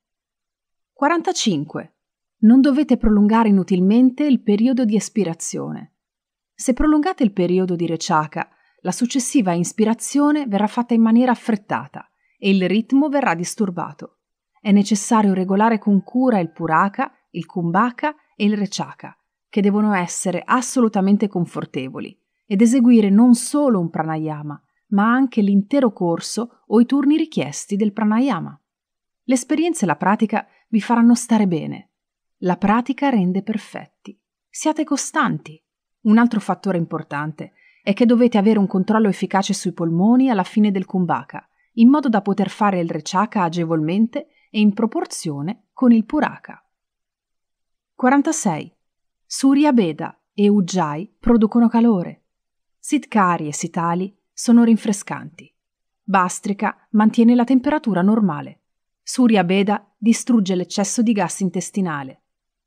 45. Non dovete prolungare inutilmente il periodo di espirazione. Se prolungate il periodo di Rechaka, la successiva inspirazione verrà fatta in maniera affrettata e il ritmo verrà disturbato. È necessario regolare con cura il Puraka, il Kumbhaka e il Rechaka che devono essere assolutamente confortevoli ed eseguire non solo un pranayama, ma anche l'intero corso o i turni richiesti del pranayama. L'esperienza e la pratica vi faranno stare bene. La pratica rende perfetti. Siate costanti. Un altro fattore importante è che dovete avere un controllo efficace sui polmoni alla fine del kumbhaka, in modo da poter fare il rechaka agevolmente e in proporzione con il puraka. 46. Surya Beda e Ujjayi producono calore. Sitkari e Sitali sono rinfrescanti. Bastrica mantiene la temperatura normale. Surya Beda distrugge l'eccesso di gas intestinale.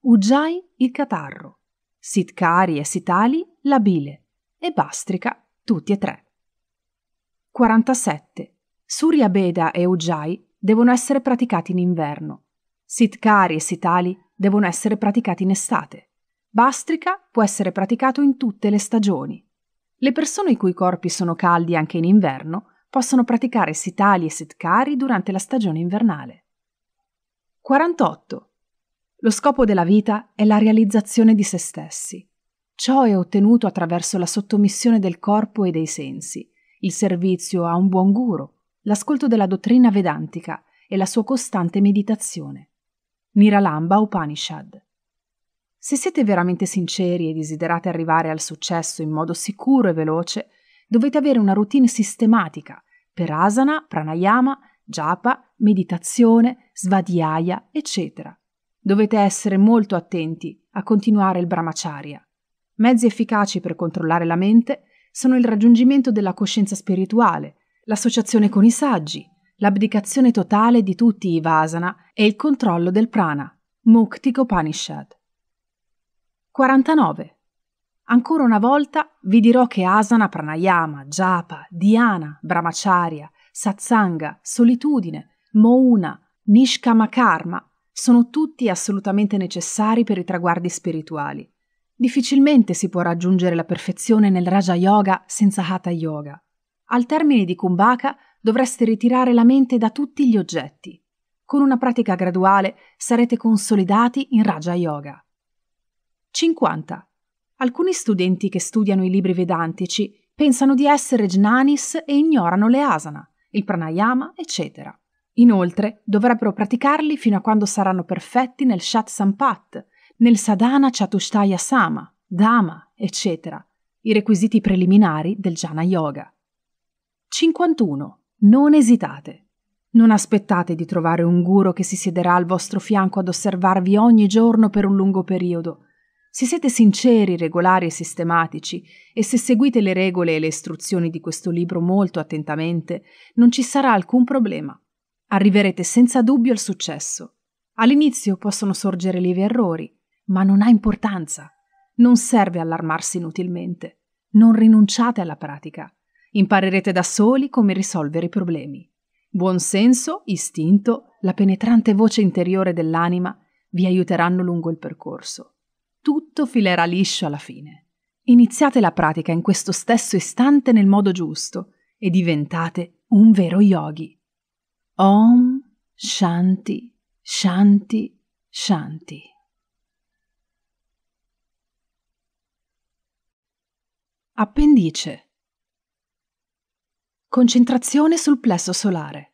Ujjayi il catarro. Sitkari e Sitali la bile. E Bastrica tutti e tre. 47. Surya Beda e Ujjayi devono essere praticati in inverno. Sitkari e Sitali devono essere praticati in estate. Bastrica può essere praticato in tutte le stagioni. Le persone i cui corpi sono caldi anche in inverno possono praticare sitali e sitkari durante la stagione invernale. 48. Lo scopo della vita è la realizzazione di se stessi. Ciò è ottenuto attraverso la sottomissione del corpo e dei sensi, il servizio a un buon guru, l'ascolto della dottrina vedantica e la sua costante meditazione. Niralamba Upanishad se siete veramente sinceri e desiderate arrivare al successo in modo sicuro e veloce, dovete avere una routine sistematica per asana, pranayama, japa, meditazione, svadhyaya, eccetera. Dovete essere molto attenti a continuare il brahmacharya. Mezzi efficaci per controllare la mente sono il raggiungimento della coscienza spirituale, l'associazione con i saggi, l'abdicazione totale di tutti i vasana e il controllo del prana. Mukti Gopanishad. 49. Ancora una volta vi dirò che asana pranayama, japa, dhyana, brahmacharya, satsanga, solitudine, mouna, nishkama karma sono tutti assolutamente necessari per i traguardi spirituali. Difficilmente si può raggiungere la perfezione nel Raja Yoga senza Hatha Yoga. Al termine di Kumbhaka dovreste ritirare la mente da tutti gli oggetti. Con una pratica graduale sarete consolidati in Raja Yoga. 50. Alcuni studenti che studiano i libri vedantici pensano di essere jnanis e ignorano le asana, il pranayama, eccetera. Inoltre, dovrebbero praticarli fino a quando saranno perfetti nel Shat Sampat, nel Sadhana Chatushtaya Sama, Dhamma, eccetera, i requisiti preliminari del Jhana Yoga. 51. Non esitate. Non aspettate di trovare un guru che si siederà al vostro fianco ad osservarvi ogni giorno per un lungo periodo, se siete sinceri, regolari e sistematici, e se seguite le regole e le istruzioni di questo libro molto attentamente, non ci sarà alcun problema. Arriverete senza dubbio al successo. All'inizio possono sorgere lievi errori, ma non ha importanza. Non serve allarmarsi inutilmente. Non rinunciate alla pratica. Imparerete da soli come risolvere i problemi. Buon senso, istinto, la penetrante voce interiore dell'anima vi aiuteranno lungo il percorso tutto filerà liscio alla fine. Iniziate la pratica in questo stesso istante nel modo giusto e diventate un vero yogi. Om Shanti Shanti Shanti. Appendice. Concentrazione sul plesso solare.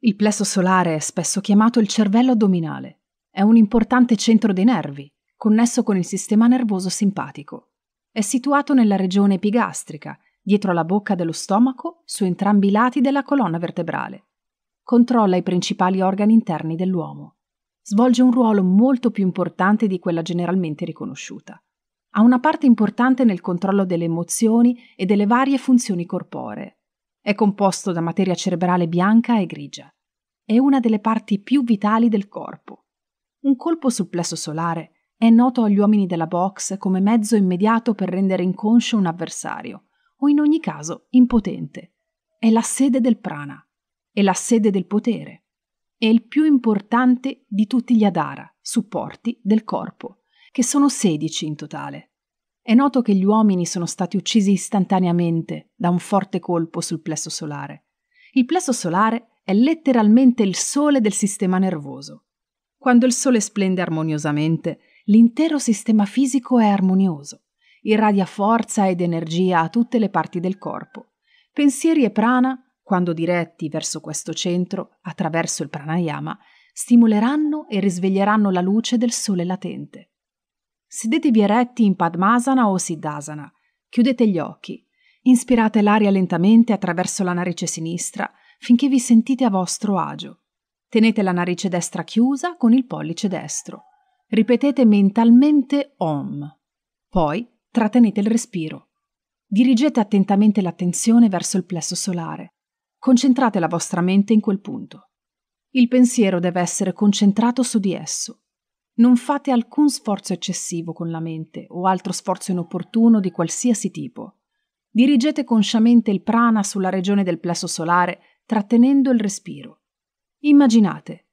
Il plesso solare è spesso chiamato il cervello addominale. È un importante centro dei nervi, connesso con il sistema nervoso simpatico. È situato nella regione epigastrica, dietro la bocca dello stomaco, su entrambi i lati della colonna vertebrale. Controlla i principali organi interni dell'uomo. Svolge un ruolo molto più importante di quella generalmente riconosciuta. Ha una parte importante nel controllo delle emozioni e delle varie funzioni corporee. È composto da materia cerebrale bianca e grigia. È una delle parti più vitali del corpo. Un colpo sul plesso solare è noto agli uomini della box come mezzo immediato per rendere inconscio un avversario, o in ogni caso impotente. È la sede del prana, è la sede del potere, è il più importante di tutti gli adara, supporti del corpo, che sono 16 in totale. È noto che gli uomini sono stati uccisi istantaneamente da un forte colpo sul plesso solare. Il plesso solare è letteralmente il sole del sistema nervoso. Quando il sole splende armoniosamente, l'intero sistema fisico è armonioso, irradia forza ed energia a tutte le parti del corpo. Pensieri e prana, quando diretti verso questo centro, attraverso il pranayama, stimoleranno e risveglieranno la luce del sole latente. Sedetevi eretti in Padmasana o Siddhasana, chiudete gli occhi, inspirate l'aria lentamente attraverso la narice sinistra finché vi sentite a vostro agio. Tenete la narice destra chiusa con il pollice destro. Ripetete mentalmente OM. Poi trattenete il respiro. Dirigete attentamente l'attenzione verso il plesso solare. Concentrate la vostra mente in quel punto. Il pensiero deve essere concentrato su di esso. Non fate alcun sforzo eccessivo con la mente o altro sforzo inopportuno di qualsiasi tipo. Dirigete consciamente il prana sulla regione del plesso solare trattenendo il respiro. Immaginate,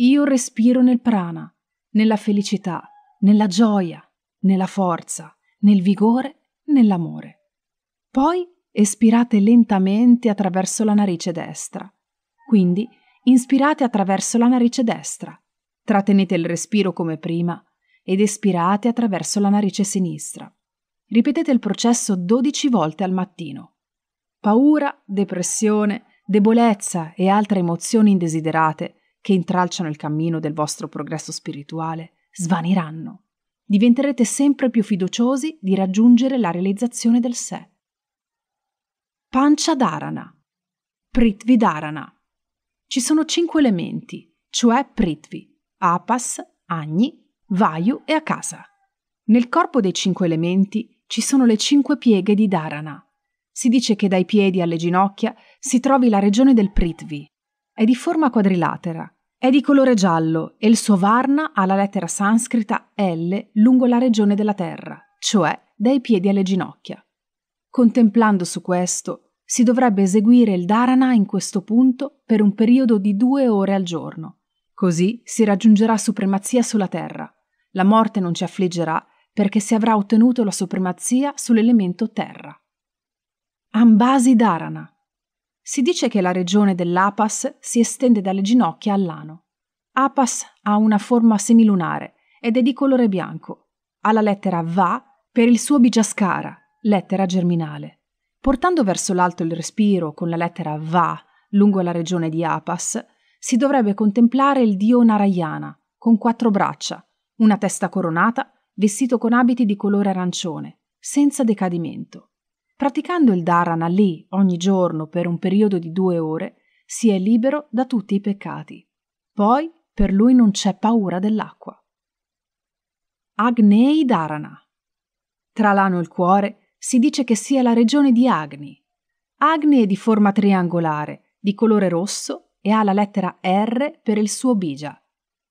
io respiro nel prana, nella felicità, nella gioia, nella forza, nel vigore, nell'amore. Poi espirate lentamente attraverso la narice destra. Quindi inspirate attraverso la narice destra. Trattenete il respiro come prima ed espirate attraverso la narice sinistra. Ripetete il processo 12 volte al mattino. Paura, depressione, debolezza e altre emozioni indesiderate che intralciano il cammino del vostro progresso spirituale svaniranno. Diventerete sempre più fiduciosi di raggiungere la realizzazione del sé. Pancha dharana. Prithvi dharana. Ci sono cinque elementi, cioè Prithvi, apas, agni, vayu e akasa. Nel corpo dei cinque elementi ci sono le cinque pieghe di dharana. Si dice che dai piedi alle ginocchia si trovi la regione del Prithvi, è di forma quadrilatera, è di colore giallo e il suo varna ha la lettera sanscrita L lungo la regione della terra, cioè dai piedi alle ginocchia. Contemplando su questo, si dovrebbe eseguire il dharana in questo punto per un periodo di due ore al giorno. Così si raggiungerà supremazia sulla terra. La morte non ci affliggerà perché si avrà ottenuto la supremazia sull'elemento terra. Ambasi Dharana si dice che la regione dell'Apas si estende dalle ginocchia all'ano. Apas ha una forma semilunare ed è di colore bianco. Ha la lettera Va per il suo bijaskara, lettera germinale. Portando verso l'alto il respiro con la lettera Va lungo la regione di Apas, si dovrebbe contemplare il dio Narayana, con quattro braccia, una testa coronata, vestito con abiti di colore arancione, senza decadimento. Praticando il dharana lì ogni giorno per un periodo di due ore, si è libero da tutti i peccati. Poi per lui non c'è paura dell'acqua. Agnei Dharana. Tra l'ano e il cuore si dice che sia la regione di Agni. Agni è di forma triangolare, di colore rosso e ha la lettera R per il suo bija.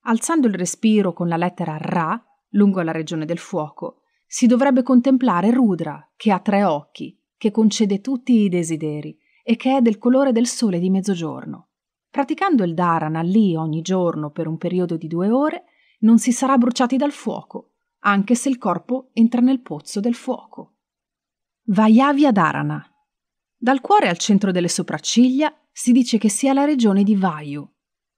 Alzando il respiro con la lettera Ra, lungo la regione del fuoco, si dovrebbe contemplare Rudra, che ha tre occhi, che concede tutti i desideri e che è del colore del sole di mezzogiorno. Praticando il dharana lì ogni giorno per un periodo di due ore, non si sarà bruciati dal fuoco, anche se il corpo entra nel pozzo del fuoco. Vajavya Dharana. Dal cuore al centro delle sopracciglia si dice che sia la regione di Vayu.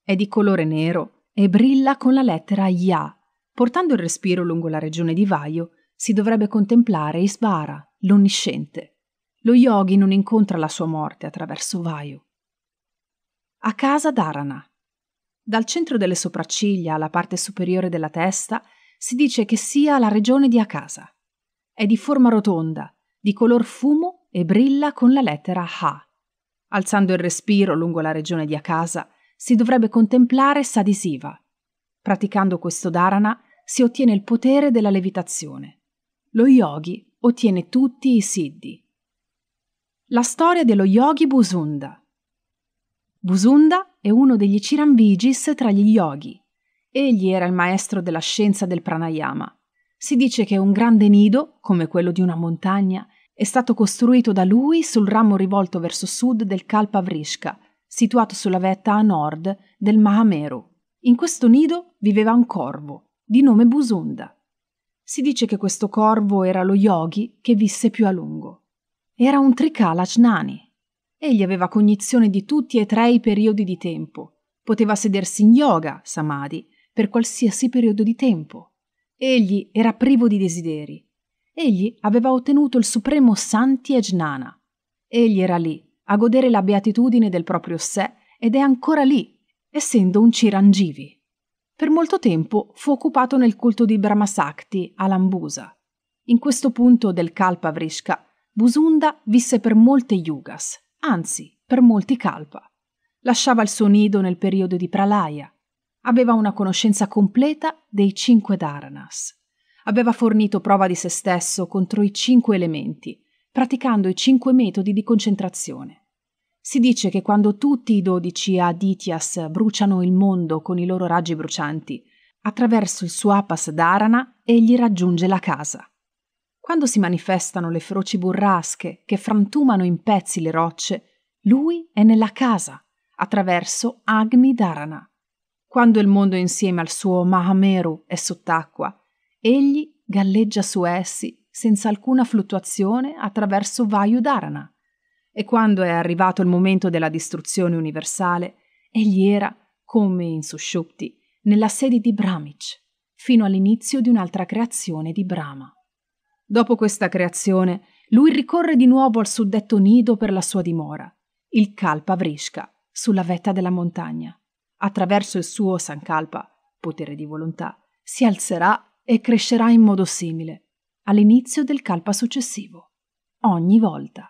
È di colore nero e brilla con la lettera Ya. Portando il respiro lungo la regione di Vayu si dovrebbe contemplare Isbara, l'onnisciente lo yogi non incontra la sua morte attraverso Vayu. A casa Dharana. Dal centro delle sopracciglia alla parte superiore della testa si dice che sia la regione di Akasa. È di forma rotonda, di color fumo e brilla con la lettera Ha. Alzando il respiro lungo la regione di Akasa si dovrebbe contemplare Sadisiva. Praticando questo dharana si ottiene il potere della levitazione. Lo yogi ottiene tutti i siddhi, la storia dello yogi Busunda. Busunda è uno degli Ciranvigis tra gli yogi. Egli era il maestro della scienza del pranayama. Si dice che un grande nido, come quello di una montagna, è stato costruito da lui sul ramo rivolto verso sud del Kalpavrishka, situato sulla vetta a nord del Mahameru. In questo nido viveva un corvo, di nome Busunda. Si dice che questo corvo era lo yogi che visse più a lungo. Era un Trikala Egli aveva cognizione di tutti e tre i periodi di tempo. Poteva sedersi in yoga, samadhi, per qualsiasi periodo di tempo. Egli era privo di desideri. Egli aveva ottenuto il supremo Santi Ejnana. Egli era lì, a godere la beatitudine del proprio sé ed è ancora lì, essendo un Cirangivi. Per molto tempo fu occupato nel culto di Brahmasakti a Lambusa. In questo punto del Kalpa Vrishka Busunda visse per molte yugas, anzi per molti kalpa. Lasciava il suo nido nel periodo di pralaya. Aveva una conoscenza completa dei cinque dharanas. Aveva fornito prova di se stesso contro i cinque elementi, praticando i cinque metodi di concentrazione. Si dice che quando tutti i dodici Adityas bruciano il mondo con i loro raggi brucianti, attraverso il suo apas dharana egli raggiunge la casa. Quando si manifestano le feroci burrasche che frantumano in pezzi le rocce, lui è nella casa, attraverso Agni Dharana. Quando il mondo insieme al suo Mahameru è sott'acqua, egli galleggia su essi senza alcuna fluttuazione attraverso Vayudharana. E quando è arrivato il momento della distruzione universale, egli era, come in Sushupti, nella sede di Brahmich, fino all'inizio di un'altra creazione di Brahma. Dopo questa creazione, lui ricorre di nuovo al suddetto nido per la sua dimora, il Kalpa Vrishka, sulla vetta della montagna. Attraverso il suo Sankalpa, potere di volontà, si alzerà e crescerà in modo simile, all'inizio del Kalpa successivo, ogni volta.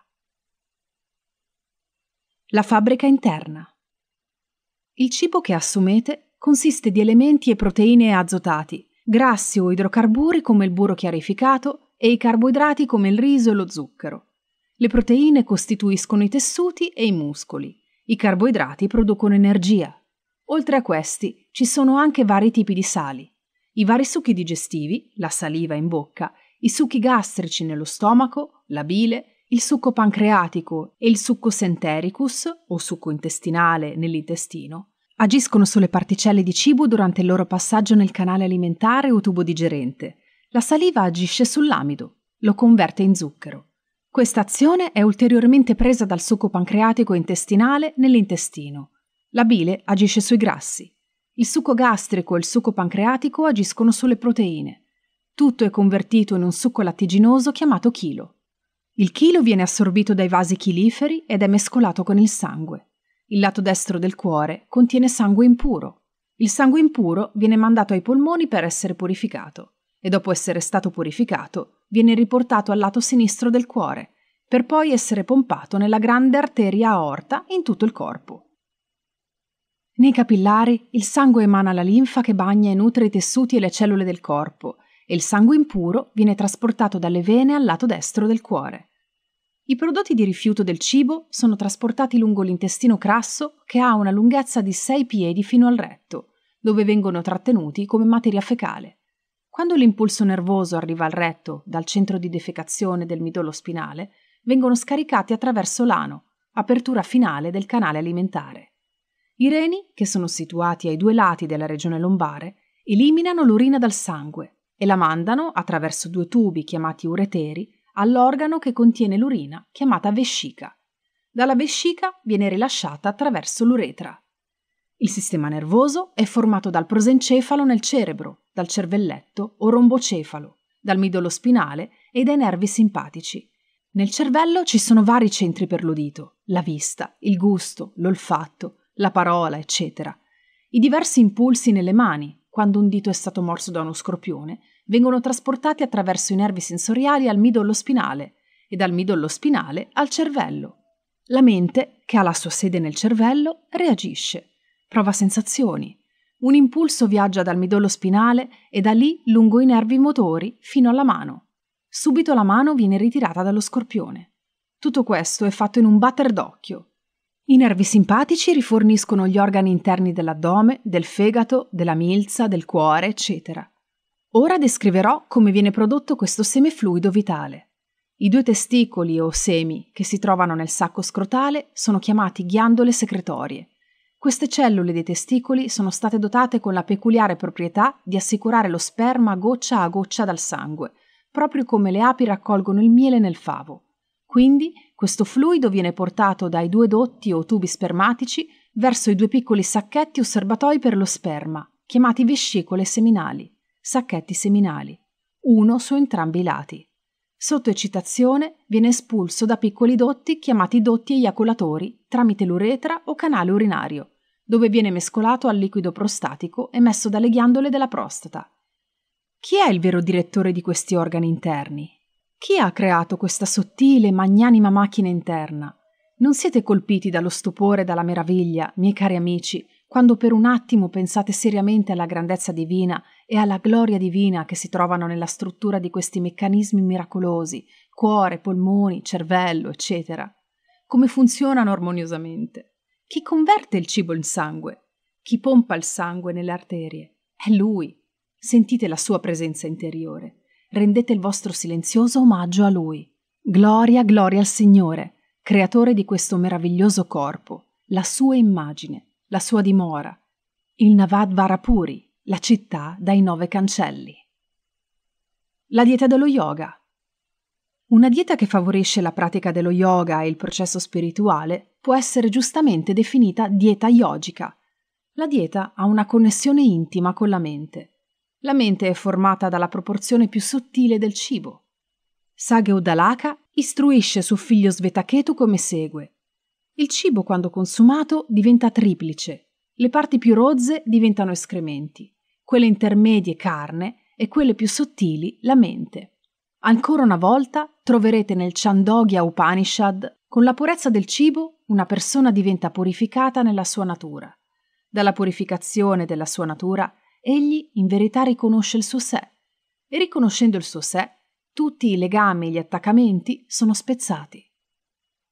La fabbrica interna. Il cibo che assumete consiste di elementi e proteine azotati, grassi o idrocarburi come il burro chiarificato, e i carboidrati come il riso e lo zucchero. Le proteine costituiscono i tessuti e i muscoli. I carboidrati producono energia. Oltre a questi ci sono anche vari tipi di sali. I vari succhi digestivi, la saliva in bocca, i succhi gastrici nello stomaco, la bile, il succo pancreatico e il succo sentericus o succo intestinale nell'intestino, agiscono sulle particelle di cibo durante il loro passaggio nel canale alimentare o tubo digerente la saliva agisce sull'amido, lo converte in zucchero. Questa azione è ulteriormente presa dal succo pancreatico intestinale nell'intestino. La bile agisce sui grassi. Il succo gastrico e il succo pancreatico agiscono sulle proteine. Tutto è convertito in un succo lattiginoso chiamato chilo. Il chilo viene assorbito dai vasi chiliferi ed è mescolato con il sangue. Il lato destro del cuore contiene sangue impuro. Il sangue impuro viene mandato ai polmoni per essere purificato e dopo essere stato purificato viene riportato al lato sinistro del cuore, per poi essere pompato nella grande arteria aorta in tutto il corpo. Nei capillari il sangue emana la linfa che bagna e nutre i tessuti e le cellule del corpo e il sangue impuro viene trasportato dalle vene al lato destro del cuore. I prodotti di rifiuto del cibo sono trasportati lungo l'intestino crasso che ha una lunghezza di 6 piedi fino al retto, dove vengono trattenuti come materia fecale. Quando l'impulso nervoso arriva al retto dal centro di defecazione del midollo spinale, vengono scaricati attraverso l'ano, apertura finale del canale alimentare. I reni, che sono situati ai due lati della regione lombare, eliminano l'urina dal sangue e la mandano, attraverso due tubi chiamati ureteri, all'organo che contiene l'urina, chiamata vescica. Dalla vescica viene rilasciata attraverso l'uretra. Il sistema nervoso è formato dal prosencefalo nel cerebro, dal cervelletto o rombocefalo, dal midollo spinale e dai nervi simpatici. Nel cervello ci sono vari centri per l'udito, la vista, il gusto, l'olfatto, la parola, eccetera. I diversi impulsi nelle mani, quando un dito è stato morso da uno scorpione, vengono trasportati attraverso i nervi sensoriali al midollo spinale e dal midollo spinale al cervello. La mente, che ha la sua sede nel cervello, reagisce prova sensazioni. Un impulso viaggia dal midollo spinale e da lì lungo i nervi motori fino alla mano. Subito la mano viene ritirata dallo scorpione. Tutto questo è fatto in un batter d'occhio. I nervi simpatici riforniscono gli organi interni dell'addome, del fegato, della milza, del cuore, eccetera. Ora descriverò come viene prodotto questo seme fluido vitale. I due testicoli o semi che si trovano nel sacco scrotale sono chiamati ghiandole secretorie queste cellule dei testicoli sono state dotate con la peculiare proprietà di assicurare lo sperma goccia a goccia dal sangue, proprio come le api raccolgono il miele nel favo. Quindi questo fluido viene portato dai due dotti o tubi spermatici verso i due piccoli sacchetti o serbatoi per lo sperma, chiamati vescicole seminali, sacchetti seminali, uno su entrambi i lati. Sotto eccitazione viene espulso da piccoli dotti chiamati dotti eiaculatori tramite l'uretra o canale urinario, dove viene mescolato al liquido prostatico emesso dalle ghiandole della prostata. Chi è il vero direttore di questi organi interni? Chi ha creato questa sottile e magnanima macchina interna? Non siete colpiti dallo stupore e dalla meraviglia, miei cari amici, quando per un attimo pensate seriamente alla grandezza divina e alla gloria divina che si trovano nella struttura di questi meccanismi miracolosi, cuore, polmoni, cervello, eccetera, come funzionano armoniosamente. Chi converte il cibo in sangue? Chi pompa il sangue nelle arterie? È Lui. Sentite la sua presenza interiore. Rendete il vostro silenzioso omaggio a Lui. Gloria, gloria al Signore, creatore di questo meraviglioso corpo, la sua immagine, la sua dimora, il Navad Varapuri, la città dai nove cancelli. La dieta dello yoga. Una dieta che favorisce la pratica dello yoga e il processo spirituale può essere giustamente definita dieta yogica. La dieta ha una connessione intima con la mente. La mente è formata dalla proporzione più sottile del cibo. Sage Udalaka istruisce suo figlio Svetaketu come segue. Il cibo quando consumato diventa triplice, le parti più rozze diventano escrementi, quelle intermedie carne e quelle più sottili la mente. Ancora una volta troverete nel Chandogya Upanishad, con la purezza del cibo, una persona diventa purificata nella sua natura. Dalla purificazione della sua natura, egli in verità riconosce il suo sé. E riconoscendo il suo sé, tutti i legami e gli attaccamenti sono spezzati.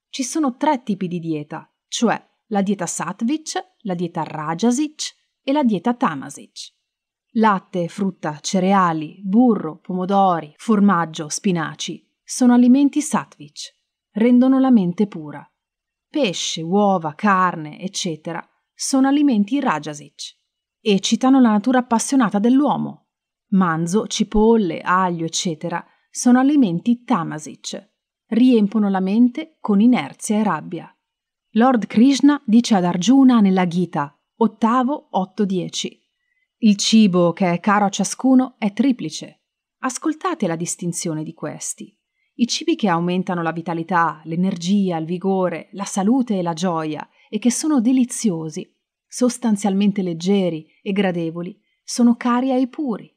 Ci sono tre tipi di dieta, cioè la dieta Satvic, la dieta Rajasic e la dieta Tamasic. Latte, frutta, cereali, burro, pomodori, formaggio, spinaci sono alimenti Satvic, rendono la mente pura pesce, uova, carne, eccetera, sono alimenti rajasic. e citano la natura appassionata dell'uomo. Manzo, cipolle, aglio, eccetera, sono alimenti tamasic. Riempono la mente con inerzia e rabbia. Lord Krishna dice ad Arjuna nella Gita, ottavo 8-10. Il cibo che è caro a ciascuno è triplice. Ascoltate la distinzione di questi. I cibi che aumentano la vitalità, l'energia, il vigore, la salute e la gioia e che sono deliziosi, sostanzialmente leggeri e gradevoli, sono cari ai puri.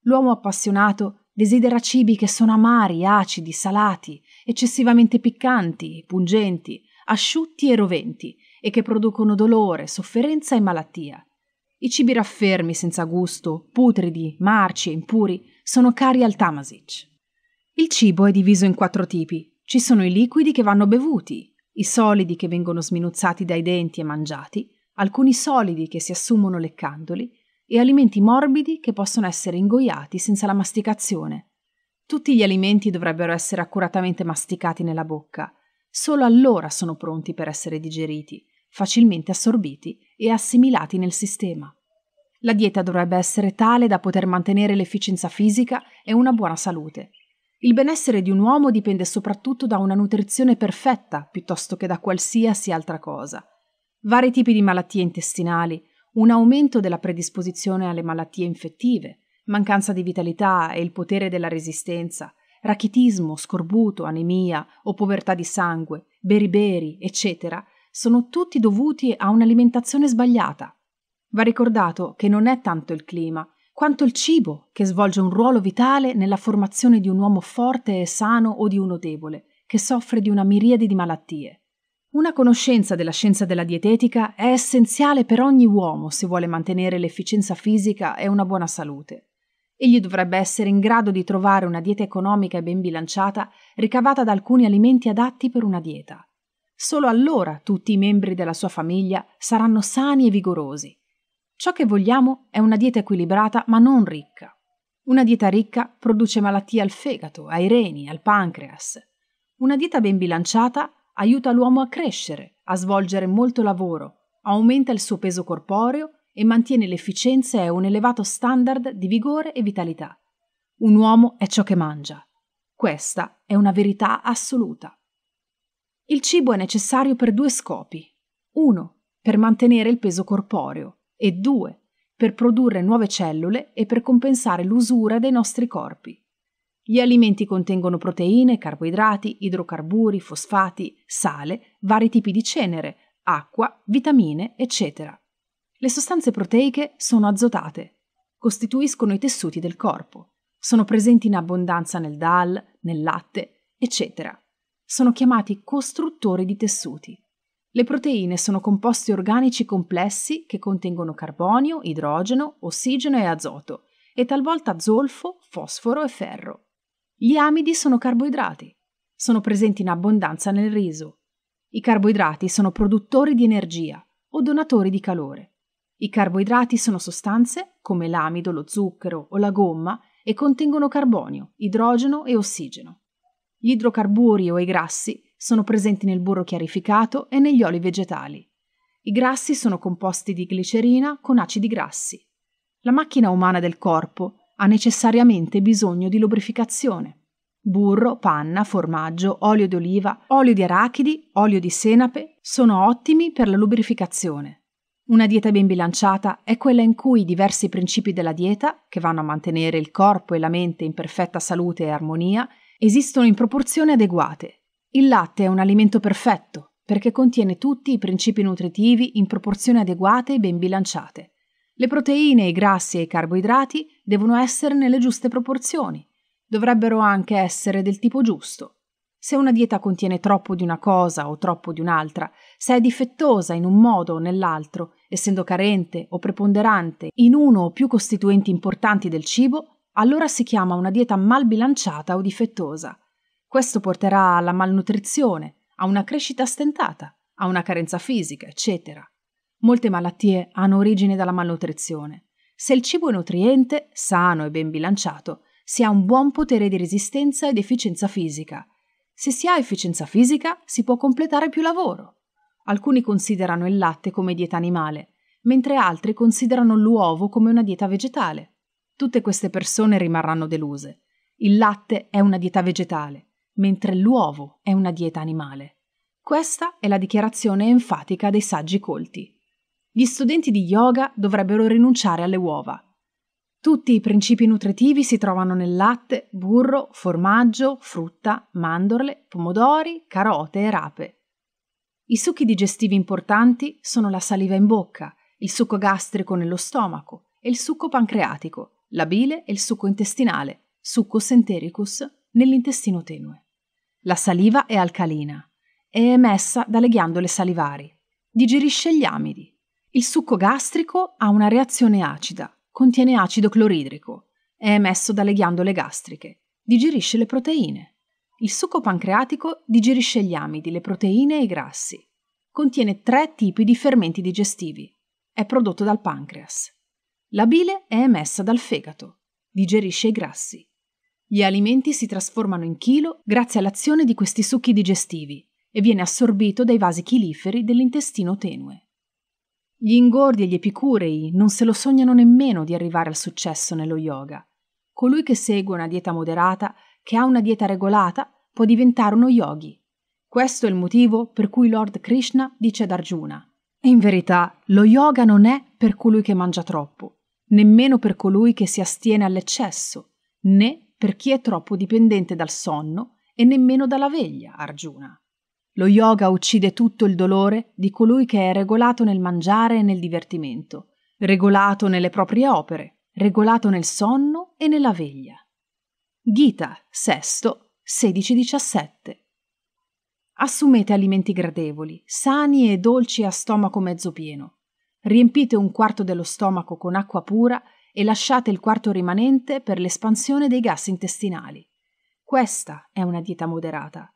L'uomo appassionato desidera cibi che sono amari, acidi, salati, eccessivamente piccanti, pungenti, asciutti e roventi e che producono dolore, sofferenza e malattia. I cibi raffermi senza gusto, putridi, marci e impuri sono cari al Tamasic. Il cibo è diviso in quattro tipi. Ci sono i liquidi che vanno bevuti, i solidi che vengono sminuzzati dai denti e mangiati, alcuni solidi che si assumono leccandoli e alimenti morbidi che possono essere ingoiati senza la masticazione. Tutti gli alimenti dovrebbero essere accuratamente masticati nella bocca, solo allora sono pronti per essere digeriti, facilmente assorbiti e assimilati nel sistema. La dieta dovrebbe essere tale da poter mantenere l'efficienza fisica e una buona salute. Il benessere di un uomo dipende soprattutto da una nutrizione perfetta piuttosto che da qualsiasi altra cosa. Vari tipi di malattie intestinali, un aumento della predisposizione alle malattie infettive, mancanza di vitalità e il potere della resistenza, rachitismo, scorbuto, anemia o povertà di sangue, beriberi, eccetera, sono tutti dovuti a un'alimentazione sbagliata. Va ricordato che non è tanto il clima, quanto il cibo, che svolge un ruolo vitale nella formazione di un uomo forte e sano o di uno debole, che soffre di una miriade di malattie. Una conoscenza della scienza della dietetica è essenziale per ogni uomo se vuole mantenere l'efficienza fisica e una buona salute. Egli dovrebbe essere in grado di trovare una dieta economica e ben bilanciata ricavata da alcuni alimenti adatti per una dieta. Solo allora tutti i membri della sua famiglia saranno sani e vigorosi Ciò che vogliamo è una dieta equilibrata ma non ricca. Una dieta ricca produce malattie al fegato, ai reni, al pancreas. Una dieta ben bilanciata aiuta l'uomo a crescere, a svolgere molto lavoro, aumenta il suo peso corporeo e mantiene l'efficienza e un elevato standard di vigore e vitalità. Un uomo è ciò che mangia. Questa è una verità assoluta. Il cibo è necessario per due scopi. Uno, per mantenere il peso corporeo e due per produrre nuove cellule e per compensare l'usura dei nostri corpi. Gli alimenti contengono proteine, carboidrati, idrocarburi, fosfati, sale, vari tipi di cenere, acqua, vitamine, eccetera. Le sostanze proteiche sono azotate, costituiscono i tessuti del corpo, sono presenti in abbondanza nel dal, nel latte, eccetera. Sono chiamati costruttori di tessuti. Le proteine sono composti organici complessi che contengono carbonio, idrogeno, ossigeno e azoto e talvolta zolfo, fosforo e ferro. Gli amidi sono carboidrati. Sono presenti in abbondanza nel riso. I carboidrati sono produttori di energia o donatori di calore. I carboidrati sono sostanze, come l'amido, lo zucchero o la gomma, e contengono carbonio, idrogeno e ossigeno. Gli idrocarburi o i grassi sono presenti nel burro chiarificato e negli oli vegetali. I grassi sono composti di glicerina con acidi grassi. La macchina umana del corpo ha necessariamente bisogno di lubrificazione. Burro, panna, formaggio, olio d'oliva, olio di arachidi, olio di senape sono ottimi per la lubrificazione. Una dieta ben bilanciata è quella in cui i diversi principi della dieta, che vanno a mantenere il corpo e la mente in perfetta salute e armonia, esistono in proporzioni adeguate il latte è un alimento perfetto perché contiene tutti i principi nutritivi in proporzioni adeguate e ben bilanciate. Le proteine, i grassi e i carboidrati devono essere nelle giuste proporzioni. Dovrebbero anche essere del tipo giusto. Se una dieta contiene troppo di una cosa o troppo di un'altra, se è difettosa in un modo o nell'altro, essendo carente o preponderante in uno o più costituenti importanti del cibo, allora si chiama una dieta mal bilanciata o difettosa. Questo porterà alla malnutrizione, a una crescita stentata, a una carenza fisica, eccetera. Molte malattie hanno origine dalla malnutrizione. Se il cibo è nutriente, sano e ben bilanciato, si ha un buon potere di resistenza ed efficienza fisica. Se si ha efficienza fisica, si può completare più lavoro. Alcuni considerano il latte come dieta animale, mentre altri considerano l'uovo come una dieta vegetale. Tutte queste persone rimarranno deluse. Il latte è una dieta vegetale mentre l'uovo è una dieta animale. Questa è la dichiarazione enfatica dei saggi colti. Gli studenti di yoga dovrebbero rinunciare alle uova. Tutti i principi nutritivi si trovano nel latte, burro, formaggio, frutta, mandorle, pomodori, carote e rape. I succhi digestivi importanti sono la saliva in bocca, il succo gastrico nello stomaco e il succo pancreatico, la bile e il succo intestinale, succo sentericus nell'intestino tenue. La saliva è alcalina, è emessa dalle ghiandole salivari. Digerisce gli amidi. Il succo gastrico ha una reazione acida, contiene acido cloridrico, è emesso dalle ghiandole gastriche, digerisce le proteine. Il succo pancreatico digerisce gli amidi, le proteine e i grassi. Contiene tre tipi di fermenti digestivi. È prodotto dal pancreas. La bile è emessa dal fegato, digerisce i grassi. Gli alimenti si trasformano in chilo grazie all'azione di questi succhi digestivi e viene assorbito dai vasi chiliferi dell'intestino tenue. Gli ingordi e gli epicurei non se lo sognano nemmeno di arrivare al successo nello yoga. Colui che segue una dieta moderata, che ha una dieta regolata, può diventare uno yogi. Questo è il motivo per cui Lord Krishna dice ad Arjuna: In verità, lo yoga non è per colui che mangia troppo, nemmeno per colui che si astiene all'eccesso, né per chi è troppo dipendente dal sonno e nemmeno dalla veglia, Arjuna. Lo yoga uccide tutto il dolore di colui che è regolato nel mangiare e nel divertimento, regolato nelle proprie opere, regolato nel sonno e nella veglia. Gita, sesto, 16-17 Assumete alimenti gradevoli, sani e dolci a stomaco mezzo pieno. Riempite un quarto dello stomaco con acqua pura e lasciate il quarto rimanente per l'espansione dei gas intestinali. Questa è una dieta moderata.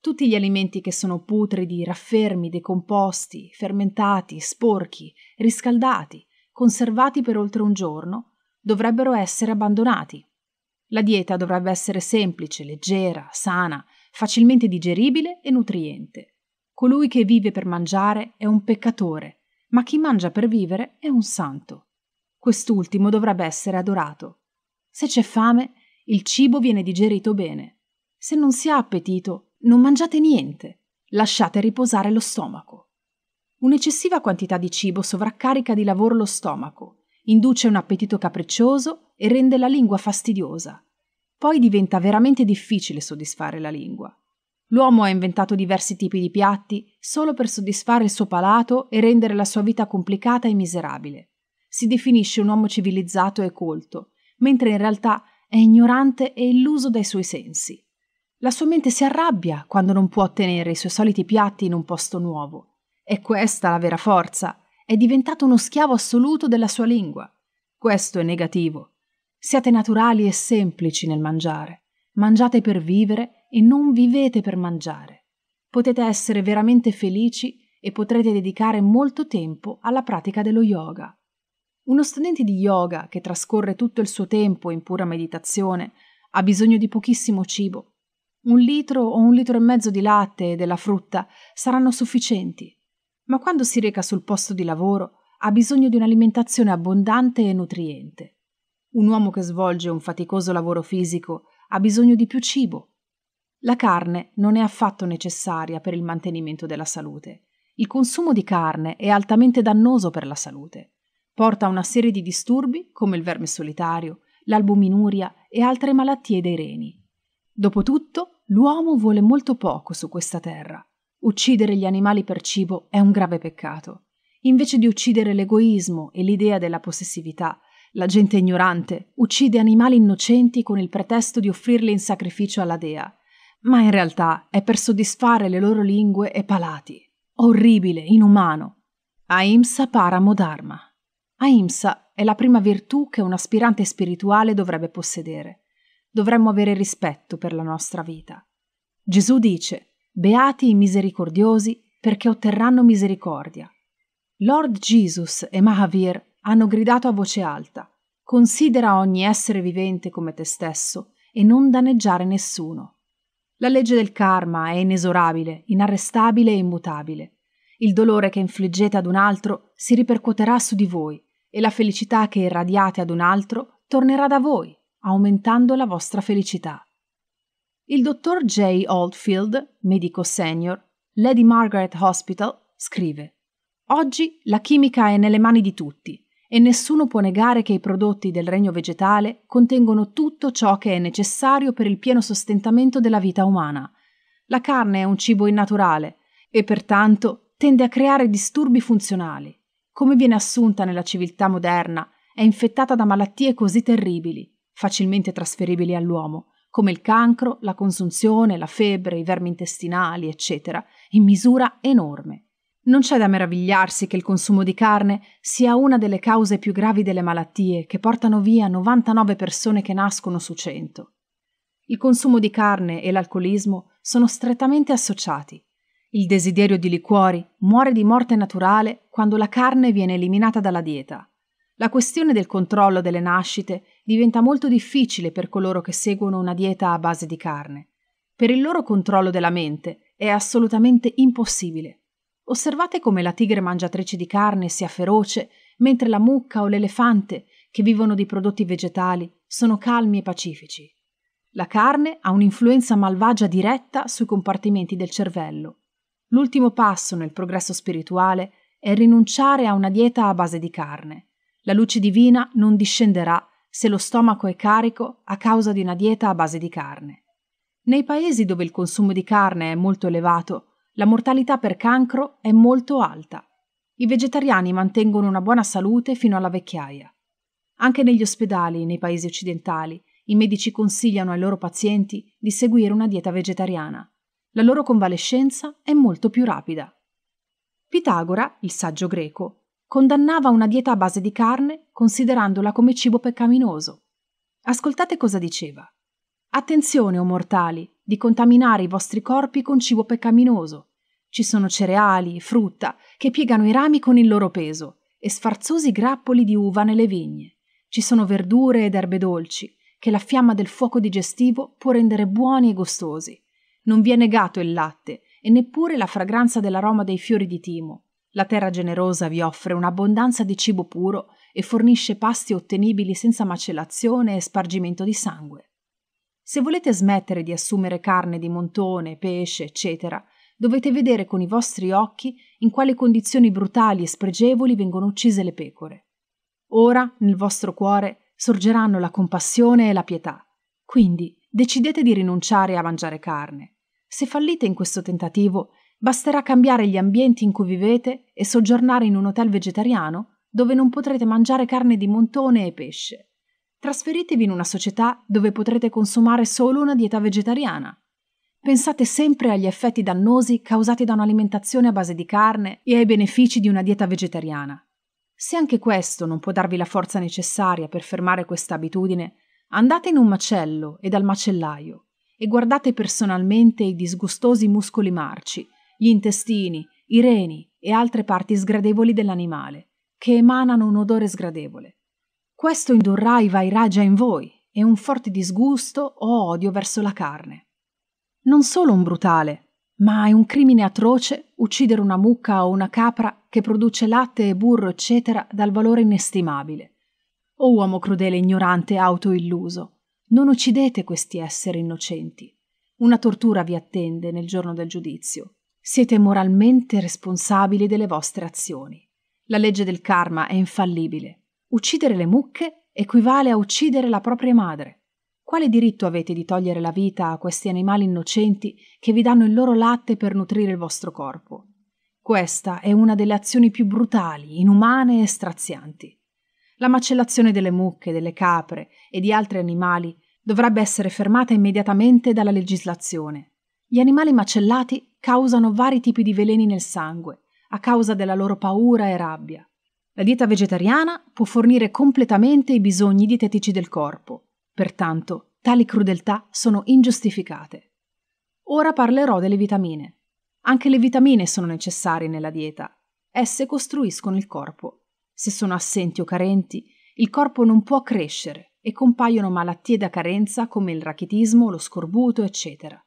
Tutti gli alimenti che sono putridi, raffermi, decomposti, fermentati, sporchi, riscaldati, conservati per oltre un giorno, dovrebbero essere abbandonati. La dieta dovrebbe essere semplice, leggera, sana, facilmente digeribile e nutriente. Colui che vive per mangiare è un peccatore, ma chi mangia per vivere è un santo. Quest'ultimo dovrebbe essere adorato. Se c'è fame, il cibo viene digerito bene. Se non si ha appetito, non mangiate niente. Lasciate riposare lo stomaco. Un'eccessiva quantità di cibo sovraccarica di lavoro lo stomaco, induce un appetito capriccioso e rende la lingua fastidiosa. Poi diventa veramente difficile soddisfare la lingua. L'uomo ha inventato diversi tipi di piatti solo per soddisfare il suo palato e rendere la sua vita complicata e miserabile si definisce un uomo civilizzato e colto, mentre in realtà è ignorante e illuso dai suoi sensi. La sua mente si arrabbia quando non può ottenere i suoi soliti piatti in un posto nuovo. È questa la vera forza. È diventato uno schiavo assoluto della sua lingua. Questo è negativo. Siate naturali e semplici nel mangiare. Mangiate per vivere e non vivete per mangiare. Potete essere veramente felici e potrete dedicare molto tempo alla pratica dello yoga. Uno studente di yoga che trascorre tutto il suo tempo in pura meditazione ha bisogno di pochissimo cibo. Un litro o un litro e mezzo di latte e della frutta saranno sufficienti, ma quando si reca sul posto di lavoro ha bisogno di un'alimentazione abbondante e nutriente. Un uomo che svolge un faticoso lavoro fisico ha bisogno di più cibo. La carne non è affatto necessaria per il mantenimento della salute. Il consumo di carne è altamente dannoso per la salute. Porta a una serie di disturbi come il verme solitario, l'albuminuria e altre malattie dei reni. Dopotutto, l'uomo vuole molto poco su questa terra. Uccidere gli animali per cibo è un grave peccato. Invece di uccidere l'egoismo e l'idea della possessività, la gente ignorante uccide animali innocenti con il pretesto di offrirli in sacrificio alla dea, ma in realtà è per soddisfare le loro lingue e palati. Orribile, inumano. Aimsa Paramo Dharma. Ahimsa è la prima virtù che un aspirante spirituale dovrebbe possedere. Dovremmo avere rispetto per la nostra vita. Gesù dice, Beati i misericordiosi perché otterranno misericordia. Lord Jesus e Mahavir hanno gridato a voce alta, Considera ogni essere vivente come te stesso e non danneggiare nessuno. La legge del karma è inesorabile, inarrestabile e immutabile. Il dolore che infliggete ad un altro si ripercuoterà su di voi e la felicità che irradiate ad un altro tornerà da voi, aumentando la vostra felicità. Il dottor J. Oldfield, medico senior, Lady Margaret Hospital, scrive Oggi la chimica è nelle mani di tutti e nessuno può negare che i prodotti del regno vegetale contengono tutto ciò che è necessario per il pieno sostentamento della vita umana. La carne è un cibo innaturale e pertanto tende a creare disturbi funzionali come viene assunta nella civiltà moderna, è infettata da malattie così terribili, facilmente trasferibili all'uomo, come il cancro, la consunzione, la febbre, i vermi intestinali, eccetera, in misura enorme. Non c'è da meravigliarsi che il consumo di carne sia una delle cause più gravi delle malattie che portano via 99 persone che nascono su 100. Il consumo di carne e l'alcolismo sono strettamente associati il desiderio di liquori muore di morte naturale quando la carne viene eliminata dalla dieta. La questione del controllo delle nascite diventa molto difficile per coloro che seguono una dieta a base di carne. Per il loro controllo della mente è assolutamente impossibile. Osservate come la tigre mangiatrice di carne sia feroce, mentre la mucca o l'elefante, che vivono di prodotti vegetali, sono calmi e pacifici. La carne ha un'influenza malvagia diretta sui compartimenti del cervello L'ultimo passo nel progresso spirituale è rinunciare a una dieta a base di carne. La luce divina non discenderà se lo stomaco è carico a causa di una dieta a base di carne. Nei paesi dove il consumo di carne è molto elevato, la mortalità per cancro è molto alta. I vegetariani mantengono una buona salute fino alla vecchiaia. Anche negli ospedali, nei paesi occidentali, i medici consigliano ai loro pazienti di seguire una dieta vegetariana la loro convalescenza è molto più rapida. Pitagora, il saggio greco, condannava una dieta a base di carne considerandola come cibo peccaminoso. Ascoltate cosa diceva. Attenzione, o mortali, di contaminare i vostri corpi con cibo peccaminoso. Ci sono cereali, e frutta, che piegano i rami con il loro peso, e sfarzosi grappoli di uva nelle vigne. Ci sono verdure ed erbe dolci, che la fiamma del fuoco digestivo può rendere buoni e gustosi. Non vi è negato il latte e neppure la fragranza dell'aroma dei fiori di timo. La terra generosa vi offre un'abbondanza di cibo puro e fornisce pasti ottenibili senza macellazione e spargimento di sangue. Se volete smettere di assumere carne di montone, pesce, eccetera, dovete vedere con i vostri occhi in quali condizioni brutali e spregevoli vengono uccise le pecore. Ora, nel vostro cuore, sorgeranno la compassione e la pietà. Quindi, decidete di rinunciare a mangiare carne. Se fallite in questo tentativo, basterà cambiare gli ambienti in cui vivete e soggiornare in un hotel vegetariano dove non potrete mangiare carne di montone e pesce. Trasferitevi in una società dove potrete consumare solo una dieta vegetariana. Pensate sempre agli effetti dannosi causati da un'alimentazione a base di carne e ai benefici di una dieta vegetariana. Se anche questo non può darvi la forza necessaria per fermare questa abitudine, andate in un macello e dal macellaio e guardate personalmente i disgustosi muscoli marci, gli intestini, i reni e altre parti sgradevoli dell'animale, che emanano un odore sgradevole. Questo indurrà i vairagia in voi e un forte disgusto o odio verso la carne. Non solo un brutale, ma è un crimine atroce uccidere una mucca o una capra che produce latte e burro, eccetera, dal valore inestimabile. O uomo crudele, ignorante, autoilluso, non uccidete questi esseri innocenti. Una tortura vi attende nel giorno del giudizio. Siete moralmente responsabili delle vostre azioni. La legge del karma è infallibile. Uccidere le mucche equivale a uccidere la propria madre. Quale diritto avete di togliere la vita a questi animali innocenti che vi danno il loro latte per nutrire il vostro corpo? Questa è una delle azioni più brutali, inumane e strazianti. La macellazione delle mucche, delle capre e di altri animali dovrebbe essere fermata immediatamente dalla legislazione. Gli animali macellati causano vari tipi di veleni nel sangue, a causa della loro paura e rabbia. La dieta vegetariana può fornire completamente i bisogni dietetici del corpo, pertanto tali crudeltà sono ingiustificate. Ora parlerò delle vitamine. Anche le vitamine sono necessarie nella dieta, esse costruiscono il corpo. Se sono assenti o carenti, il corpo non può crescere e compaiono malattie da carenza come il rachitismo, lo scorbuto, eccetera.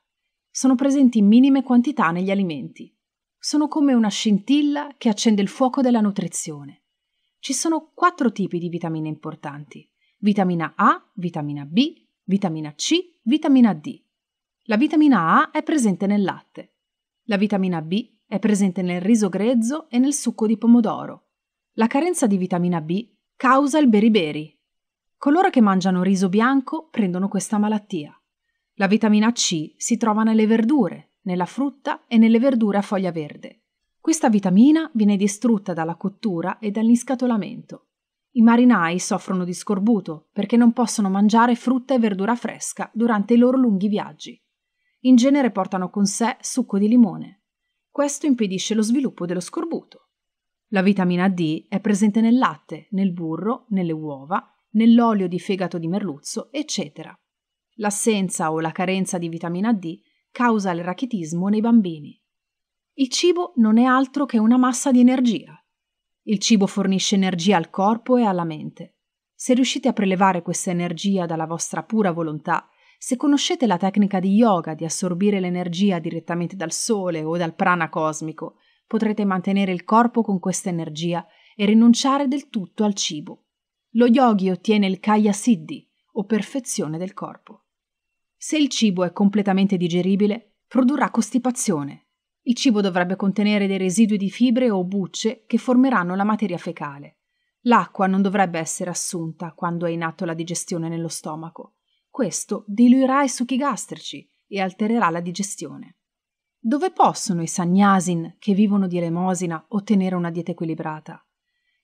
Sono presenti in minime quantità negli alimenti. Sono come una scintilla che accende il fuoco della nutrizione. Ci sono quattro tipi di vitamine importanti: vitamina A, vitamina B, vitamina C, vitamina D. La vitamina A è presente nel latte. La vitamina B è presente nel riso grezzo e nel succo di pomodoro. La carenza di vitamina B causa il beriberi. Coloro che mangiano riso bianco prendono questa malattia. La vitamina C si trova nelle verdure, nella frutta e nelle verdure a foglia verde. Questa vitamina viene distrutta dalla cottura e dall'inscatolamento. I marinai soffrono di scorbuto perché non possono mangiare frutta e verdura fresca durante i loro lunghi viaggi. In genere portano con sé succo di limone. Questo impedisce lo sviluppo dello scorbuto. La vitamina D è presente nel latte, nel burro, nelle uova, nell'olio di fegato di merluzzo, eccetera. L'assenza o la carenza di vitamina D causa il rachitismo nei bambini. Il cibo non è altro che una massa di energia. Il cibo fornisce energia al corpo e alla mente. Se riuscite a prelevare questa energia dalla vostra pura volontà, se conoscete la tecnica di yoga di assorbire l'energia direttamente dal sole o dal prana cosmico, potrete mantenere il corpo con questa energia e rinunciare del tutto al cibo. Lo yogi ottiene il kaya siddhi, o perfezione del corpo. Se il cibo è completamente digeribile, produrrà costipazione. Il cibo dovrebbe contenere dei residui di fibre o bucce che formeranno la materia fecale. L'acqua non dovrebbe essere assunta quando è in atto la digestione nello stomaco. Questo diluirà i succhi gastrici e altererà la digestione. Dove possono i sannyasin che vivono di elemosina ottenere una dieta equilibrata?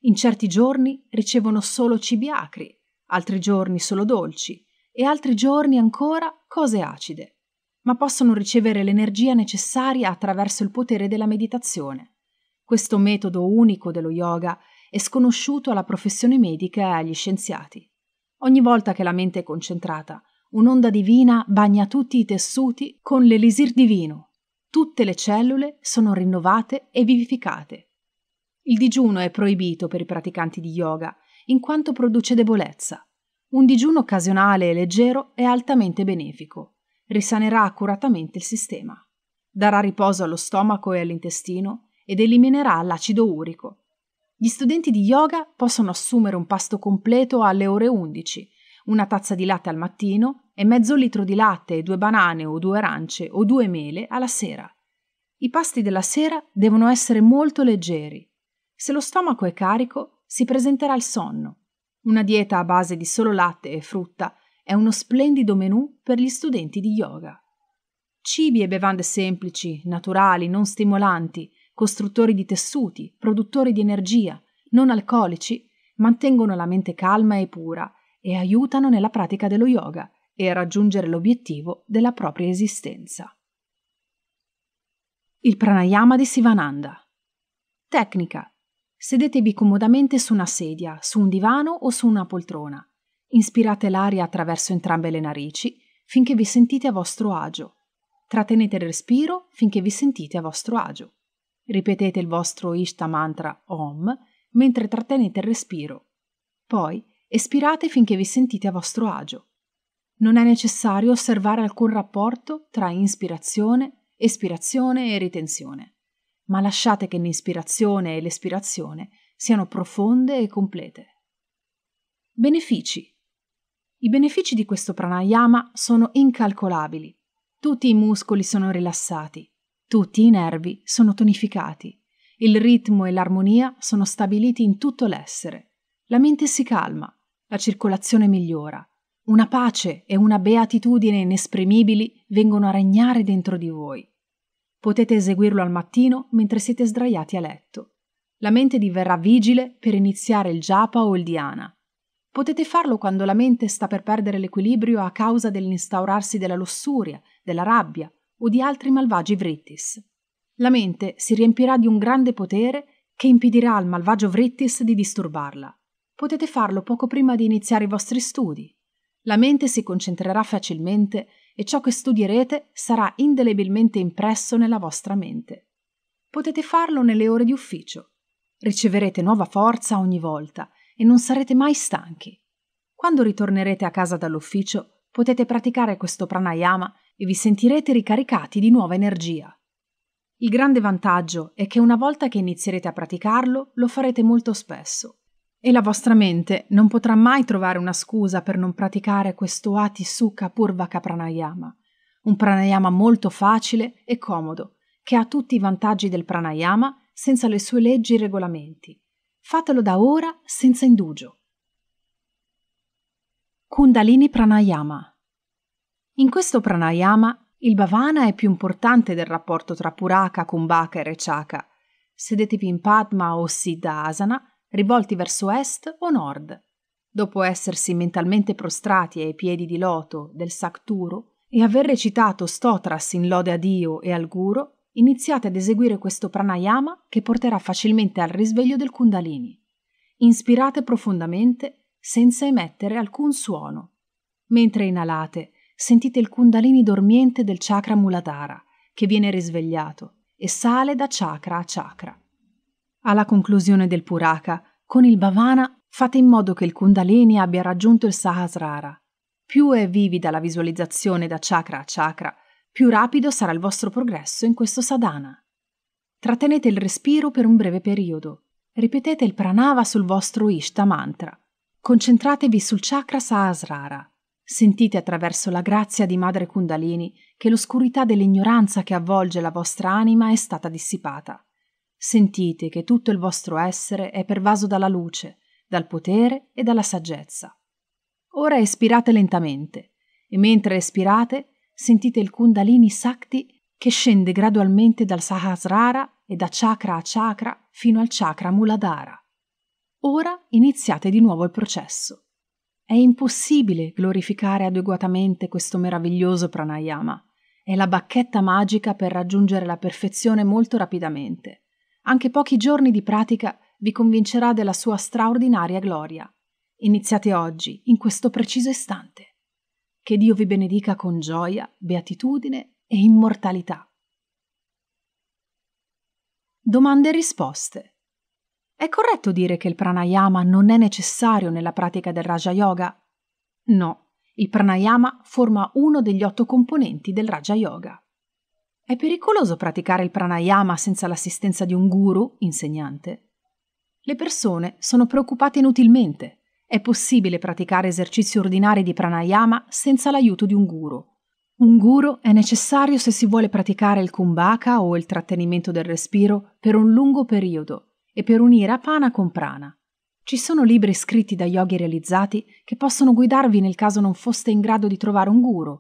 In certi giorni ricevono solo cibi acri, altri giorni solo dolci e altri giorni ancora cose acide, ma possono ricevere l'energia necessaria attraverso il potere della meditazione. Questo metodo unico dello yoga è sconosciuto alla professione medica e agli scienziati. Ogni volta che la mente è concentrata, un'onda divina bagna tutti i tessuti con l'elisir divino tutte le cellule sono rinnovate e vivificate. Il digiuno è proibito per i praticanti di yoga, in quanto produce debolezza. Un digiuno occasionale e leggero è altamente benefico. Risanerà accuratamente il sistema. Darà riposo allo stomaco e all'intestino ed eliminerà l'acido urico. Gli studenti di yoga possono assumere un pasto completo alle ore 11, una tazza di latte al mattino e mezzo litro di latte e due banane o due arance o due mele alla sera. I pasti della sera devono essere molto leggeri. Se lo stomaco è carico, si presenterà il sonno. Una dieta a base di solo latte e frutta è uno splendido menù per gli studenti di yoga. Cibi e bevande semplici, naturali, non stimolanti, costruttori di tessuti, produttori di energia, non alcolici, mantengono la mente calma e pura e aiutano nella pratica dello yoga e a raggiungere l'obiettivo della propria esistenza. Il pranayama di Sivananda. Tecnica. Sedetevi comodamente su una sedia, su un divano o su una poltrona. Inspirate l'aria attraverso entrambe le narici finché vi sentite a vostro agio. Trattenete il respiro finché vi sentite a vostro agio. Ripetete il vostro Ishta mantra Om mentre trattenete il respiro. Poi espirate finché vi sentite a vostro agio. Non è necessario osservare alcun rapporto tra inspirazione, espirazione e ritenzione, ma lasciate che l'inspirazione e l'espirazione siano profonde e complete. Benefici. I benefici di questo pranayama sono incalcolabili. Tutti i muscoli sono rilassati, tutti i nervi sono tonificati, il ritmo e l'armonia sono stabiliti in tutto l'essere, la mente si calma, la circolazione migliora, una pace e una beatitudine inesprimibili vengono a regnare dentro di voi. Potete eseguirlo al mattino mentre siete sdraiati a letto. La mente diverrà vigile per iniziare il japa o il dhyana. Potete farlo quando la mente sta per perdere l'equilibrio a causa dell'instaurarsi della lussuria, della rabbia o di altri malvagi vrittis. La mente si riempirà di un grande potere che impedirà al malvagio vrittis di disturbarla. Potete farlo poco prima di iniziare i vostri studi, la mente si concentrerà facilmente e ciò che studierete sarà indelebilmente impresso nella vostra mente. Potete farlo nelle ore di ufficio. Riceverete nuova forza ogni volta e non sarete mai stanchi. Quando ritornerete a casa dall'ufficio potete praticare questo pranayama e vi sentirete ricaricati di nuova energia. Il grande vantaggio è che una volta che inizierete a praticarlo lo farete molto spesso. E la vostra mente non potrà mai trovare una scusa per non praticare questo Ati Sukha Purvaka Pranayama, un pranayama molto facile e comodo, che ha tutti i vantaggi del pranayama senza le sue leggi e regolamenti. Fatelo da ora senza indugio. Kundalini Pranayama In questo pranayama il bhavana è più importante del rapporto tra Puraka, Kumbhaka e Rechaka. Sedetevi in Padma o siddha asana, rivolti verso est o nord. Dopo essersi mentalmente prostrati ai piedi di Loto del Sakturu e aver recitato Stotras in lode a Dio e al Guru, iniziate ad eseguire questo pranayama che porterà facilmente al risveglio del Kundalini. Inspirate profondamente senza emettere alcun suono. Mentre inalate, sentite il Kundalini dormiente del chakra Muladhara che viene risvegliato e sale da chakra a chakra. Alla conclusione del Puraka, con il Bhavana fate in modo che il Kundalini abbia raggiunto il Sahasrara. Più è vivida la visualizzazione da chakra a chakra, più rapido sarà il vostro progresso in questo sadhana. Trattenete il respiro per un breve periodo. Ripetete il pranava sul vostro Ishta mantra. Concentratevi sul chakra Sahasrara. Sentite attraverso la grazia di Madre Kundalini che l'oscurità dell'ignoranza che avvolge la vostra anima è stata dissipata sentite che tutto il vostro essere è pervaso dalla luce, dal potere e dalla saggezza. Ora espirate lentamente e mentre espirate sentite il Kundalini Sakti che scende gradualmente dal Sahasrara e da chakra a chakra fino al chakra Muladhara. Ora iniziate di nuovo il processo. È impossibile glorificare adeguatamente questo meraviglioso pranayama. È la bacchetta magica per raggiungere la perfezione molto rapidamente. Anche pochi giorni di pratica vi convincerà della sua straordinaria gloria. Iniziate oggi, in questo preciso istante. Che Dio vi benedica con gioia, beatitudine e immortalità. Domande e risposte. È corretto dire che il pranayama non è necessario nella pratica del Raja Yoga? No, il pranayama forma uno degli otto componenti del Raja Yoga. È pericoloso praticare il pranayama senza l'assistenza di un guru, insegnante? Le persone sono preoccupate inutilmente. È possibile praticare esercizi ordinari di pranayama senza l'aiuto di un guru. Un guru è necessario se si vuole praticare il kumbhaka o il trattenimento del respiro per un lungo periodo e per unire apana con prana. Ci sono libri scritti da yogi realizzati che possono guidarvi nel caso non foste in grado di trovare un guru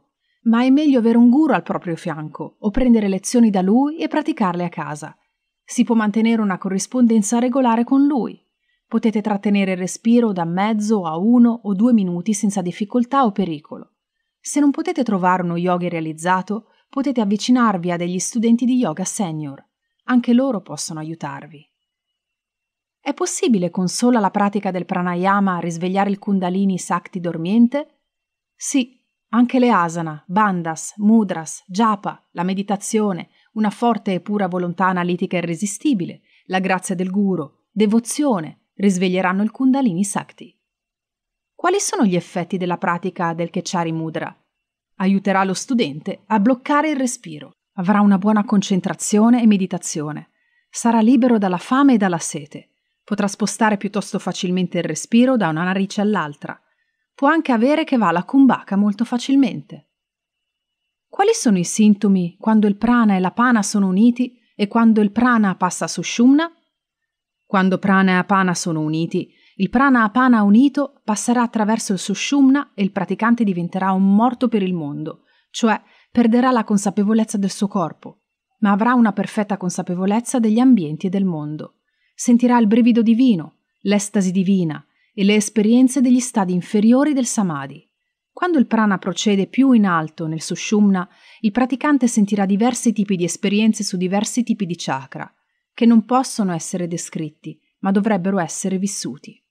ma è meglio avere un guru al proprio fianco o prendere lezioni da lui e praticarle a casa. Si può mantenere una corrispondenza regolare con lui. Potete trattenere il respiro da mezzo a uno o due minuti senza difficoltà o pericolo. Se non potete trovare uno yogi realizzato, potete avvicinarvi a degli studenti di yoga senior. Anche loro possono aiutarvi. È possibile con sola la pratica del pranayama risvegliare il kundalini sakti dormiente? Sì, anche le asana, bandas, mudras, japa, la meditazione, una forte e pura volontà analitica irresistibile, la grazia del guru, devozione, risveglieranno il kundalini sakti. Quali sono gli effetti della pratica del Kechari Mudra? Aiuterà lo studente a bloccare il respiro, avrà una buona concentrazione e meditazione, sarà libero dalla fame e dalla sete, potrà spostare piuttosto facilmente il respiro da una narice all'altra, può anche avere che va alla kumbhaka molto facilmente. Quali sono i sintomi quando il prana e la pana sono uniti e quando il prana passa su shumna? Quando prana e apana sono uniti, il prana apana unito passerà attraverso il sushumna e il praticante diventerà un morto per il mondo, cioè perderà la consapevolezza del suo corpo, ma avrà una perfetta consapevolezza degli ambienti e del mondo. Sentirà il brivido divino, l'estasi divina, e le esperienze degli stadi inferiori del samadhi. Quando il prana procede più in alto nel sushumna, il praticante sentirà diversi tipi di esperienze su diversi tipi di chakra, che non possono essere descritti, ma dovrebbero essere vissuti.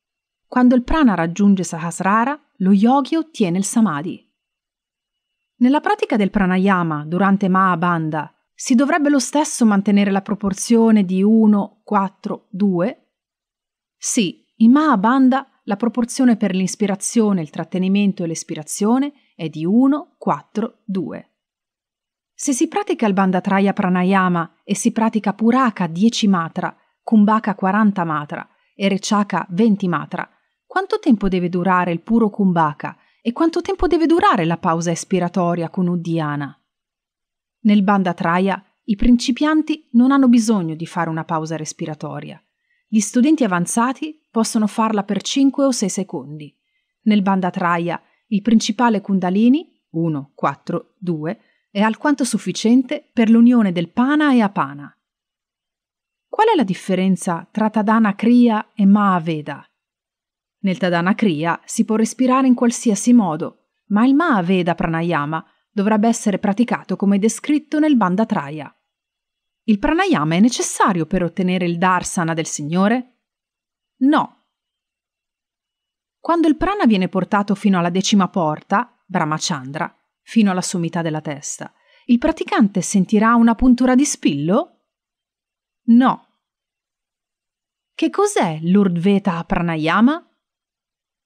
Quando il prana raggiunge Sahasrara, lo yogi ottiene il samadhi. Nella pratica del pranayama durante Mahabandha si dovrebbe lo stesso mantenere la proporzione di 1, 4, 2? Sì, in Mahabandha la proporzione per l'inspirazione, il trattenimento e l'espirazione è di 1, 4, 2. Se si pratica il Bandatraya Pranayama e si pratica Puraka 10 matra, Kumbhaka 40 matra e Rechaka 20 matra, quanto tempo deve durare il puro Kumbhaka e quanto tempo deve durare la pausa espiratoria con Uddiyana? Nel Bandatraya i principianti non hanno bisogno di fare una pausa respiratoria gli studenti avanzati possono farla per 5 o 6 secondi. Nel Banda Traya il principale Kundalini 1, 4, 2 è alquanto sufficiente per l'unione del Pana e Apana. Qual è la differenza tra Tadana Kriya e Mahaveda? Nel Tadana Kriya si può respirare in qualsiasi modo, ma il Mahaveda Pranayama dovrebbe essere praticato come descritto nel Banda Traya. Il pranayama è necessario per ottenere il darsana del Signore? No. Quando il prana viene portato fino alla decima porta, Brahmachandra, fino alla sommità della testa, il praticante sentirà una puntura di spillo? No. Che cos'è l'Urdveta Pranayama?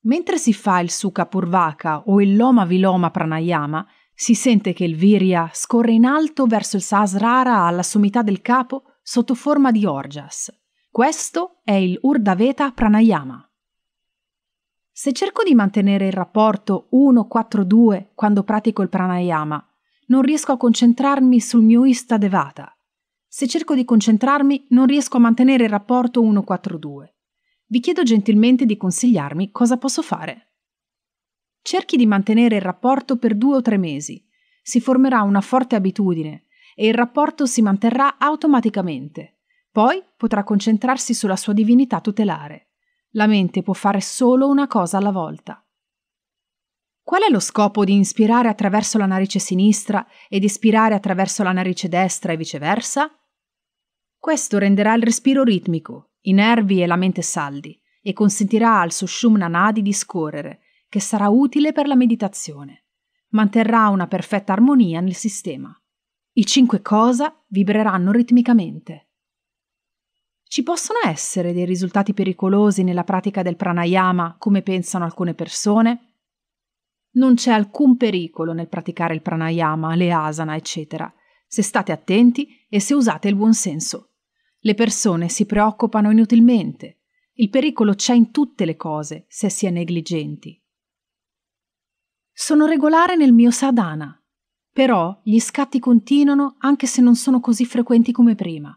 Mentre si fa il Sukha Purvaka o il Loma Viloma Pranayama, si sente che il Virya scorre in alto verso il Sahasrara alla sommità del capo sotto forma di Orjas. Questo è il Urdaveta Pranayama. Se cerco di mantenere il rapporto 1-4-2 quando pratico il pranayama, non riesco a concentrarmi sul mio ista devata. Se cerco di concentrarmi, non riesco a mantenere il rapporto 1-4-2. Vi chiedo gentilmente di consigliarmi cosa posso fare. Cerchi di mantenere il rapporto per due o tre mesi. Si formerà una forte abitudine e il rapporto si manterrà automaticamente. Poi potrà concentrarsi sulla sua divinità tutelare. La mente può fare solo una cosa alla volta. Qual è lo scopo di inspirare attraverso la narice sinistra ed espirare attraverso la narice destra e viceversa? Questo renderà il respiro ritmico, i nervi e la mente saldi e consentirà al Sushumna Nadi di scorrere che sarà utile per la meditazione. Manterrà una perfetta armonia nel sistema. I cinque cosa vibreranno ritmicamente. Ci possono essere dei risultati pericolosi nella pratica del pranayama, come pensano alcune persone? Non c'è alcun pericolo nel praticare il pranayama, le asana, eccetera, se state attenti e se usate il buon senso. Le persone si preoccupano inutilmente. Il pericolo c'è in tutte le cose se si è negligenti. Sono regolare nel mio sadhana, però gli scatti continuano anche se non sono così frequenti come prima.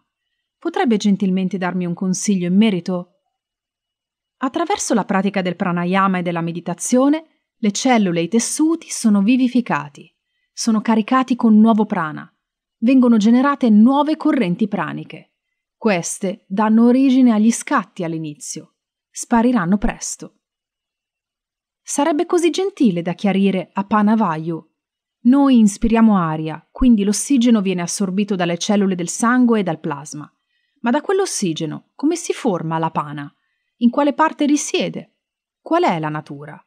Potrebbe gentilmente darmi un consiglio in merito? Attraverso la pratica del pranayama e della meditazione, le cellule e i tessuti sono vivificati, sono caricati con nuovo prana, vengono generate nuove correnti praniche. Queste danno origine agli scatti all'inizio, spariranno presto sarebbe così gentile da chiarire a panavaio. Noi inspiriamo aria, quindi l'ossigeno viene assorbito dalle cellule del sangue e dal plasma. Ma da quell'ossigeno come si forma la pana? In quale parte risiede? Qual è la natura?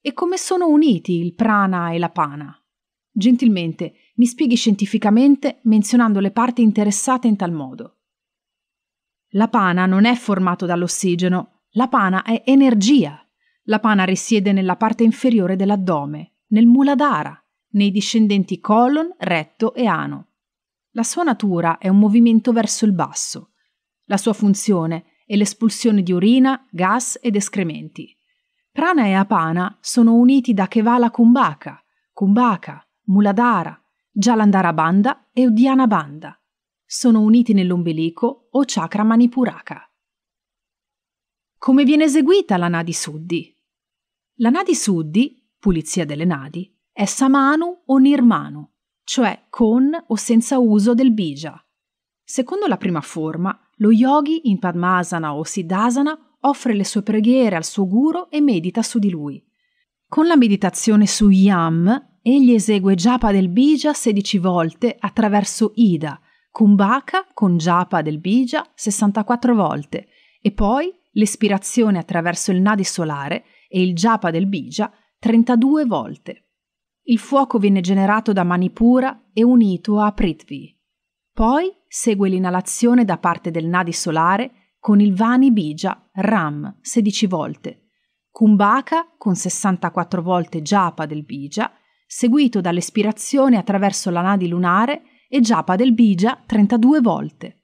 E come sono uniti il prana e la pana? Gentilmente, mi spieghi scientificamente menzionando le parti interessate in tal modo. La pana non è formato dall'ossigeno, la pana è energia, la pana risiede nella parte inferiore dell'addome, nel muladara, nei discendenti colon, retto e ano. La sua natura è un movimento verso il basso. La sua funzione è l'espulsione di urina, gas ed escrementi. Prana e apana sono uniti da Kevala Kumbhaka, Kumbhaka, Muladhara, Jalandhara Banda e Uddiyana Banda. Sono uniti nell'ombelico o chakra manipuraka. Come viene eseguita la Nadi Suddhi? La Nadi Suddi, pulizia delle nadi, è samanu o nirmanu, cioè con o senza uso del bija. Secondo la prima forma, lo yogi in Padmasana o Siddhasana offre le sue preghiere al suo guru e medita su di lui. Con la meditazione su Yam, egli esegue japa del bija 16 volte attraverso Ida, Kumbhaka con japa del bija 64 volte e poi l'espirazione attraverso il nadi solare e il Japa del Bija 32 volte. Il fuoco viene generato da Manipura e unito a Prithvi. Poi segue l'inalazione da parte del Nadi solare con il Vani Bija Ram 16 volte, Kumbhaka con 64 volte Japa del Bija, seguito dall'espirazione attraverso la Nadi lunare e Japa del Bija 32 volte.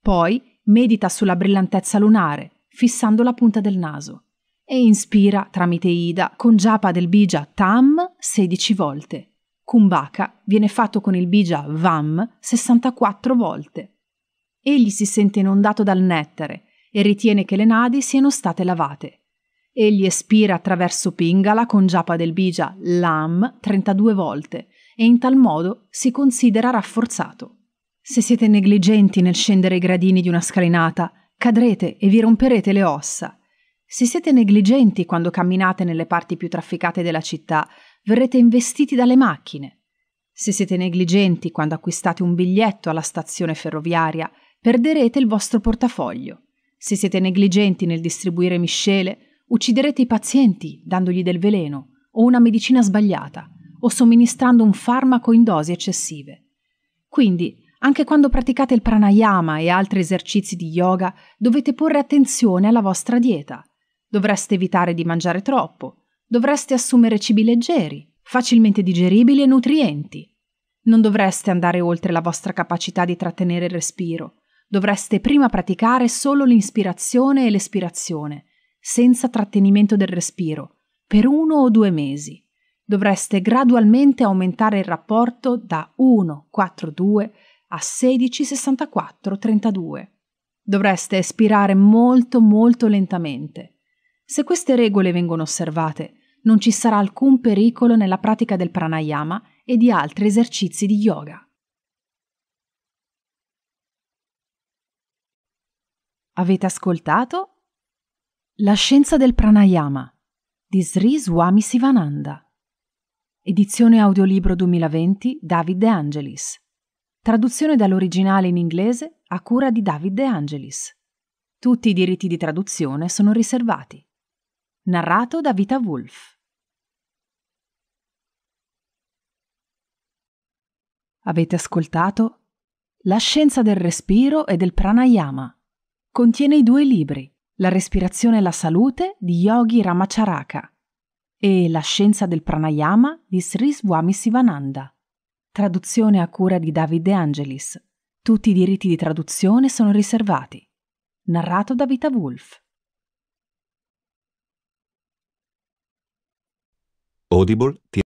Poi medita sulla brillantezza lunare, fissando la punta del naso e inspira tramite Ida con japa del bija tam 16 volte. Kumbhaka viene fatto con il bija vam 64 volte. Egli si sente inondato dal nettare e ritiene che le nadi siano state lavate. Egli espira attraverso Pingala con japa del bija lam 32 volte e in tal modo si considera rafforzato. Se siete negligenti nel scendere i gradini di una scalinata, cadrete e vi romperete le ossa se siete negligenti quando camminate nelle parti più trafficate della città, verrete investiti dalle macchine. Se siete negligenti quando acquistate un biglietto alla stazione ferroviaria, perderete il vostro portafoglio. Se siete negligenti nel distribuire miscele, ucciderete i pazienti dandogli del veleno o una medicina sbagliata o somministrando un farmaco in dosi eccessive. Quindi, anche quando praticate il pranayama e altri esercizi di yoga, dovete porre attenzione alla vostra dieta. Dovreste evitare di mangiare troppo, dovreste assumere cibi leggeri, facilmente digeribili e nutrienti. Non dovreste andare oltre la vostra capacità di trattenere il respiro, dovreste prima praticare solo l'inspirazione e l'espirazione, senza trattenimento del respiro, per uno o due mesi. Dovreste gradualmente aumentare il rapporto da 1, 4, 2 a 16, 64, 32. Dovreste espirare molto molto lentamente se queste regole vengono osservate, non ci sarà alcun pericolo nella pratica del pranayama e di altri esercizi di yoga. Avete ascoltato La scienza del pranayama di Sri Swami Sivananda. Edizione audiolibro 2020 David De Angelis. Traduzione dall'originale in inglese a cura di David De Angelis. Tutti i diritti di traduzione sono riservati narrato da Vita Wolf. Avete ascoltato La scienza del respiro e del pranayama. Contiene i due libri, La respirazione e la salute di Yogi Ramacharaka e La scienza del pranayama di Sri Swami Sivananda. Traduzione a cura di David De Angelis. Tutti i diritti di traduzione sono riservati. Narrato da Vita Wolf. Audible